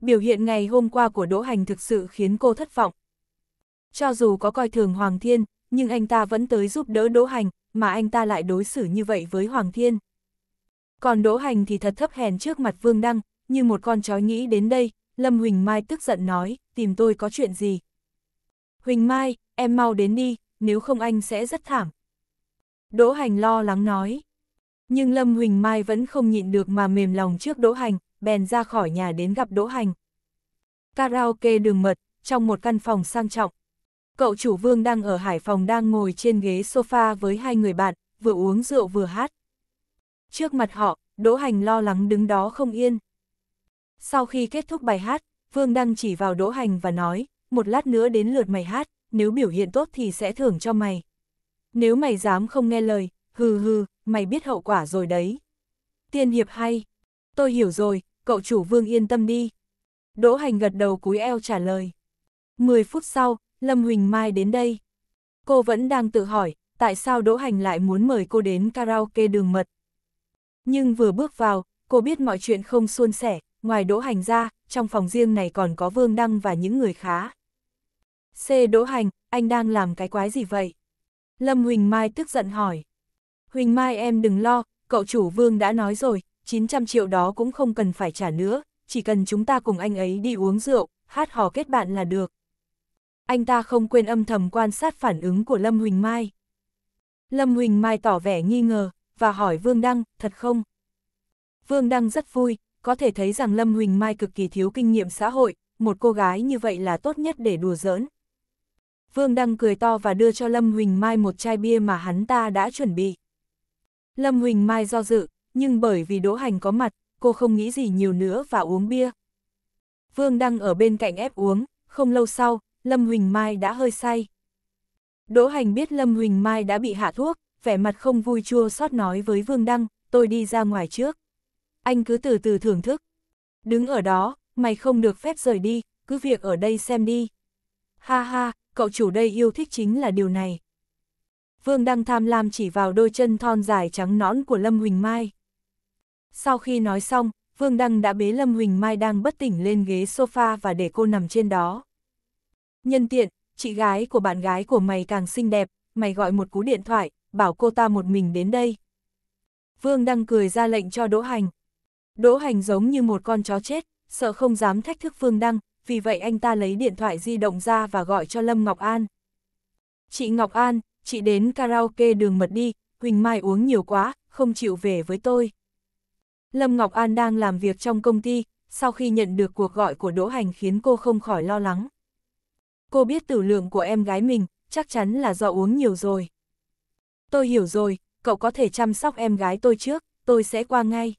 Biểu hiện ngày hôm qua của Đỗ Hành thực sự khiến cô thất vọng. Cho dù có coi thường Hoàng Thiên, nhưng anh ta vẫn tới giúp đỡ Đỗ Hành, mà anh ta lại đối xử như vậy với Hoàng Thiên. Còn Đỗ Hành thì thật thấp hèn trước mặt Vương Đăng, như một con chó nghĩ đến đây, Lâm Huỳnh Mai tức giận nói, tìm tôi có chuyện gì. Huỳnh Mai, em mau đến đi, nếu không anh sẽ rất thảm. Đỗ Hành lo lắng nói. Nhưng Lâm Huỳnh Mai vẫn không nhịn được mà mềm lòng trước Đỗ Hành, bèn ra khỏi nhà đến gặp Đỗ Hành. Karaoke đường mật, trong một căn phòng sang trọng, Cậu chủ vương đang ở Hải Phòng đang ngồi trên ghế sofa với hai người bạn, vừa uống rượu vừa hát. Trước mặt họ, Đỗ Hành lo lắng đứng đó không yên. Sau khi kết thúc bài hát, Vương Đăng chỉ vào Đỗ Hành và nói, một lát nữa đến lượt mày hát, nếu biểu hiện tốt thì sẽ thưởng cho mày. Nếu mày dám không nghe lời, hừ hừ, mày biết hậu quả rồi đấy. Tiên hiệp hay. Tôi hiểu rồi, cậu chủ Vương yên tâm đi. Đỗ Hành gật đầu cúi eo trả lời. 10 phút sau, Lâm Huỳnh Mai đến đây. Cô vẫn đang tự hỏi, tại sao Đỗ Hành lại muốn mời cô đến karaoke đường mật. Nhưng vừa bước vào, cô biết mọi chuyện không suôn sẻ, ngoài Đỗ Hành ra, trong phòng riêng này còn có Vương Đăng và những người khá. C. Đỗ Hành, anh đang làm cái quái gì vậy? Lâm Huỳnh Mai tức giận hỏi. Huỳnh Mai em đừng lo, cậu chủ Vương đã nói rồi, 900 triệu đó cũng không cần phải trả nữa, chỉ cần chúng ta cùng anh ấy đi uống rượu, hát hò kết bạn là được anh ta không quên âm thầm quan sát phản ứng của Lâm Huỳnh Mai. Lâm Huỳnh Mai tỏ vẻ nghi ngờ, và hỏi Vương Đăng, thật không? Vương Đăng rất vui, có thể thấy rằng Lâm Huỳnh Mai cực kỳ thiếu kinh nghiệm xã hội, một cô gái như vậy là tốt nhất để đùa giỡn. Vương Đăng cười to và đưa cho Lâm Huỳnh Mai một chai bia mà hắn ta đã chuẩn bị. Lâm Huỳnh Mai do dự, nhưng bởi vì Đỗ Hành có mặt, cô không nghĩ gì nhiều nữa và uống bia. Vương Đăng ở bên cạnh ép uống, không lâu sau, Lâm Huỳnh Mai đã hơi say. Đỗ Hành biết Lâm Huỳnh Mai đã bị hạ thuốc, vẻ mặt không vui chua xót nói với Vương Đăng, tôi đi ra ngoài trước. Anh cứ từ từ thưởng thức. Đứng ở đó, mày không được phép rời đi, cứ việc ở đây xem đi. Ha ha, cậu chủ đây yêu thích chính là điều này. Vương Đăng tham lam chỉ vào đôi chân thon dài trắng nõn của Lâm Huỳnh Mai. Sau khi nói xong, Vương Đăng đã bế Lâm Huỳnh Mai đang bất tỉnh lên ghế sofa và để cô nằm trên đó. Nhân tiện, chị gái của bạn gái của mày càng xinh đẹp, mày gọi một cú điện thoại, bảo cô ta một mình đến đây. Vương Đăng cười ra lệnh cho Đỗ Hành. Đỗ Hành giống như một con chó chết, sợ không dám thách thức Vương Đăng, vì vậy anh ta lấy điện thoại di động ra và gọi cho Lâm Ngọc An. Chị Ngọc An, chị đến karaoke đường mật đi, Huỳnh Mai uống nhiều quá, không chịu về với tôi. Lâm Ngọc An đang làm việc trong công ty, sau khi nhận được cuộc gọi của Đỗ Hành khiến cô không khỏi lo lắng cô biết tử lượng của em gái mình, chắc chắn là do uống nhiều rồi. Tôi hiểu rồi, cậu có thể chăm sóc em gái tôi trước, tôi sẽ qua ngay.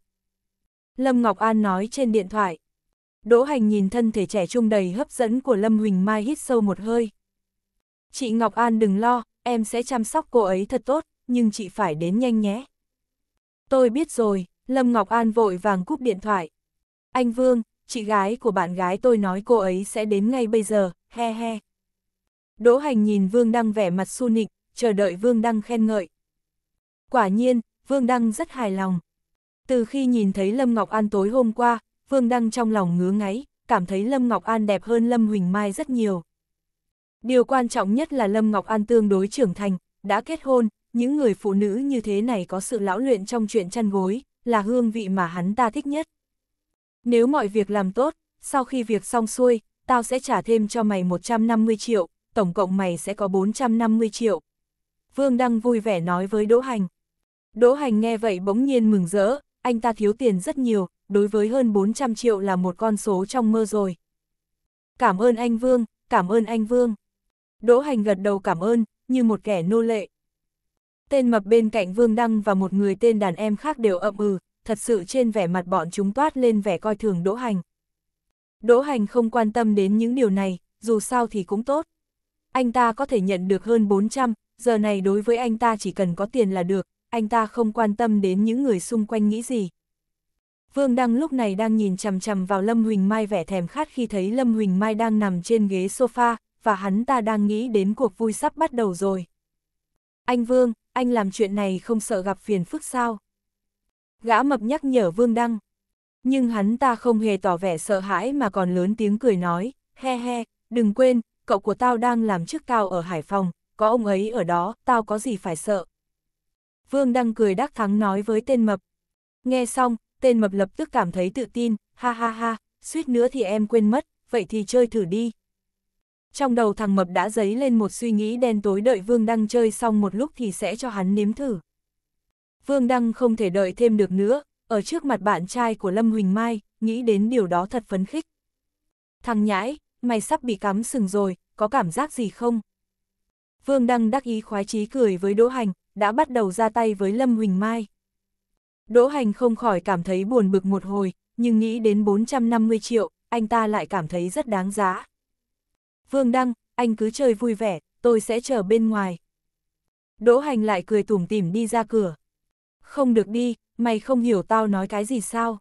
Lâm Ngọc An nói trên điện thoại. Đỗ Hành nhìn thân thể trẻ trung đầy hấp dẫn của Lâm Huỳnh Mai hít sâu một hơi. Chị Ngọc An đừng lo, em sẽ chăm sóc cô ấy thật tốt, nhưng chị phải đến nhanh nhé. Tôi biết rồi, Lâm Ngọc An vội vàng cúp điện thoại. Anh Vương, chị gái của bạn gái tôi nói cô ấy sẽ đến ngay bây giờ, he he. Đỗ Hành nhìn Vương Đăng vẻ mặt su nịnh, chờ đợi Vương Đăng khen ngợi. Quả nhiên, Vương Đăng rất hài lòng. Từ khi nhìn thấy Lâm Ngọc An tối hôm qua, Vương Đăng trong lòng ngứa ngáy, cảm thấy Lâm Ngọc An đẹp hơn Lâm Huỳnh Mai rất nhiều. Điều quan trọng nhất là Lâm Ngọc An tương đối trưởng thành, đã kết hôn, những người phụ nữ như thế này có sự lão luyện trong chuyện chăn gối, là hương vị mà hắn ta thích nhất. Nếu mọi việc làm tốt, sau khi việc xong xuôi, tao sẽ trả thêm cho mày 150 triệu, tổng cộng mày sẽ có 450 triệu. Vương Đăng vui vẻ nói với Đỗ Hành. Đỗ Hành nghe vậy bỗng nhiên mừng rỡ, anh ta thiếu tiền rất nhiều, đối với hơn 400 triệu là một con số trong mơ rồi. Cảm ơn anh Vương, cảm ơn anh Vương. Đỗ Hành gật đầu cảm ơn, như một kẻ nô lệ. Tên mập bên cạnh Vương Đăng và một người tên đàn em khác đều ậm ừ, thật sự trên vẻ mặt bọn chúng toát lên vẻ coi thường Đỗ Hành. Đỗ Hành không quan tâm đến những điều này, dù sao thì cũng tốt. Anh ta có thể nhận được hơn 400, giờ này đối với anh ta chỉ cần có tiền là được, anh ta không quan tâm đến những người xung quanh nghĩ gì. Vương Đăng lúc này đang nhìn chằm chằm vào Lâm Huỳnh Mai vẻ thèm khát khi thấy Lâm Huỳnh Mai đang nằm trên ghế sofa, và hắn ta đang nghĩ đến cuộc vui sắp bắt đầu rồi. Anh Vương, anh làm chuyện này không sợ gặp phiền phức sao? Gã mập nhắc nhở Vương Đăng. Nhưng hắn ta không hề tỏ vẻ sợ hãi mà còn lớn tiếng cười nói, he he, đừng quên, cậu của tao đang làm chức cao ở Hải Phòng, có ông ấy ở đó, tao có gì phải sợ. Vương Đăng cười đắc thắng nói với tên mập. Nghe xong, tên mập lập tức cảm thấy tự tin, ha ha ha, suýt nữa thì em quên mất, vậy thì chơi thử đi. Trong đầu thằng mập đã dấy lên một suy nghĩ đen tối đợi Vương Đăng chơi xong một lúc thì sẽ cho hắn nếm thử. Vương Đăng không thể đợi thêm được nữa, ở trước mặt bạn trai của Lâm Huỳnh Mai, nghĩ đến điều đó thật phấn khích. Thằng nhãi, mày sắp bị cắm sừng rồi, có cảm giác gì không? Vương Đăng đắc ý khoái chí cười với Đỗ Hành, đã bắt đầu ra tay với Lâm Huỳnh Mai. Đỗ Hành không khỏi cảm thấy buồn bực một hồi, nhưng nghĩ đến 450 triệu, anh ta lại cảm thấy rất đáng giá. Vương Đăng, anh cứ chơi vui vẻ, tôi sẽ chờ bên ngoài. Đỗ Hành lại cười tủm tỉm đi ra cửa. Không được đi, mày không hiểu tao nói cái gì sao?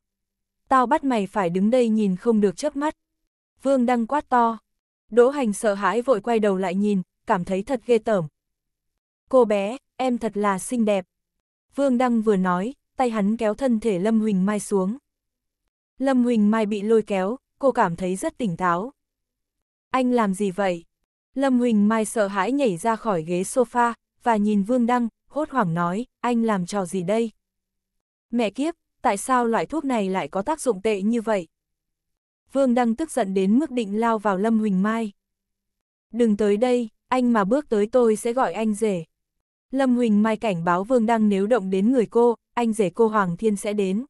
Tao bắt mày phải đứng đây nhìn không được chớp mắt. Vương Đăng quát to. Đỗ Hành sợ hãi vội quay đầu lại nhìn, cảm thấy thật ghê tởm. Cô bé, em thật là xinh đẹp. Vương Đăng vừa nói, tay hắn kéo thân thể Lâm Huỳnh Mai xuống. Lâm Huỳnh Mai bị lôi kéo, cô cảm thấy rất tỉnh táo. Anh làm gì vậy? Lâm Huỳnh Mai sợ hãi nhảy ra khỏi ghế sofa, và nhìn Vương Đăng, hốt hoảng nói, anh làm trò gì đây? Mẹ kiếp, tại sao loại thuốc này lại có tác dụng tệ như vậy? Vương Đăng tức giận đến mức định lao vào Lâm Huỳnh Mai. Đừng tới đây, anh mà bước tới tôi sẽ gọi anh rể. Lâm Huỳnh Mai cảnh báo Vương Đăng nếu động đến người cô, anh rể cô Hoàng Thiên sẽ đến.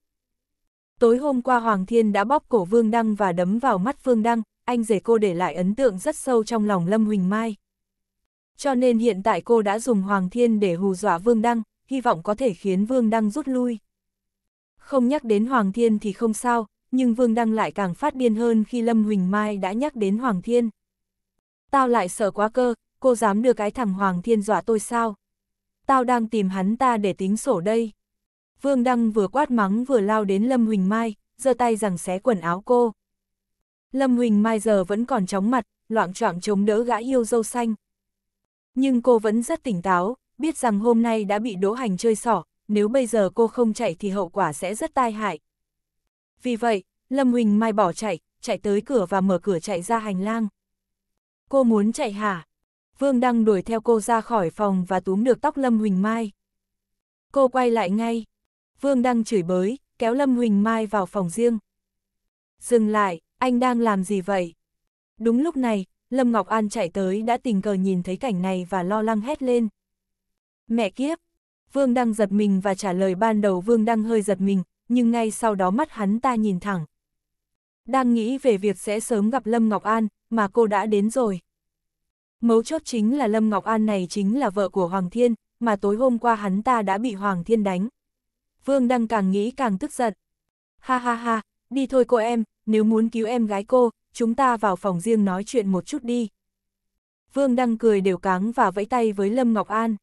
Tối hôm qua Hoàng Thiên đã bóp cổ Vương Đăng và đấm vào mắt Vương Đăng, anh rể cô để lại ấn tượng rất sâu trong lòng Lâm Huỳnh Mai. Cho nên hiện tại cô đã dùng Hoàng Thiên để hù dọa Vương Đăng, hy vọng có thể khiến Vương Đăng rút lui. Không nhắc đến Hoàng Thiên thì không sao, nhưng Vương Đăng lại càng phát điên hơn khi Lâm Huỳnh Mai đã nhắc đến Hoàng Thiên. Tao lại sợ quá cơ, cô dám đưa cái thằng Hoàng Thiên dọa tôi sao? Tao đang tìm hắn ta để tính sổ đây. Vương Đăng vừa quát mắng vừa lao đến Lâm Huỳnh Mai, giơ tay rằng xé quần áo cô. Lâm Huỳnh Mai giờ vẫn còn chóng mặt, loạn choạng chống đỡ gã yêu dâu xanh. Nhưng cô vẫn rất tỉnh táo, biết rằng hôm nay đã bị Đỗ Hành chơi xỏ, nếu bây giờ cô không chạy thì hậu quả sẽ rất tai hại. Vì vậy, Lâm Huỳnh Mai bỏ chạy, chạy tới cửa và mở cửa chạy ra hành lang. Cô muốn chạy hả? Vương Đăng đuổi theo cô ra khỏi phòng và túm được tóc Lâm Huỳnh Mai. Cô quay lại ngay. Vương Đăng chửi bới, kéo Lâm Huỳnh Mai vào phòng riêng. Dừng lại, anh đang làm gì vậy? Đúng lúc này, Lâm Ngọc An chạy tới đã tình cờ nhìn thấy cảnh này và lo lắng hét lên. Mẹ kiếp, Vương Đăng giật mình và trả lời ban đầu Vương Đăng hơi giật mình, nhưng ngay sau đó mắt hắn ta nhìn thẳng. Đang nghĩ về việc sẽ sớm gặp Lâm Ngọc An, mà cô đã đến rồi. Mấu chốt chính là Lâm Ngọc An này chính là vợ của Hoàng Thiên, mà tối hôm qua hắn ta đã bị Hoàng Thiên đánh. Vương Đăng càng nghĩ càng tức giận. Ha ha ha, đi thôi cô em, nếu muốn cứu em gái cô, chúng ta vào phòng riêng nói chuyện một chút đi. Vương Đăng cười đều cáng và vẫy tay với Lâm Ngọc An.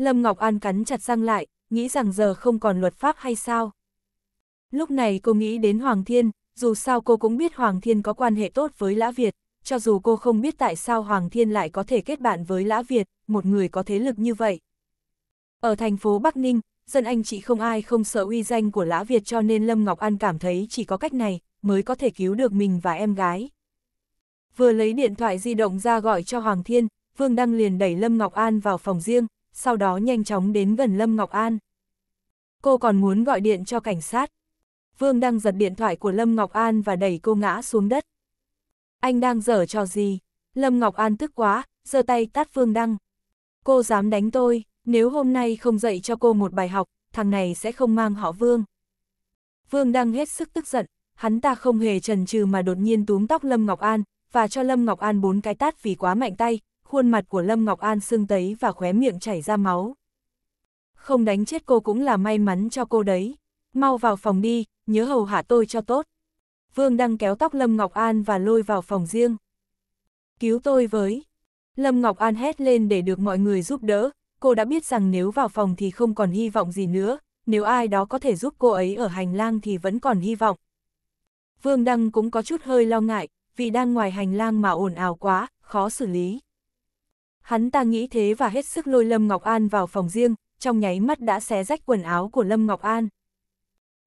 Lâm Ngọc An cắn chặt răng lại, nghĩ rằng giờ không còn luật pháp hay sao. Lúc này cô nghĩ đến Hoàng Thiên, dù sao cô cũng biết Hoàng Thiên có quan hệ tốt với Lã Việt, cho dù cô không biết tại sao Hoàng Thiên lại có thể kết bạn với Lã Việt, một người có thế lực như vậy. Ở thành phố Bắc Ninh, dân anh chị không ai không sợ uy danh của Lã Việt cho nên Lâm Ngọc An cảm thấy chỉ có cách này mới có thể cứu được mình và em gái. Vừa lấy điện thoại di động ra gọi cho Hoàng Thiên, Vương Đăng liền đẩy Lâm Ngọc An vào phòng riêng, sau đó nhanh chóng đến gần Lâm Ngọc An. Cô còn muốn gọi điện cho cảnh sát. Vương đang giật điện thoại của Lâm Ngọc An và đẩy cô ngã xuống đất. Anh đang dở cho gì? Lâm Ngọc An tức quá, giơ tay tát Vương Đăng. Cô dám đánh tôi, nếu hôm nay không dạy cho cô một bài học, thằng này sẽ không mang họ Vương. Vương Đăng hết sức tức giận, hắn ta không hề trần trừ mà đột nhiên túm tóc Lâm Ngọc An, và cho Lâm Ngọc An bốn cái tát vì quá mạnh tay, khuôn mặt của Lâm Ngọc An sưng tấy và khóe miệng chảy ra máu. Không đánh chết cô cũng là may mắn cho cô đấy. Mau vào phòng đi, nhớ hầu hạ tôi cho tốt. Vương Đăng kéo tóc Lâm Ngọc An và lôi vào phòng riêng. Cứu tôi với. Lâm Ngọc An hét lên để được mọi người giúp đỡ. Cô đã biết rằng nếu vào phòng thì không còn hy vọng gì nữa. Nếu ai đó có thể giúp cô ấy ở hành lang thì vẫn còn hy vọng. Vương Đăng cũng có chút hơi lo ngại, vì đang ngoài hành lang mà ồn ào quá, khó xử lý. Hắn ta nghĩ thế và hết sức lôi Lâm Ngọc An vào phòng riêng, trong nháy mắt đã xé rách quần áo của Lâm Ngọc An.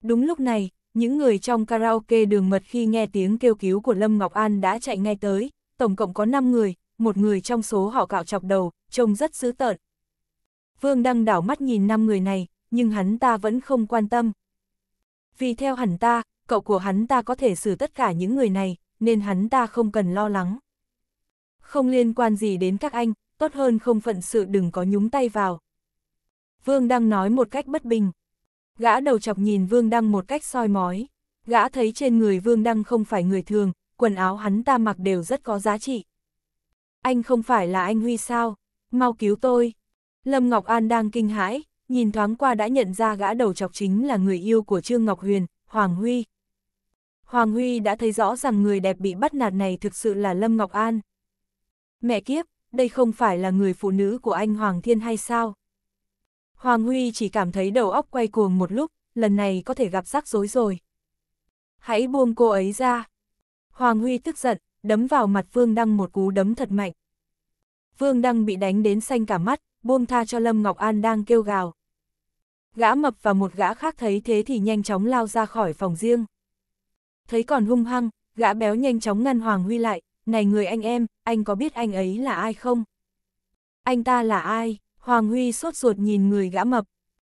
Đúng lúc này, những người trong karaoke đường mật khi nghe tiếng kêu cứu của Lâm Ngọc An đã chạy ngay tới, tổng cộng có 5 người, một người trong số họ cạo chọc đầu, trông rất dữ tợn. Vương Đăng đảo mắt nhìn 5 người này, nhưng hắn ta vẫn không quan tâm. Vì theo hắn ta, cậu của hắn ta có thể xử tất cả những người này, nên hắn ta không cần lo lắng. Không liên quan gì đến các anh, tốt hơn không phận sự đừng có nhúng tay vào. Vương Đăng nói một cách bất bình. Gã đầu chọc nhìn Vương Đăng một cách soi mói. Gã thấy trên người Vương Đăng không phải người thường, quần áo hắn ta mặc đều rất có giá trị. Anh không phải là anh Huy sao? Mau cứu tôi. Lâm Ngọc An đang kinh hãi, nhìn thoáng qua đã nhận ra gã đầu chọc chính là người yêu của Trương Ngọc Huyền, Hoàng Huy. Hoàng Huy đã thấy rõ rằng người đẹp bị bắt nạt này thực sự là Lâm Ngọc An. Mẹ kiếp, đây không phải là người phụ nữ của anh Hoàng Thiên hay sao? Hoàng Huy chỉ cảm thấy đầu óc quay cuồng một lúc, lần này có thể gặp rắc rối rồi. Hãy buông cô ấy ra. Hoàng Huy tức giận, đấm vào mặt Vương Đăng một cú đấm thật mạnh. Vương Đăng bị đánh đến xanh cả mắt, buông tha cho Lâm Ngọc An đang kêu gào. Gã mập và một gã khác thấy thế thì nhanh chóng lao ra khỏi phòng riêng. Thấy còn hung hăng, gã béo nhanh chóng ngăn Hoàng Huy lại, này người anh em, anh có biết anh ấy là ai không? Anh ta là ai? Hoàng Huy sốt ruột nhìn người gã mập.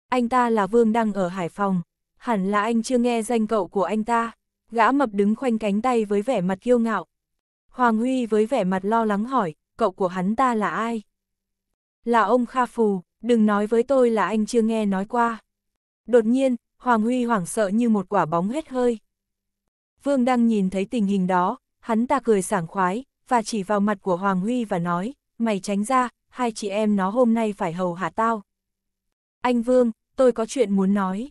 Anh ta là Vương Đăng ở Hải Phòng, hẳn là anh chưa nghe danh cậu của anh ta. Gã mập đứng khoanh cánh tay với vẻ mặt kiêu ngạo. Hoàng Huy với vẻ mặt lo lắng hỏi, cậu của hắn ta là ai? Là ông Kha Phù, đừng nói với tôi là anh chưa nghe nói qua. Đột nhiên, Hoàng Huy hoảng sợ như một quả bóng hết hơi. Vương Đăng nhìn thấy tình hình đó, Hắn ta cười sảng khoái, và chỉ vào mặt của Hoàng Huy và nói, mày tránh ra, hai chị em nó hôm nay phải hầu hạ tao. Anh Vương, tôi có chuyện muốn nói.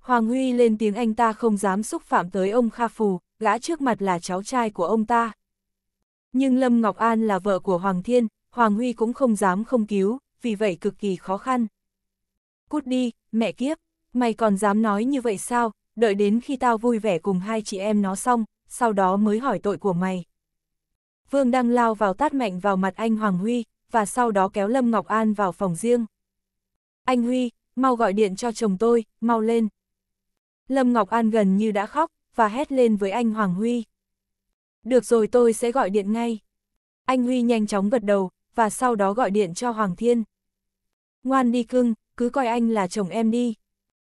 Hoàng Huy lên tiếng anh ta không dám xúc phạm tới ông Kha Phù, gã trước mặt là cháu trai của ông ta. Nhưng Lâm Ngọc An là vợ của Hoàng Thiên, Hoàng Huy cũng không dám không cứu, vì vậy cực kỳ khó khăn. Cút đi, mẹ kiếp, mày còn dám nói như vậy sao, đợi đến khi tao vui vẻ cùng hai chị em nó xong, sau đó mới hỏi tội của mày. Vương Đăng lao vào tát mạnh vào mặt anh Hoàng Huy, và sau đó kéo Lâm Ngọc An vào phòng riêng. Anh Huy, mau gọi điện cho chồng tôi, mau lên. Lâm Ngọc An gần như đã khóc, và hét lên với anh Hoàng Huy. Được rồi tôi sẽ gọi điện ngay. Anh Huy nhanh chóng gật đầu, và sau đó gọi điện cho Hoàng Thiên. Ngoan đi cưng, cứ coi anh là chồng em đi.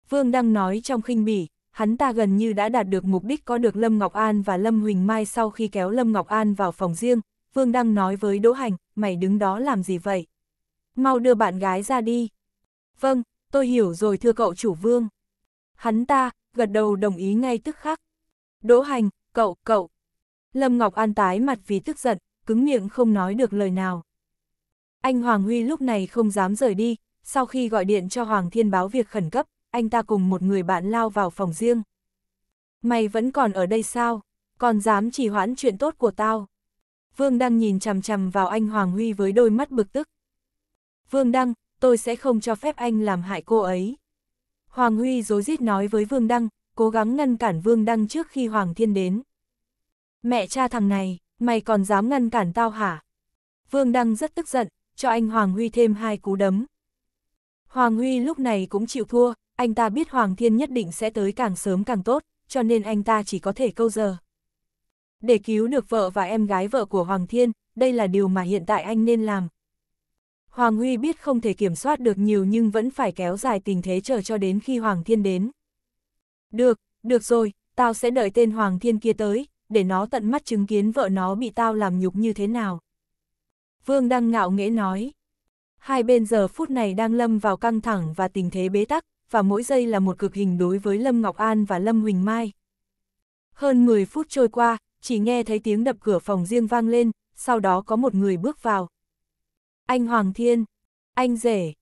Vương Đăng nói trong khinh bỉ hắn ta gần như đã đạt được mục đích có được Lâm Ngọc An và Lâm Huỳnh Mai sau khi kéo Lâm Ngọc An vào phòng riêng, Vương Đăng nói với Đỗ Hành, mày đứng đó làm gì vậy? Mau đưa bạn gái ra đi. Vâng, tôi hiểu rồi thưa cậu chủ Vương. Hắn ta, gật đầu đồng ý ngay tức khắc. Đỗ Hành, cậu, cậu. Lâm Ngọc An tái mặt vì tức giận, cứng miệng không nói được lời nào. Anh Hoàng Huy lúc này không dám rời đi, sau khi gọi điện cho Hoàng Thiên báo việc khẩn cấp, anh ta cùng một người bạn lao vào phòng riêng. Mày vẫn còn ở đây sao? Còn dám chỉ hoãn chuyện tốt của tao. Vương Đăng nhìn chằm chằm vào anh Hoàng Huy với đôi mắt bực tức. Vương Đăng, tôi sẽ không cho phép anh làm hại cô ấy. Hoàng Huy dối rít nói với Vương Đăng, cố gắng ngăn cản Vương Đăng trước khi Hoàng Thiên đến. Mẹ cha thằng này, mày còn dám ngăn cản tao hả? Vương Đăng rất tức giận, cho anh Hoàng Huy thêm hai cú đấm. Hoàng Huy lúc này cũng chịu thua, anh ta biết Hoàng Thiên nhất định sẽ tới càng sớm càng tốt, cho nên anh ta chỉ có thể câu giờ. Để cứu được vợ và em gái vợ của Hoàng Thiên, đây là điều mà hiện tại anh nên làm. Hoàng Huy biết không thể kiểm soát được nhiều nhưng vẫn phải kéo dài tình thế chờ cho đến khi Hoàng Thiên đến. Được, được rồi, tao sẽ đợi tên Hoàng Thiên kia tới, để nó tận mắt chứng kiến vợ nó bị tao làm nhục như thế nào. Vương Đăng ngạo nghễ nói. Hai bên giờ phút này đang lâm vào căng thẳng và tình thế bế tắc, và mỗi giây là một cực hình đối với Lâm Ngọc An và Lâm Huỳnh Mai. Hơn 10 phút trôi qua, chỉ nghe thấy tiếng đập cửa phòng riêng vang lên, sau đó có một người bước vào. Anh Hoàng Thiên, anh rể.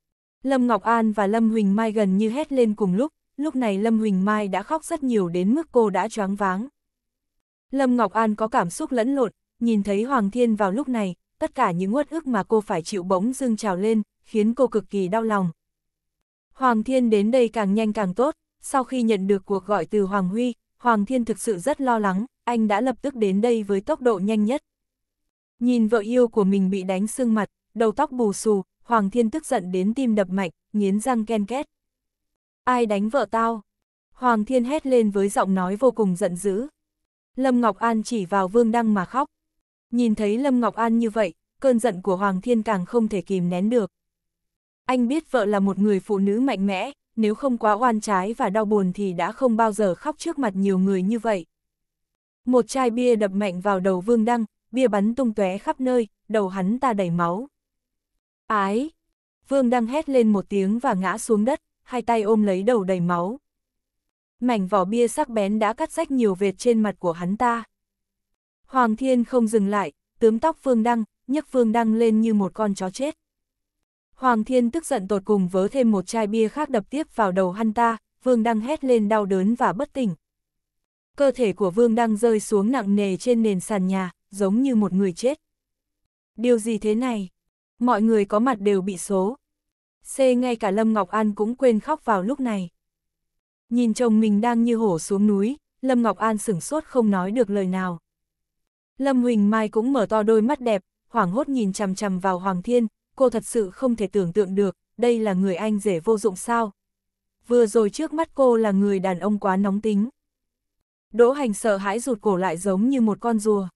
Lâm Ngọc An và Lâm Huỳnh Mai gần như hét lên cùng lúc, lúc này Lâm Huỳnh Mai đã khóc rất nhiều đến mức cô đã choáng váng. Lâm Ngọc An có cảm xúc lẫn lộn, nhìn thấy Hoàng Thiên vào lúc này, tất cả những uất ức mà cô phải chịu bỗng dưng trào lên, khiến cô cực kỳ đau lòng. Hoàng Thiên đến đây càng nhanh càng tốt, sau khi nhận được cuộc gọi từ Hoàng Huy, Hoàng Thiên thực sự rất lo lắng, anh đã lập tức đến đây với tốc độ nhanh nhất. Nhìn vợ yêu của mình bị đánh sưng mặt, đầu tóc bù xù, Hoàng Thiên tức giận đến tim đập mạnh, nghiến răng ken két. Ai đánh vợ tao? Hoàng Thiên hét lên với giọng nói vô cùng giận dữ. Lâm Ngọc An chỉ vào Vương Đăng mà khóc. Nhìn thấy Lâm Ngọc An như vậy, cơn giận của Hoàng Thiên càng không thể kìm nén được. Anh biết vợ là một người phụ nữ mạnh mẽ, nếu không quá oan trái và đau buồn thì đã không bao giờ khóc trước mặt nhiều người như vậy. Một chai bia đập mạnh vào đầu Vương Đăng, bia bắn tung tóe khắp nơi, đầu hắn ta đầy máu. Ái! Vương Đăng hét lên một tiếng và ngã xuống đất, hai tay ôm lấy đầu đầy máu. Mảnh vỏ bia sắc bén đã cắt rách nhiều vệt trên mặt của hắn ta. Hoàng Thiên không dừng lại, tướm tóc Vương Đăng, nhấc Vương Đăng lên như một con chó chết. Hoàng Thiên tức giận tột cùng vớ thêm một chai bia khác đập tiếp vào đầu hắn ta, Vương Đăng hét lên đau đớn và bất tỉnh. Cơ thể của Vương Đăng rơi xuống nặng nề trên nền sàn nhà, giống như một người chết. Điều gì thế này? Mọi người có mặt đều bị số. C ngay cả Lâm Ngọc An cũng quên khóc vào lúc này. Nhìn chồng mình đang như hổ xuống núi, Lâm Ngọc An sửng sốt không nói được lời nào. Lâm Huỳnh Mai cũng mở to đôi mắt đẹp, hoảng hốt nhìn chằm chằm vào Hoàng Thiên, cô thật sự không thể tưởng tượng được, đây là người anh rể vô dụng sao. Vừa rồi trước mắt cô là người đàn ông quá nóng tính. Đỗ hành sợ hãi rụt cổ lại giống như một con rùa.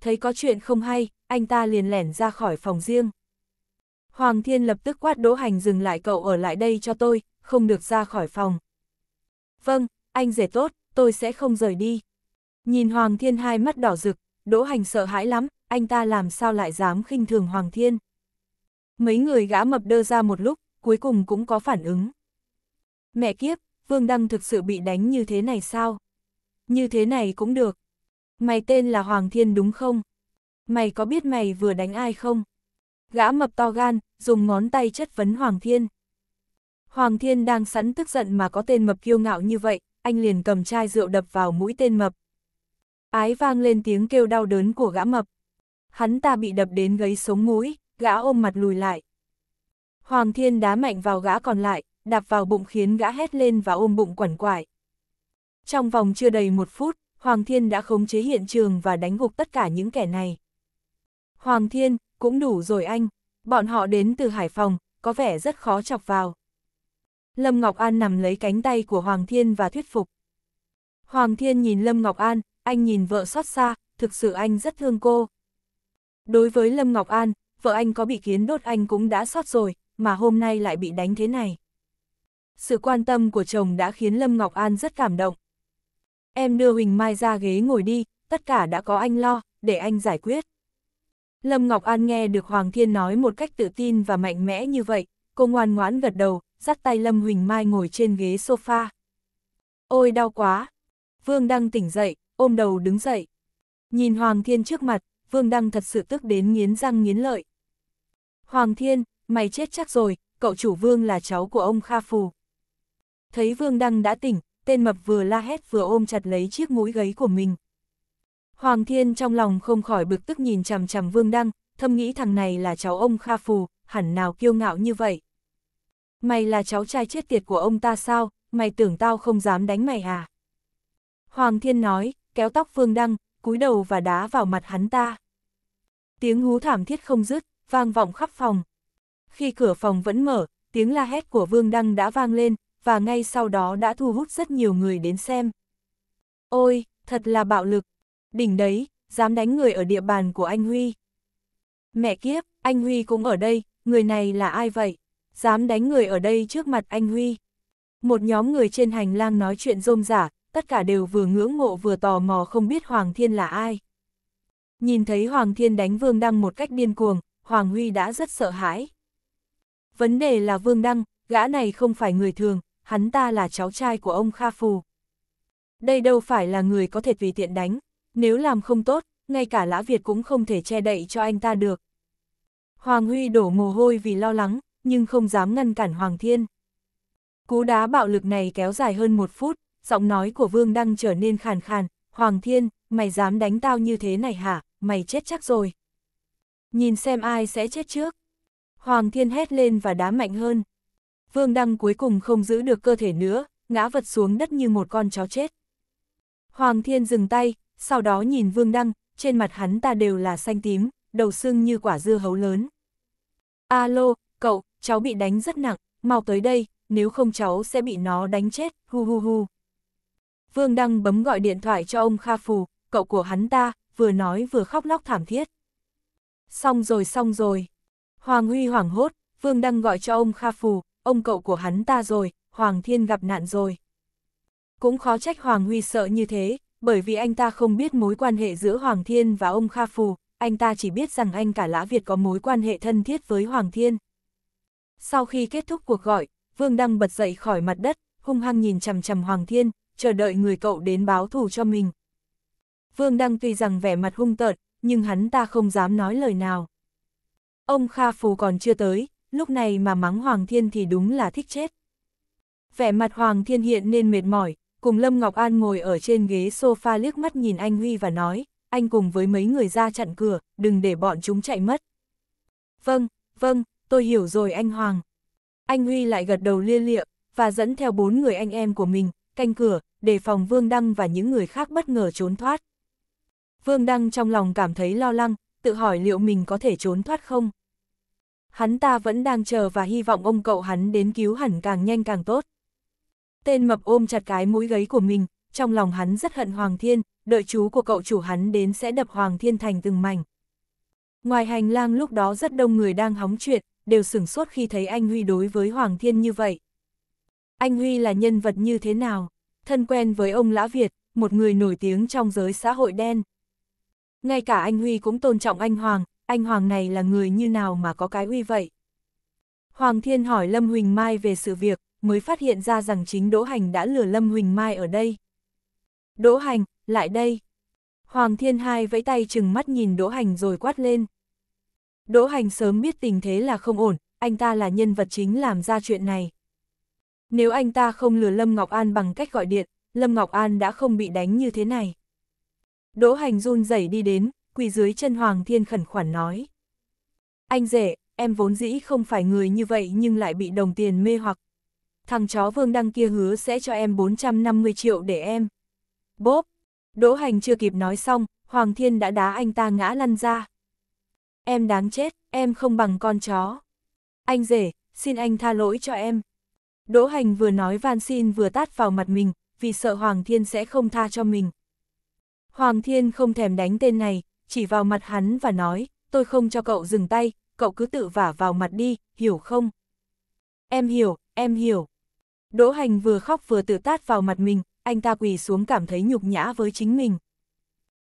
Thấy có chuyện không hay, anh ta liền lẻn ra khỏi phòng riêng. Hoàng Thiên lập tức quát Đỗ Hành dừng lại cậu ở lại đây cho tôi, không được ra khỏi phòng. Vâng, anh rể tốt, tôi sẽ không rời đi. Nhìn Hoàng Thiên hai mắt đỏ rực, Đỗ Hành sợ hãi lắm, anh ta làm sao lại dám khinh thường Hoàng Thiên. Mấy người gã mập đơ ra một lúc, cuối cùng cũng có phản ứng. Mẹ kiếp, Vương Đăng thực sự bị đánh như thế này sao? Như thế này cũng được. Mày tên là Hoàng Thiên đúng không? Mày có biết mày vừa đánh ai không? Gã mập to gan, dùng ngón tay chất vấn Hoàng Thiên. Hoàng Thiên đang sẵn tức giận mà có tên mập kiêu ngạo như vậy, anh liền cầm chai rượu đập vào mũi tên mập. Ái vang lên tiếng kêu đau đớn của gã mập. Hắn ta bị đập đến gấy sống mũi, gã ôm mặt lùi lại. Hoàng thiên đá mạnh vào gã còn lại, đạp vào bụng khiến gã hét lên và ôm bụng quẩn quải. Trong vòng chưa đầy một phút, Hoàng thiên đã khống chế hiện trường và đánh gục tất cả những kẻ này. Hoàng thiên, cũng đủ rồi anh, bọn họ đến từ Hải Phòng, có vẻ rất khó chọc vào. Lâm Ngọc An nằm lấy cánh tay của Hoàng Thiên và thuyết phục. Hoàng Thiên nhìn Lâm Ngọc An, anh nhìn vợ xót xa, thực sự anh rất thương cô. Đối với Lâm Ngọc An, vợ anh có bị kiến đốt anh cũng đã sót rồi, mà hôm nay lại bị đánh thế này. Sự quan tâm của chồng đã khiến Lâm Ngọc An rất cảm động. Em đưa Huỳnh Mai ra ghế ngồi đi, tất cả đã có anh lo, để anh giải quyết. Lâm Ngọc An nghe được Hoàng Thiên nói một cách tự tin và mạnh mẽ như vậy, cô ngoan ngoãn gật đầu, dắt tay Lâm Huỳnh Mai ngồi trên ghế sofa. Ôi đau quá! Vương Đăng tỉnh dậy, ôm đầu đứng dậy. Nhìn Hoàng Thiên trước mặt, Vương Đăng thật sự tức đến nghiến răng nghiến lợi. Hoàng Thiên, mày chết chắc rồi, cậu chủ Vương là cháu của ông Kha Phù. Thấy Vương Đăng đã tỉnh, tên mập vừa la hét vừa ôm chặt lấy chiếc mũi gáy của mình. Hoàng Thiên trong lòng không khỏi bực tức nhìn chằm chằm Vương Đăng, thâm nghĩ thằng này là cháu ông Kha Phù, hẳn nào kiêu ngạo như vậy. Mày là cháu trai chết tiệt của ông ta sao, mày tưởng tao không dám đánh mày à? Hoàng Thiên nói, kéo tóc Vương Đăng, cúi đầu và đá vào mặt hắn ta. Tiếng hú thảm thiết không dứt, vang vọng khắp phòng. Khi cửa phòng vẫn mở, tiếng la hét của Vương Đăng đã vang lên, và ngay sau đó đã thu hút rất nhiều người đến xem. Ôi, thật là bạo lực. Đỉnh đấy, dám đánh người ở địa bàn của anh Huy. Mẹ kiếp, anh Huy cũng ở đây, người này là ai vậy? Dám đánh người ở đây trước mặt anh Huy. Một nhóm người trên hành lang nói chuyện rôm rả tất cả đều vừa ngưỡng mộ vừa tò mò không biết Hoàng Thiên là ai. Nhìn thấy Hoàng Thiên đánh Vương Đăng một cách điên cuồng, Hoàng Huy đã rất sợ hãi. Vấn đề là Vương Đăng, gã này không phải người thường, hắn ta là cháu trai của ông Kha Phù. Đây đâu phải là người có thể tùy tiện đánh, nếu làm không tốt, ngay cả Lã Việt cũng không thể che đậy cho anh ta được. Hoàng Huy đổ mồ hôi vì lo lắng, nhưng không dám ngăn cản Hoàng Thiên. Cú đá bạo lực này kéo dài hơn một phút, giọng nói của Vương Đăng trở nên khàn khàn, Hoàng Thiên, mày dám đánh tao như thế này hả, mày chết chắc rồi. Nhìn xem ai sẽ chết trước. Hoàng thiên hét lên và đá mạnh hơn. Vương Đăng cuối cùng không giữ được cơ thể nữa, ngã vật xuống đất như một con chó chết. Hoàng thiên dừng tay, sau đó nhìn Vương Đăng, trên mặt hắn ta đều là xanh tím, đầu sưng như quả dưa hấu lớn. Alo, cậu, cháu bị đánh rất nặng, mau tới đây, nếu không cháu sẽ bị nó đánh chết, hu hu hu. Vương Đăng bấm gọi điện thoại cho ông Kha Phù, cậu của hắn ta, vừa nói vừa khóc lóc thảm thiết. Xong rồi xong rồi. Hoàng Huy hoảng hốt, Vương Đăng gọi cho ông Kha Phù, ông cậu của hắn ta rồi, Hoàng Thiên gặp nạn rồi. Cũng khó trách Hoàng Huy sợ như thế, bởi vì anh ta không biết mối quan hệ giữa Hoàng Thiên và ông Kha Phù, anh ta chỉ biết rằng anh cả Lã Việt có mối quan hệ thân thiết với Hoàng Thiên. Sau khi kết thúc cuộc gọi, Vương Đăng bật dậy khỏi mặt đất, hung hăng nhìn chằm chằm Hoàng Thiên, chờ đợi người cậu đến báo thù cho mình. Vương Đăng tuy rằng vẻ mặt hung tợn, nhưng hắn ta không dám nói lời nào. Ông Kha Phù còn chưa tới, lúc này mà mắng Hoàng Thiên thì đúng là thích chết. Vẻ mặt Hoàng Thiên hiện nên mệt mỏi, cùng Lâm Ngọc An ngồi ở trên ghế sofa liếc mắt nhìn anh Huy và nói, anh cùng với mấy người ra chặn cửa, đừng để bọn chúng chạy mất. Vâng, vâng, tôi hiểu rồi anh Hoàng. Anh Huy lại gật đầu lia lịa, và dẫn theo bốn người anh em của mình, canh cửa, đề phòng Vương Đăng và những người khác bất ngờ trốn thoát. Vương Đăng trong lòng cảm thấy lo lắng, tự hỏi liệu mình có thể trốn thoát không. Hắn ta vẫn đang chờ và hy vọng ông cậu hắn đến cứu hẳn càng nhanh càng tốt. Tên mập ôm chặt cái mũi gáy của mình, trong lòng hắn rất hận Hoàng Thiên, đợi chú của cậu chủ hắn đến sẽ đập Hoàng Thiên thành từng mảnh. Ngoài hành lang lúc đó rất đông người đang hóng chuyện, đều sửng sốt khi thấy anh Huy đối với Hoàng Thiên như vậy. Anh Huy là nhân vật như thế nào? Thân quen với ông Lã Việt, một người nổi tiếng trong giới xã hội đen, ngay cả anh Huy cũng tôn trọng anh Hoàng, anh Hoàng này là người như nào mà có cái uy vậy? Hoàng Thiên hỏi Lâm Huỳnh Mai về sự việc, mới phát hiện ra rằng chính Đỗ Hành đã lừa Lâm Huỳnh Mai ở đây. Đỗ Hành, lại đây. Hoàng Thiên Hai vẫy tay chừng mắt nhìn Đỗ Hành rồi quát lên. Đỗ Hành sớm biết tình thế là không ổn, anh ta là nhân vật chính làm ra chuyện này. Nếu anh ta không lừa Lâm Ngọc An bằng cách gọi điện, Lâm Ngọc An đã không bị đánh như thế này. Đỗ hành run rẩy đi đến, quỳ dưới chân Hoàng Thiên khẩn khoản nói. Anh rể, em vốn dĩ không phải người như vậy nhưng lại bị đồng tiền mê hoặc. Thằng chó vương đăng kia hứa sẽ cho em 450 triệu để em. Bốp! Đỗ hành chưa kịp nói xong, Hoàng Thiên đã đá anh ta ngã lăn ra. Em đáng chết, em không bằng con chó. Anh rể, xin anh tha lỗi cho em. Đỗ hành vừa nói van xin vừa tát vào mặt mình, vì sợ Hoàng Thiên sẽ không tha cho mình. Hoàng Thiên không thèm đánh tên này, chỉ vào mặt hắn và nói, tôi không cho cậu dừng tay, cậu cứ tự vả vào mặt đi, hiểu không? Em hiểu, em hiểu. Đỗ Hành vừa khóc vừa tự tát vào mặt mình, anh ta quỳ xuống cảm thấy nhục nhã với chính mình.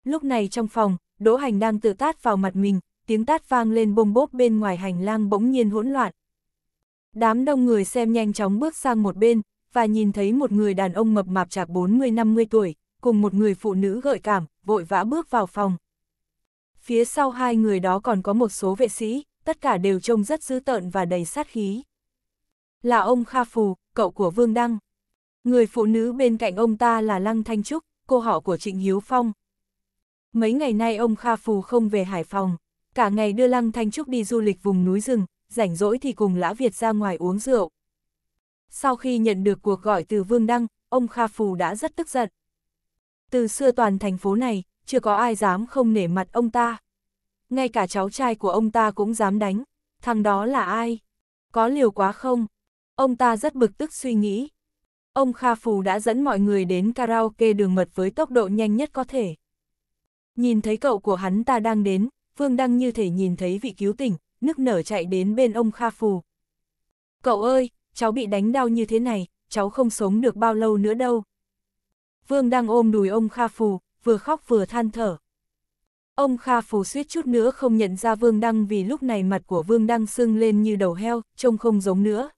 Lúc này trong phòng, Đỗ Hành đang tự tát vào mặt mình, tiếng tát vang lên bông bốp bên ngoài hành lang bỗng nhiên hỗn loạn. Đám đông người xem nhanh chóng bước sang một bên, và nhìn thấy một người đàn ông mập mạp chạc 40-50 tuổi, cùng một người phụ nữ gợi cảm, vội vã bước vào phòng. Phía sau hai người đó còn có một số vệ sĩ, tất cả đều trông rất dữ tợn và đầy sát khí. Là ông Kha Phù, cậu của Vương Đăng. Người phụ nữ bên cạnh ông ta là Lăng Thanh Trúc, cô họ của Trịnh Hiếu Phong. Mấy ngày nay ông Kha Phù không về Hải Phòng, cả ngày đưa Lăng Thanh Trúc đi du lịch vùng núi rừng, rảnh rỗi thì cùng Lã Việt ra ngoài uống rượu. Sau khi nhận được cuộc gọi từ Vương Đăng, ông Kha Phù đã rất tức giận, từ xưa toàn thành phố này, chưa có ai dám không nể mặt ông ta. Ngay cả cháu trai của ông ta cũng dám đánh, thằng đó là ai? Có liều quá không? Ông ta rất bực tức suy nghĩ. Ông Kha Phù đã dẫn mọi người đến karaoke đường mật với tốc độ nhanh nhất có thể. Nhìn thấy cậu của hắn ta đang đến, Phương Đăng như thể nhìn thấy vị cứu tỉnh, nức nở chạy đến bên ông Kha Phù. Cậu ơi, cháu bị đánh đau như thế này, cháu không sống được bao lâu nữa đâu. Vương đang ôm đùi ông Kha Phù, vừa khóc vừa than thở. Ông Kha Phù suýt chút nữa không nhận ra Vương Đăng vì lúc này mặt của Vương Đăng sưng lên như đầu heo, trông không giống nữa.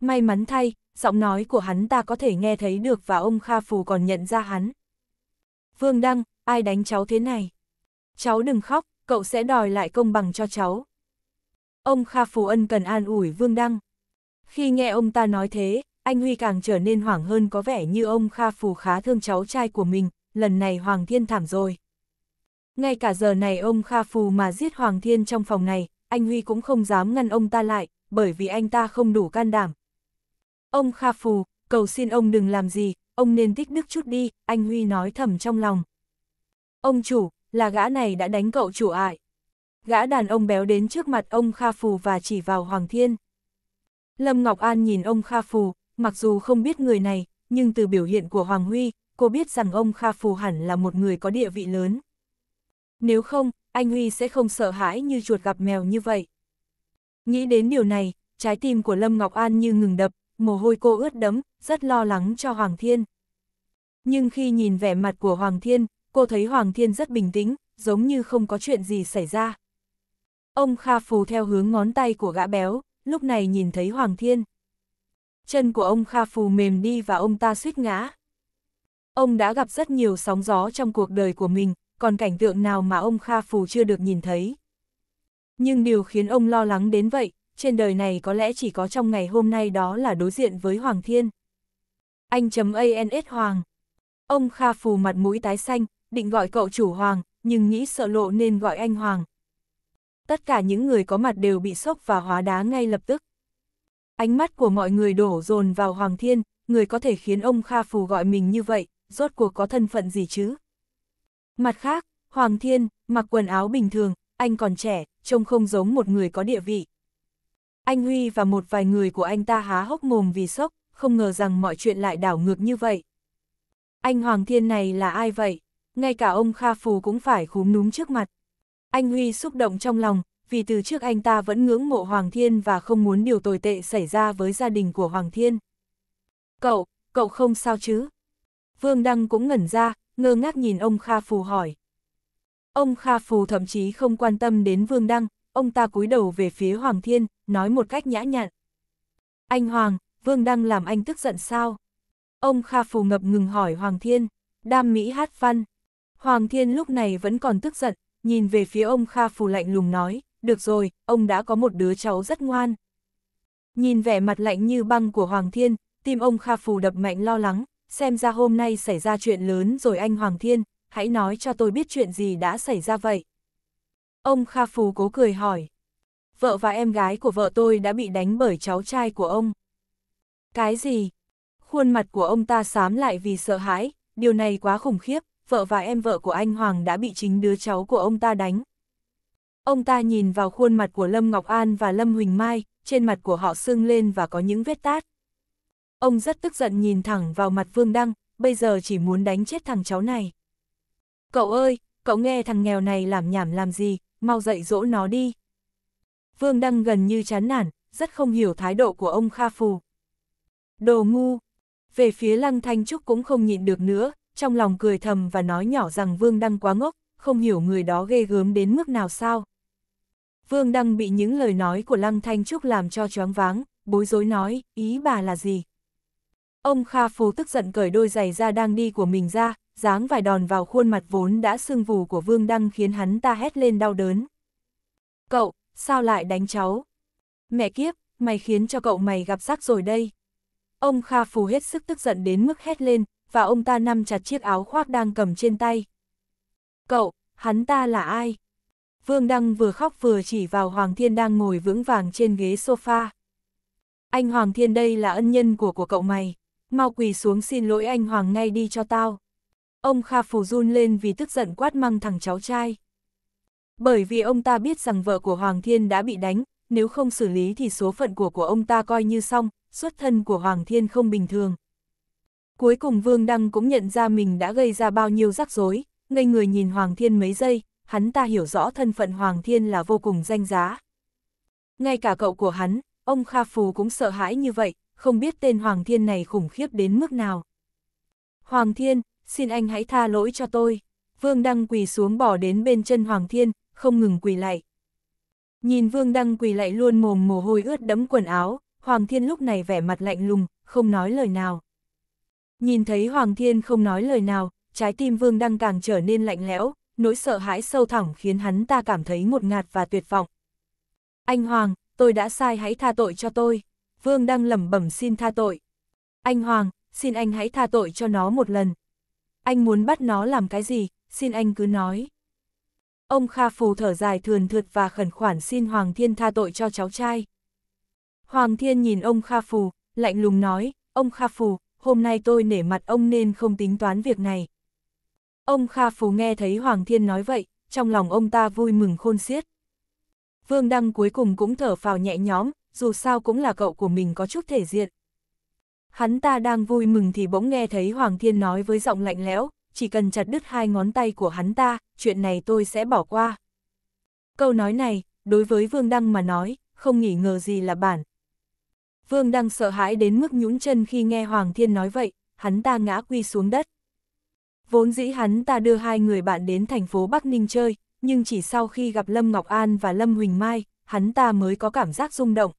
May mắn thay, giọng nói của hắn ta có thể nghe thấy được và ông Kha Phù còn nhận ra hắn. Vương Đăng, ai đánh cháu thế này? Cháu đừng khóc, cậu sẽ đòi lại công bằng cho cháu. Ông Kha Phù ân cần an ủi Vương Đăng. Khi nghe ông ta nói thế, anh Huy càng trở nên hoảng hơn có vẻ như ông Kha Phù khá thương cháu trai của mình, lần này Hoàng Thiên thảm rồi. Ngay cả giờ này ông Kha Phù mà giết Hoàng Thiên trong phòng này, anh Huy cũng không dám ngăn ông ta lại, bởi vì anh ta không đủ can đảm. Ông Kha Phù, cầu xin ông đừng làm gì, ông nên tích đức chút đi, anh Huy nói thầm trong lòng. Ông chủ, là gã này đã đánh cậu chủ ải. Gã đàn ông béo đến trước mặt ông Kha Phù và chỉ vào Hoàng Thiên. Lâm Ngọc An nhìn ông Kha Phù, Mặc dù không biết người này, nhưng từ biểu hiện của Hoàng Huy, cô biết rằng ông Kha Phù hẳn là một người có địa vị lớn. Nếu không, anh Huy sẽ không sợ hãi như chuột gặp mèo như vậy. Nghĩ đến điều này, trái tim của Lâm Ngọc An như ngừng đập, mồ hôi cô ướt đẫm, rất lo lắng cho Hoàng Thiên. Nhưng khi nhìn vẻ mặt của Hoàng Thiên, cô thấy Hoàng Thiên rất bình tĩnh, giống như không có chuyện gì xảy ra. Ông Kha Phù theo hướng ngón tay của gã béo, lúc này nhìn thấy Hoàng Thiên chân của ông Kha Phù mềm đi và ông ta suýt ngã. Ông đã gặp rất nhiều sóng gió trong cuộc đời của mình, còn cảnh tượng nào mà ông Kha Phù chưa được nhìn thấy. Nhưng điều khiến ông lo lắng đến vậy, trên đời này có lẽ chỉ có trong ngày hôm nay đó là đối diện với Hoàng Thiên. Anh chấm ANS Hoàng. Ông Kha Phù mặt mũi tái xanh, định gọi cậu chủ Hoàng, nhưng nghĩ sợ lộ nên gọi anh Hoàng. Tất cả những người có mặt đều bị sốc và hóa đá ngay lập tức. Ánh mắt của mọi người đổ dồn vào Hoàng Thiên, người có thể khiến ông Kha Phù gọi mình như vậy, rốt cuộc có thân phận gì chứ? Mặt khác, Hoàng Thiên, mặc quần áo bình thường, anh còn trẻ, trông không giống một người có địa vị. Anh Huy và một vài người của anh ta há hốc mồm vì sốc, không ngờ rằng mọi chuyện lại đảo ngược như vậy. Anh Hoàng Thiên này là ai vậy? Ngay cả ông Kha Phù cũng phải khúm núm trước mặt. Anh Huy xúc động trong lòng, vì từ trước anh ta vẫn ngưỡng mộ Hoàng Thiên và không muốn điều tồi tệ xảy ra với gia đình của Hoàng Thiên. Cậu, cậu không sao chứ? Vương Đăng cũng ngẩn ra, ngơ ngác nhìn ông Kha Phù hỏi. Ông Kha Phù thậm chí không quan tâm đến Vương Đăng, ông ta cúi đầu về phía Hoàng Thiên, nói một cách nhã nhặn. Anh Hoàng, Vương Đăng làm anh tức giận sao? Ông Kha Phù ngập ngừng hỏi Hoàng Thiên, đam mỹ hát văn. Hoàng Thiên lúc này vẫn còn tức giận, nhìn về phía ông Kha Phù lạnh lùng nói, được rồi, ông đã có một đứa cháu rất ngoan. Nhìn vẻ mặt lạnh như băng của Hoàng Thiên, tim ông Kha Phù đập mạnh lo lắng, xem ra hôm nay xảy ra chuyện lớn rồi anh Hoàng Thiên, hãy nói cho tôi biết chuyện gì đã xảy ra vậy. Ông Kha Phù cố cười hỏi. Vợ và em gái của vợ tôi đã bị đánh bởi cháu trai của ông. Cái gì? Khuôn mặt của ông ta xám lại vì sợ hãi, điều này quá khủng khiếp, vợ và em vợ của anh Hoàng đã bị chính đứa cháu của ông ta đánh. Ông ta nhìn vào khuôn mặt của Lâm Ngọc An và Lâm Huỳnh Mai, trên mặt của họ sưng lên và có những vết tát. Ông rất tức giận nhìn thẳng vào mặt Vương Đăng, bây giờ chỉ muốn đánh chết thằng cháu này. Cậu ơi, cậu nghe thằng nghèo này làm nhảm làm gì, mau dậy dỗ nó đi. Vương Đăng gần như chán nản, rất không hiểu thái độ của ông Kha Phù. Đồ ngu! Về phía Lăng Thanh Trúc cũng không nhịn được nữa, trong lòng cười thầm và nói nhỏ rằng Vương Đăng quá ngốc, không hiểu người đó ghê gớm đến mức nào sao. Vương Đăng bị những lời nói của Lăng Thanh Trúc làm cho choáng váng, bối rối nói, ý bà là gì? Ông Kha Phú tức giận cởi đôi giày ra đang đi của mình ra, dáng vài đòn vào khuôn mặt vốn đã sưng vù của Vương Đăng khiến hắn ta hét lên đau đớn. Cậu, sao lại đánh cháu? Mẹ kiếp, mày khiến cho cậu mày gặp rắc rồi đây. Ông Kha Phú hết sức tức giận đến mức hét lên, và ông ta nắm chặt chiếc áo khoác đang cầm trên tay, Cậu, hắn ta là ai? Vương Đăng vừa khóc vừa chỉ vào Hoàng Thiên đang ngồi vững vàng trên ghế sofa. Anh Hoàng Thiên đây là ân nhân của của cậu mày. Mau quỳ xuống xin lỗi anh Hoàng ngay đi cho tao. Ông Kha Phủ run lên vì tức giận quát măng thằng cháu trai. Bởi vì ông ta biết rằng vợ của Hoàng Thiên đã bị đánh, nếu không xử lý thì số phận của của ông ta coi như xong, xuất thân của Hoàng Thiên không bình thường. Cuối cùng Vương Đăng cũng nhận ra mình đã gây ra bao nhiêu rắc rối, ngây người nhìn Hoàng Thiên mấy giây, hắn ta hiểu rõ thân phận Hoàng Thiên là vô cùng danh giá. Ngay cả cậu của hắn, ông Kha phù cũng sợ hãi như vậy, không biết tên Hoàng Thiên này khủng khiếp đến mức nào. Hoàng Thiên, xin anh hãy tha lỗi cho tôi. Vương Đăng quỳ xuống bỏ đến bên chân Hoàng Thiên, không ngừng quỳ lại. Nhìn Vương Đăng quỳ lại luôn mồm mồ hôi ướt đẫm quần áo, Hoàng Thiên lúc này vẻ mặt lạnh lùng, không nói lời nào. Nhìn thấy Hoàng Thiên không nói lời nào, trái tim Vương Đăng càng trở nên lạnh lẽo, nỗi sợ hãi sâu thẳm khiến hắn ta cảm thấy ngột ngạt và tuyệt vọng. Anh Hoàng, tôi đã sai hãy tha tội cho tôi. Vương Đăng lẩm bẩm xin tha tội. Anh Hoàng, xin anh hãy tha tội cho nó một lần. Anh muốn bắt nó làm cái gì, xin anh cứ nói. Ông Kha Phù thở dài thườn thượt và khẩn khoản xin Hoàng Thiên tha tội cho cháu trai. Hoàng Thiên nhìn ông Kha Phù, lạnh lùng nói, ông Kha Phù, hôm nay tôi nể mặt ông nên không tính toán việc này. Ông Kha Phù nghe thấy Hoàng Thiên nói vậy, trong lòng ông ta vui mừng khôn xiết. Vương Đăng cuối cùng cũng thở phào nhẹ nhõm, dù sao cũng là cậu của mình có chút thể diện. Hắn ta đang vui mừng thì bỗng nghe thấy Hoàng Thiên nói với giọng lạnh lẽo, chỉ cần chặt đứt hai ngón tay của hắn ta, chuyện này tôi sẽ bỏ qua. Câu nói này, đối với Vương Đăng mà nói, không nghĩ ngờ gì là bản. Vương Đăng sợ hãi đến mức nhũn chân khi nghe Hoàng Thiên nói vậy, hắn ta ngã quy xuống đất. Vốn dĩ hắn ta đưa hai người bạn đến thành phố Bắc Ninh chơi, nhưng chỉ sau khi gặp Lâm Ngọc An và Lâm Huỳnh Mai, hắn ta mới có cảm giác rung động.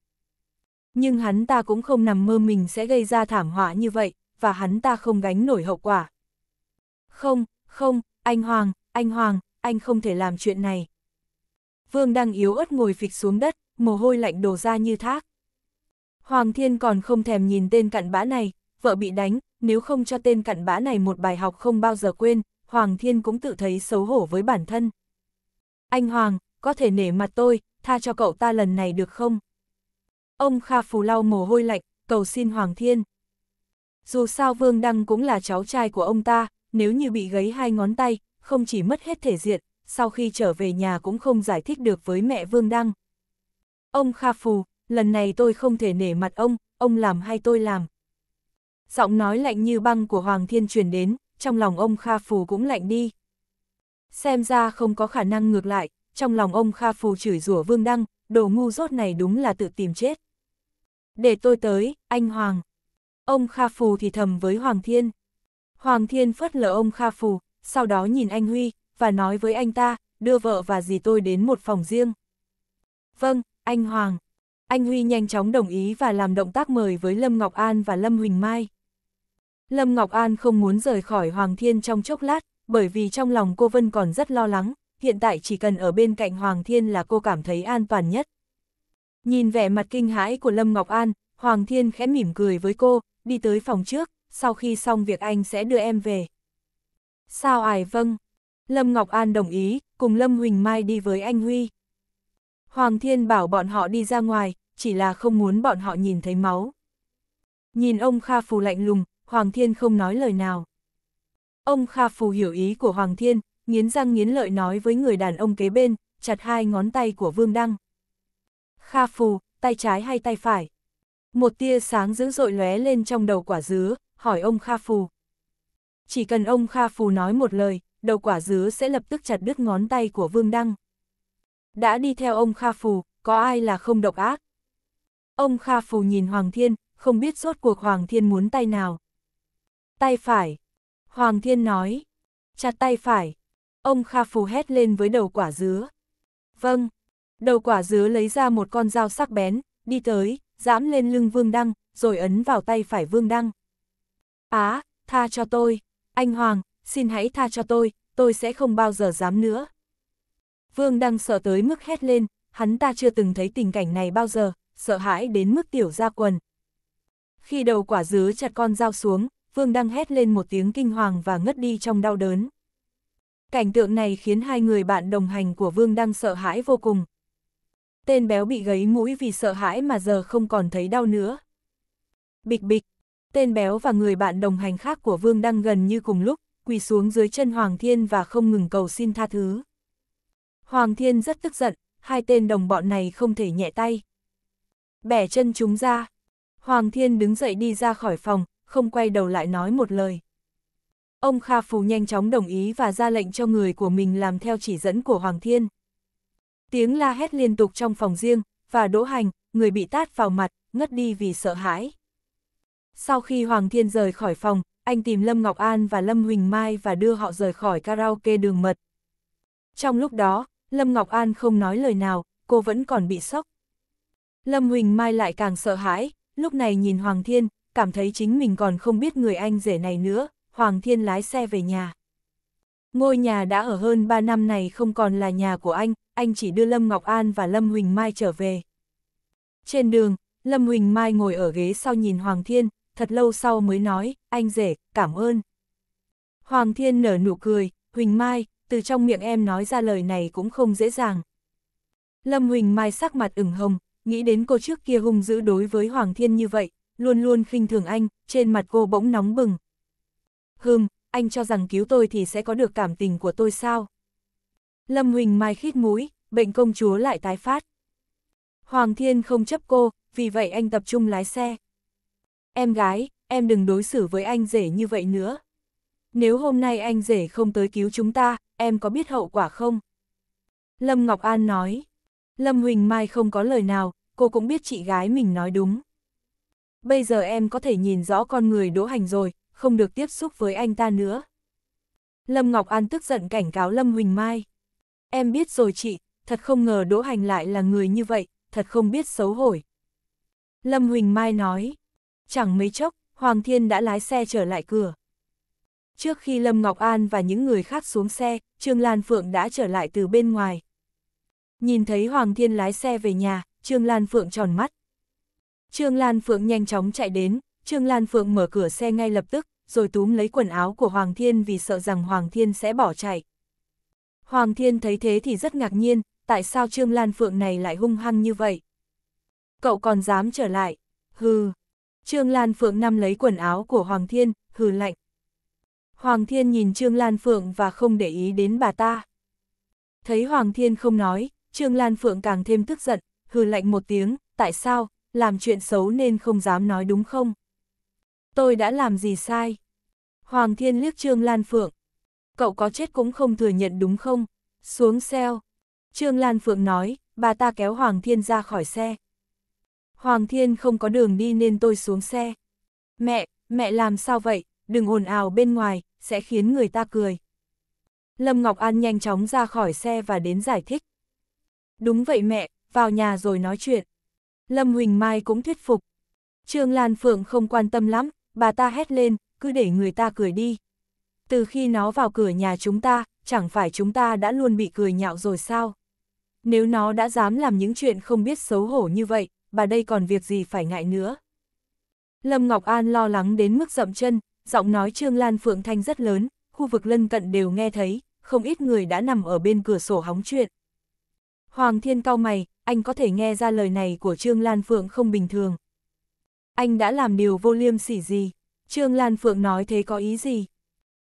Nhưng hắn ta cũng không nằm mơ mình sẽ gây ra thảm họa như vậy, và hắn ta không gánh nổi hậu quả. Không, không, anh Hoàng, anh Hoàng, anh không thể làm chuyện này. Vương đang yếu ớt ngồi phịch xuống đất, mồ hôi lạnh đổ ra như thác. Hoàng Thiên còn không thèm nhìn tên cặn bã này, vợ bị đánh, nếu không cho tên cặn bã này một bài học không bao giờ quên, Hoàng Thiên cũng tự thấy xấu hổ với bản thân. Anh Hoàng, có thể nể mặt tôi, tha cho cậu ta lần này được không? Ông Kha Phù lau mồ hôi lạnh, cầu xin Hoàng Thiên. Dù sao Vương Đăng cũng là cháu trai của ông ta, nếu như bị gấy hai ngón tay, không chỉ mất hết thể diện, sau khi trở về nhà cũng không giải thích được với mẹ Vương Đăng. Ông Kha Phù, lần này tôi không thể nể mặt ông, ông làm hay tôi làm giọng nói lạnh như băng của Hoàng Thiên truyền đến, trong lòng ông Kha Phù cũng lạnh đi. Xem ra không có khả năng ngược lại, trong lòng ông Kha Phù chửi rủa Vương Đăng, đồ ngu rốt này đúng là tự tìm chết. Để tôi tới, anh Hoàng. Ông Kha Phù thì thầm với Hoàng Thiên. Hoàng Thiên phất lờ ông Kha Phù, sau đó nhìn anh Huy, và nói với anh ta, đưa vợ và dì tôi đến một phòng riêng. Vâng, anh Hoàng. Anh Huy nhanh chóng đồng ý và làm động tác mời với Lâm Ngọc An và Lâm Huỳnh Mai. Lâm Ngọc An không muốn rời khỏi Hoàng Thiên trong chốc lát, bởi vì trong lòng cô Vân còn rất lo lắng, hiện tại chỉ cần ở bên cạnh Hoàng Thiên là cô cảm thấy an toàn nhất. Nhìn vẻ mặt kinh hãi của Lâm Ngọc An, Hoàng Thiên khẽ mỉm cười với cô, đi tới phòng trước, sau khi xong việc anh sẽ đưa em về. Sao ải vâng? Lâm Ngọc An đồng ý, cùng Lâm Huỳnh Mai đi với anh Huy. Hoàng Thiên bảo bọn họ đi ra ngoài, chỉ là không muốn bọn họ nhìn thấy máu. Nhìn ông Kha Phù lạnh lùng, Hoàng Thiên không nói lời nào. Ông Kha Phù hiểu ý của Hoàng Thiên, nghiến răng nghiến lợi nói với người đàn ông kế bên, chặt hai ngón tay của Vương Đăng. Kha Phù, tay trái hay tay phải? Một tia sáng dữ dội lóe lên trong đầu quả dứa, hỏi ông Kha Phù. Chỉ cần ông Kha Phù nói một lời, đầu quả dứa sẽ lập tức chặt đứt ngón tay của Vương Đăng. Đã đi theo ông Kha Phù, có ai là không độc ác? Ông Kha Phù nhìn Hoàng Thiên, không biết rốt cuộc Hoàng Thiên muốn tay nào. Tay phải. Hoàng thiên nói. Chặt tay phải. Ông Kha Phù hét lên với đầu quả dứa. Vâng. Đầu quả dứa lấy ra một con dao sắc bén, đi tới, giãm lên lưng Vương Đăng, rồi ấn vào tay phải Vương Đăng. Á, tha cho tôi. Anh Hoàng, xin hãy tha cho tôi, tôi sẽ không bao giờ dám nữa. Vương Đăng sợ tới mức hét lên, hắn ta chưa từng thấy tình cảnh này bao giờ, sợ hãi đến mức tiểu ra quần. Khi đầu quả dứa chặt con dao xuống, Vương Đăng hét lên một tiếng kinh hoàng và ngất đi trong đau đớn. Cảnh tượng này khiến hai người bạn đồng hành của Vương Đăng sợ hãi vô cùng. Tên béo bị gấy mũi vì sợ hãi mà giờ không còn thấy đau nữa. Bịch bịch, tên béo và người bạn đồng hành khác của Vương Đăng gần như cùng lúc, quỳ xuống dưới chân Hoàng Thiên và không ngừng cầu xin tha thứ. Hoàng Thiên rất tức giận, hai tên đồng bọn này không thể nhẹ tay. Bẻ chân chúng ra. Hoàng Thiên đứng dậy đi ra khỏi phòng, không quay đầu lại nói một lời. Ông Kha Phù nhanh chóng đồng ý và ra lệnh cho người của mình làm theo chỉ dẫn của Hoàng Thiên. Tiếng la hét liên tục trong phòng riêng, và đỗ hành, người bị tát vào mặt, ngất đi vì sợ hãi. Sau khi Hoàng Thiên rời khỏi phòng, anh tìm Lâm Ngọc An và Lâm Huỳnh Mai và đưa họ rời khỏi karaoke đường mật. Trong lúc đó, Lâm Ngọc An không nói lời nào, cô vẫn còn bị sốc. Lâm Huỳnh Mai lại càng sợ hãi, lúc này nhìn Hoàng Thiên, cảm thấy chính mình còn không biết người anh rể này nữa, Hoàng Thiên lái xe về nhà. Ngôi nhà đã ở hơn 3 năm này không còn là nhà của anh, anh chỉ đưa Lâm Ngọc An và Lâm Huỳnh Mai trở về. Trên đường, Lâm Huỳnh Mai ngồi ở ghế sau nhìn Hoàng Thiên, thật lâu sau mới nói, anh rể, cảm ơn. Hoàng Thiên nở nụ cười, Huỳnh Mai, từ trong miệng em nói ra lời này cũng không dễ dàng. Lâm Huỳnh Mai sắc mặt ửng hồng, nghĩ đến cô trước kia hung dữ đối với Hoàng Thiên như vậy, luôn luôn khinh thường anh, trên mặt cô bỗng nóng bừng. Hừm, anh cho rằng cứu tôi thì sẽ có được cảm tình của tôi sao? Lâm Huỳnh mai khít mũi, bệnh công chúa lại tái phát. Hoàng Thiên không chấp cô, vì vậy anh tập trung lái xe. Em gái, em đừng đối xử với anh rể như vậy nữa. Nếu hôm nay anh rể không tới cứu chúng ta, em có biết hậu quả không? Lâm Ngọc An nói. Lâm Huỳnh Mai không có lời nào, cô cũng biết chị gái mình nói đúng bây giờ em có thể nhìn rõ con người đỗ hành rồi, không được tiếp xúc với anh ta nữa. Lâm Ngọc An tức giận cảnh cáo Lâm Huỳnh Mai. Em biết rồi chị, thật không ngờ Đỗ Hành lại là người như vậy, thật không biết xấu hổi. Lâm Huỳnh Mai nói, chẳng mấy chốc, Hoàng Thiên đã lái xe trở lại cửa. Trước khi Lâm Ngọc An và những người khác xuống xe, Trương Lan Phượng đã trở lại từ bên ngoài. Nhìn thấy Hoàng Thiên lái xe về nhà, Trương Lan Phượng tròn mắt. Trương Lan Phượng nhanh chóng chạy đến, Trương Lan Phượng mở cửa xe ngay lập tức, rồi túm lấy quần áo của Hoàng Thiên vì sợ rằng Hoàng Thiên sẽ bỏ chạy. Hoàng Thiên thấy thế thì rất ngạc nhiên, tại sao Trương Lan Phượng này lại hung hăng như vậy? Cậu còn dám trở lại? Hừ! Trương Lan Phượng nắm lấy quần áo của Hoàng Thiên, hừ lạnh. Hoàng Thiên nhìn Trương Lan Phượng và không để ý đến bà ta. Thấy Hoàng Thiên không nói, Trương Lan Phượng càng thêm tức giận, hừ lạnh một tiếng, tại sao, làm chuyện xấu nên không dám nói đúng không? Tôi đã làm gì sai? Hoàng Thiên liếc Trương Lan Phượng. Cậu có chết cũng không thừa nhận đúng không? Xuống xe. Trương Lan Phượng nói, bà ta kéo Hoàng Thiên ra khỏi xe. Hoàng Thiên không có đường đi nên tôi xuống xe. Mẹ, mẹ làm sao vậy? Đừng ồn ào bên ngoài, sẽ khiến người ta cười. Lâm Ngọc An nhanh chóng ra khỏi xe và đến giải thích. Đúng vậy mẹ, vào nhà rồi nói chuyện. Lâm Huỳnh Mai cũng thuyết phục. Trương Lan Phượng không quan tâm lắm, bà ta hét lên, cứ để người ta cười đi. Từ khi nó vào cửa nhà chúng ta, chẳng phải chúng ta đã luôn bị cười nhạo rồi sao? Nếu nó đã dám làm những chuyện không biết xấu hổ như vậy, bà đây còn việc gì phải ngại nữa. Lâm Ngọc An lo lắng đến mức dậm chân, giọng nói Trương Lan Phượng Thanh rất lớn, khu vực lân cận đều nghe thấy, không ít người đã nằm ở bên cửa sổ hóng chuyện. Hoàng thiên cao mày, anh có thể nghe ra lời này của Trương Lan Phượng không bình thường. Anh đã làm điều vô liêm sỉ gì? Trương Lan Phượng nói thế có ý gì?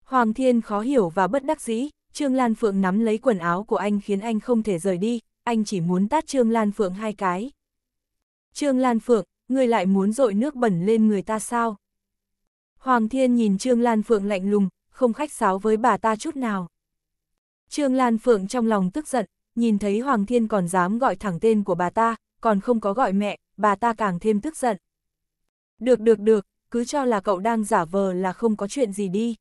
Hoàng thiên khó hiểu và bất đắc dĩ, Trương Lan Phượng nắm lấy quần áo của anh khiến anh không thể rời đi, anh chỉ muốn tát Trương Lan Phượng hai cái. Trương Lan Phượng, người lại muốn dội nước bẩn lên người ta sao? Hoàng thiên nhìn Trương Lan Phượng lạnh lùng, không khách sáo với bà ta chút nào. Trương Lan Phượng trong lòng tức giận, nhìn thấy Hoàng Thiên còn dám gọi thẳng tên của bà ta, còn không có gọi mẹ, bà ta càng thêm tức giận. Được được được, cứ cho là cậu đang giả vờ là không có chuyện gì đi.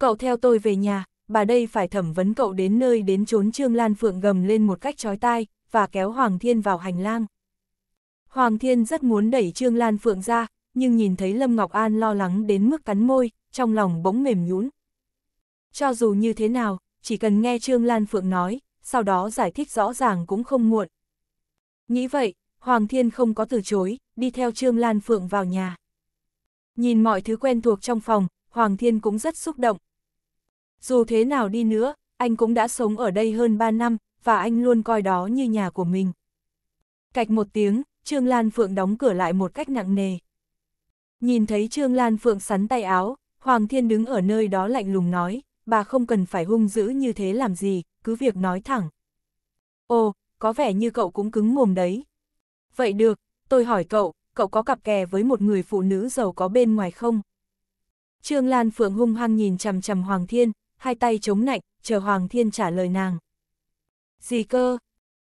Cậu theo tôi về nhà, bà đây phải thẩm vấn cậu đến nơi đến trốn Trương Lan Phượng gầm lên một cách chói tai, và kéo Hoàng Thiên vào hành lang. Hoàng Thiên rất muốn đẩy Trương Lan Phượng ra, nhưng nhìn thấy Lâm Ngọc An lo lắng đến mức cắn môi, trong lòng bỗng mềm nhũn. Cho dù như thế nào, chỉ cần nghe Trương Lan Phượng nói, sau đó giải thích rõ ràng cũng không muộn. Nghĩ vậy, Hoàng Thiên không có từ chối, đi theo Trương Lan Phượng vào nhà. Nhìn mọi thứ quen thuộc trong phòng, Hoàng Thiên cũng rất xúc động. Dù thế nào đi nữa, anh cũng đã sống ở đây hơn 3 năm, và anh luôn coi đó như nhà của mình. Cạch một tiếng, Trương Lan Phượng đóng cửa lại một cách nặng nề. Nhìn thấy Trương Lan Phượng sắn tay áo, Hoàng Thiên đứng ở nơi đó lạnh lùng nói, bà không cần phải hung dữ như thế làm gì, cứ việc nói thẳng. Ồ, có vẻ như cậu cũng cứng mồm đấy. Vậy được, tôi hỏi cậu, cậu có cặp kè với một người phụ nữ giàu có bên ngoài không? Trương Lan Phượng hung hăng nhìn chằm chằm Hoàng Thiên, hai tay chống nạnh, chờ Hoàng Thiên trả lời nàng. Gì cơ?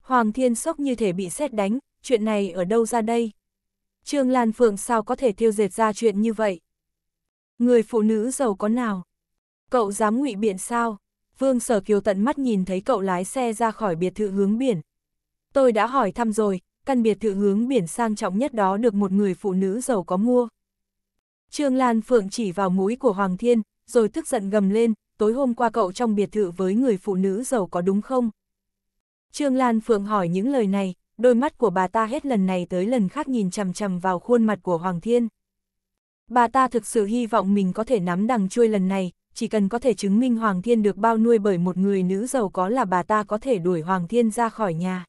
Hoàng Thiên sốc như thể bị xét đánh, chuyện này ở đâu ra đây? Trương Lan Phượng sao có thể tiêu dệt ra chuyện như vậy? Người phụ nữ giàu có nào? Cậu dám ngụy biện sao? Vương Sở Kiều tận mắt nhìn thấy cậu lái xe ra khỏi biệt thự hướng biển. Tôi đã hỏi thăm rồi, căn biệt thự hướng biển sang trọng nhất đó được một người phụ nữ giàu có mua. Trương Lan Phượng chỉ vào mũi của Hoàng Thiên, rồi tức giận gầm lên, tối hôm qua cậu trong biệt thự với người phụ nữ giàu có đúng không? Trương Lan Phượng hỏi những lời này, đôi mắt của bà ta hết lần này tới lần khác nhìn chằm chằm vào khuôn mặt của Hoàng Thiên. Bà ta thực sự hy vọng mình có thể nắm đằng chui lần này, chỉ cần có thể chứng minh Hoàng Thiên được bao nuôi bởi một người nữ giàu có là bà ta có thể đuổi Hoàng Thiên ra khỏi nhà.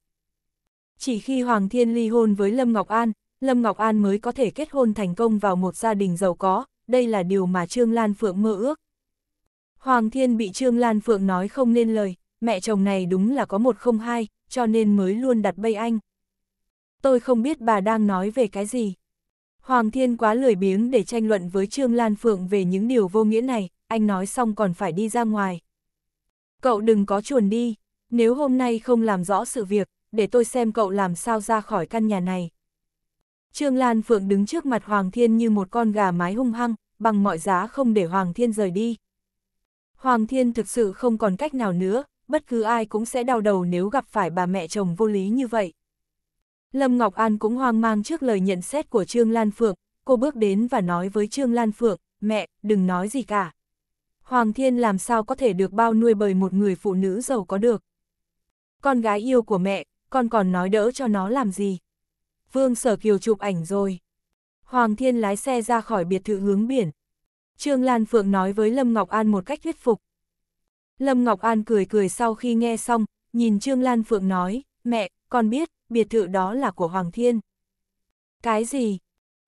Chỉ khi Hoàng Thiên ly hôn với Lâm Ngọc An, Lâm Ngọc An mới có thể kết hôn thành công vào một gia đình giàu có, đây là điều mà Trương Lan Phượng mơ ước. Hoàng Thiên bị Trương Lan Phượng nói không nên lời, mẹ chồng này đúng là có một không hai, cho nên mới luôn đặt bây anh. Tôi không biết bà đang nói về cái gì. Hoàng Thiên quá lười biếng để tranh luận với Trương Lan Phượng về những điều vô nghĩa này, anh nói xong còn phải đi ra ngoài. Cậu đừng có chuồn đi, nếu hôm nay không làm rõ sự việc, để tôi xem cậu làm sao ra khỏi căn nhà này. Trương Lan Phượng đứng trước mặt Hoàng Thiên như một con gà mái hung hăng, bằng mọi giá không để Hoàng Thiên rời đi. Hoàng Thiên thực sự không còn cách nào nữa, bất cứ ai cũng sẽ đau đầu nếu gặp phải bà mẹ chồng vô lý như vậy. Lâm Ngọc An cũng hoang mang trước lời nhận xét của Trương Lan Phượng, cô bước đến và nói với Trương Lan Phượng, mẹ, đừng nói gì cả. Hoàng Thiên làm sao có thể được bao nuôi bởi một người phụ nữ giàu có được. Con gái yêu của mẹ, con còn nói đỡ cho nó làm gì. Vương Sở Kiều chụp ảnh rồi. Hoàng Thiên lái xe ra khỏi biệt thự hướng biển. Trương Lan Phượng nói với Lâm Ngọc An một cách thuyết phục. Lâm Ngọc An cười cười sau khi nghe xong, nhìn Trương Lan Phượng nói, mẹ, con biết, biệt thự đó là của Hoàng Thiên. Cái gì?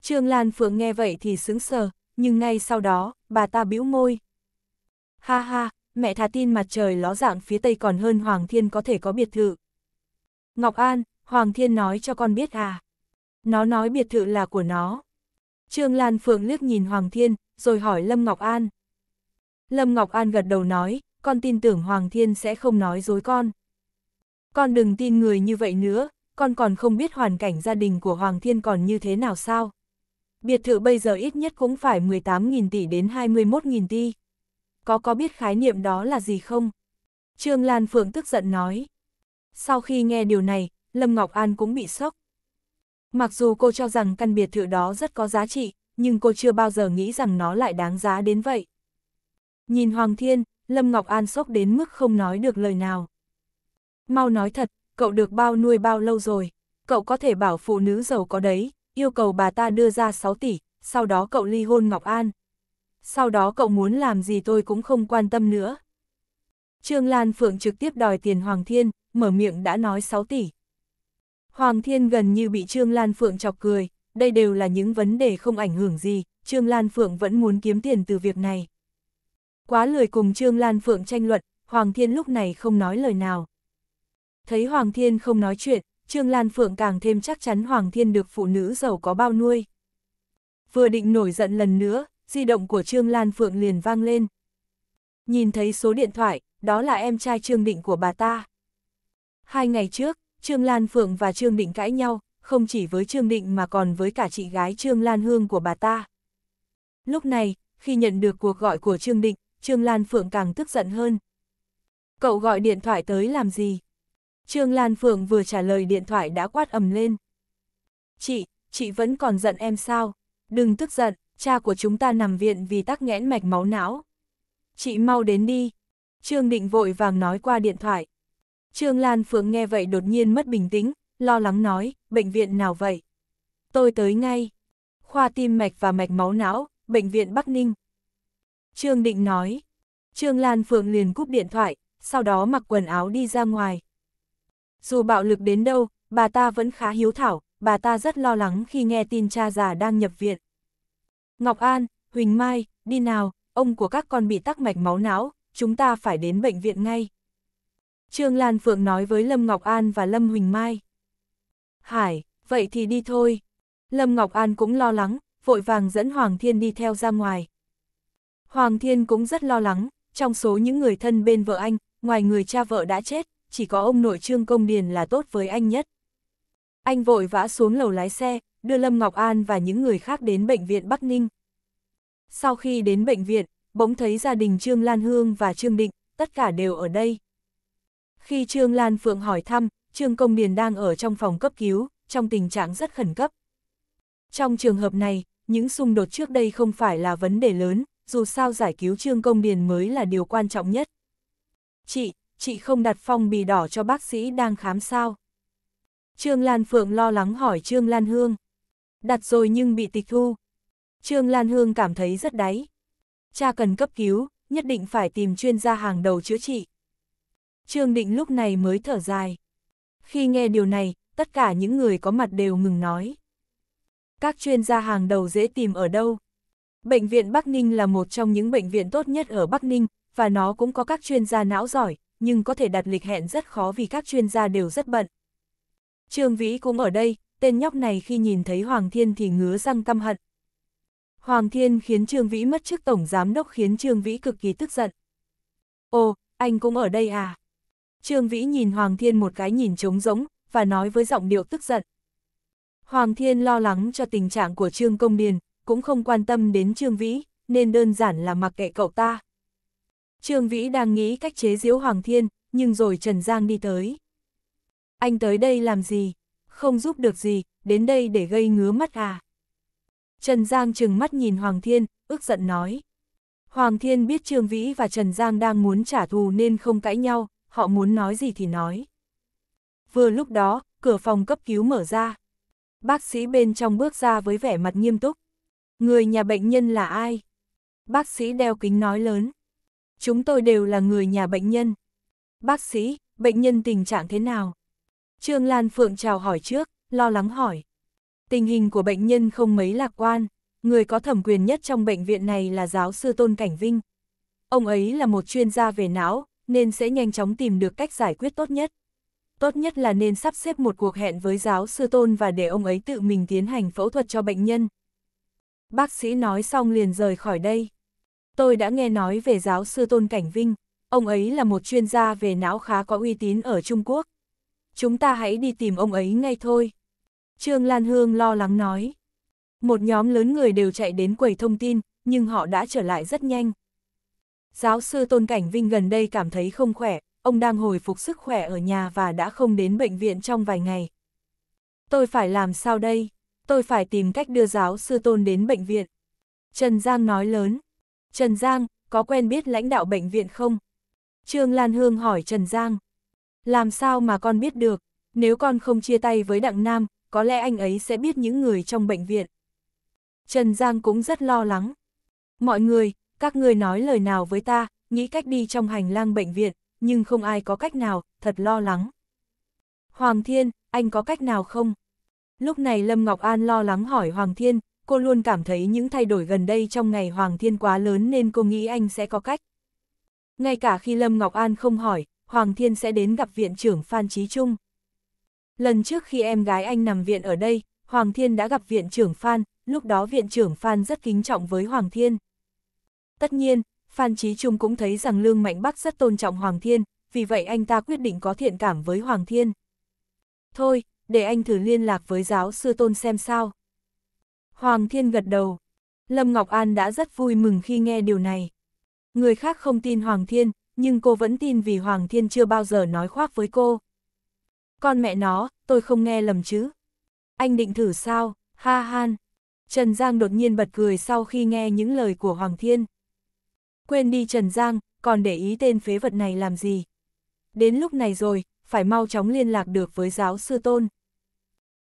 Trương Lan Phượng nghe vậy thì sững sờ, nhưng ngay sau đó, bà ta bĩu môi, Ha ha, mẹ thà tin mặt trời ló dạng phía tây còn hơn Hoàng Thiên có thể có biệt thự. Ngọc An, Hoàng Thiên nói cho con biết à. Nó nói biệt thự là của nó. Trương Lan Phượng liếc nhìn Hoàng Thiên, rồi hỏi Lâm Ngọc An. Lâm Ngọc An gật đầu nói, con tin tưởng Hoàng Thiên sẽ không nói dối con. Con đừng tin người như vậy nữa, con còn không biết hoàn cảnh gia đình của Hoàng Thiên còn như thế nào sao. Biệt thự bây giờ ít nhất cũng phải 18.000 tỷ đến 21.000 tỷ có có biết khái niệm đó là gì không? Trương Lan Phượng tức giận nói. Sau khi nghe điều này, Lâm Ngọc An cũng bị sốc. Mặc dù cô cho rằng căn biệt thự đó rất có giá trị, nhưng cô chưa bao giờ nghĩ rằng nó lại đáng giá đến vậy. Nhìn Hoàng Thiên, Lâm Ngọc An sốc đến mức không nói được lời nào. Mau nói thật, cậu được bao nuôi bao lâu rồi, cậu có thể bảo phụ nữ giàu có đấy, yêu cầu bà ta đưa ra 6 tỷ, sau đó cậu ly hôn Ngọc An sau đó cậu muốn làm gì tôi cũng không quan tâm nữa. Trương Lan Phượng trực tiếp đòi tiền Hoàng Thiên, mở miệng đã nói 6 tỷ. Hoàng Thiên gần như bị Trương Lan Phượng chọc cười, đây đều là những vấn đề không ảnh hưởng gì, Trương Lan Phượng vẫn muốn kiếm tiền từ việc này. Quá lười cùng Trương Lan Phượng tranh luận, Hoàng Thiên lúc này không nói lời nào. Thấy Hoàng Thiên không nói chuyện, Trương Lan Phượng càng thêm chắc chắn Hoàng Thiên được phụ nữ giàu có bao nuôi. Vừa định nổi giận lần nữa, di động của Trương Lan Phượng liền vang lên. Nhìn thấy số điện thoại, đó là em trai Trương Định của bà ta. Hai ngày trước, Trương Lan Phượng và Trương Định cãi nhau, không chỉ với Trương Định mà còn với cả chị gái Trương Lan Hương của bà ta. Lúc này, khi nhận được cuộc gọi của Trương Định, Trương Lan Phượng càng tức giận hơn. Cậu gọi điện thoại tới làm gì? Trương Lan Phượng vừa trả lời điện thoại đã quát ầm lên. Chị, chị vẫn còn giận em sao? Đừng tức giận cha của chúng ta nằm viện vì tắc nghẽn mạch máu não. Chị mau đến đi. Trương Định vội vàng nói qua điện thoại. Trương Lan Phượng nghe vậy đột nhiên mất bình tĩnh, lo lắng nói, bệnh viện nào vậy? Tôi tới ngay. Khoa tim mạch và mạch máu não, bệnh viện Bắc Ninh. Trương Định nói. Trương Lan Phượng liền cúp điện thoại, sau đó mặc quần áo đi ra ngoài. Dù bạo lực đến đâu, bà ta vẫn khá hiếu thảo, bà ta rất lo lắng khi nghe tin cha già đang nhập viện. Ngọc An, Huỳnh Mai, đi nào, ông của các con bị tắc mạch máu não, chúng ta phải đến bệnh viện ngay. Trương Lan Phượng nói với Lâm Ngọc An và Lâm Huỳnh Mai. Hải, vậy thì đi thôi. Lâm Ngọc An cũng lo lắng, vội vàng dẫn Hoàng Thiên đi theo ra ngoài. Hoàng Thiên cũng rất lo lắng, trong số những người thân bên vợ anh, ngoài người cha vợ đã chết, chỉ có ông nội Trương Công Điền là tốt với anh nhất. Anh vội vã xuống lầu lái xe, đưa Lâm Ngọc An và những người khác đến bệnh viện Bắc Ninh. Sau khi đến bệnh viện, bỗng thấy gia đình Trương Lan Hương và Trương Định, tất cả đều ở đây. Khi Trương Lan Phượng hỏi thăm, Trương Công Điền đang ở trong phòng cấp cứu, trong tình trạng rất khẩn cấp. Trong trường hợp này, những xung đột trước đây không phải là vấn đề lớn, dù sao giải cứu Trương Công Điền mới là điều quan trọng nhất. Chị, chị không đặt phong bì đỏ cho bác sĩ đang khám sao? Trương Lan Phượng lo lắng hỏi Trương Lan Hương đặt rồi nhưng bị tịch thu. Trương Lan Hương cảm thấy rất đáy. Cha cần cấp cứu, nhất định phải tìm chuyên gia hàng đầu chữa trị. Trương Định lúc này mới thở dài. Khi nghe điều này, tất cả những người có mặt đều ngừng nói. Các chuyên gia hàng đầu dễ tìm ở đâu? Bệnh viện Bắc Ninh là một trong những bệnh viện tốt nhất ở Bắc Ninh, và nó cũng có các chuyên gia não giỏi, nhưng có thể đặt lịch hẹn rất khó vì các chuyên gia đều rất bận. Trương Vĩ cũng ở đây, tên nhóc này khi nhìn thấy Hoàng Thiên thì ngứa răng căm hận. Hoàng Thiên khiến Trương Vĩ mất chức tổng giám đốc khiến Trương Vĩ cực kỳ tức giận. Ồ, anh cũng ở đây à? Trương Vĩ nhìn Hoàng Thiên một cái nhìn trống rỗng, và nói với giọng điệu tức giận. Hoàng Thiên lo lắng cho tình trạng của Trương Công Điền, cũng không quan tâm đến Trương Vĩ, nên đơn giản là mặc kệ cậu ta. Trương Vĩ đang nghĩ cách chế giễu Hoàng Thiên, nhưng rồi Trần Giang đi tới. Anh tới đây làm gì? không giúp được gì, đến đây để gây ngứa mắt à. Trần Giang trừng mắt nhìn Hoàng Thiên, ước giận nói. Hoàng Thiên biết Trương Vĩ và Trần Giang đang muốn trả thù nên không cãi nhau, họ muốn nói gì thì nói. Vừa lúc đó, cửa phòng cấp cứu mở ra. Bác sĩ bên trong bước ra với vẻ mặt nghiêm túc. Người nhà bệnh nhân là ai? Bác sĩ đeo kính nói lớn. Chúng tôi đều là người nhà bệnh nhân. Bác sĩ, bệnh nhân tình trạng thế nào? Trương Lan Phượng chào hỏi trước, lo lắng hỏi. Tình hình của bệnh nhân không mấy lạc quan, người có thẩm quyền nhất trong bệnh viện này là giáo sư Tôn Cảnh Vinh. Ông ấy là một chuyên gia về não, nên sẽ nhanh chóng tìm được cách giải quyết tốt nhất. Tốt nhất là nên sắp xếp một cuộc hẹn với giáo sư Tôn và để ông ấy tự mình tiến hành phẫu thuật cho bệnh nhân. Bác sĩ nói xong liền rời khỏi đây. Tôi đã nghe nói về giáo sư Tôn Cảnh Vinh, ông ấy là một chuyên gia về não khá có uy tín ở Trung Quốc chúng ta hãy đi tìm ông ấy ngay thôi. Trương Lan Hương lo lắng nói. Một nhóm lớn người đều chạy đến quầy thông tin, nhưng họ đã trở lại rất nhanh. Giáo sư Tôn Cảnh Vinh gần đây cảm thấy không khỏe, ông đang hồi phục sức khỏe ở nhà và đã không đến bệnh viện trong vài ngày. Tôi phải làm sao đây? Tôi phải tìm cách đưa giáo sư Tôn đến bệnh viện. Trần Giang nói lớn. Trần Giang, có quen biết lãnh đạo bệnh viện không? Trương Lan Hương hỏi Trần Giang. Làm sao mà con biết được, nếu con không chia tay với Đặng Nam, có lẽ anh ấy sẽ biết những người trong bệnh viện. Trần Giang cũng rất lo lắng. Mọi người, các người nói lời nào với ta, nghĩ cách đi trong hành lang bệnh viện, nhưng không ai có cách nào, thật lo lắng. Hoàng Thiên, anh có cách nào không? Lúc này Lâm Ngọc An lo lắng hỏi Hoàng Thiên, cô luôn cảm thấy những thay đổi gần đây trong ngày Hoàng Thiên quá lớn nên cô nghĩ anh sẽ có cách. Ngay cả khi Lâm Ngọc An không hỏi, Hoàng Thiên sẽ đến gặp viện trưởng Phan Chí Trung. Lần trước khi em gái anh nằm viện ở đây, Hoàng Thiên đã gặp viện trưởng Phan, lúc đó viện trưởng Phan rất kính trọng với Hoàng Thiên. Tất nhiên, Phan Chí Trung cũng thấy rằng Lương Mạnh Bắc rất tôn trọng Hoàng Thiên, vì vậy anh ta quyết định có thiện cảm với Hoàng Thiên. Thôi, để anh thử liên lạc với giáo sư tôn xem sao. Hoàng Thiên gật đầu. Lâm Ngọc An đã rất vui mừng khi nghe điều này. Người khác không tin Hoàng Thiên, nhưng cô vẫn tin vì Hoàng Thiên chưa bao giờ nói khoác với cô. Con mẹ nó, tôi không nghe lầm chứ. Anh định thử sao, ha han. Trần Giang đột nhiên bật cười sau khi nghe những lời của Hoàng Thiên. Quên đi Trần Giang, còn để ý tên phế vật này làm gì. Đến lúc này rồi, phải mau chóng liên lạc được với giáo sư Tôn.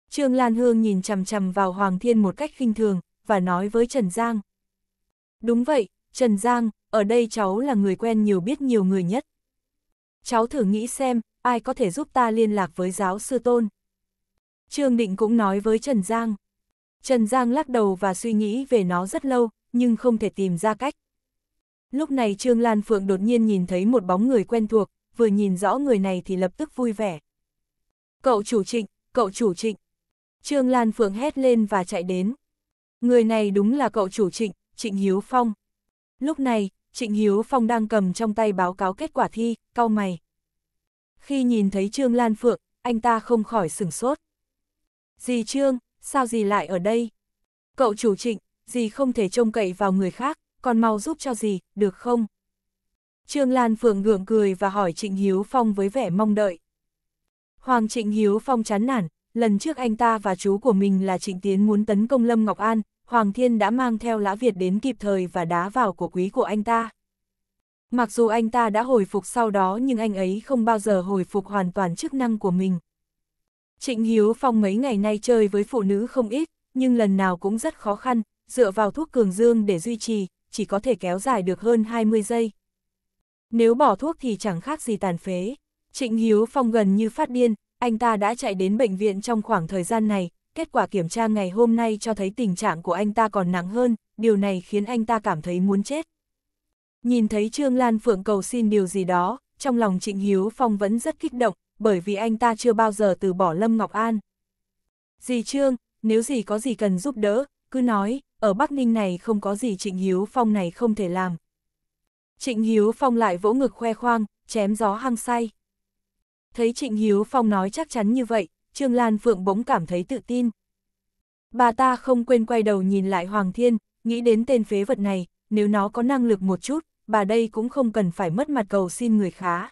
Trương Lan Hương nhìn chằm chằm vào Hoàng Thiên một cách khinh thường, và nói với Trần Giang. Đúng vậy, Trần Giang, ở đây cháu là người quen nhiều biết nhiều người nhất. Cháu thử nghĩ xem, ai có thể giúp ta liên lạc với giáo sư tôn. Trương Định cũng nói với Trần Giang. Trần Giang lắc đầu và suy nghĩ về nó rất lâu, nhưng không thể tìm ra cách. Lúc này Trương Lan Phượng đột nhiên nhìn thấy một bóng người quen thuộc, vừa nhìn rõ người này thì lập tức vui vẻ. Cậu chủ trịnh, cậu chủ trịnh. Trương Lan Phượng hét lên và chạy đến. Người này đúng là cậu chủ trịnh, trịnh Hiếu Phong. Lúc này, Trịnh Hiếu Phong đang cầm trong tay báo cáo kết quả thi, cau mày. Khi nhìn thấy Trương Lan Phượng, anh ta không khỏi sửng sốt. Dì Trương, sao dì lại ở đây? Cậu chủ trịnh, dì không thể trông cậy vào người khác, còn mau giúp cho dì, được không? Trương Lan Phượng gượng cười và hỏi Trịnh Hiếu Phong với vẻ mong đợi. Hoàng Trịnh Hiếu Phong chán nản, lần trước anh ta và chú của mình là Trịnh Tiến muốn tấn công Lâm Ngọc An, Hoàng Thiên đã mang theo Lã Việt đến kịp thời và đá vào của quý của anh ta. Mặc dù anh ta đã hồi phục sau đó nhưng anh ấy không bao giờ hồi phục hoàn toàn chức năng của mình. Trịnh Hiếu Phong mấy ngày nay chơi với phụ nữ không ít, nhưng lần nào cũng rất khó khăn, dựa vào thuốc cường dương để duy trì, chỉ có thể kéo dài được hơn 20 giây. Nếu bỏ thuốc thì chẳng khác gì tàn phế. Trịnh Hiếu Phong gần như phát điên, anh ta đã chạy đến bệnh viện trong khoảng thời gian này, kết quả kiểm tra ngày hôm nay cho thấy tình trạng của anh ta còn nặng hơn, điều này khiến anh ta cảm thấy muốn chết. Nhìn thấy Trương Lan Phượng cầu xin điều gì đó, trong lòng Trịnh Hiếu Phong vẫn rất kích động, bởi vì anh ta chưa bao giờ từ bỏ Lâm Ngọc An. Dì Trương, nếu gì có gì cần giúp đỡ, cứ nói, ở Bắc Ninh này không có gì Trịnh Hiếu Phong này không thể làm. Trịnh Hiếu Phong lại vỗ ngực khoe khoang, chém gió hăng say. Thấy Trịnh Hiếu Phong nói chắc chắn như vậy, Trương Lan Phượng bỗng cảm thấy tự tin. Bà ta không quên quay đầu nhìn lại Hoàng Thiên, nghĩ đến tên phế vật này, nếu nó có năng lực một chút, bà đây cũng không cần phải mất mặt cầu xin người khá.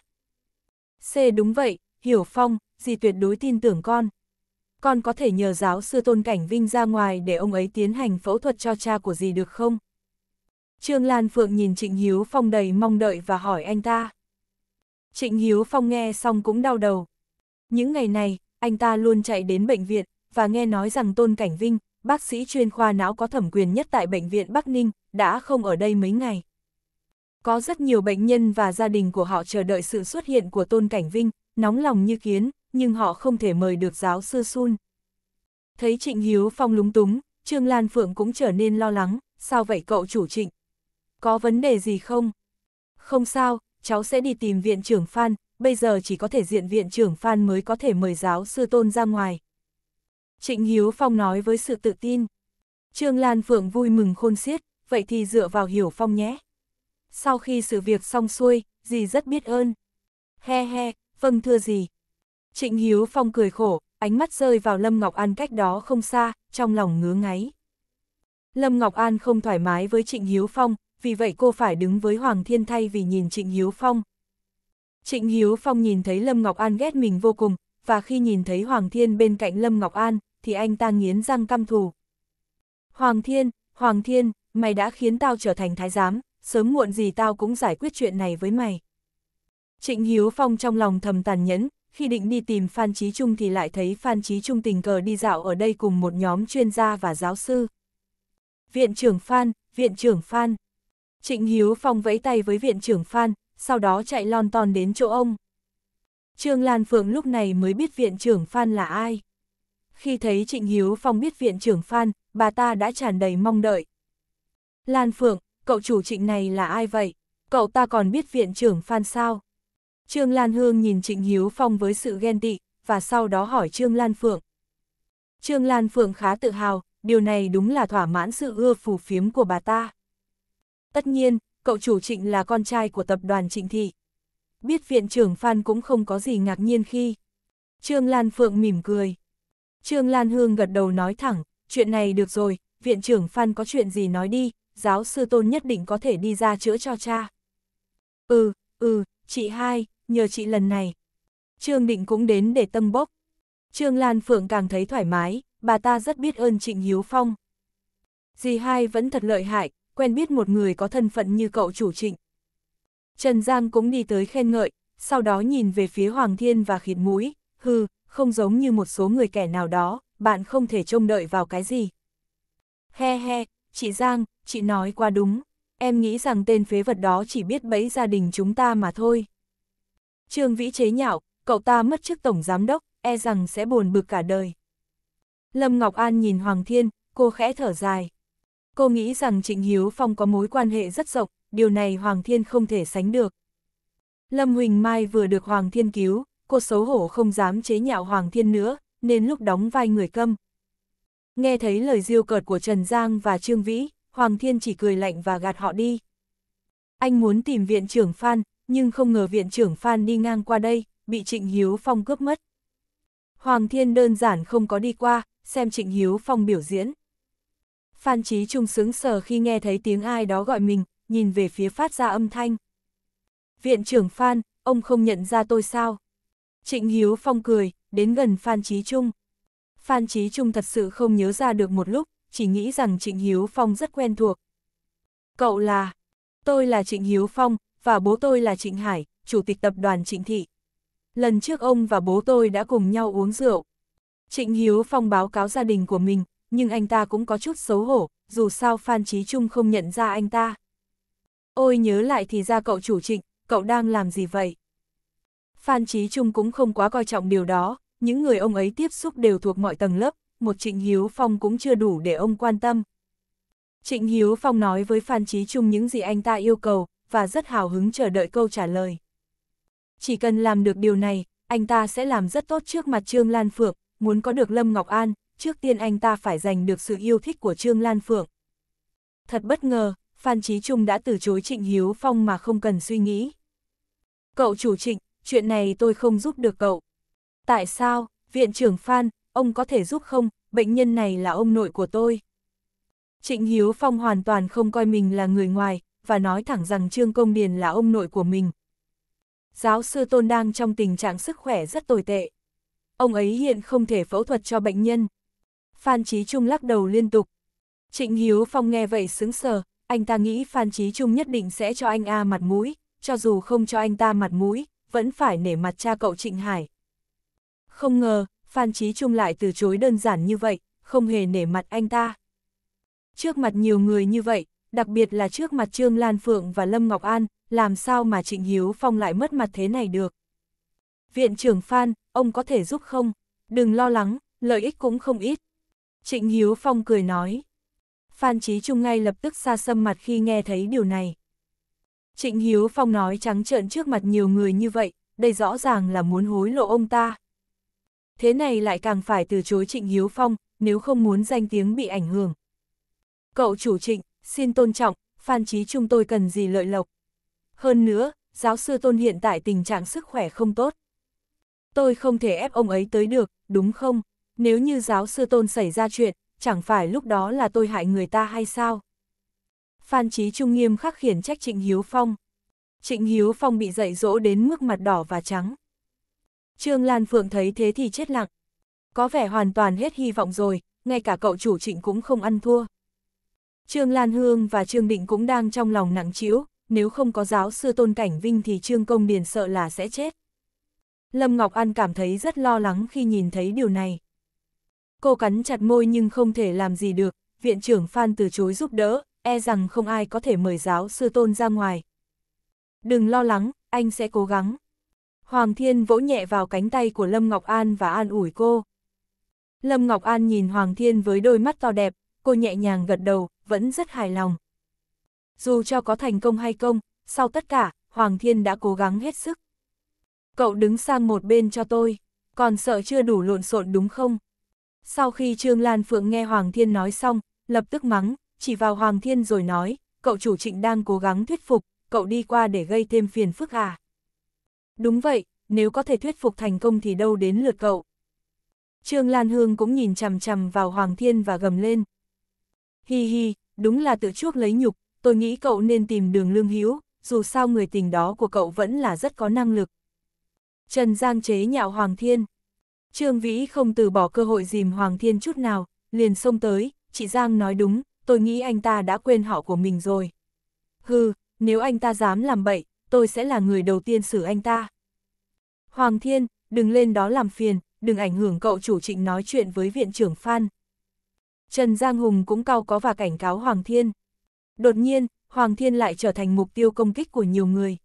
C đúng vậy, Hiểu Phong, dì tuyệt đối tin tưởng con. Con có thể nhờ giáo sư Tôn Cảnh Vinh ra ngoài để ông ấy tiến hành phẫu thuật cho cha của dì được không? Trương Lan Phượng nhìn Trịnh Hiếu Phong đầy mong đợi và hỏi anh ta. Trịnh Hiếu Phong nghe xong cũng đau đầu. Những ngày này, anh ta luôn chạy đến bệnh viện, và nghe nói rằng Tôn Cảnh Vinh, bác sĩ chuyên khoa não có thẩm quyền nhất tại Bệnh viện Bắc Ninh, đã không ở đây mấy ngày. Có rất nhiều bệnh nhân và gia đình của họ chờ đợi sự xuất hiện của Tôn Cảnh Vinh, nóng lòng như kiến, nhưng họ không thể mời được giáo sư Sun. Thấy Trịnh Hiếu Phong lúng túng, Trương Lan Phượng cũng trở nên lo lắng, sao vậy cậu chủ trịnh? Có vấn đề gì không? Không sao, cháu sẽ đi tìm viện trưởng Phan, bây giờ chỉ có thể diện viện trưởng Phan mới có thể mời giáo sư tôn ra ngoài. Trịnh Hiếu Phong nói với sự tự tin. Trương Lan Phượng vui mừng khôn xiết, vậy thì dựa vào Hiểu Phong nhé. Sau khi sự việc xong xuôi, dì rất biết ơn. He he, vâng thưa dì. Trịnh Hiếu Phong cười khổ, ánh mắt rơi vào Lâm Ngọc An cách đó không xa, trong lòng ngứa ngáy. Lâm Ngọc An không thoải mái với Trịnh Hiếu Phong, vì vậy cô phải đứng với Hoàng Thiên thay vì nhìn Trịnh Hiếu Phong. Trịnh Hiếu Phong nhìn thấy Lâm Ngọc An ghét mình vô cùng, và khi nhìn thấy Hoàng Thiên bên cạnh Lâm Ngọc An, thì anh ta nghiến răng căm thù. Hoàng Thiên, Hoàng Thiên, mày đã khiến tao trở thành thái giám, sớm muộn gì tao cũng giải quyết chuyện này với mày. Trịnh Hiếu Phong trong lòng thầm tàn nhẫn, khi định đi tìm Phan Chí Trung thì lại thấy Phan Chí Trung tình cờ đi dạo ở đây cùng một nhóm chuyên gia và giáo sư. Viện trưởng Phan, viện trưởng Phan. Trịnh Hiếu Phong vẫy tay với viện trưởng Phan, sau đó chạy lon ton đến chỗ ông. Trương Lan Phượng lúc này mới biết viện trưởng Phan là ai. Khi thấy Trịnh Hiếu Phong biết viện trưởng Phan, bà ta đã tràn đầy mong đợi. Lan Phượng, cậu chủ trịnh này là ai vậy? Cậu ta còn biết viện trưởng Phan sao? Trương Lan Hương nhìn Trịnh Hiếu Phong với sự ghen tị, và sau đó hỏi Trương Lan Phượng. Trương Lan Phượng khá tự hào, điều này đúng là thỏa mãn sự ưa phù phiếm của bà ta. Tất nhiên, cậu chủ trịnh là con trai của tập đoàn trịnh thị. Biết viện trưởng Phan cũng không có gì ngạc nhiên khi. Trương Lan Phượng mỉm cười. Trương Lan Hương gật đầu nói thẳng, chuyện này được rồi, viện trưởng Phan có chuyện gì nói đi, giáo sư tôn nhất định có thể đi ra chữa cho cha. Ừ, ừ, chị hai, nhờ chị lần này. Trương Định cũng đến để tâm bốc. Trương Lan Phượng càng thấy thoải mái, bà ta rất biết ơn Trịnh Hiếu Phong. Dì hai vẫn thật lợi hại, quen biết một người có thân phận như cậu chủ trịnh. Trần Giang cũng đi tới khen ngợi, sau đó nhìn về phía Hoàng Thiên và khịt mũi, hừ, không giống như một số người kẻ nào đó, bạn không thể trông đợi vào cái gì. He he, chị Giang, chị nói qua đúng, em nghĩ rằng tên phế vật đó chỉ biết bẫy gia đình chúng ta mà thôi. Trương Vĩ chế nhạo, cậu ta mất chức tổng giám đốc, e rằng sẽ buồn bực cả đời. Lâm Ngọc An nhìn Hoàng Thiên, cô khẽ thở dài. Cô nghĩ rằng Trịnh Hiếu Phong có mối quan hệ rất rộng, điều này Hoàng Thiên không thể sánh được. Lâm Huỳnh Mai vừa được Hoàng Thiên cứu, cô xấu hổ không dám chế nhạo Hoàng Thiên nữa, nên lúc đóng vai người câm. Nghe thấy lời diêu cợt của Trần Giang và Trương Vĩ, Hoàng Thiên chỉ cười lạnh và gạt họ đi. Anh muốn tìm viện trưởng Phan, nhưng không ngờ viện trưởng Phan đi ngang qua đây, bị Trịnh Hiếu Phong cướp mất. Hoàng Thiên đơn giản không có đi qua, xem Trịnh Hiếu Phong biểu diễn. Phan Chí Trung sướng sờ khi nghe thấy tiếng ai đó gọi mình, nhìn về phía phát ra âm thanh. Viện trưởng Phan, ông không nhận ra tôi sao? Trịnh Hiếu Phong cười, đến gần Phan Chí Trung. Phan Chí Trung thật sự không nhớ ra được một lúc, chỉ nghĩ rằng Trịnh Hiếu Phong rất quen thuộc. Cậu là, tôi là Trịnh Hiếu Phong, và bố tôi là Trịnh Hải, chủ tịch tập đoàn Trịnh Thị. Lần trước ông và bố tôi đã cùng nhau uống rượu. Trịnh Hiếu Phong báo cáo gia đình của mình, nhưng anh ta cũng có chút xấu hổ, dù sao Phan Chí Trung không nhận ra anh ta. Ôi nhớ lại thì ra cậu chủ trịnh, cậu đang làm gì vậy? Phan Chí Trung cũng không quá coi trọng điều đó, những người ông ấy tiếp xúc đều thuộc mọi tầng lớp, một Trịnh Hiếu Phong cũng chưa đủ để ông quan tâm. Trịnh Hiếu Phong nói với Phan Chí Trung những gì anh ta yêu cầu, và rất hào hứng chờ đợi câu trả lời. Chỉ cần làm được điều này, anh ta sẽ làm rất tốt trước mặt Trương Lan Phượng, muốn có được Lâm Ngọc An, trước tiên anh ta phải giành được sự yêu thích của Trương Lan Phượng. Thật bất ngờ, Phan Trí Trung đã từ chối Trịnh Hiếu Phong mà không cần suy nghĩ. Cậu chủ trịnh, chuyện này tôi không giúp được cậu. Tại sao, viện trưởng Phan, ông có thể giúp không, bệnh nhân này là ông nội của tôi. Trịnh Hiếu Phong hoàn toàn không coi mình là người ngoài, và nói thẳng rằng Trương Công Điền là ông nội của mình. Giáo sư Tôn đang trong tình trạng sức khỏe rất tồi tệ. Ông ấy hiện không thể phẫu thuật cho bệnh nhân. Phan Chí Trung lắc đầu liên tục. Trịnh Hiếu Phong nghe vậy sững sờ, anh ta nghĩ Phan Chí Trung nhất định sẽ cho anh A mặt mũi, cho dù không cho anh ta mặt mũi, vẫn phải nể mặt cha cậu Trịnh Hải. Không ngờ, Phan Chí Trung lại từ chối đơn giản như vậy, không hề nể mặt anh ta. Trước mặt nhiều người như vậy, đặc biệt là trước mặt Trương Lan Phượng và Lâm Ngọc An, làm sao mà Trịnh Hiếu Phong lại mất mặt thế này được. Viện trưởng Phan, ông có thể giúp không? Đừng lo lắng, lợi ích cũng không ít. Trịnh Hiếu Phong cười nói. Phan Chí Trung ngay lập tức xa xâm mặt khi nghe thấy điều này. Trịnh Hiếu Phong nói trắng trợn trước mặt nhiều người như vậy, đây rõ ràng là muốn hối lộ ông ta. Thế này lại càng phải từ chối Trịnh Hiếu Phong, nếu không muốn danh tiếng bị ảnh hưởng. Cậu chủ trịnh, xin tôn trọng, Phan Chí Trung tôi cần gì lợi lộc. Hơn nữa, giáo sư tôn hiện tại tình trạng sức khỏe không tốt. Tôi không thể ép ông ấy tới được, đúng không? nếu như giáo sư tôn xảy ra chuyện, chẳng phải lúc đó là tôi hại người ta hay sao? Phan Chí Trung nghiêm khắc khiển trách Trịnh Hiếu Phong. Trịnh Hiếu Phong bị dạy dỗ đến mức mặt đỏ và trắng. Trương Lan Phượng thấy thế thì chết lặng. Có vẻ hoàn toàn hết hy vọng rồi, ngay cả cậu chủ trịnh cũng không ăn thua. Trương Lan Hương và Trương Định cũng đang trong lòng nặng trĩu, nếu không có giáo sư Tôn Cảnh Vinh thì Trương Công Điền sợ là sẽ chết. Lâm Ngọc An cảm thấy rất lo lắng khi nhìn thấy điều này. Cô cắn chặt môi nhưng không thể làm gì được, viện trưởng Phan từ chối giúp đỡ, e rằng không ai có thể mời giáo sư tôn ra ngoài. Đừng lo lắng, anh sẽ cố gắng. Hoàng Thiên vỗ nhẹ vào cánh tay của Lâm Ngọc An và an ủi cô. Lâm Ngọc An nhìn Hoàng Thiên với đôi mắt to đẹp, cô nhẹ nhàng gật đầu, vẫn rất hài lòng. Dù cho có thành công hay không, sau tất cả, Hoàng Thiên đã cố gắng hết sức. Cậu đứng sang một bên cho tôi, còn sợ chưa đủ lộn xộn đúng không? Sau khi Trương Lan Phượng nghe Hoàng Thiên nói xong, lập tức mắng, chỉ vào Hoàng Thiên rồi nói, cậu chủ trịnh đang cố gắng thuyết phục, cậu đi qua để gây thêm phiền phức à. Đúng vậy, nếu có thể thuyết phục thành công thì đâu đến lượt cậu. Trương Lan Hương cũng nhìn chằm chằm vào Hoàng Thiên và gầm lên. Hi hi, đúng là tự chuốc lấy nhục, tôi nghĩ cậu nên tìm đường lương hiếu, dù sao người tình đó của cậu vẫn là rất có năng lực. Trần Giang chế nhạo Hoàng Thiên. Trương Vĩ không từ bỏ cơ hội dìm Hoàng Thiên chút nào, liền xông tới, chị Giang nói đúng, tôi nghĩ anh ta đã quên họ của mình rồi. Hừ, nếu anh ta dám làm bậy, tôi sẽ là người đầu tiên xử anh ta. Hoàng Thiên, đừng lên đó làm phiền, đừng ảnh hưởng cậu chủ trịnh nói chuyện với viện trưởng Phan. Trần Giang Hùng cũng cao có và cảnh cáo Hoàng Thiên. Đột nhiên, Hoàng Thiên lại trở thành mục tiêu công kích của nhiều người.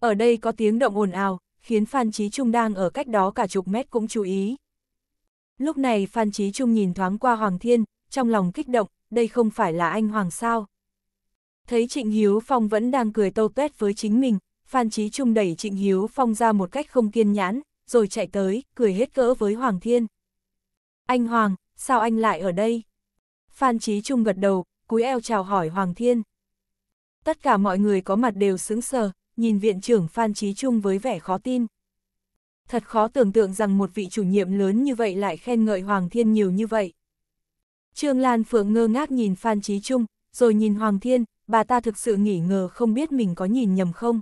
Ở đây có tiếng động ồn ào, khiến Phan Chí Trung đang ở cách đó cả chục mét cũng chú ý. Lúc này Phan Chí Trung nhìn thoáng qua Hoàng Thiên, trong lòng kích động, đây không phải là anh Hoàng sao. Thấy Trịnh Hiếu Phong vẫn đang cười tô tuét với chính mình, Phan Chí Trung đẩy Trịnh Hiếu Phong ra một cách không kiên nhãn, rồi chạy tới, cười hết cỡ với Hoàng Thiên. Anh Hoàng, sao anh lại ở đây? Phan Chí Trung gật đầu, cúi eo chào hỏi Hoàng Thiên. Tất cả mọi người có mặt đều sững sờ, nhìn viện trưởng Phan Trí Trung với vẻ khó tin. Thật khó tưởng tượng rằng một vị chủ nhiệm lớn như vậy lại khen ngợi Hoàng Thiên nhiều như vậy. Trương Lan Phượng ngơ ngác nhìn Phan Trí Trung, rồi nhìn Hoàng Thiên, bà ta thực sự nghỉ ngờ không biết mình có nhìn nhầm không.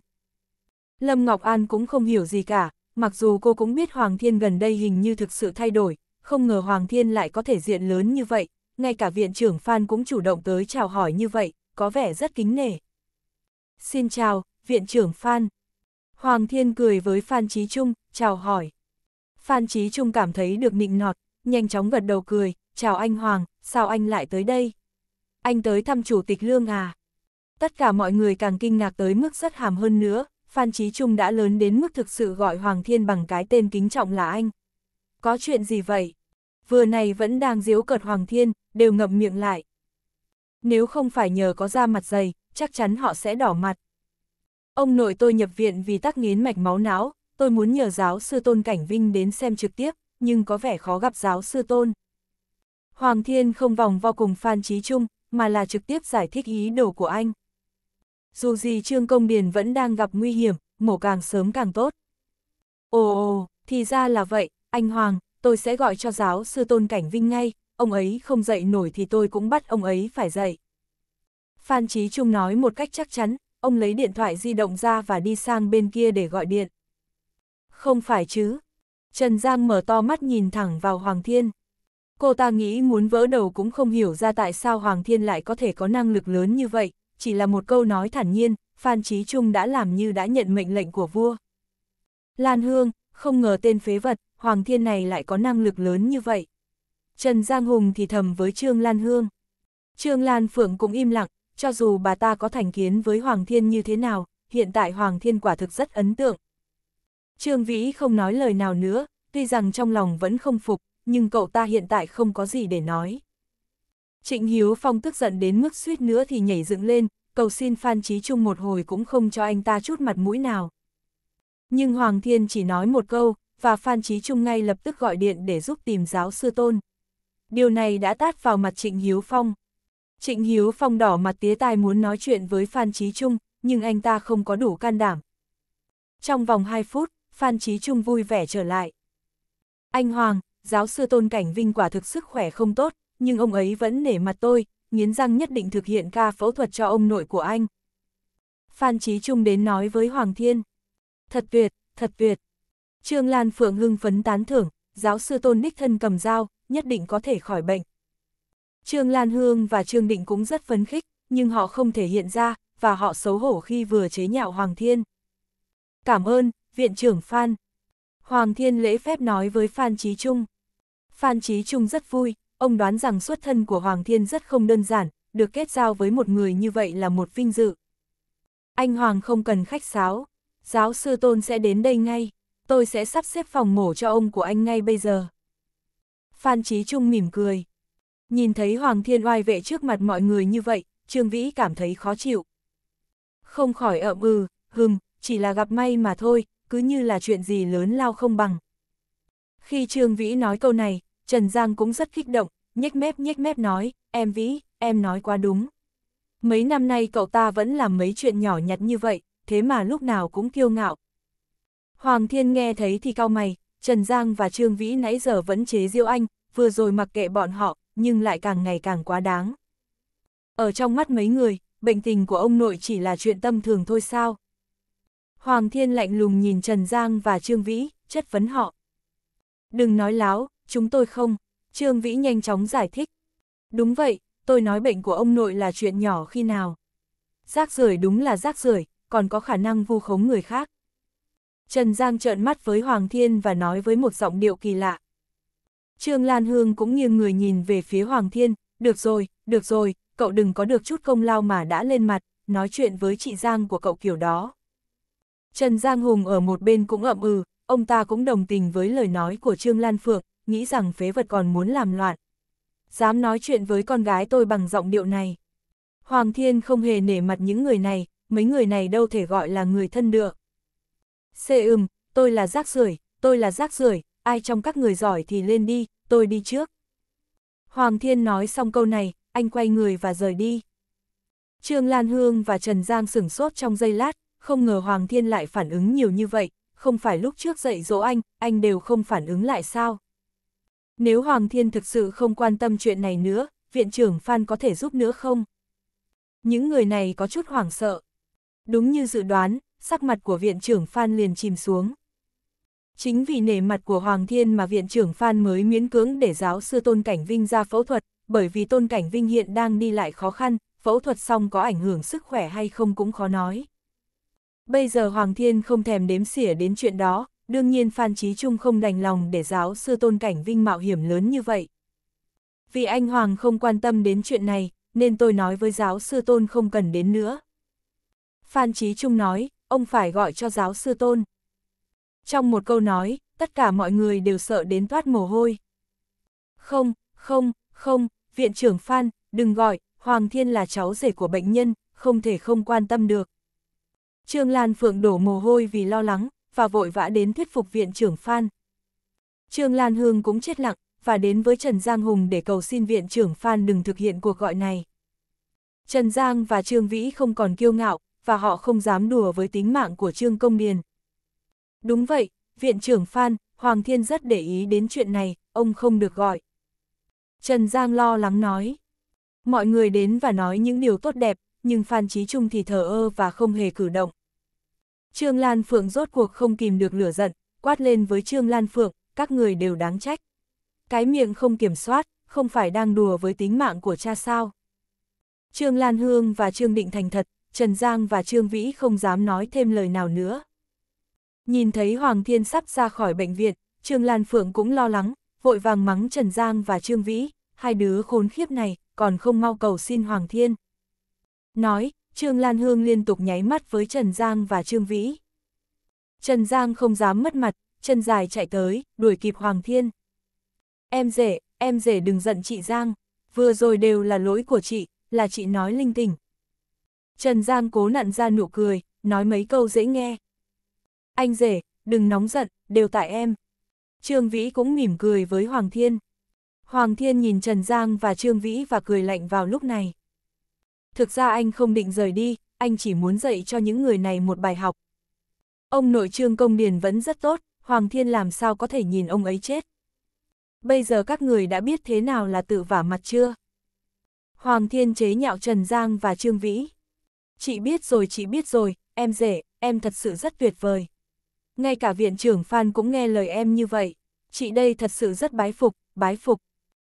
Lâm Ngọc An cũng không hiểu gì cả, mặc dù cô cũng biết Hoàng Thiên gần đây hình như thực sự thay đổi, không ngờ Hoàng Thiên lại có thể diện lớn như vậy, ngay cả viện trưởng Phan cũng chủ động tới chào hỏi như vậy, có vẻ rất kính nể. Xin chào, viện trưởng Phan. Hoàng Thiên cười với Phan Chí Trung, chào hỏi. Phan Chí Trung cảm thấy được nịnh nọt, nhanh chóng gật đầu cười, chào anh Hoàng, sao anh lại tới đây? Anh tới thăm chủ tịch Lương à? Tất cả mọi người càng kinh ngạc tới mức rất hàm hơn nữa, Phan Chí Trung đã lớn đến mức thực sự gọi Hoàng Thiên bằng cái tên kính trọng là anh. Có chuyện gì vậy? Vừa này vẫn đang diếu cợt Hoàng Thiên, đều ngậm miệng lại. Nếu không phải nhờ có da mặt dày, chắc chắn họ sẽ đỏ mặt. Ông nội tôi nhập viện vì tắc nghẽn mạch máu não, tôi muốn nhờ giáo sư Tôn Cảnh Vinh đến xem trực tiếp, nhưng có vẻ khó gặp giáo sư Tôn. Hoàng Thiên không vòng vo cùng Phan Trí Trung, mà là trực tiếp giải thích ý đồ của anh. Dù gì Trương Công Điền vẫn đang gặp nguy hiểm, mổ càng sớm càng tốt. Ồ ồ, thì ra là vậy, anh Hoàng, tôi sẽ gọi cho giáo sư Tôn Cảnh Vinh ngay, ông ấy không dậy nổi thì tôi cũng bắt ông ấy phải dậy. Phan Trí Trung nói một cách chắc chắn, ông lấy điện thoại di động ra và đi sang bên kia để gọi điện. Không phải chứ. Trần Giang mở to mắt nhìn thẳng vào Hoàng Thiên. Cô ta nghĩ muốn vỡ đầu cũng không hiểu ra tại sao Hoàng Thiên lại có thể có năng lực lớn như vậy, chỉ là một câu nói thản nhiên, Phan Chí Trung đã làm như đã nhận mệnh lệnh của vua. Lan Hương, không ngờ tên phế vật, Hoàng Thiên này lại có năng lực lớn như vậy. Trần Giang Hùng thì thầm với Trương Lan Hương. Trương Lan Phượng cũng im lặng, cho dù bà ta có thành kiến với Hoàng Thiên như thế nào, hiện tại Hoàng Thiên quả thực rất ấn tượng. Trương Vĩ không nói lời nào nữa, tuy rằng trong lòng vẫn không phục, nhưng cậu ta hiện tại không có gì để nói. Trịnh Hiếu Phong tức giận đến mức suýt nữa thì nhảy dựng lên, cầu xin Phan Chí Trung một hồi cũng không cho anh ta chút mặt mũi nào. Nhưng Hoàng Thiên chỉ nói một câu, và Phan Chí Trung ngay lập tức gọi điện để giúp tìm giáo sư tôn. Điều này đã tát vào mặt Trịnh Hiếu Phong. Trịnh Hiếu Phong đỏ mặt tía tai muốn nói chuyện với Phan Chí Trung, nhưng anh ta không có đủ can đảm. Trong vòng 2 phút, Phan Chí Trung vui vẻ trở lại. Anh Hoàng, giáo sư Tôn Cảnh Vinh quả thực sức khỏe không tốt, nhưng ông ấy vẫn nể mặt tôi, nghiến răng nhất định thực hiện ca phẫu thuật cho ông nội của anh. Phan Chí Trung đến nói với Hoàng Thiên. Thật tuyệt, thật tuyệt. Trương Lan Phượng hưng phấn tán thưởng, giáo sư Tôn Ních Thân cầm dao, nhất định có thể khỏi bệnh, Trương Lan Hương và Trương Định cũng rất phấn khích, nhưng họ không thể hiện ra, và họ xấu hổ khi vừa chế nhạo Hoàng Thiên. Cảm ơn, Viện trưởng Phan. Hoàng Thiên lễ phép nói với Phan Chí Trung. Phan Chí Trung rất vui, ông đoán rằng xuất thân của Hoàng Thiên rất không đơn giản, được kết giao với một người như vậy là một vinh dự. Anh Hoàng không cần khách sáo, giáo sư Tôn sẽ đến đây ngay, tôi sẽ sắp xếp phòng mổ cho ông của anh ngay bây giờ. Phan Chí Trung mỉm cười. Nhìn thấy Hoàng Thiên oai vệ trước mặt mọi người như vậy, Trương Vĩ cảm thấy khó chịu. Không khỏi ậm ừ, hừm, chỉ là gặp may mà thôi, cứ như là chuyện gì lớn lao không bằng. Khi Trương Vĩ nói câu này, Trần Giang cũng rất kích động, nhếch mép nhếch mép nói, em Vĩ, em nói quá đúng. Mấy năm nay cậu ta vẫn làm mấy chuyện nhỏ nhặt như vậy, thế mà lúc nào cũng kiêu ngạo. Hoàng Thiên nghe thấy thì cau mày, Trần Giang và Trương Vĩ nãy giờ vẫn chế diêu anh, vừa rồi mặc kệ bọn họ, nhưng lại càng ngày càng quá đáng. Ở trong mắt mấy người, bệnh tình của ông nội chỉ là chuyện tâm thường thôi sao. Hoàng Thiên lạnh lùng nhìn Trần Giang và Trương Vĩ, chất vấn họ. Đừng nói láo, chúng tôi không. Trương Vĩ nhanh chóng giải thích. Đúng vậy, tôi nói bệnh của ông nội là chuyện nhỏ khi nào. Rác rưởi đúng là rác rưởi, còn có khả năng vu khống người khác. Trần Giang trợn mắt với Hoàng Thiên và nói với một giọng điệu kỳ lạ. Trương Lan Hương cũng nghiêng người nhìn về phía Hoàng Thiên, được rồi, được rồi, cậu đừng có được chút công lao mà đã lên mặt, nói chuyện với chị Giang của cậu kiểu đó. Trần Giang Hùng ở một bên cũng ậm ừ, ông ta cũng đồng tình với lời nói của Trương Lan Phượng, nghĩ rằng phế vật còn muốn làm loạn. Dám nói chuyện với con gái tôi bằng giọng điệu này. Hoàng Thiên không hề nể mặt những người này, mấy người này đâu thể gọi là người thân được. Xê ừm, tôi là rác rưởi, tôi là rác rưởi, ai trong các người giỏi thì lên đi, tôi đi trước. Hoàng Thiên nói xong câu này, anh quay người và rời đi. Trương Lan Hương và Trần Giang sửng sốt trong giây lát, không ngờ Hoàng Thiên lại phản ứng nhiều như vậy, không phải lúc trước dạy dỗ anh, anh đều không phản ứng lại sao. Nếu Hoàng Thiên thực sự không quan tâm chuyện này nữa, viện trưởng Phan có thể giúp nữa không? Những người này có chút hoảng sợ. Đúng như dự đoán, sắc mặt của viện trưởng Phan liền chìm xuống. Chính vì nể mặt của Hoàng Thiên mà viện trưởng Phan mới miễn cưỡng để giáo sư Tôn Cảnh Vinh ra phẫu thuật, bởi vì Tôn Cảnh Vinh hiện đang đi lại khó khăn, phẫu thuật xong có ảnh hưởng sức khỏe hay không cũng khó nói. Bây giờ Hoàng Thiên không thèm đếm xỉa đến chuyện đó, đương nhiên Phan chí Trung không đành lòng để giáo sư Tôn Cảnh Vinh mạo hiểm lớn như vậy. Vì anh Hoàng không quan tâm đến chuyện này, nên tôi nói với giáo sư Tôn không cần đến nữa. Phan chí Trung nói, ông phải gọi cho giáo sư Tôn. Trong một câu nói, tất cả mọi người đều sợ đến toát mồ hôi. Không, không, không, viện trưởng Phan, đừng gọi, Hoàng Thiên là cháu rể của bệnh nhân, không thể không quan tâm được. Trương Lan Phượng đổ mồ hôi vì lo lắng, và vội vã đến thuyết phục viện trưởng Phan. Trương Lan Hương cũng chết lặng, và đến với Trần Giang Hùng để cầu xin viện trưởng Phan đừng thực hiện cuộc gọi này. Trần Giang và Trương Vĩ không còn kiêu ngạo, và họ không dám đùa với tính mạng của Trương Công Điền. Đúng vậy, Viện trưởng Phan, Hoàng Thiên rất để ý đến chuyện này, ông không được gọi. Trần Giang lo lắng nói. Mọi người đến và nói những điều tốt đẹp, nhưng Phan chí Trung thì thờ ơ và không hề cử động. Trương Lan Phượng rốt cuộc không kìm được lửa giận, quát lên với Trương Lan Phượng, các người đều đáng trách. Cái miệng không kiểm soát, không phải đang đùa với tính mạng của cha sao. Trương Lan Hương và Trương Định Thành thật, Trần Giang và Trương Vĩ không dám nói thêm lời nào nữa. Nhìn thấy Hoàng Thiên sắp ra khỏi bệnh viện, Trương Lan Phượng cũng lo lắng, vội vàng mắng Trần Giang và Trương Vĩ, hai đứa khốn khiếp này, còn không mau cầu xin Hoàng Thiên. Nói, Trương Lan Hương liên tục nháy mắt với Trần Giang và Trương Vĩ. Trần Giang không dám mất mặt, chân dài chạy tới, đuổi kịp Hoàng Thiên. Em rể, em rể đừng giận chị Giang, vừa rồi đều là lỗi của chị, là chị nói linh tinh. Trần Giang cố nặn ra nụ cười, nói mấy câu dễ nghe, anh rể, đừng nóng giận, đều tại em. Trương Vĩ cũng mỉm cười với Hoàng Thiên. Hoàng Thiên nhìn Trần Giang và Trương Vĩ và cười lạnh vào lúc này. Thực ra anh không định rời đi, anh chỉ muốn dạy cho những người này một bài học. Ông nội Trương Công Điền vẫn rất tốt, Hoàng Thiên làm sao có thể nhìn ông ấy chết. Bây giờ các người đã biết thế nào là tự vả mặt chưa? Hoàng Thiên chế nhạo Trần Giang và Trương Vĩ. Chị biết rồi, chị biết rồi, em rể, em thật sự rất tuyệt vời ngay cả viện trưởng Phan cũng nghe lời em như vậy. Chị đây thật sự rất bái phục, bái phục.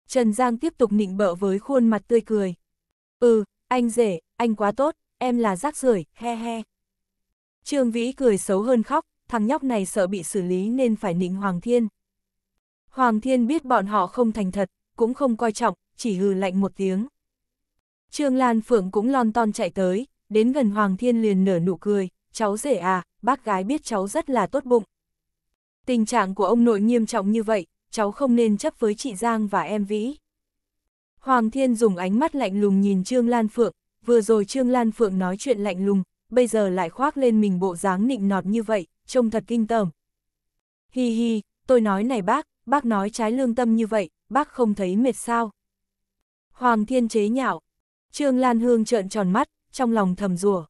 Trần Giang tiếp tục nịnh bợ với khuôn mặt tươi cười. Ừ, anh rể, anh quá tốt, em là rác rưởi, he he. Trương Vĩ cười xấu hơn khóc, thằng nhóc này sợ bị xử lý nên phải nịnh Hoàng Thiên. Hoàng Thiên biết bọn họ không thành thật, cũng không coi trọng, chỉ hừ lạnh một tiếng. Trương Lan Phượng cũng lon ton chạy tới, đến gần Hoàng Thiên liền nở nụ cười, cháu rể à, bác gái biết cháu rất là tốt bụng. Tình trạng của ông nội nghiêm trọng như vậy, cháu không nên chấp với chị Giang và em Vĩ. Hoàng Thiên dùng ánh mắt lạnh lùng nhìn Trương Lan Phượng, vừa rồi Trương Lan Phượng nói chuyện lạnh lùng, bây giờ lại khoác lên mình bộ dáng nịnh nọt như vậy, trông thật kinh tởm. Hi hi, tôi nói này bác, bác nói trái lương tâm như vậy, bác không thấy mệt sao. Hoàng Thiên chế nhạo, Trương Lan Hương trợn tròn mắt, trong lòng thầm rủa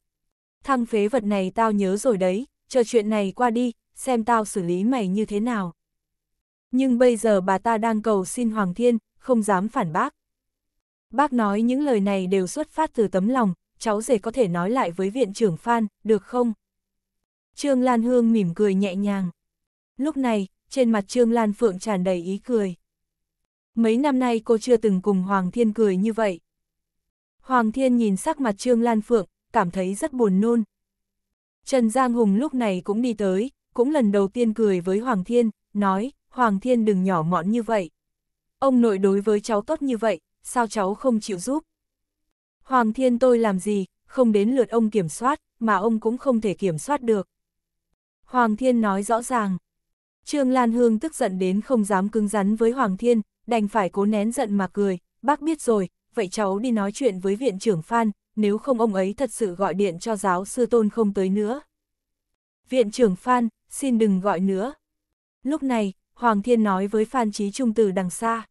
thằng phế vật này tao nhớ rồi đấy, chờ chuyện này qua đi, xem tao xử lý mày như thế nào. Nhưng bây giờ bà ta đang cầu xin Hoàng Thiên, không dám phản bác. Bác nói những lời này đều xuất phát từ tấm lòng, cháu rể có thể nói lại với viện trưởng Phan, được không? Trương Lan Hương mỉm cười nhẹ nhàng. Lúc này, trên mặt Trương Lan Phượng tràn đầy ý cười. Mấy năm nay cô chưa từng cùng Hoàng Thiên cười như vậy. Hoàng Thiên nhìn sắc mặt Trương Lan Phượng, cảm thấy rất buồn nôn. Trần Giang Hùng lúc này cũng đi tới, cũng lần đầu tiên cười với Hoàng Thiên, nói, Hoàng Thiên đừng nhỏ mọn như vậy. Ông nội đối với cháu tốt như vậy, sao cháu không chịu giúp? Hoàng Thiên tôi làm gì, không đến lượt ông kiểm soát, mà ông cũng không thể kiểm soát được. Hoàng Thiên nói rõ ràng. Trương Lan Hương tức giận đến không dám cứng rắn với Hoàng Thiên, đành phải cố nén giận mà cười, bác biết rồi, vậy cháu đi nói chuyện với viện trưởng Phan, nếu không ông ấy thật sự gọi điện cho giáo sư tôn không tới nữa. Viện trưởng Phan, xin đừng gọi nữa. Lúc này, Hoàng Thiên nói với Phan chí Trung từ đằng xa.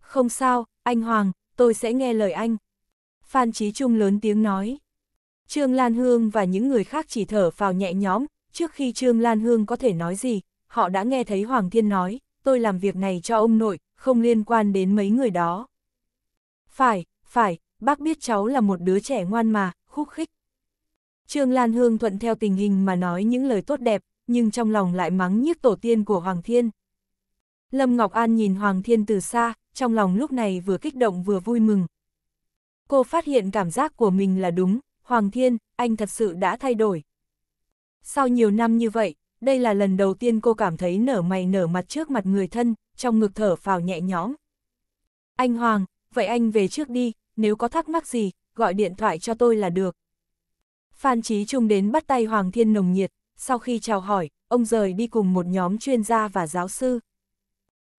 Không sao, anh Hoàng, tôi sẽ nghe lời anh. Phan chí Trung lớn tiếng nói. Trương Lan Hương và những người khác chỉ thở vào nhẹ nhõm, trước khi Trương Lan Hương có thể nói gì, họ đã nghe thấy Hoàng Thiên nói, tôi làm việc này cho ông nội, không liên quan đến mấy người đó. Phải, phải, bác biết cháu là một đứa trẻ ngoan mà, khúc khích. Trương Lan Hương thuận theo tình hình mà nói những lời tốt đẹp, nhưng trong lòng lại mắng nhiếc tổ tiên của Hoàng Thiên. Lâm Ngọc An nhìn Hoàng Thiên từ xa, trong lòng lúc này vừa kích động vừa vui mừng. Cô phát hiện cảm giác của mình là đúng, Hoàng Thiên, anh thật sự đã thay đổi. Sau nhiều năm như vậy, đây là lần đầu tiên cô cảm thấy nở mày nở mặt trước mặt người thân, trong ngực thở phào nhẹ nhõm. Anh Hoàng, vậy anh về trước đi, nếu có thắc mắc gì, gọi điện thoại cho tôi là được. Phan Chí Trung đến bắt tay Hoàng Thiên nồng nhiệt, sau khi chào hỏi, ông rời đi cùng một nhóm chuyên gia và giáo sư.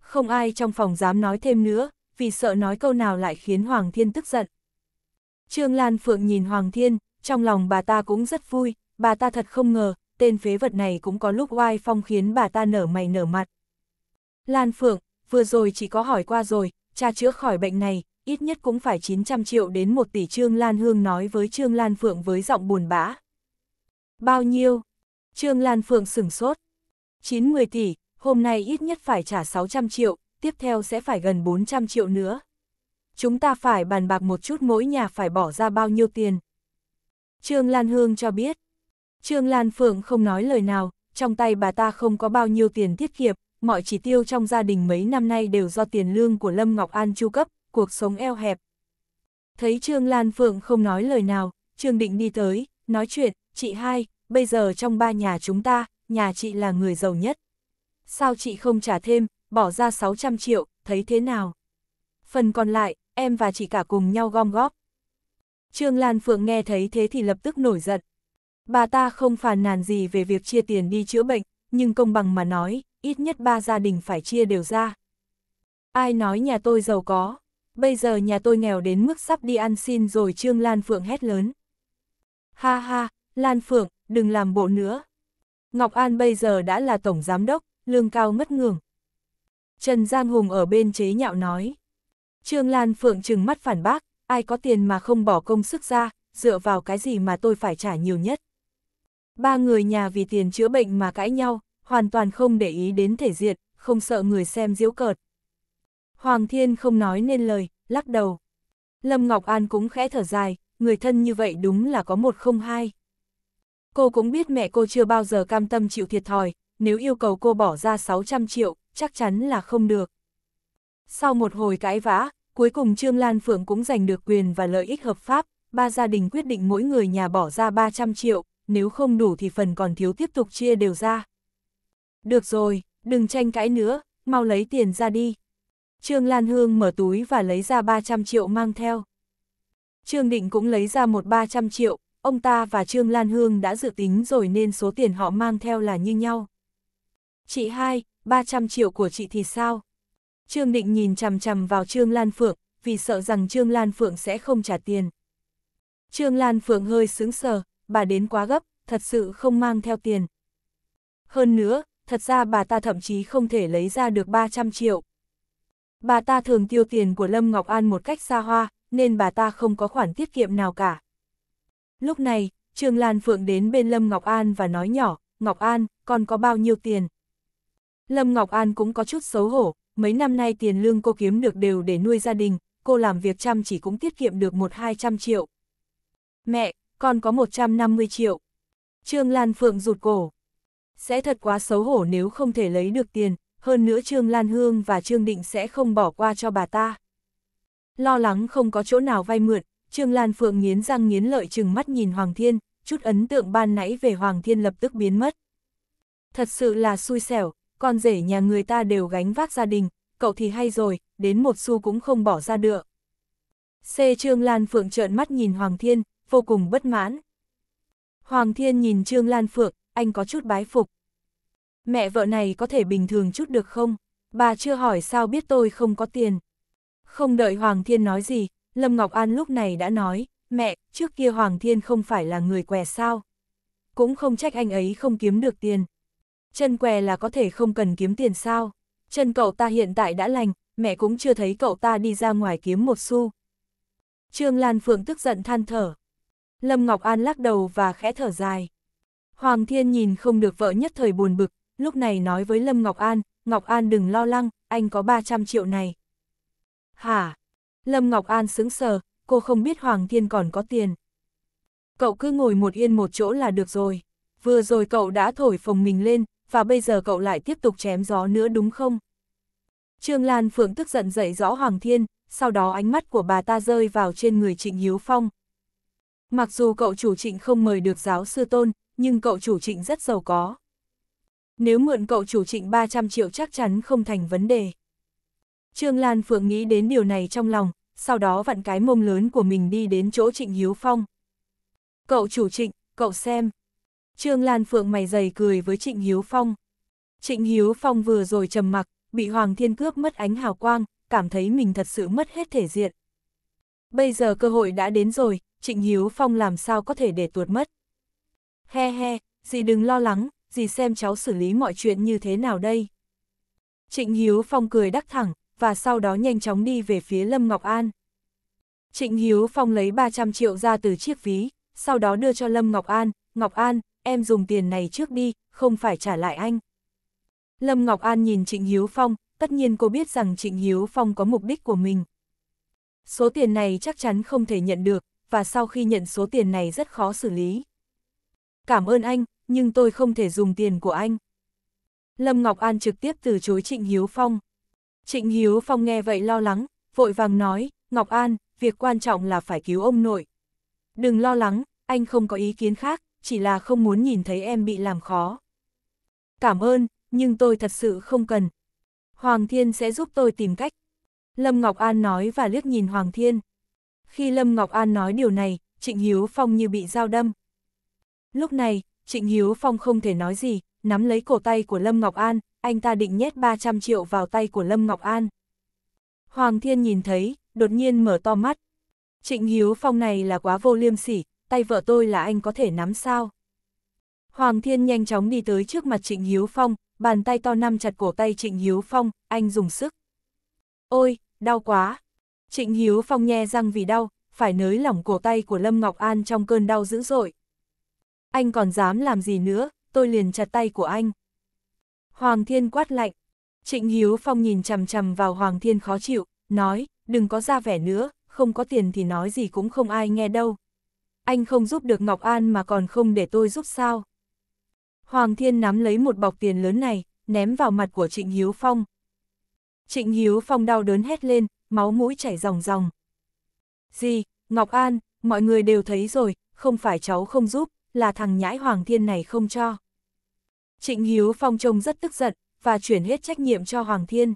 Không ai trong phòng dám nói thêm nữa, vì sợ nói câu nào lại khiến Hoàng Thiên tức giận. Trương Lan Phượng nhìn Hoàng Thiên, trong lòng bà ta cũng rất vui, bà ta thật không ngờ, tên phế vật này cũng có lúc oai phong khiến bà ta nở mày nở mặt. Lan Phượng, vừa rồi chỉ có hỏi qua rồi, cha chữa khỏi bệnh này, ít nhất cũng phải 900 triệu đến 1 tỷ Trương Lan Hương nói với Trương Lan Phượng với giọng buồn bã. Bao nhiêu? Trương Lan Phượng sửng sốt. 9-10 tỷ, hôm nay ít nhất phải trả 600 triệu, tiếp theo sẽ phải gần 400 triệu nữa. Chúng ta phải bàn bạc một chút mỗi nhà phải bỏ ra bao nhiêu tiền. Trương Lan Hương cho biết. Trương Lan Phượng không nói lời nào, trong tay bà ta không có bao nhiêu tiền tiết kiệm, mọi chỉ tiêu trong gia đình mấy năm nay đều do tiền lương của Lâm Ngọc An chu cấp, cuộc sống eo hẹp. Thấy Trương Lan Phượng không nói lời nào, Trương Định đi tới, nói chuyện, chị hai, bây giờ trong ba nhà chúng ta, nhà chị là người giàu nhất. Sao chị không trả thêm, bỏ ra 600 triệu, thấy thế nào? Phần còn lại, em và chị cả cùng nhau gom góp. Trương Lan Phượng nghe thấy thế thì lập tức nổi giận. Bà ta không phàn nàn gì về việc chia tiền đi chữa bệnh, nhưng công bằng mà nói, ít nhất ba gia đình phải chia đều ra. Ai nói nhà tôi giàu có? bây giờ nhà tôi nghèo đến mức sắp đi ăn xin rồi Trương Lan Phượng hét lớn. Ha ha, Lan Phượng, đừng làm bộ nữa. Ngọc An bây giờ đã là tổng giám đốc, lương cao mất ngường. Trần Giang Hùng ở bên chế nhạo nói. Trương Lan Phượng trừng mắt phản bác, ai có tiền mà không bỏ công sức ra, dựa vào cái gì mà tôi phải trả nhiều nhất. Ba người nhà vì tiền chữa bệnh mà cãi nhau, hoàn toàn không để ý đến thể diện, không sợ người xem diễu cợt. Hoàng Thiên không nói nên lời, lắc đầu. Lâm Ngọc An cũng khẽ thở dài, người thân như vậy đúng là có một không hai. Cô cũng biết mẹ cô chưa bao giờ cam tâm chịu thiệt thòi, nếu yêu cầu cô bỏ ra 600 triệu, chắc chắn là không được. Sau một hồi cãi vã, cuối cùng Trương Lan Phượng cũng giành được quyền và lợi ích hợp pháp, ba gia đình quyết định mỗi người nhà bỏ ra 300 triệu, nếu không đủ thì phần còn thiếu tiếp tục chia đều ra. Được rồi, đừng tranh cãi nữa, mau lấy tiền ra đi, Trương Lan Hương mở túi và lấy ra 300 triệu mang theo. Trương Định cũng lấy ra một 300 triệu, ông ta và Trương Lan Hương đã dự tính rồi nên số tiền họ mang theo là như nhau. Chị hai, 300 triệu của chị thì sao? Trương Định nhìn chằm chằm vào Trương Lan Phượng, vì sợ rằng Trương Lan Phượng sẽ không trả tiền. Trương Lan Phượng hơi sững sờ, bà đến quá gấp, thật sự không mang theo tiền. Hơn nữa, thật ra bà ta thậm chí không thể lấy ra được 300 triệu. Bà ta thường tiêu tiền của Lâm Ngọc An một cách xa hoa, nên bà ta không có khoản tiết kiệm nào cả. Lúc này, Trương Lan Phượng đến bên Lâm Ngọc An và nói nhỏ, Ngọc An, con có bao nhiêu tiền? Lâm Ngọc An cũng có chút xấu hổ, mấy năm nay tiền lương cô kiếm được đều để nuôi gia đình, cô làm việc chăm chỉ cũng tiết kiệm được một hai trăm triệu. Mẹ, con có một trăm năm mươi triệu. Trương Lan Phượng rụt cổ. Sẽ thật quá xấu hổ nếu không thể lấy được tiền, hơn nữa Trương Lan Hương và Trương Định sẽ không bỏ qua cho bà ta. Lo lắng không có chỗ nào vay mượn, Trương Lan Phượng nghiến răng nghiến lợi chừng mắt nhìn Hoàng Thiên, chút ấn tượng ban nãy về Hoàng Thiên lập tức biến mất. Thật sự là xui xẻo, con rể nhà người ta đều gánh vác gia đình, cậu thì hay rồi, đến một xu cũng không bỏ ra được. C. Trương Lan Phượng trợn mắt nhìn Hoàng Thiên, vô cùng bất mãn. Hoàng Thiên nhìn Trương Lan Phượng, anh có chút bái phục mẹ vợ này có thể bình thường chút được không? Bà chưa hỏi sao biết tôi không có tiền. Không đợi Hoàng Thiên nói gì, Lâm Ngọc An lúc này đã nói, mẹ, trước kia Hoàng Thiên không phải là người què sao? Cũng không trách anh ấy không kiếm được tiền. Chân què là có thể không cần kiếm tiền sao? Chân cậu ta hiện tại đã lành, mẹ cũng chưa thấy cậu ta đi ra ngoài kiếm một xu. Trương Lan Phượng tức giận than thở. Lâm Ngọc An lắc đầu và khẽ thở dài. Hoàng Thiên nhìn không được vợ nhất thời buồn bực, lúc này nói với Lâm Ngọc An, Ngọc An đừng lo lắng, anh có 300 triệu này. Hả? Lâm Ngọc An sững sờ, cô không biết Hoàng Thiên còn có tiền. Cậu cứ ngồi một yên một chỗ là được rồi. Vừa rồi cậu đã thổi phồng mình lên, và bây giờ cậu lại tiếp tục chém gió nữa đúng không? Trương Lan Phượng tức giận dậy rõ Hoàng Thiên, sau đó ánh mắt của bà ta rơi vào trên người Trịnh Hiếu Phong. Mặc dù cậu chủ trịnh không mời được giáo sư tôn, nhưng cậu chủ trịnh rất giàu có nếu mượn cậu chủ trịnh 300 triệu chắc chắn không thành vấn đề. Trương Lan Phượng nghĩ đến điều này trong lòng, sau đó vặn cái mông lớn của mình đi đến chỗ Trịnh Hiếu Phong. Cậu chủ trịnh, cậu xem. Trương Lan Phượng mày dày cười với Trịnh Hiếu Phong. Trịnh Hiếu Phong vừa rồi trầm mặc, bị Hoàng Thiên Cướp mất ánh hào quang, cảm thấy mình thật sự mất hết thể diện. Bây giờ cơ hội đã đến rồi, Trịnh Hiếu Phong làm sao có thể để tuột mất. He he, dì đừng lo lắng, dì xem cháu xử lý mọi chuyện như thế nào đây. Trịnh Hiếu Phong cười đắc thẳng, và sau đó nhanh chóng đi về phía Lâm Ngọc An. Trịnh Hiếu Phong lấy 300 triệu ra từ chiếc ví, sau đó đưa cho Lâm Ngọc An, Ngọc An, em dùng tiền này trước đi, không phải trả lại anh. Lâm Ngọc An nhìn Trịnh Hiếu Phong, tất nhiên cô biết rằng Trịnh Hiếu Phong có mục đích của mình. Số tiền này chắc chắn không thể nhận được, và sau khi nhận số tiền này rất khó xử lý. Cảm ơn anh, nhưng tôi không thể dùng tiền của anh. Lâm Ngọc An trực tiếp từ chối Trịnh Hiếu Phong. Trịnh Hiếu Phong nghe vậy lo lắng, vội vàng nói, Ngọc An, việc quan trọng là phải cứu ông nội. Đừng lo lắng, anh không có ý kiến khác, chỉ là không muốn nhìn thấy em bị làm khó. Cảm ơn, nhưng tôi thật sự không cần. Hoàng Thiên sẽ giúp tôi tìm cách. Lâm Ngọc An nói và liếc nhìn Hoàng Thiên. Khi Lâm Ngọc An nói điều này, Trịnh Hiếu Phong như bị dao đâm. Lúc này, Trịnh Hiếu Phong không thể nói gì, nắm lấy cổ tay của Lâm Ngọc An, anh ta định nhét 300 triệu vào tay của Lâm Ngọc An. Hoàng Thiên nhìn thấy, đột nhiên mở to mắt. Trịnh Hiếu Phong này là quá vô liêm sỉ, tay vợ tôi là anh có thể nắm sao. Hoàng Thiên nhanh chóng đi tới trước mặt Trịnh Hiếu Phong, bàn tay to nắm chặt cổ tay Trịnh Hiếu Phong, anh dùng sức. Ôi, đau quá. Trịnh Hiếu Phong nhe răng vì đau, phải nới lỏng cổ tay của Lâm Ngọc An trong cơn đau dữ dội. Anh còn dám làm gì nữa, tôi liền chặt tay của anh. Hoàng Thiên quát lạnh. Trịnh Hiếu Phong nhìn chằm chằm vào Hoàng Thiên khó chịu, nói, đừng có ra vẻ nữa, không có tiền thì nói gì cũng không ai nghe đâu. Anh không giúp được Ngọc An mà còn không để tôi giúp sao. Hoàng Thiên nắm lấy một bọc tiền lớn này, ném vào mặt của Trịnh Hiếu Phong. Trịnh Hiếu Phong đau đớn hét lên, máu mũi chảy ròng ròng. Gì, Ngọc An, mọi người đều thấy rồi, không phải cháu không giúp, là thằng nhãi Hoàng Thiên này không cho. Trịnh Hiếu Phong trông rất tức giận, và chuyển hết trách nhiệm cho Hoàng Thiên.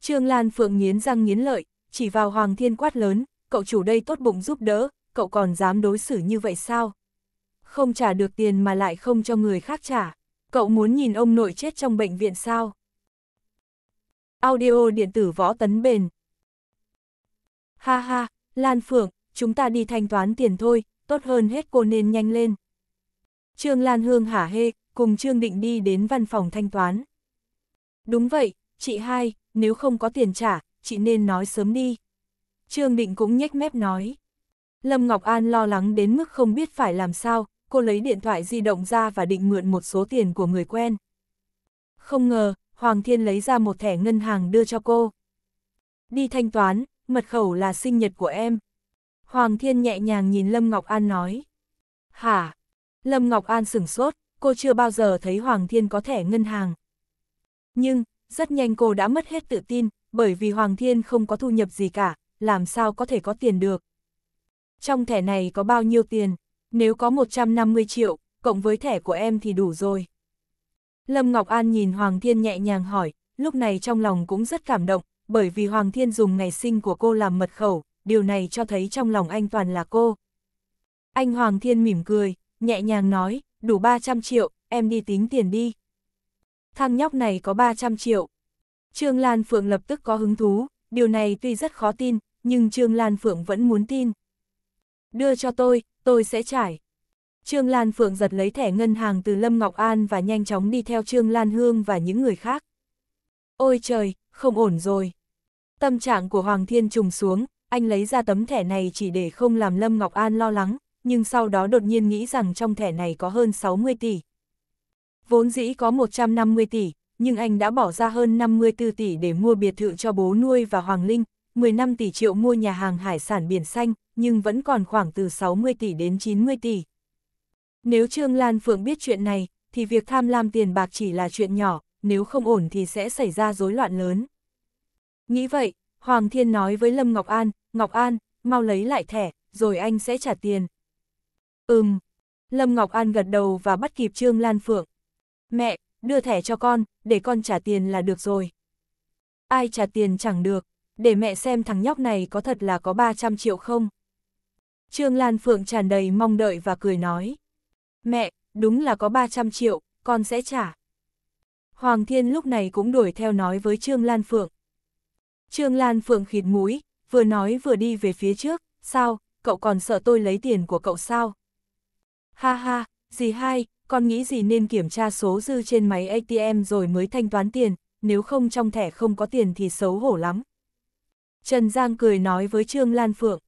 Trương Lan Phượng nghiến răng nghiến lợi, chỉ vào Hoàng Thiên quát lớn, cậu chủ đây tốt bụng giúp đỡ, cậu còn dám đối xử như vậy sao? Không trả được tiền mà lại không cho người khác trả, cậu muốn nhìn ông nội chết trong bệnh viện sao? Audio điện tử võ tấn bền. Ha ha, Lan Phượng, chúng ta đi thanh toán tiền thôi, tốt hơn hết cô nên nhanh lên. Trương Lan Hương hả hê, cùng Trương Định đi đến văn phòng thanh toán. Đúng vậy, chị hai, nếu không có tiền trả, chị nên nói sớm đi. Trương Định cũng nhếch mép nói. Lâm Ngọc An lo lắng đến mức không biết phải làm sao, cô lấy điện thoại di động ra và định mượn một số tiền của người quen. Không ngờ, Hoàng Thiên lấy ra một thẻ ngân hàng đưa cho cô. Đi thanh toán, mật khẩu là sinh nhật của em, Hoàng Thiên nhẹ nhàng nhìn Lâm Ngọc An nói. Hả? Lâm Ngọc An sửng sốt, cô chưa bao giờ thấy Hoàng Thiên có thẻ ngân hàng. Nhưng, rất nhanh cô đã mất hết tự tin, bởi vì Hoàng Thiên không có thu nhập gì cả, làm sao có thể có tiền được. Trong thẻ này có bao nhiêu tiền? Nếu có 150 triệu, cộng với thẻ của em thì đủ rồi. Lâm Ngọc An nhìn Hoàng Thiên nhẹ nhàng hỏi, lúc này trong lòng cũng rất cảm động, bởi vì Hoàng Thiên dùng ngày sinh của cô làm mật khẩu, điều này cho thấy trong lòng anh toàn là cô. Anh Hoàng Thiên mỉm cười, nhẹ nhàng nói, đủ 300 triệu, em đi tính tiền đi. Thằng nhóc này có 300 triệu. Trương Lan Phượng lập tức có hứng thú, điều này tuy rất khó tin, nhưng Trương Lan Phượng vẫn muốn tin. Đưa cho tôi, tôi sẽ trải. Trương Lan Phượng giật lấy thẻ ngân hàng từ Lâm Ngọc An và nhanh chóng đi theo Trương Lan Hương và những người khác. Ôi trời, không ổn rồi. Tâm trạng của Hoàng Thiên trùng xuống, anh lấy ra tấm thẻ này chỉ để không làm Lâm Ngọc An lo lắng, nhưng sau đó đột nhiên nghĩ rằng trong thẻ này có hơn 60 tỷ. Vốn dĩ có 150 tỷ, nhưng anh đã bỏ ra hơn 54 tỷ để mua biệt thự cho bố nuôi và Hoàng Linh, 15 tỷ triệu mua nhà hàng hải sản biển xanh, nhưng vẫn còn khoảng từ 60 tỷ đến 90 tỷ. Nếu Trương Lan Phượng biết chuyện này, thì việc tham lam tiền bạc chỉ là chuyện nhỏ, nếu không ổn thì sẽ xảy ra rối loạn lớn. Nghĩ vậy, Hoàng Thiên nói với Lâm Ngọc An, Ngọc An, mau lấy lại thẻ, rồi anh sẽ trả tiền. Ừm. Lâm Ngọc An gật đầu và bắt kịp Trương Lan Phượng. Mẹ, đưa thẻ cho con, để con trả tiền là được rồi. Ai trả tiền chẳng được, để mẹ xem thằng nhóc này có thật là có 300 triệu không. Trương Lan Phượng tràn đầy mong đợi và cười nói. Mẹ, đúng là có 300 triệu, con sẽ trả. Hoàng Thiên lúc này cũng đuổi theo nói với Trương Lan Phượng. Trương Lan Phượng khịt mũi, vừa nói vừa đi về phía trước, sao, cậu còn sợ tôi lấy tiền của cậu sao? Ha ha, gì hai, con nghĩ gì nên kiểm tra số dư trên máy ATM rồi mới thanh toán tiền, nếu không trong thẻ không có tiền thì xấu hổ lắm. Trần Giang cười nói với Trương Lan Phượng.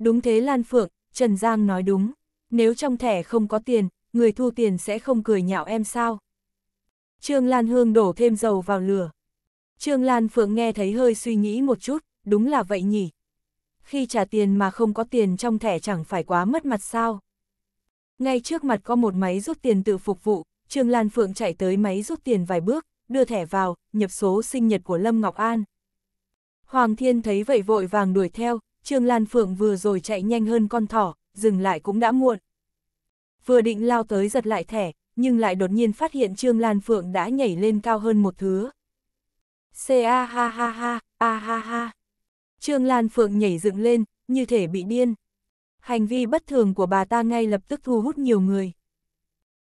Đúng thế Lan Phượng, Trần Giang nói đúng, nếu trong thẻ không có tiền, người thu tiền sẽ không cười nhạo em sao? Trương Lan Hương đổ thêm dầu vào lửa. Trương Lan Phượng nghe thấy hơi suy nghĩ một chút, đúng là vậy nhỉ. Khi trả tiền mà không có tiền trong thẻ chẳng phải quá mất mặt sao. Ngay trước mặt có một máy rút tiền tự phục vụ, Trương Lan Phượng chạy tới máy rút tiền vài bước, đưa thẻ vào, nhập số sinh nhật của Lâm Ngọc An. Hoàng Thiên thấy vậy vội vàng đuổi theo, Trương Lan Phượng vừa rồi chạy nhanh hơn con thỏ, dừng lại cũng đã muộn. Vừa định lao tới giật lại thẻ, nhưng lại đột nhiên phát hiện Trương Lan Phượng đã nhảy lên cao hơn một thứ c a ha ha ha, a ha ha. Trương Lan Phượng nhảy dựng lên, như thể bị điên. Hành vi bất thường của bà ta ngay lập tức thu hút nhiều người.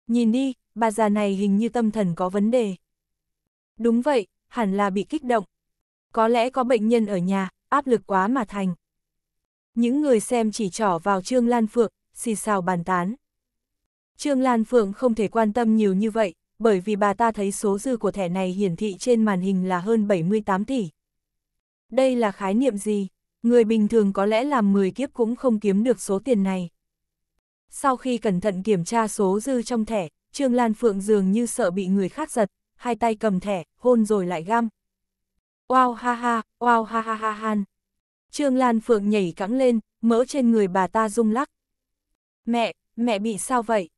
Nhìn đi, bà già này hình như tâm thần có vấn đề. Đúng vậy, hẳn là bị kích động. Có lẽ có bệnh nhân ở nhà, áp lực quá mà thành. Những người xem chỉ trỏ vào Trương Lan Phượng, xì xào bàn tán. Trương Lan Phượng không thể quan tâm nhiều như vậy, bởi vì bà ta thấy số dư của thẻ này hiển thị trên màn hình là hơn 78 tỷ. Đây là khái niệm gì? Người bình thường có lẽ làm 10 kiếp cũng không kiếm được số tiền này. Sau khi cẩn thận kiểm tra số dư trong thẻ, Trương Lan Phượng dường như sợ bị người khác giật, hai tay cầm thẻ, hôn rồi lại găm. Wow ha ha, wow ha ha ha han. Trương Lan Phượng nhảy cẳng lên, mỡ trên người bà ta rung lắc. Mẹ, mẹ bị sao vậy?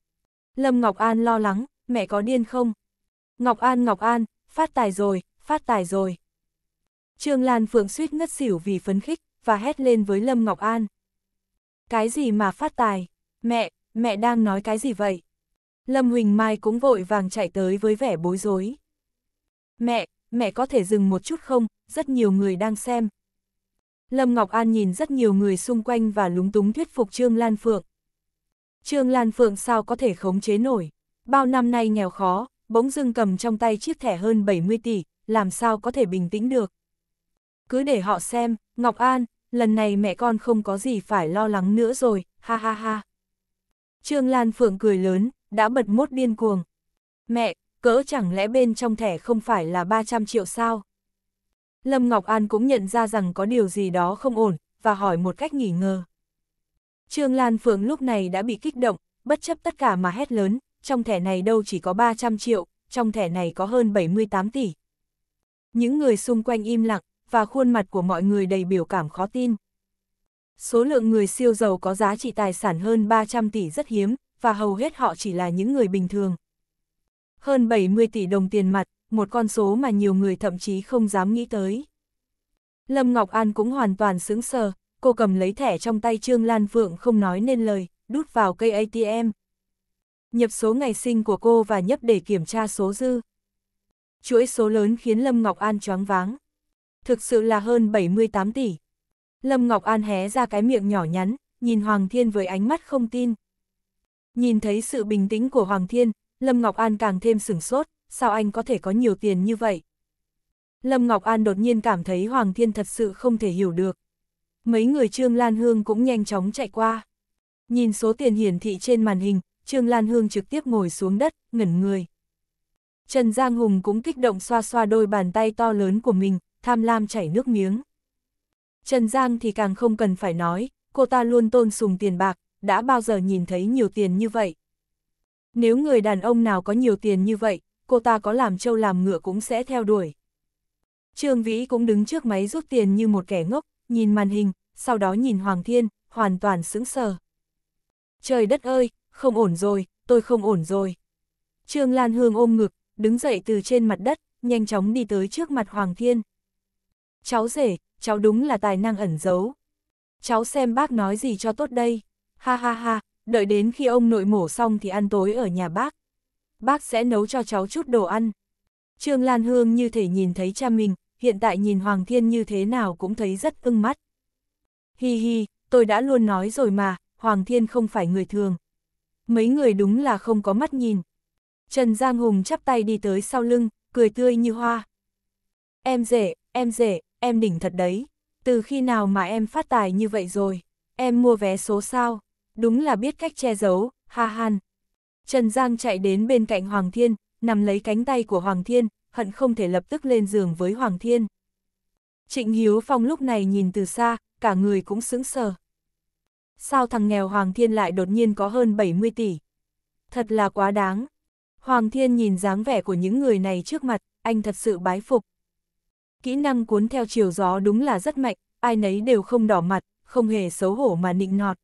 Lâm Ngọc An lo lắng, mẹ có điên không? Ngọc An Ngọc An, phát tài rồi, phát tài rồi. Trương Lan Phượng suýt ngất xỉu vì phấn khích, và hét lên với Lâm Ngọc An. Cái gì mà phát tài? Mẹ, mẹ đang nói cái gì vậy? Lâm Huỳnh Mai cũng vội vàng chạy tới với vẻ bối rối. Mẹ, mẹ có thể dừng một chút không? Rất nhiều người đang xem. Lâm Ngọc An nhìn rất nhiều người xung quanh và lúng túng thuyết phục Trương Lan Phượng. Trương Lan Phượng sao có thể khống chế nổi? Bao năm nay nghèo khó, bỗng dưng cầm trong tay chiếc thẻ hơn 70 tỷ, làm sao có thể bình tĩnh được. Cứ để họ xem, Ngọc An, lần này mẹ con không có gì phải lo lắng nữa rồi, ha ha ha. Trương Lan Phượng cười lớn, đã bật mốt điên cuồng. Mẹ, cỡ chẳng lẽ bên trong thẻ không phải là 300 triệu sao? Lâm Ngọc An cũng nhận ra rằng có điều gì đó không ổn, và hỏi một cách nghỉ ngờ. Trương Lan Phượng lúc này đã bị kích động, bất chấp tất cả mà hét lớn, trong thẻ này đâu chỉ có 300 triệu, trong thẻ này có hơn 78 tỷ. Những người xung quanh im lặng, và khuôn mặt của mọi người đầy biểu cảm khó tin. Số lượng người siêu giàu có giá trị tài sản hơn 300 tỷ rất hiếm, và hầu hết họ chỉ là những người bình thường. Hơn 70 tỷ đồng tiền mặt, một con số mà nhiều người thậm chí không dám nghĩ tới. Lâm Ngọc An cũng hoàn toàn sững sờ, cô cầm lấy thẻ trong tay Trương Lan Phượng không nói nên lời, đút vào cây ATM nhập số ngày sinh của cô và nhấp để kiểm tra số dư. Chuỗi số lớn khiến Lâm Ngọc An choáng váng. Thực sự là hơn 78 tỷ. Lâm Ngọc An hé ra cái miệng nhỏ nhắn, nhìn Hoàng Thiên với ánh mắt không tin. Nhìn thấy sự bình tĩnh của Hoàng Thiên, Lâm Ngọc An càng thêm sửng sốt, sao anh có thể có nhiều tiền như vậy? Lâm Ngọc An đột nhiên cảm thấy Hoàng Thiên thật sự không thể hiểu được. Mấy người Trương Lan Hương cũng nhanh chóng chạy qua. Nhìn số tiền hiển thị trên màn hình, Trương Lan Hương trực tiếp ngồi xuống đất, ngẩn người. Trần Giang Hùng cũng kích động xoa xoa đôi bàn tay to lớn của mình, tham lam chảy nước miếng. Trần Giang thì càng không cần phải nói, cô ta luôn tôn sùng tiền bạc, đã bao giờ nhìn thấy nhiều tiền như vậy. Nếu người đàn ông nào có nhiều tiền như vậy, cô ta có làm trâu làm ngựa cũng sẽ theo đuổi. Trương Vĩ cũng đứng trước máy rút tiền như một kẻ ngốc, nhìn màn hình, sau đó nhìn Hoàng Thiên, hoàn toàn sững sờ. Trời đất ơi, không ổn rồi, tôi không ổn rồi. Trương Lan Hương ôm ngực, đứng dậy từ trên mặt đất, nhanh chóng đi tới trước mặt Hoàng Thiên. Cháu rể, cháu đúng là tài năng ẩn giấu. Cháu xem bác nói gì cho tốt đây. Ha ha ha, đợi đến khi ông nội mổ xong thì ăn tối ở nhà bác. Bác sẽ nấu cho cháu chút đồ ăn. Trương Lan Hương như thể nhìn thấy cha mình, hiện tại nhìn Hoàng Thiên như thế nào cũng thấy rất ưng mắt. Hi hi, tôi đã luôn nói rồi mà, Hoàng Thiên không phải người thường, mấy người đúng là không có mắt nhìn. Trần Giang Hùng chắp tay đi tới sau lưng, cười tươi như hoa. Em rể, em rể, em đỉnh thật đấy. Từ khi nào mà em phát tài như vậy rồi? Em mua vé số sao? Đúng là biết cách che giấu, ha han. Trần Giang chạy đến bên cạnh Hoàng Thiên, nằm lấy cánh tay của Hoàng Thiên, hận không thể lập tức lên giường với Hoàng Thiên. Trịnh Hiếu Phong lúc này nhìn từ xa, cả người cũng sững sờ sao thằng nghèo Hoàng Thiên lại đột nhiên có hơn 70 tỷ. Thật là quá đáng. Hoàng Thiên nhìn dáng vẻ của những người này trước mặt, anh thật sự bái phục. Kỹ năng cuốn theo chiều gió đúng là rất mạnh, ai nấy đều không đỏ mặt, không hề xấu hổ mà nịnh nọt.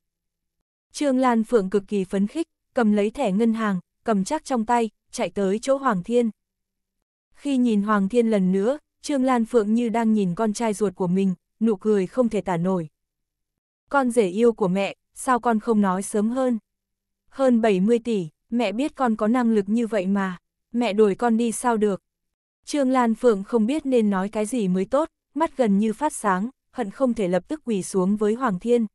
Trương Lan Phượng cực kỳ phấn khích, cầm lấy thẻ ngân hàng, cầm chắc trong tay, chạy tới chỗ Hoàng Thiên. Khi nhìn Hoàng Thiên lần nữa, Trương Lan Phượng như đang nhìn con trai ruột của mình, nụ cười không thể tả nổi con rể yêu của mẹ, sao con không nói sớm hơn? Hơn 70 tỷ, mẹ biết con có năng lực như vậy mà, mẹ đuổi con đi sao được? Trương Lan Phượng không biết nên nói cái gì mới tốt, mắt gần như phát sáng, hận không thể lập tức quỳ xuống với Hoàng Thiên.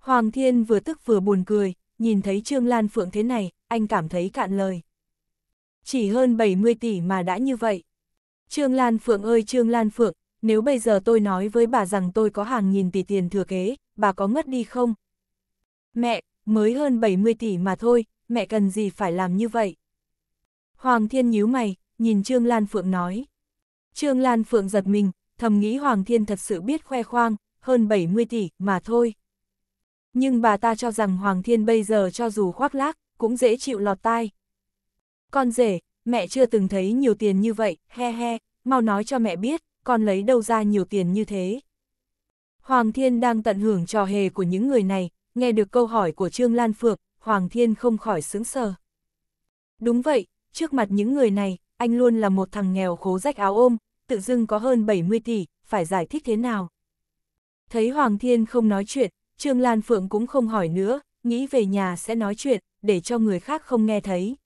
Hoàng Thiên vừa tức vừa buồn cười, nhìn thấy Trương Lan Phượng thế này, anh cảm thấy cạn lời. Chỉ hơn 70 tỷ mà đã như vậy. Trương Lan Phượng ơi Trương Lan Phượng, nếu bây giờ tôi nói với bà rằng tôi có hàng nghìn tỷ tiền thừa kế, bà có ngất đi không? Mẹ, mới hơn 70 tỷ mà thôi, mẹ cần gì phải làm như vậy? Hoàng Thiên nhíu mày, nhìn Trương Lan Phượng nói. Trương Lan Phượng giật mình, thầm nghĩ Hoàng Thiên thật sự biết khoe khoang, hơn 70 tỷ mà thôi. Nhưng bà ta cho rằng Hoàng Thiên bây giờ cho dù khoác lác, cũng dễ chịu lọt tai. Con rể, mẹ chưa từng thấy nhiều tiền như vậy, he he, mau nói cho mẹ biết, con lấy đâu ra nhiều tiền như thế. Hoàng Thiên đang tận hưởng trò hề của những người này, nghe được câu hỏi của Trương Lan Phượng, Hoàng Thiên không khỏi sướng sờ. Đúng vậy, trước mặt những người này, anh luôn là một thằng nghèo khố rách áo ôm, tự dưng có hơn 70 tỷ, phải giải thích thế nào? Thấy Hoàng Thiên không nói chuyện, Trương Lan Phượng cũng không hỏi nữa, nghĩ về nhà sẽ nói chuyện, để cho người khác không nghe thấy.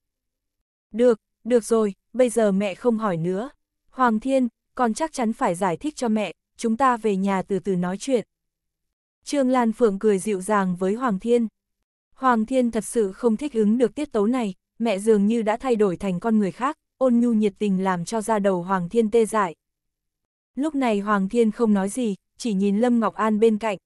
Được, được rồi, bây giờ mẹ không hỏi nữa. Hoàng Thiên, con chắc chắn phải giải thích cho mẹ, chúng ta về nhà từ từ nói chuyện. Trương Lan Phượng cười dịu dàng với Hoàng Thiên. Hoàng Thiên thật sự không thích ứng được tiết tấu này, mẹ dường như đã thay đổi thành con người khác, ôn nhu nhiệt tình làm cho ra đầu Hoàng Thiên tê dại. Lúc này Hoàng Thiên không nói gì, chỉ nhìn Lâm Ngọc An bên cạnh.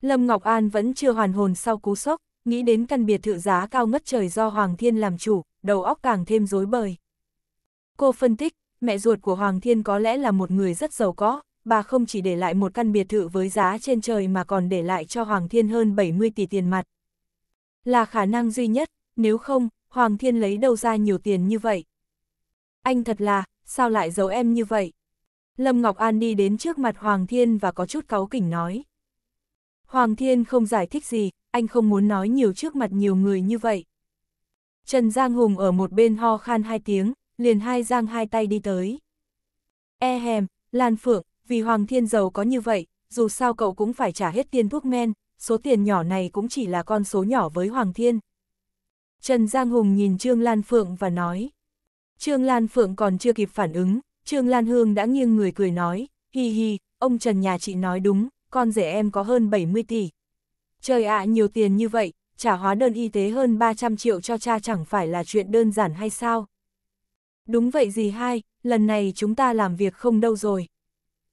Lâm Ngọc An vẫn chưa hoàn hồn sau cú sốc, nghĩ đến căn biệt thự giá cao ngất trời do Hoàng Thiên làm chủ, đầu óc càng thêm rối bời. Cô phân tích, mẹ ruột của Hoàng Thiên có lẽ là một người rất giàu có, bà không chỉ để lại một căn biệt thự với giá trên trời mà còn để lại cho Hoàng Thiên hơn 70 tỷ tiền mặt. Là khả năng duy nhất, nếu không, Hoàng Thiên lấy đâu ra nhiều tiền như vậy. Anh thật là, sao lại giấu em như vậy? Lâm Ngọc An đi đến trước mặt Hoàng Thiên và có chút cáu kỉnh nói. Hoàng Thiên không giải thích gì, anh không muốn nói nhiều trước mặt nhiều người như vậy. Trần Giang Hùng ở một bên ho khan hai tiếng, liền hai giang hai tay đi tới. E hèm, Lan Phượng, vì Hoàng Thiên giàu có như vậy, dù sao cậu cũng phải trả hết tiền thuốc men, số tiền nhỏ này cũng chỉ là con số nhỏ với Hoàng Thiên. Trần Giang Hùng nhìn Trương Lan Phượng và nói. Trương Lan Phượng còn chưa kịp phản ứng, Trương Lan Hương đã nghiêng người cười nói, hi hi, ông Trần nhà chị nói đúng, con rể em có hơn 70 tỷ. Trời ạ nhiều tiền như vậy, trả hóa đơn y tế hơn 300 triệu cho cha chẳng phải là chuyện đơn giản hay sao? Đúng vậy gì hai, lần này chúng ta làm việc không đâu rồi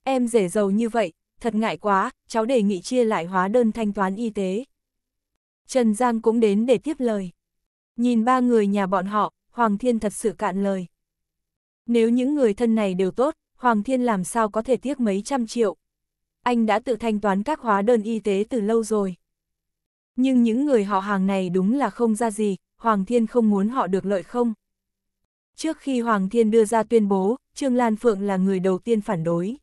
em rể giàu như vậy, thật ngại quá, cháu đề nghị chia lại hóa đơn thanh toán y tế. Trần Giang cũng đến để tiếp lời. Nhìn ba người nhà bọn họ, Hoàng Thiên thật sự cạn lời. Nếu những người thân này đều tốt, Hoàng Thiên làm sao có thể tiếc mấy trăm triệu. Anh đã tự thanh toán các hóa đơn y tế từ lâu rồi. Nhưng những người họ hàng này đúng là không ra gì, Hoàng Thiên không muốn họ được lợi không. Trước khi Hoàng Thiên đưa ra tuyên bố, Trương Lan Phượng là người đầu tiên phản đối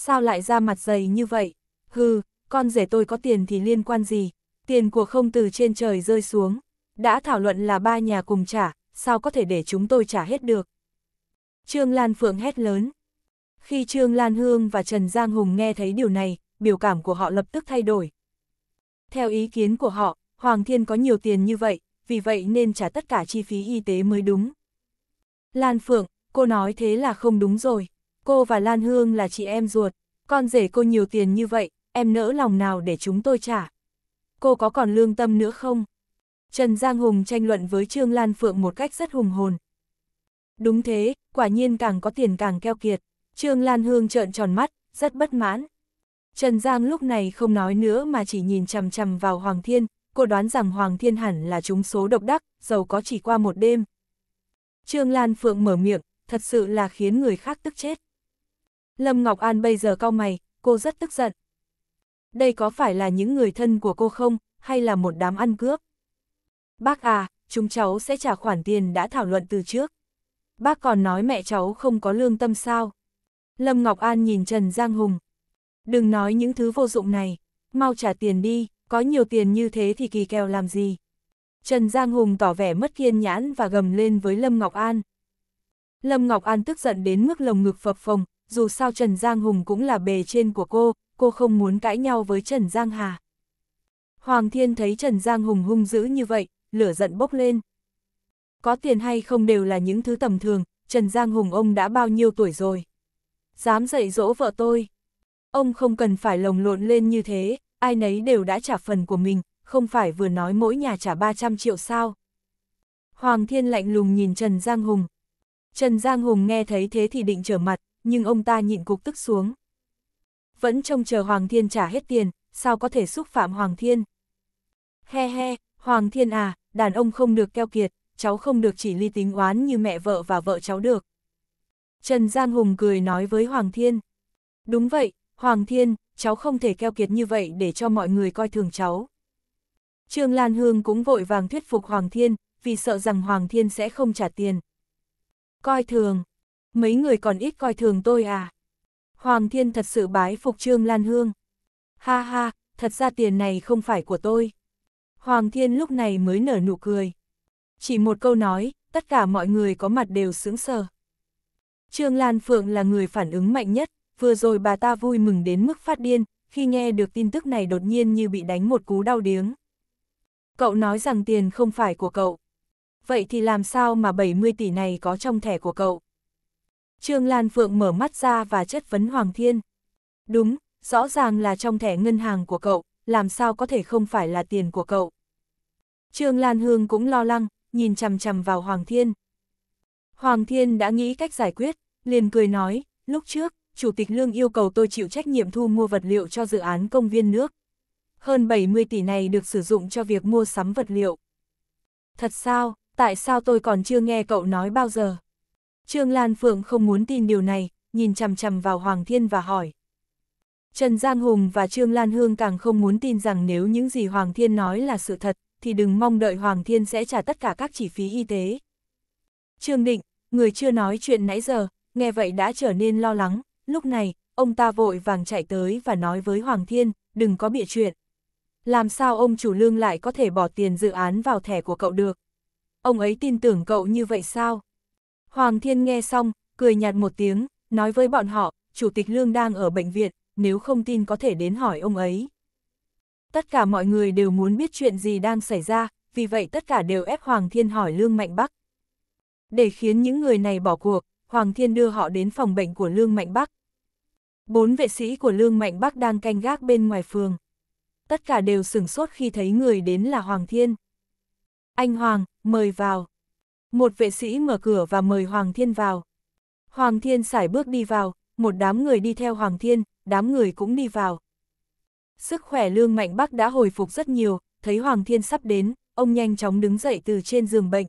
sao lại ra mặt dày như vậy? Hừ, con rể tôi có tiền thì liên quan gì? Tiền của không từ trên trời rơi xuống. Đã thảo luận là ba nhà cùng trả, sao có thể để chúng tôi trả hết được? Trương Lan Phượng hét lớn. Khi Trương Lan Hương và Trần Giang Hùng nghe thấy điều này, biểu cảm của họ lập tức thay đổi. Theo ý kiến của họ, Hoàng Thiên có nhiều tiền như vậy, vì vậy nên trả tất cả chi phí y tế mới đúng. Lan Phượng, cô nói thế là không đúng rồi. Cô và Lan Hương là chị em ruột, con rể cô nhiều tiền như vậy, em nỡ lòng nào để chúng tôi trả. Cô có còn lương tâm nữa không? Trần Giang Hùng tranh luận với Trương Lan Phượng một cách rất hùng hồn. Đúng thế, quả nhiên càng có tiền càng keo kiệt. Trương Lan Hương trợn tròn mắt, rất bất mãn. Trần Giang lúc này không nói nữa mà chỉ nhìn chằm chằm vào Hoàng Thiên, cô đoán rằng Hoàng Thiên hẳn là chúng số độc đắc, giàu có chỉ qua một đêm. Trương Lan Phượng mở miệng, thật sự là khiến người khác tức chết. Lâm Ngọc An bây giờ cau mày, cô rất tức giận. Đây có phải là những người thân của cô không, hay là một đám ăn cướp? Bác à, chúng cháu sẽ trả khoản tiền đã thảo luận từ trước. Bác còn nói mẹ cháu không có lương tâm sao? Lâm Ngọc An nhìn Trần Giang Hùng. Đừng nói những thứ vô dụng này, mau trả tiền đi, có nhiều tiền như thế thì kỳ kèo làm gì? Trần Giang Hùng tỏ vẻ mất kiên nhãn và gầm lên với Lâm Ngọc An. Lâm Ngọc An tức giận đến mức lồng ngực phập phồng, dù sao Trần Giang Hùng cũng là bề trên của cô, cô không muốn cãi nhau với Trần Giang Hà. Hoàng Thiên thấy Trần Giang Hùng hung dữ như vậy, lửa giận bốc lên. Có tiền hay không đều là những thứ tầm thường, Trần Giang Hùng ông đã bao nhiêu tuổi rồi. Dám dạy dỗ vợ tôi. Ông không cần phải lồng lộn lên như thế, ai nấy đều đã trả phần của mình, không phải vừa nói mỗi nhà trả 300 triệu sao. Hoàng Thiên lạnh lùng nhìn Trần Giang Hùng. Trần Giang Hùng nghe thấy thế thì định trở mặt, nhưng ông ta nhịn cục tức xuống. Vẫn trông chờ Hoàng Thiên trả hết tiền, sao có thể xúc phạm Hoàng Thiên? He he, Hoàng Thiên à, đàn ông không được keo kiệt, cháu không được chỉ ly tính oán như mẹ vợ và vợ cháu được. Trần Giang Hùng cười nói với Hoàng Thiên. Đúng vậy, Hoàng Thiên, cháu không thể keo kiệt như vậy để cho mọi người coi thường cháu. Trương Lan Hương cũng vội vàng thuyết phục Hoàng Thiên, vì sợ rằng Hoàng Thiên sẽ không trả tiền. Coi thường, mấy người còn ít coi thường tôi à. Hoàng thiên thật sự bái phục Trương Lan Hương. Ha ha, thật ra tiền này không phải của tôi. Hoàng thiên lúc này mới nở nụ cười. Chỉ một câu nói, tất cả mọi người có mặt đều sững sờ. Trương Lan Phượng là người phản ứng mạnh nhất, vừa rồi bà ta vui mừng đến mức phát điên, khi nghe được tin tức này đột nhiên như bị đánh một cú đau điếng. Cậu nói rằng tiền không phải của cậu. Vậy thì làm sao mà 70 tỷ này có trong thẻ của cậu? Trương Lan Phượng mở mắt ra và chất vấn Hoàng Thiên. Đúng, rõ ràng là trong thẻ ngân hàng của cậu, làm sao có thể không phải là tiền của cậu. Trương Lan Hương cũng lo lắng, nhìn chằm chằm vào Hoàng Thiên. Hoàng Thiên đã nghĩ cách giải quyết, liền cười nói, lúc trước, Chủ tịch Lương yêu cầu tôi chịu trách nhiệm thu mua vật liệu cho dự án công viên nước. Hơn 70 tỷ này được sử dụng cho việc mua sắm vật liệu. Thật sao, tại sao tôi còn chưa nghe cậu nói bao giờ? Trương Lan Phượng không muốn tin điều này, nhìn chằm chằm vào Hoàng Thiên và hỏi. Trần Giang Hùng và Trương Lan Hương càng không muốn tin rằng nếu những gì Hoàng Thiên nói là sự thật, thì đừng mong đợi Hoàng Thiên sẽ trả tất cả các chi phí y tế. Trương Định, người chưa nói chuyện nãy giờ, nghe vậy đã trở nên lo lắng, lúc này, ông ta vội vàng chạy tới và nói với Hoàng Thiên, đừng có bịa chuyện. Làm sao ông chủ lương lại có thể bỏ tiền dự án vào thẻ của cậu được? Ông ấy tin tưởng cậu như vậy sao? Hoàng Thiên nghe xong, cười nhạt một tiếng, nói với bọn họ, Chủ tịch Lương đang ở bệnh viện, nếu không tin có thể đến hỏi ông ấy. Tất cả mọi người đều muốn biết chuyện gì đang xảy ra, vì vậy tất cả đều ép Hoàng Thiên hỏi Lương Mạnh Bắc. Để khiến những người này bỏ cuộc, Hoàng Thiên đưa họ đến phòng bệnh của Lương Mạnh Bắc. Bốn vệ sĩ của Lương Mạnh Bắc đang canh gác bên ngoài phường. Tất cả đều sửng sốt khi thấy người đến là Hoàng Thiên. Anh Hoàng, mời vào. Một vệ sĩ mở cửa và mời Hoàng Thiên vào. Hoàng Thiên xài bước đi vào, một đám người đi theo Hoàng Thiên, đám người cũng đi vào. Sức khỏe Lương Mạnh Bắc đã hồi phục rất nhiều, thấy Hoàng Thiên sắp đến, ông nhanh chóng đứng dậy từ trên giường bệnh.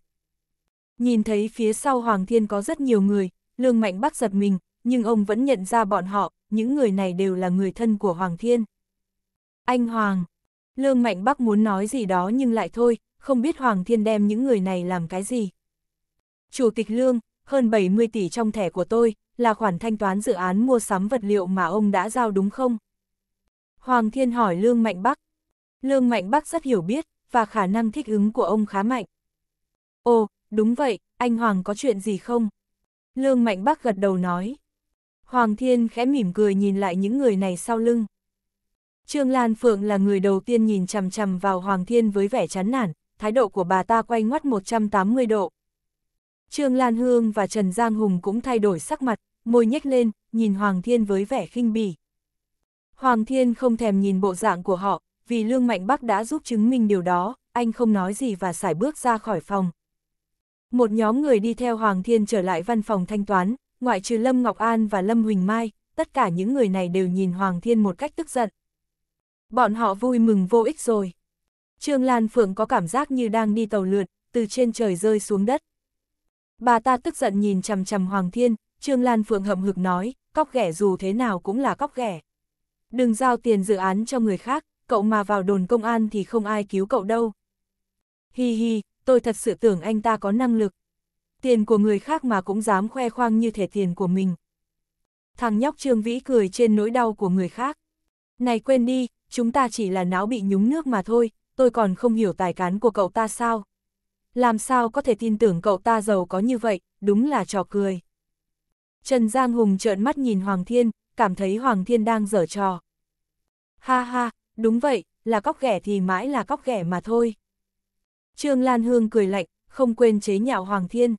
Nhìn thấy phía sau Hoàng Thiên có rất nhiều người, Lương Mạnh Bắc giật mình, nhưng ông vẫn nhận ra bọn họ, những người này đều là người thân của Hoàng Thiên. Anh Hoàng, Lương Mạnh Bắc muốn nói gì đó nhưng lại thôi, không biết Hoàng Thiên đem những người này làm cái gì. Chủ tịch Lương, hơn 70 tỷ trong thẻ của tôi, là khoản thanh toán dự án mua sắm vật liệu mà ông đã giao đúng không? Hoàng Thiên hỏi Lương Mạnh Bắc. Lương Mạnh Bắc rất hiểu biết, và khả năng thích ứng của ông khá mạnh. Ồ, đúng vậy, anh Hoàng có chuyện gì không? Lương Mạnh Bắc gật đầu nói. Hoàng Thiên khẽ mỉm cười nhìn lại những người này sau lưng. Trương Lan Phượng là người đầu tiên nhìn chằm chằm vào Hoàng Thiên với vẻ chán nản, thái độ của bà ta quay ngoắt 180 độ. Trương Lan Hương và Trần Giang Hùng cũng thay đổi sắc mặt, môi nhếch lên, nhìn Hoàng Thiên với vẻ khinh bỉ. Hoàng Thiên không thèm nhìn bộ dạng của họ, vì Lương Mạnh Bắc đã giúp chứng minh điều đó, anh không nói gì và xài bước ra khỏi phòng. Một nhóm người đi theo Hoàng Thiên trở lại văn phòng thanh toán, ngoại trừ Lâm Ngọc An và Lâm Huỳnh Mai, tất cả những người này đều nhìn Hoàng Thiên một cách tức giận. Bọn họ vui mừng vô ích rồi. Trương Lan Phượng có cảm giác như đang đi tàu lượt, từ trên trời rơi xuống đất. Bà ta tức giận nhìn chằm chằm Hoàng Thiên, Trương Lan Phượng hậm hực nói, cóc ghẻ dù thế nào cũng là cóc ghẻ. Đừng giao tiền dự án cho người khác, cậu mà vào đồn công an thì không ai cứu cậu đâu. Hi hi, tôi thật sự tưởng anh ta có năng lực. Tiền của người khác mà cũng dám khoe khoang như thể tiền của mình. Thằng nhóc Trương Vĩ cười trên nỗi đau của người khác. Này quên đi, chúng ta chỉ là não bị nhúng nước mà thôi, tôi còn không hiểu tài cán của cậu ta sao làm sao có thể tin tưởng cậu ta giàu có như vậy, đúng là trò cười. Trần Giang Hùng trợn mắt nhìn Hoàng Thiên, cảm thấy Hoàng Thiên đang dở trò. Ha ha, đúng vậy, là cóc ghẻ thì mãi là cóc ghẻ mà thôi. Trương Lan Hương cười lạnh, không quên chế nhạo Hoàng Thiên.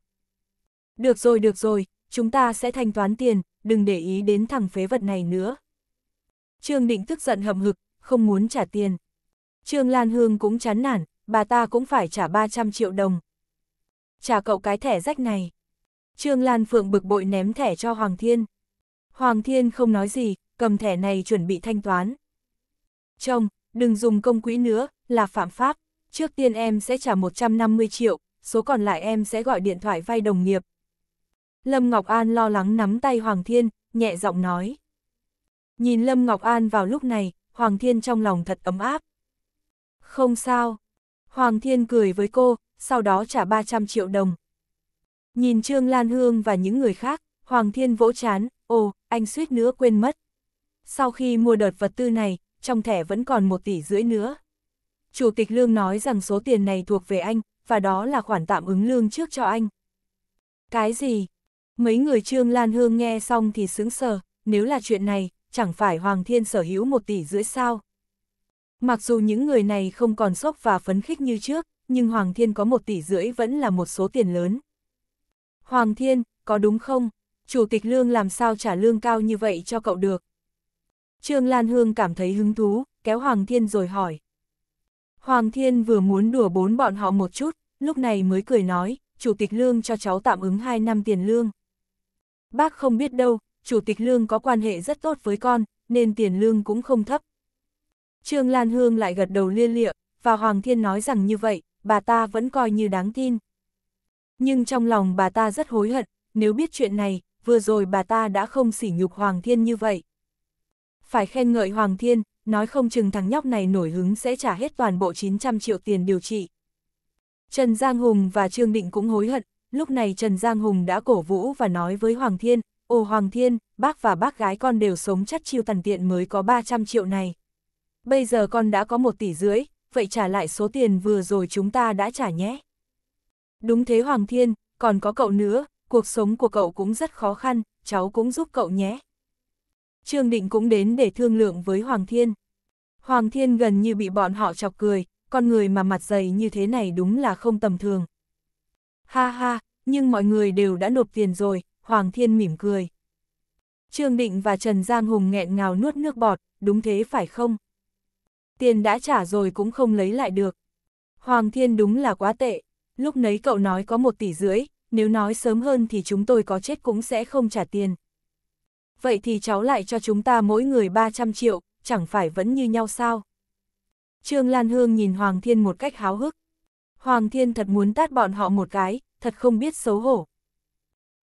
Được rồi, được rồi, chúng ta sẽ thanh toán tiền, đừng để ý đến thằng phế vật này nữa. Trương Định tức giận hậm hực, không muốn trả tiền. Trương Lan Hương cũng chán nản, bà ta cũng phải trả 300 triệu đồng. Trả cậu cái thẻ rách này. Trương Lan Phượng bực bội ném thẻ cho Hoàng Thiên. Hoàng Thiên không nói gì, cầm thẻ này chuẩn bị thanh toán. Chồng, đừng dùng công quỹ nữa, là phạm pháp. Trước tiên em sẽ trả 150 triệu, số còn lại em sẽ gọi điện thoại vay đồng nghiệp. Lâm Ngọc An lo lắng nắm tay Hoàng Thiên, nhẹ giọng nói. Nhìn Lâm Ngọc An vào lúc này, Hoàng Thiên trong lòng thật ấm áp. Không sao, Hoàng Thiên cười với cô, sau đó trả 300 triệu đồng. Nhìn Trương Lan Hương và những người khác, Hoàng Thiên vỗ chán, ồ, anh suýt nữa quên mất. Sau khi mua đợt vật tư này, trong thẻ vẫn còn 1 tỷ rưỡi nữa. Chủ tịch Lương nói rằng số tiền này thuộc về anh, và đó là khoản tạm ứng lương trước cho anh. Cái gì? Mấy người Trương Lan Hương nghe xong thì sướng sờ, nếu là chuyện này, chẳng phải Hoàng Thiên sở hữu 1 tỷ rưỡi sao? Mặc dù những người này không còn sốc và phấn khích như trước, nhưng Hoàng Thiên có một tỷ rưỡi vẫn là một số tiền lớn. Hoàng Thiên, có đúng không? Chủ tịch Lương làm sao trả lương cao như vậy cho cậu được? Trương Lan Hương cảm thấy hứng thú, kéo Hoàng Thiên rồi hỏi. Hoàng Thiên vừa muốn đùa bốn bọn họ một chút, lúc này mới cười nói, Chủ tịch Lương cho cháu tạm ứng 2 năm tiền lương. Bác không biết đâu, Chủ tịch Lương có quan hệ rất tốt với con, nên tiền lương cũng không thấp. Trương Lan Hương lại gật đầu lia lịa, và Hoàng Thiên nói rằng như vậy, bà ta vẫn coi như đáng tin. Nhưng trong lòng bà ta rất hối hận, nếu biết chuyện này, vừa rồi bà ta đã không sỉ nhục Hoàng Thiên như vậy. Phải khen ngợi Hoàng Thiên, nói không chừng thằng nhóc này nổi hứng sẽ trả hết toàn bộ 900 triệu tiền điều trị. Trần Giang Hùng và Trương Định cũng hối hận, lúc này Trần Giang Hùng đã cổ vũ và nói với Hoàng Thiên, Ồ Hoàng Thiên, bác và bác gái con đều sống chắt chiêu tần tiện mới có 300 triệu này bây giờ con đã có một tỷ rưỡi, vậy trả lại số tiền vừa rồi chúng ta đã trả nhé. Đúng thế Hoàng Thiên, còn có cậu nữa, cuộc sống của cậu cũng rất khó khăn, cháu cũng giúp cậu nhé. Trương Định cũng đến để thương lượng với Hoàng Thiên. Hoàng Thiên gần như bị bọn họ chọc cười, con người mà mặt dày như thế này đúng là không tầm thường. Ha ha, nhưng mọi người đều đã nộp tiền rồi, Hoàng Thiên mỉm cười. Trương Định và Trần Giang Hùng nghẹn ngào nuốt nước bọt, đúng thế phải không? tiền đã trả rồi cũng không lấy lại được. Hoàng Thiên đúng là quá tệ, lúc nấy cậu nói có một tỷ rưỡi, nếu nói sớm hơn thì chúng tôi có chết cũng sẽ không trả tiền. Vậy thì cháu lại cho chúng ta mỗi người 300 triệu, chẳng phải vẫn như nhau sao? Trương Lan Hương nhìn Hoàng Thiên một cách háo hức. Hoàng Thiên thật muốn tát bọn họ một cái, thật không biết xấu hổ.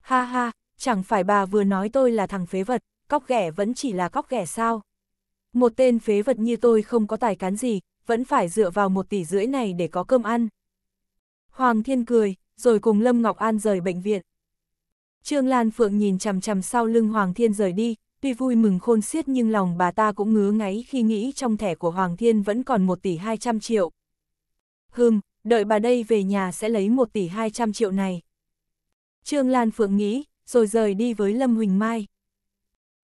Ha ha, chẳng phải bà vừa nói tôi là thằng phế vật, cóc ghẻ vẫn chỉ là cóc ghẻ sao? Một tên phế vật như tôi không có tài cán gì, vẫn phải dựa vào một tỷ rưỡi này để có cơm ăn. Hoàng Thiên cười, rồi cùng Lâm Ngọc An rời bệnh viện. Trương Lan Phượng nhìn chằm chằm sau lưng Hoàng Thiên rời đi, tuy vui mừng khôn xiết nhưng lòng bà ta cũng ngứa ngáy khi nghĩ trong thẻ của Hoàng Thiên vẫn còn 1 tỷ 200 triệu. Hừm, đợi bà đây về nhà sẽ lấy 1 tỷ 200 triệu này. Trương Lan Phượng nghĩ, rồi rời đi với Lâm Huỳnh Mai.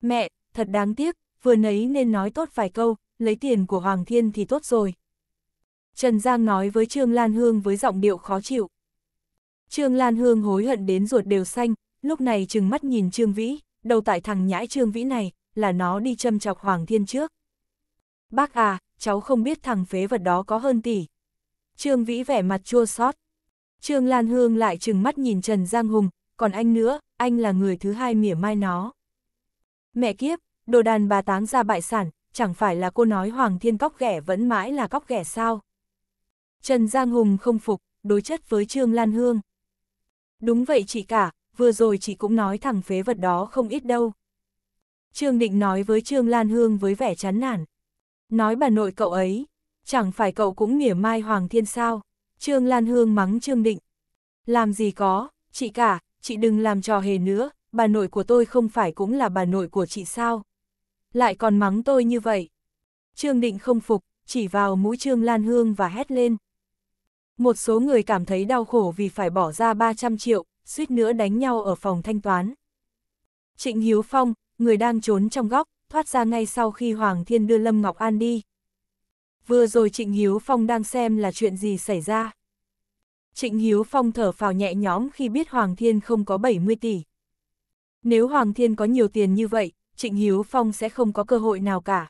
Mẹ, thật đáng tiếc, vừa nấy nên nói tốt vài câu, lấy tiền của Hoàng Thiên thì tốt rồi. Trần Giang nói với Trương Lan Hương với giọng điệu khó chịu. Trương Lan Hương hối hận đến ruột đều xanh, lúc này trừng mắt nhìn Trương Vĩ, đầu tại thằng nhãi Trương Vĩ này, là nó đi châm chọc Hoàng Thiên trước. Bác à, cháu không biết thằng phế vật đó có hơn tỷ. Trương Vĩ vẻ mặt chua xót. Trương Lan Hương lại trừng mắt nhìn Trần Giang Hùng, còn anh nữa, anh là người thứ hai mỉa mai nó. Mẹ kiếp, đồ đàn bà táng ra bại sản, chẳng phải là cô nói Hoàng Thiên cóc ghẻ vẫn mãi là cóc ghẻ sao? Trần Giang Hùng không phục, đối chất với Trương Lan Hương. Đúng vậy chị cả, vừa rồi chị cũng nói thằng phế vật đó không ít đâu. Trương Định nói với Trương Lan Hương với vẻ chán nản. Nói bà nội cậu ấy, chẳng phải cậu cũng mỉa mai Hoàng Thiên sao? Trương Lan Hương mắng Trương Định. Làm gì có, chị cả, chị đừng làm trò hề nữa, bà nội của tôi không phải cũng là bà nội của chị sao? lại còn mắng tôi như vậy. Trương Định không phục, chỉ vào mũi Trương Lan Hương và hét lên. Một số người cảm thấy đau khổ vì phải bỏ ra 300 triệu, suýt nữa đánh nhau ở phòng thanh toán. Trịnh Hiếu Phong, người đang trốn trong góc, thoát ra ngay sau khi Hoàng Thiên đưa Lâm Ngọc An đi. Vừa rồi Trịnh Hiếu Phong đang xem là chuyện gì xảy ra. Trịnh Hiếu Phong thở phào nhẹ nhõm khi biết Hoàng Thiên không có 70 tỷ. Nếu Hoàng Thiên có nhiều tiền như vậy, Trịnh Hiếu Phong sẽ không có cơ hội nào cả.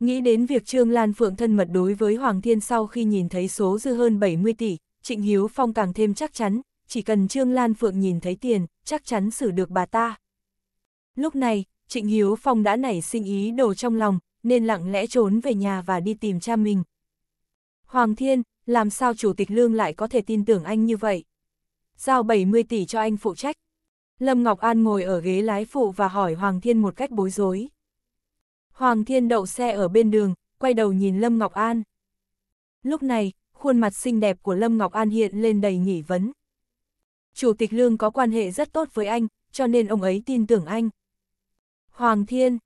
Nghĩ đến việc Trương Lan Phượng thân mật đối với Hoàng Thiên sau khi nhìn thấy số dư hơn 70 tỷ, Trịnh Hiếu Phong càng thêm chắc chắn, chỉ cần Trương Lan Phượng nhìn thấy tiền, chắc chắn xử được bà ta. Lúc này, Trịnh Hiếu Phong đã nảy sinh ý đồ trong lòng, nên lặng lẽ trốn về nhà và đi tìm cha mình. Hoàng Thiên, làm sao Chủ tịch Lương lại có thể tin tưởng anh như vậy? Giao 70 tỷ cho anh phụ trách, Lâm Ngọc An ngồi ở ghế lái phụ và hỏi Hoàng Thiên một cách bối rối. Hoàng Thiên đậu xe ở bên đường, quay đầu nhìn Lâm Ngọc An. Lúc này, khuôn mặt xinh đẹp của Lâm Ngọc An hiện lên đầy nghỉ vấn. Chủ tịch Lương có quan hệ rất tốt với anh, cho nên ông ấy tin tưởng anh. Hoàng Thiên,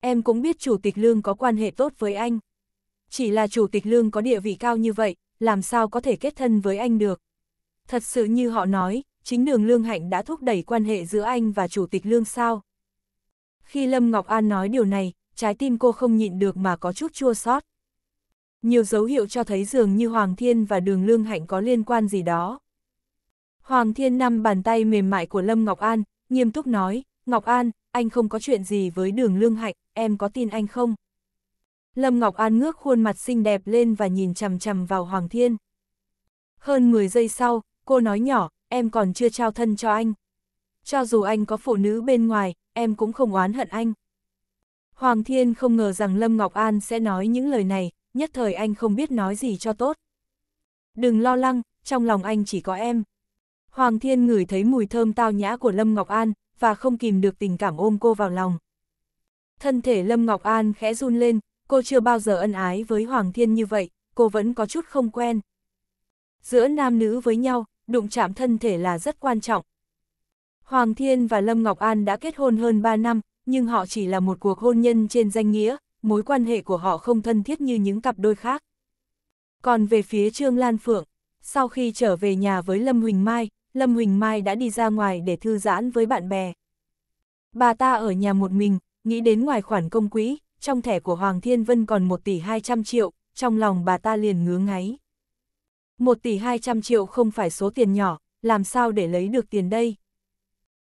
em cũng biết Chủ tịch Lương có quan hệ tốt với anh. Chỉ là Chủ tịch Lương có địa vị cao như vậy, làm sao có thể kết thân với anh được. Thật sự như họ nói, chính đường Lương Hạnh đã thúc đẩy quan hệ giữa anh và Chủ tịch Lương sao. Khi Lâm Ngọc An nói điều này, trái tim cô không nhịn được mà có chút chua xót. Nhiều dấu hiệu cho thấy dường như Hoàng Thiên và đường Lương Hạnh có liên quan gì đó. Hoàng Thiên nắm bàn tay mềm mại của Lâm Ngọc An, nghiêm túc nói, Ngọc An, anh không có chuyện gì với đường Lương Hạnh, em có tin anh không? Lâm Ngọc An ngước khuôn mặt xinh đẹp lên và nhìn chằm chằm vào Hoàng Thiên. Hơn 10 giây sau, cô nói nhỏ, em còn chưa trao thân cho anh. Cho dù anh có phụ nữ bên ngoài, em cũng không oán hận anh. Hoàng Thiên không ngờ rằng Lâm Ngọc An sẽ nói những lời này, nhất thời anh không biết nói gì cho tốt. Đừng lo lắng, trong lòng anh chỉ có em. Hoàng Thiên ngửi thấy mùi thơm tao nhã của Lâm Ngọc An, và không kìm được tình cảm ôm cô vào lòng. Thân thể Lâm Ngọc An khẽ run lên, cô chưa bao giờ ân ái với Hoàng Thiên như vậy, cô vẫn có chút không quen. Giữa nam nữ với nhau, đụng chạm thân thể là rất quan trọng. Hoàng Thiên và Lâm Ngọc An đã kết hôn hơn 3 năm, nhưng họ chỉ là một cuộc hôn nhân trên danh nghĩa, mối quan hệ của họ không thân thiết như những cặp đôi khác. Còn về phía Trương Lan Phượng, sau khi trở về nhà với Lâm Huỳnh Mai, Lâm Huỳnh Mai đã đi ra ngoài để thư giãn với bạn bè. Bà ta ở nhà một mình, nghĩ đến ngoài khoản công quỹ, trong thẻ của Hoàng Thiên Vân còn 1 tỷ 200 triệu, trong lòng bà ta liền ngứa ngáy. 1 tỷ 200 triệu không phải số tiền nhỏ, làm sao để lấy được tiền đây?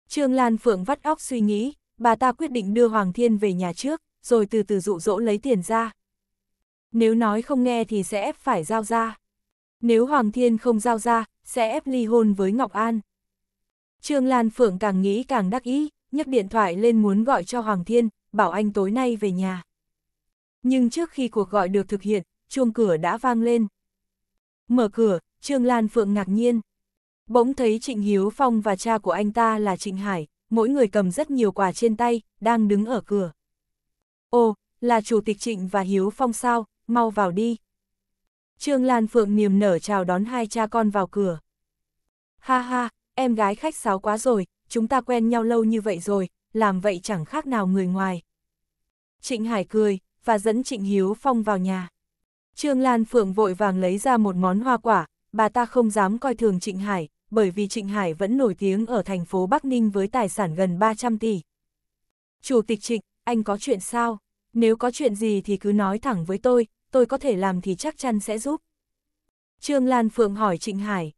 Trương Lan Phượng vắt óc suy nghĩ, bà ta quyết định đưa Hoàng Thiên về nhà trước, rồi từ từ dụ dỗ lấy tiền ra. Nếu nói không nghe thì sẽ ép phải giao ra. Nếu Hoàng Thiên không giao ra, sẽ ép ly hôn với Ngọc An. Trương Lan Phượng càng nghĩ càng đắc ý, nhấc điện thoại lên muốn gọi cho Hoàng Thiên, bảo anh tối nay về nhà. Nhưng trước khi cuộc gọi được thực hiện, chuông cửa đã vang lên. Mở cửa, Trương Lan Phượng ngạc nhiên. Bỗng thấy Trịnh Hiếu Phong và cha của anh ta là Trịnh Hải, mỗi người cầm rất nhiều quà trên tay, đang đứng ở cửa. Ồ, là Chủ tịch Trịnh và Hiếu Phong sao, mau vào đi. Trương Lan Phượng niềm nở chào đón hai cha con vào cửa. Ha ha, em gái khách sáo quá rồi, chúng ta quen nhau lâu như vậy rồi, làm vậy chẳng khác nào người ngoài. Trịnh Hải cười, và dẫn Trịnh Hiếu Phong vào nhà. Trương Lan Phượng vội vàng lấy ra một món hoa quả, bà ta không dám coi thường Trịnh Hải, bởi vì Trịnh Hải vẫn nổi tiếng ở thành phố Bắc Ninh với tài sản gần 300 tỷ. Chủ tịch Trịnh, anh có chuyện sao? Nếu có chuyện gì thì cứ nói thẳng với tôi, tôi có thể làm thì chắc chắn sẽ giúp. Trương Lan Phượng hỏi Trịnh Hải.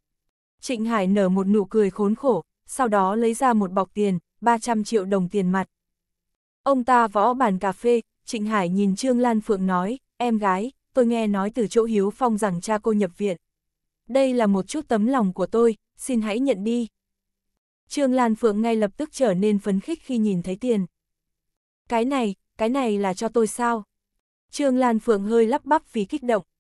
Trịnh Hải nở một nụ cười khốn khổ, sau đó lấy ra một bọc tiền, 300 triệu đồng tiền mặt. Ông ta võ bàn cà phê, Trịnh Hải nhìn Trương Lan Phượng nói, em gái, tôi nghe nói từ chỗ Hiếu Phong rằng cha cô nhập viện. Đây là một chút tấm lòng của tôi, xin hãy nhận đi. Trương Lan Phượng ngay lập tức trở nên phấn khích khi nhìn thấy tiền. Cái này, cái này là cho tôi sao? Trương Lan Phượng hơi lắp bắp vì kích động,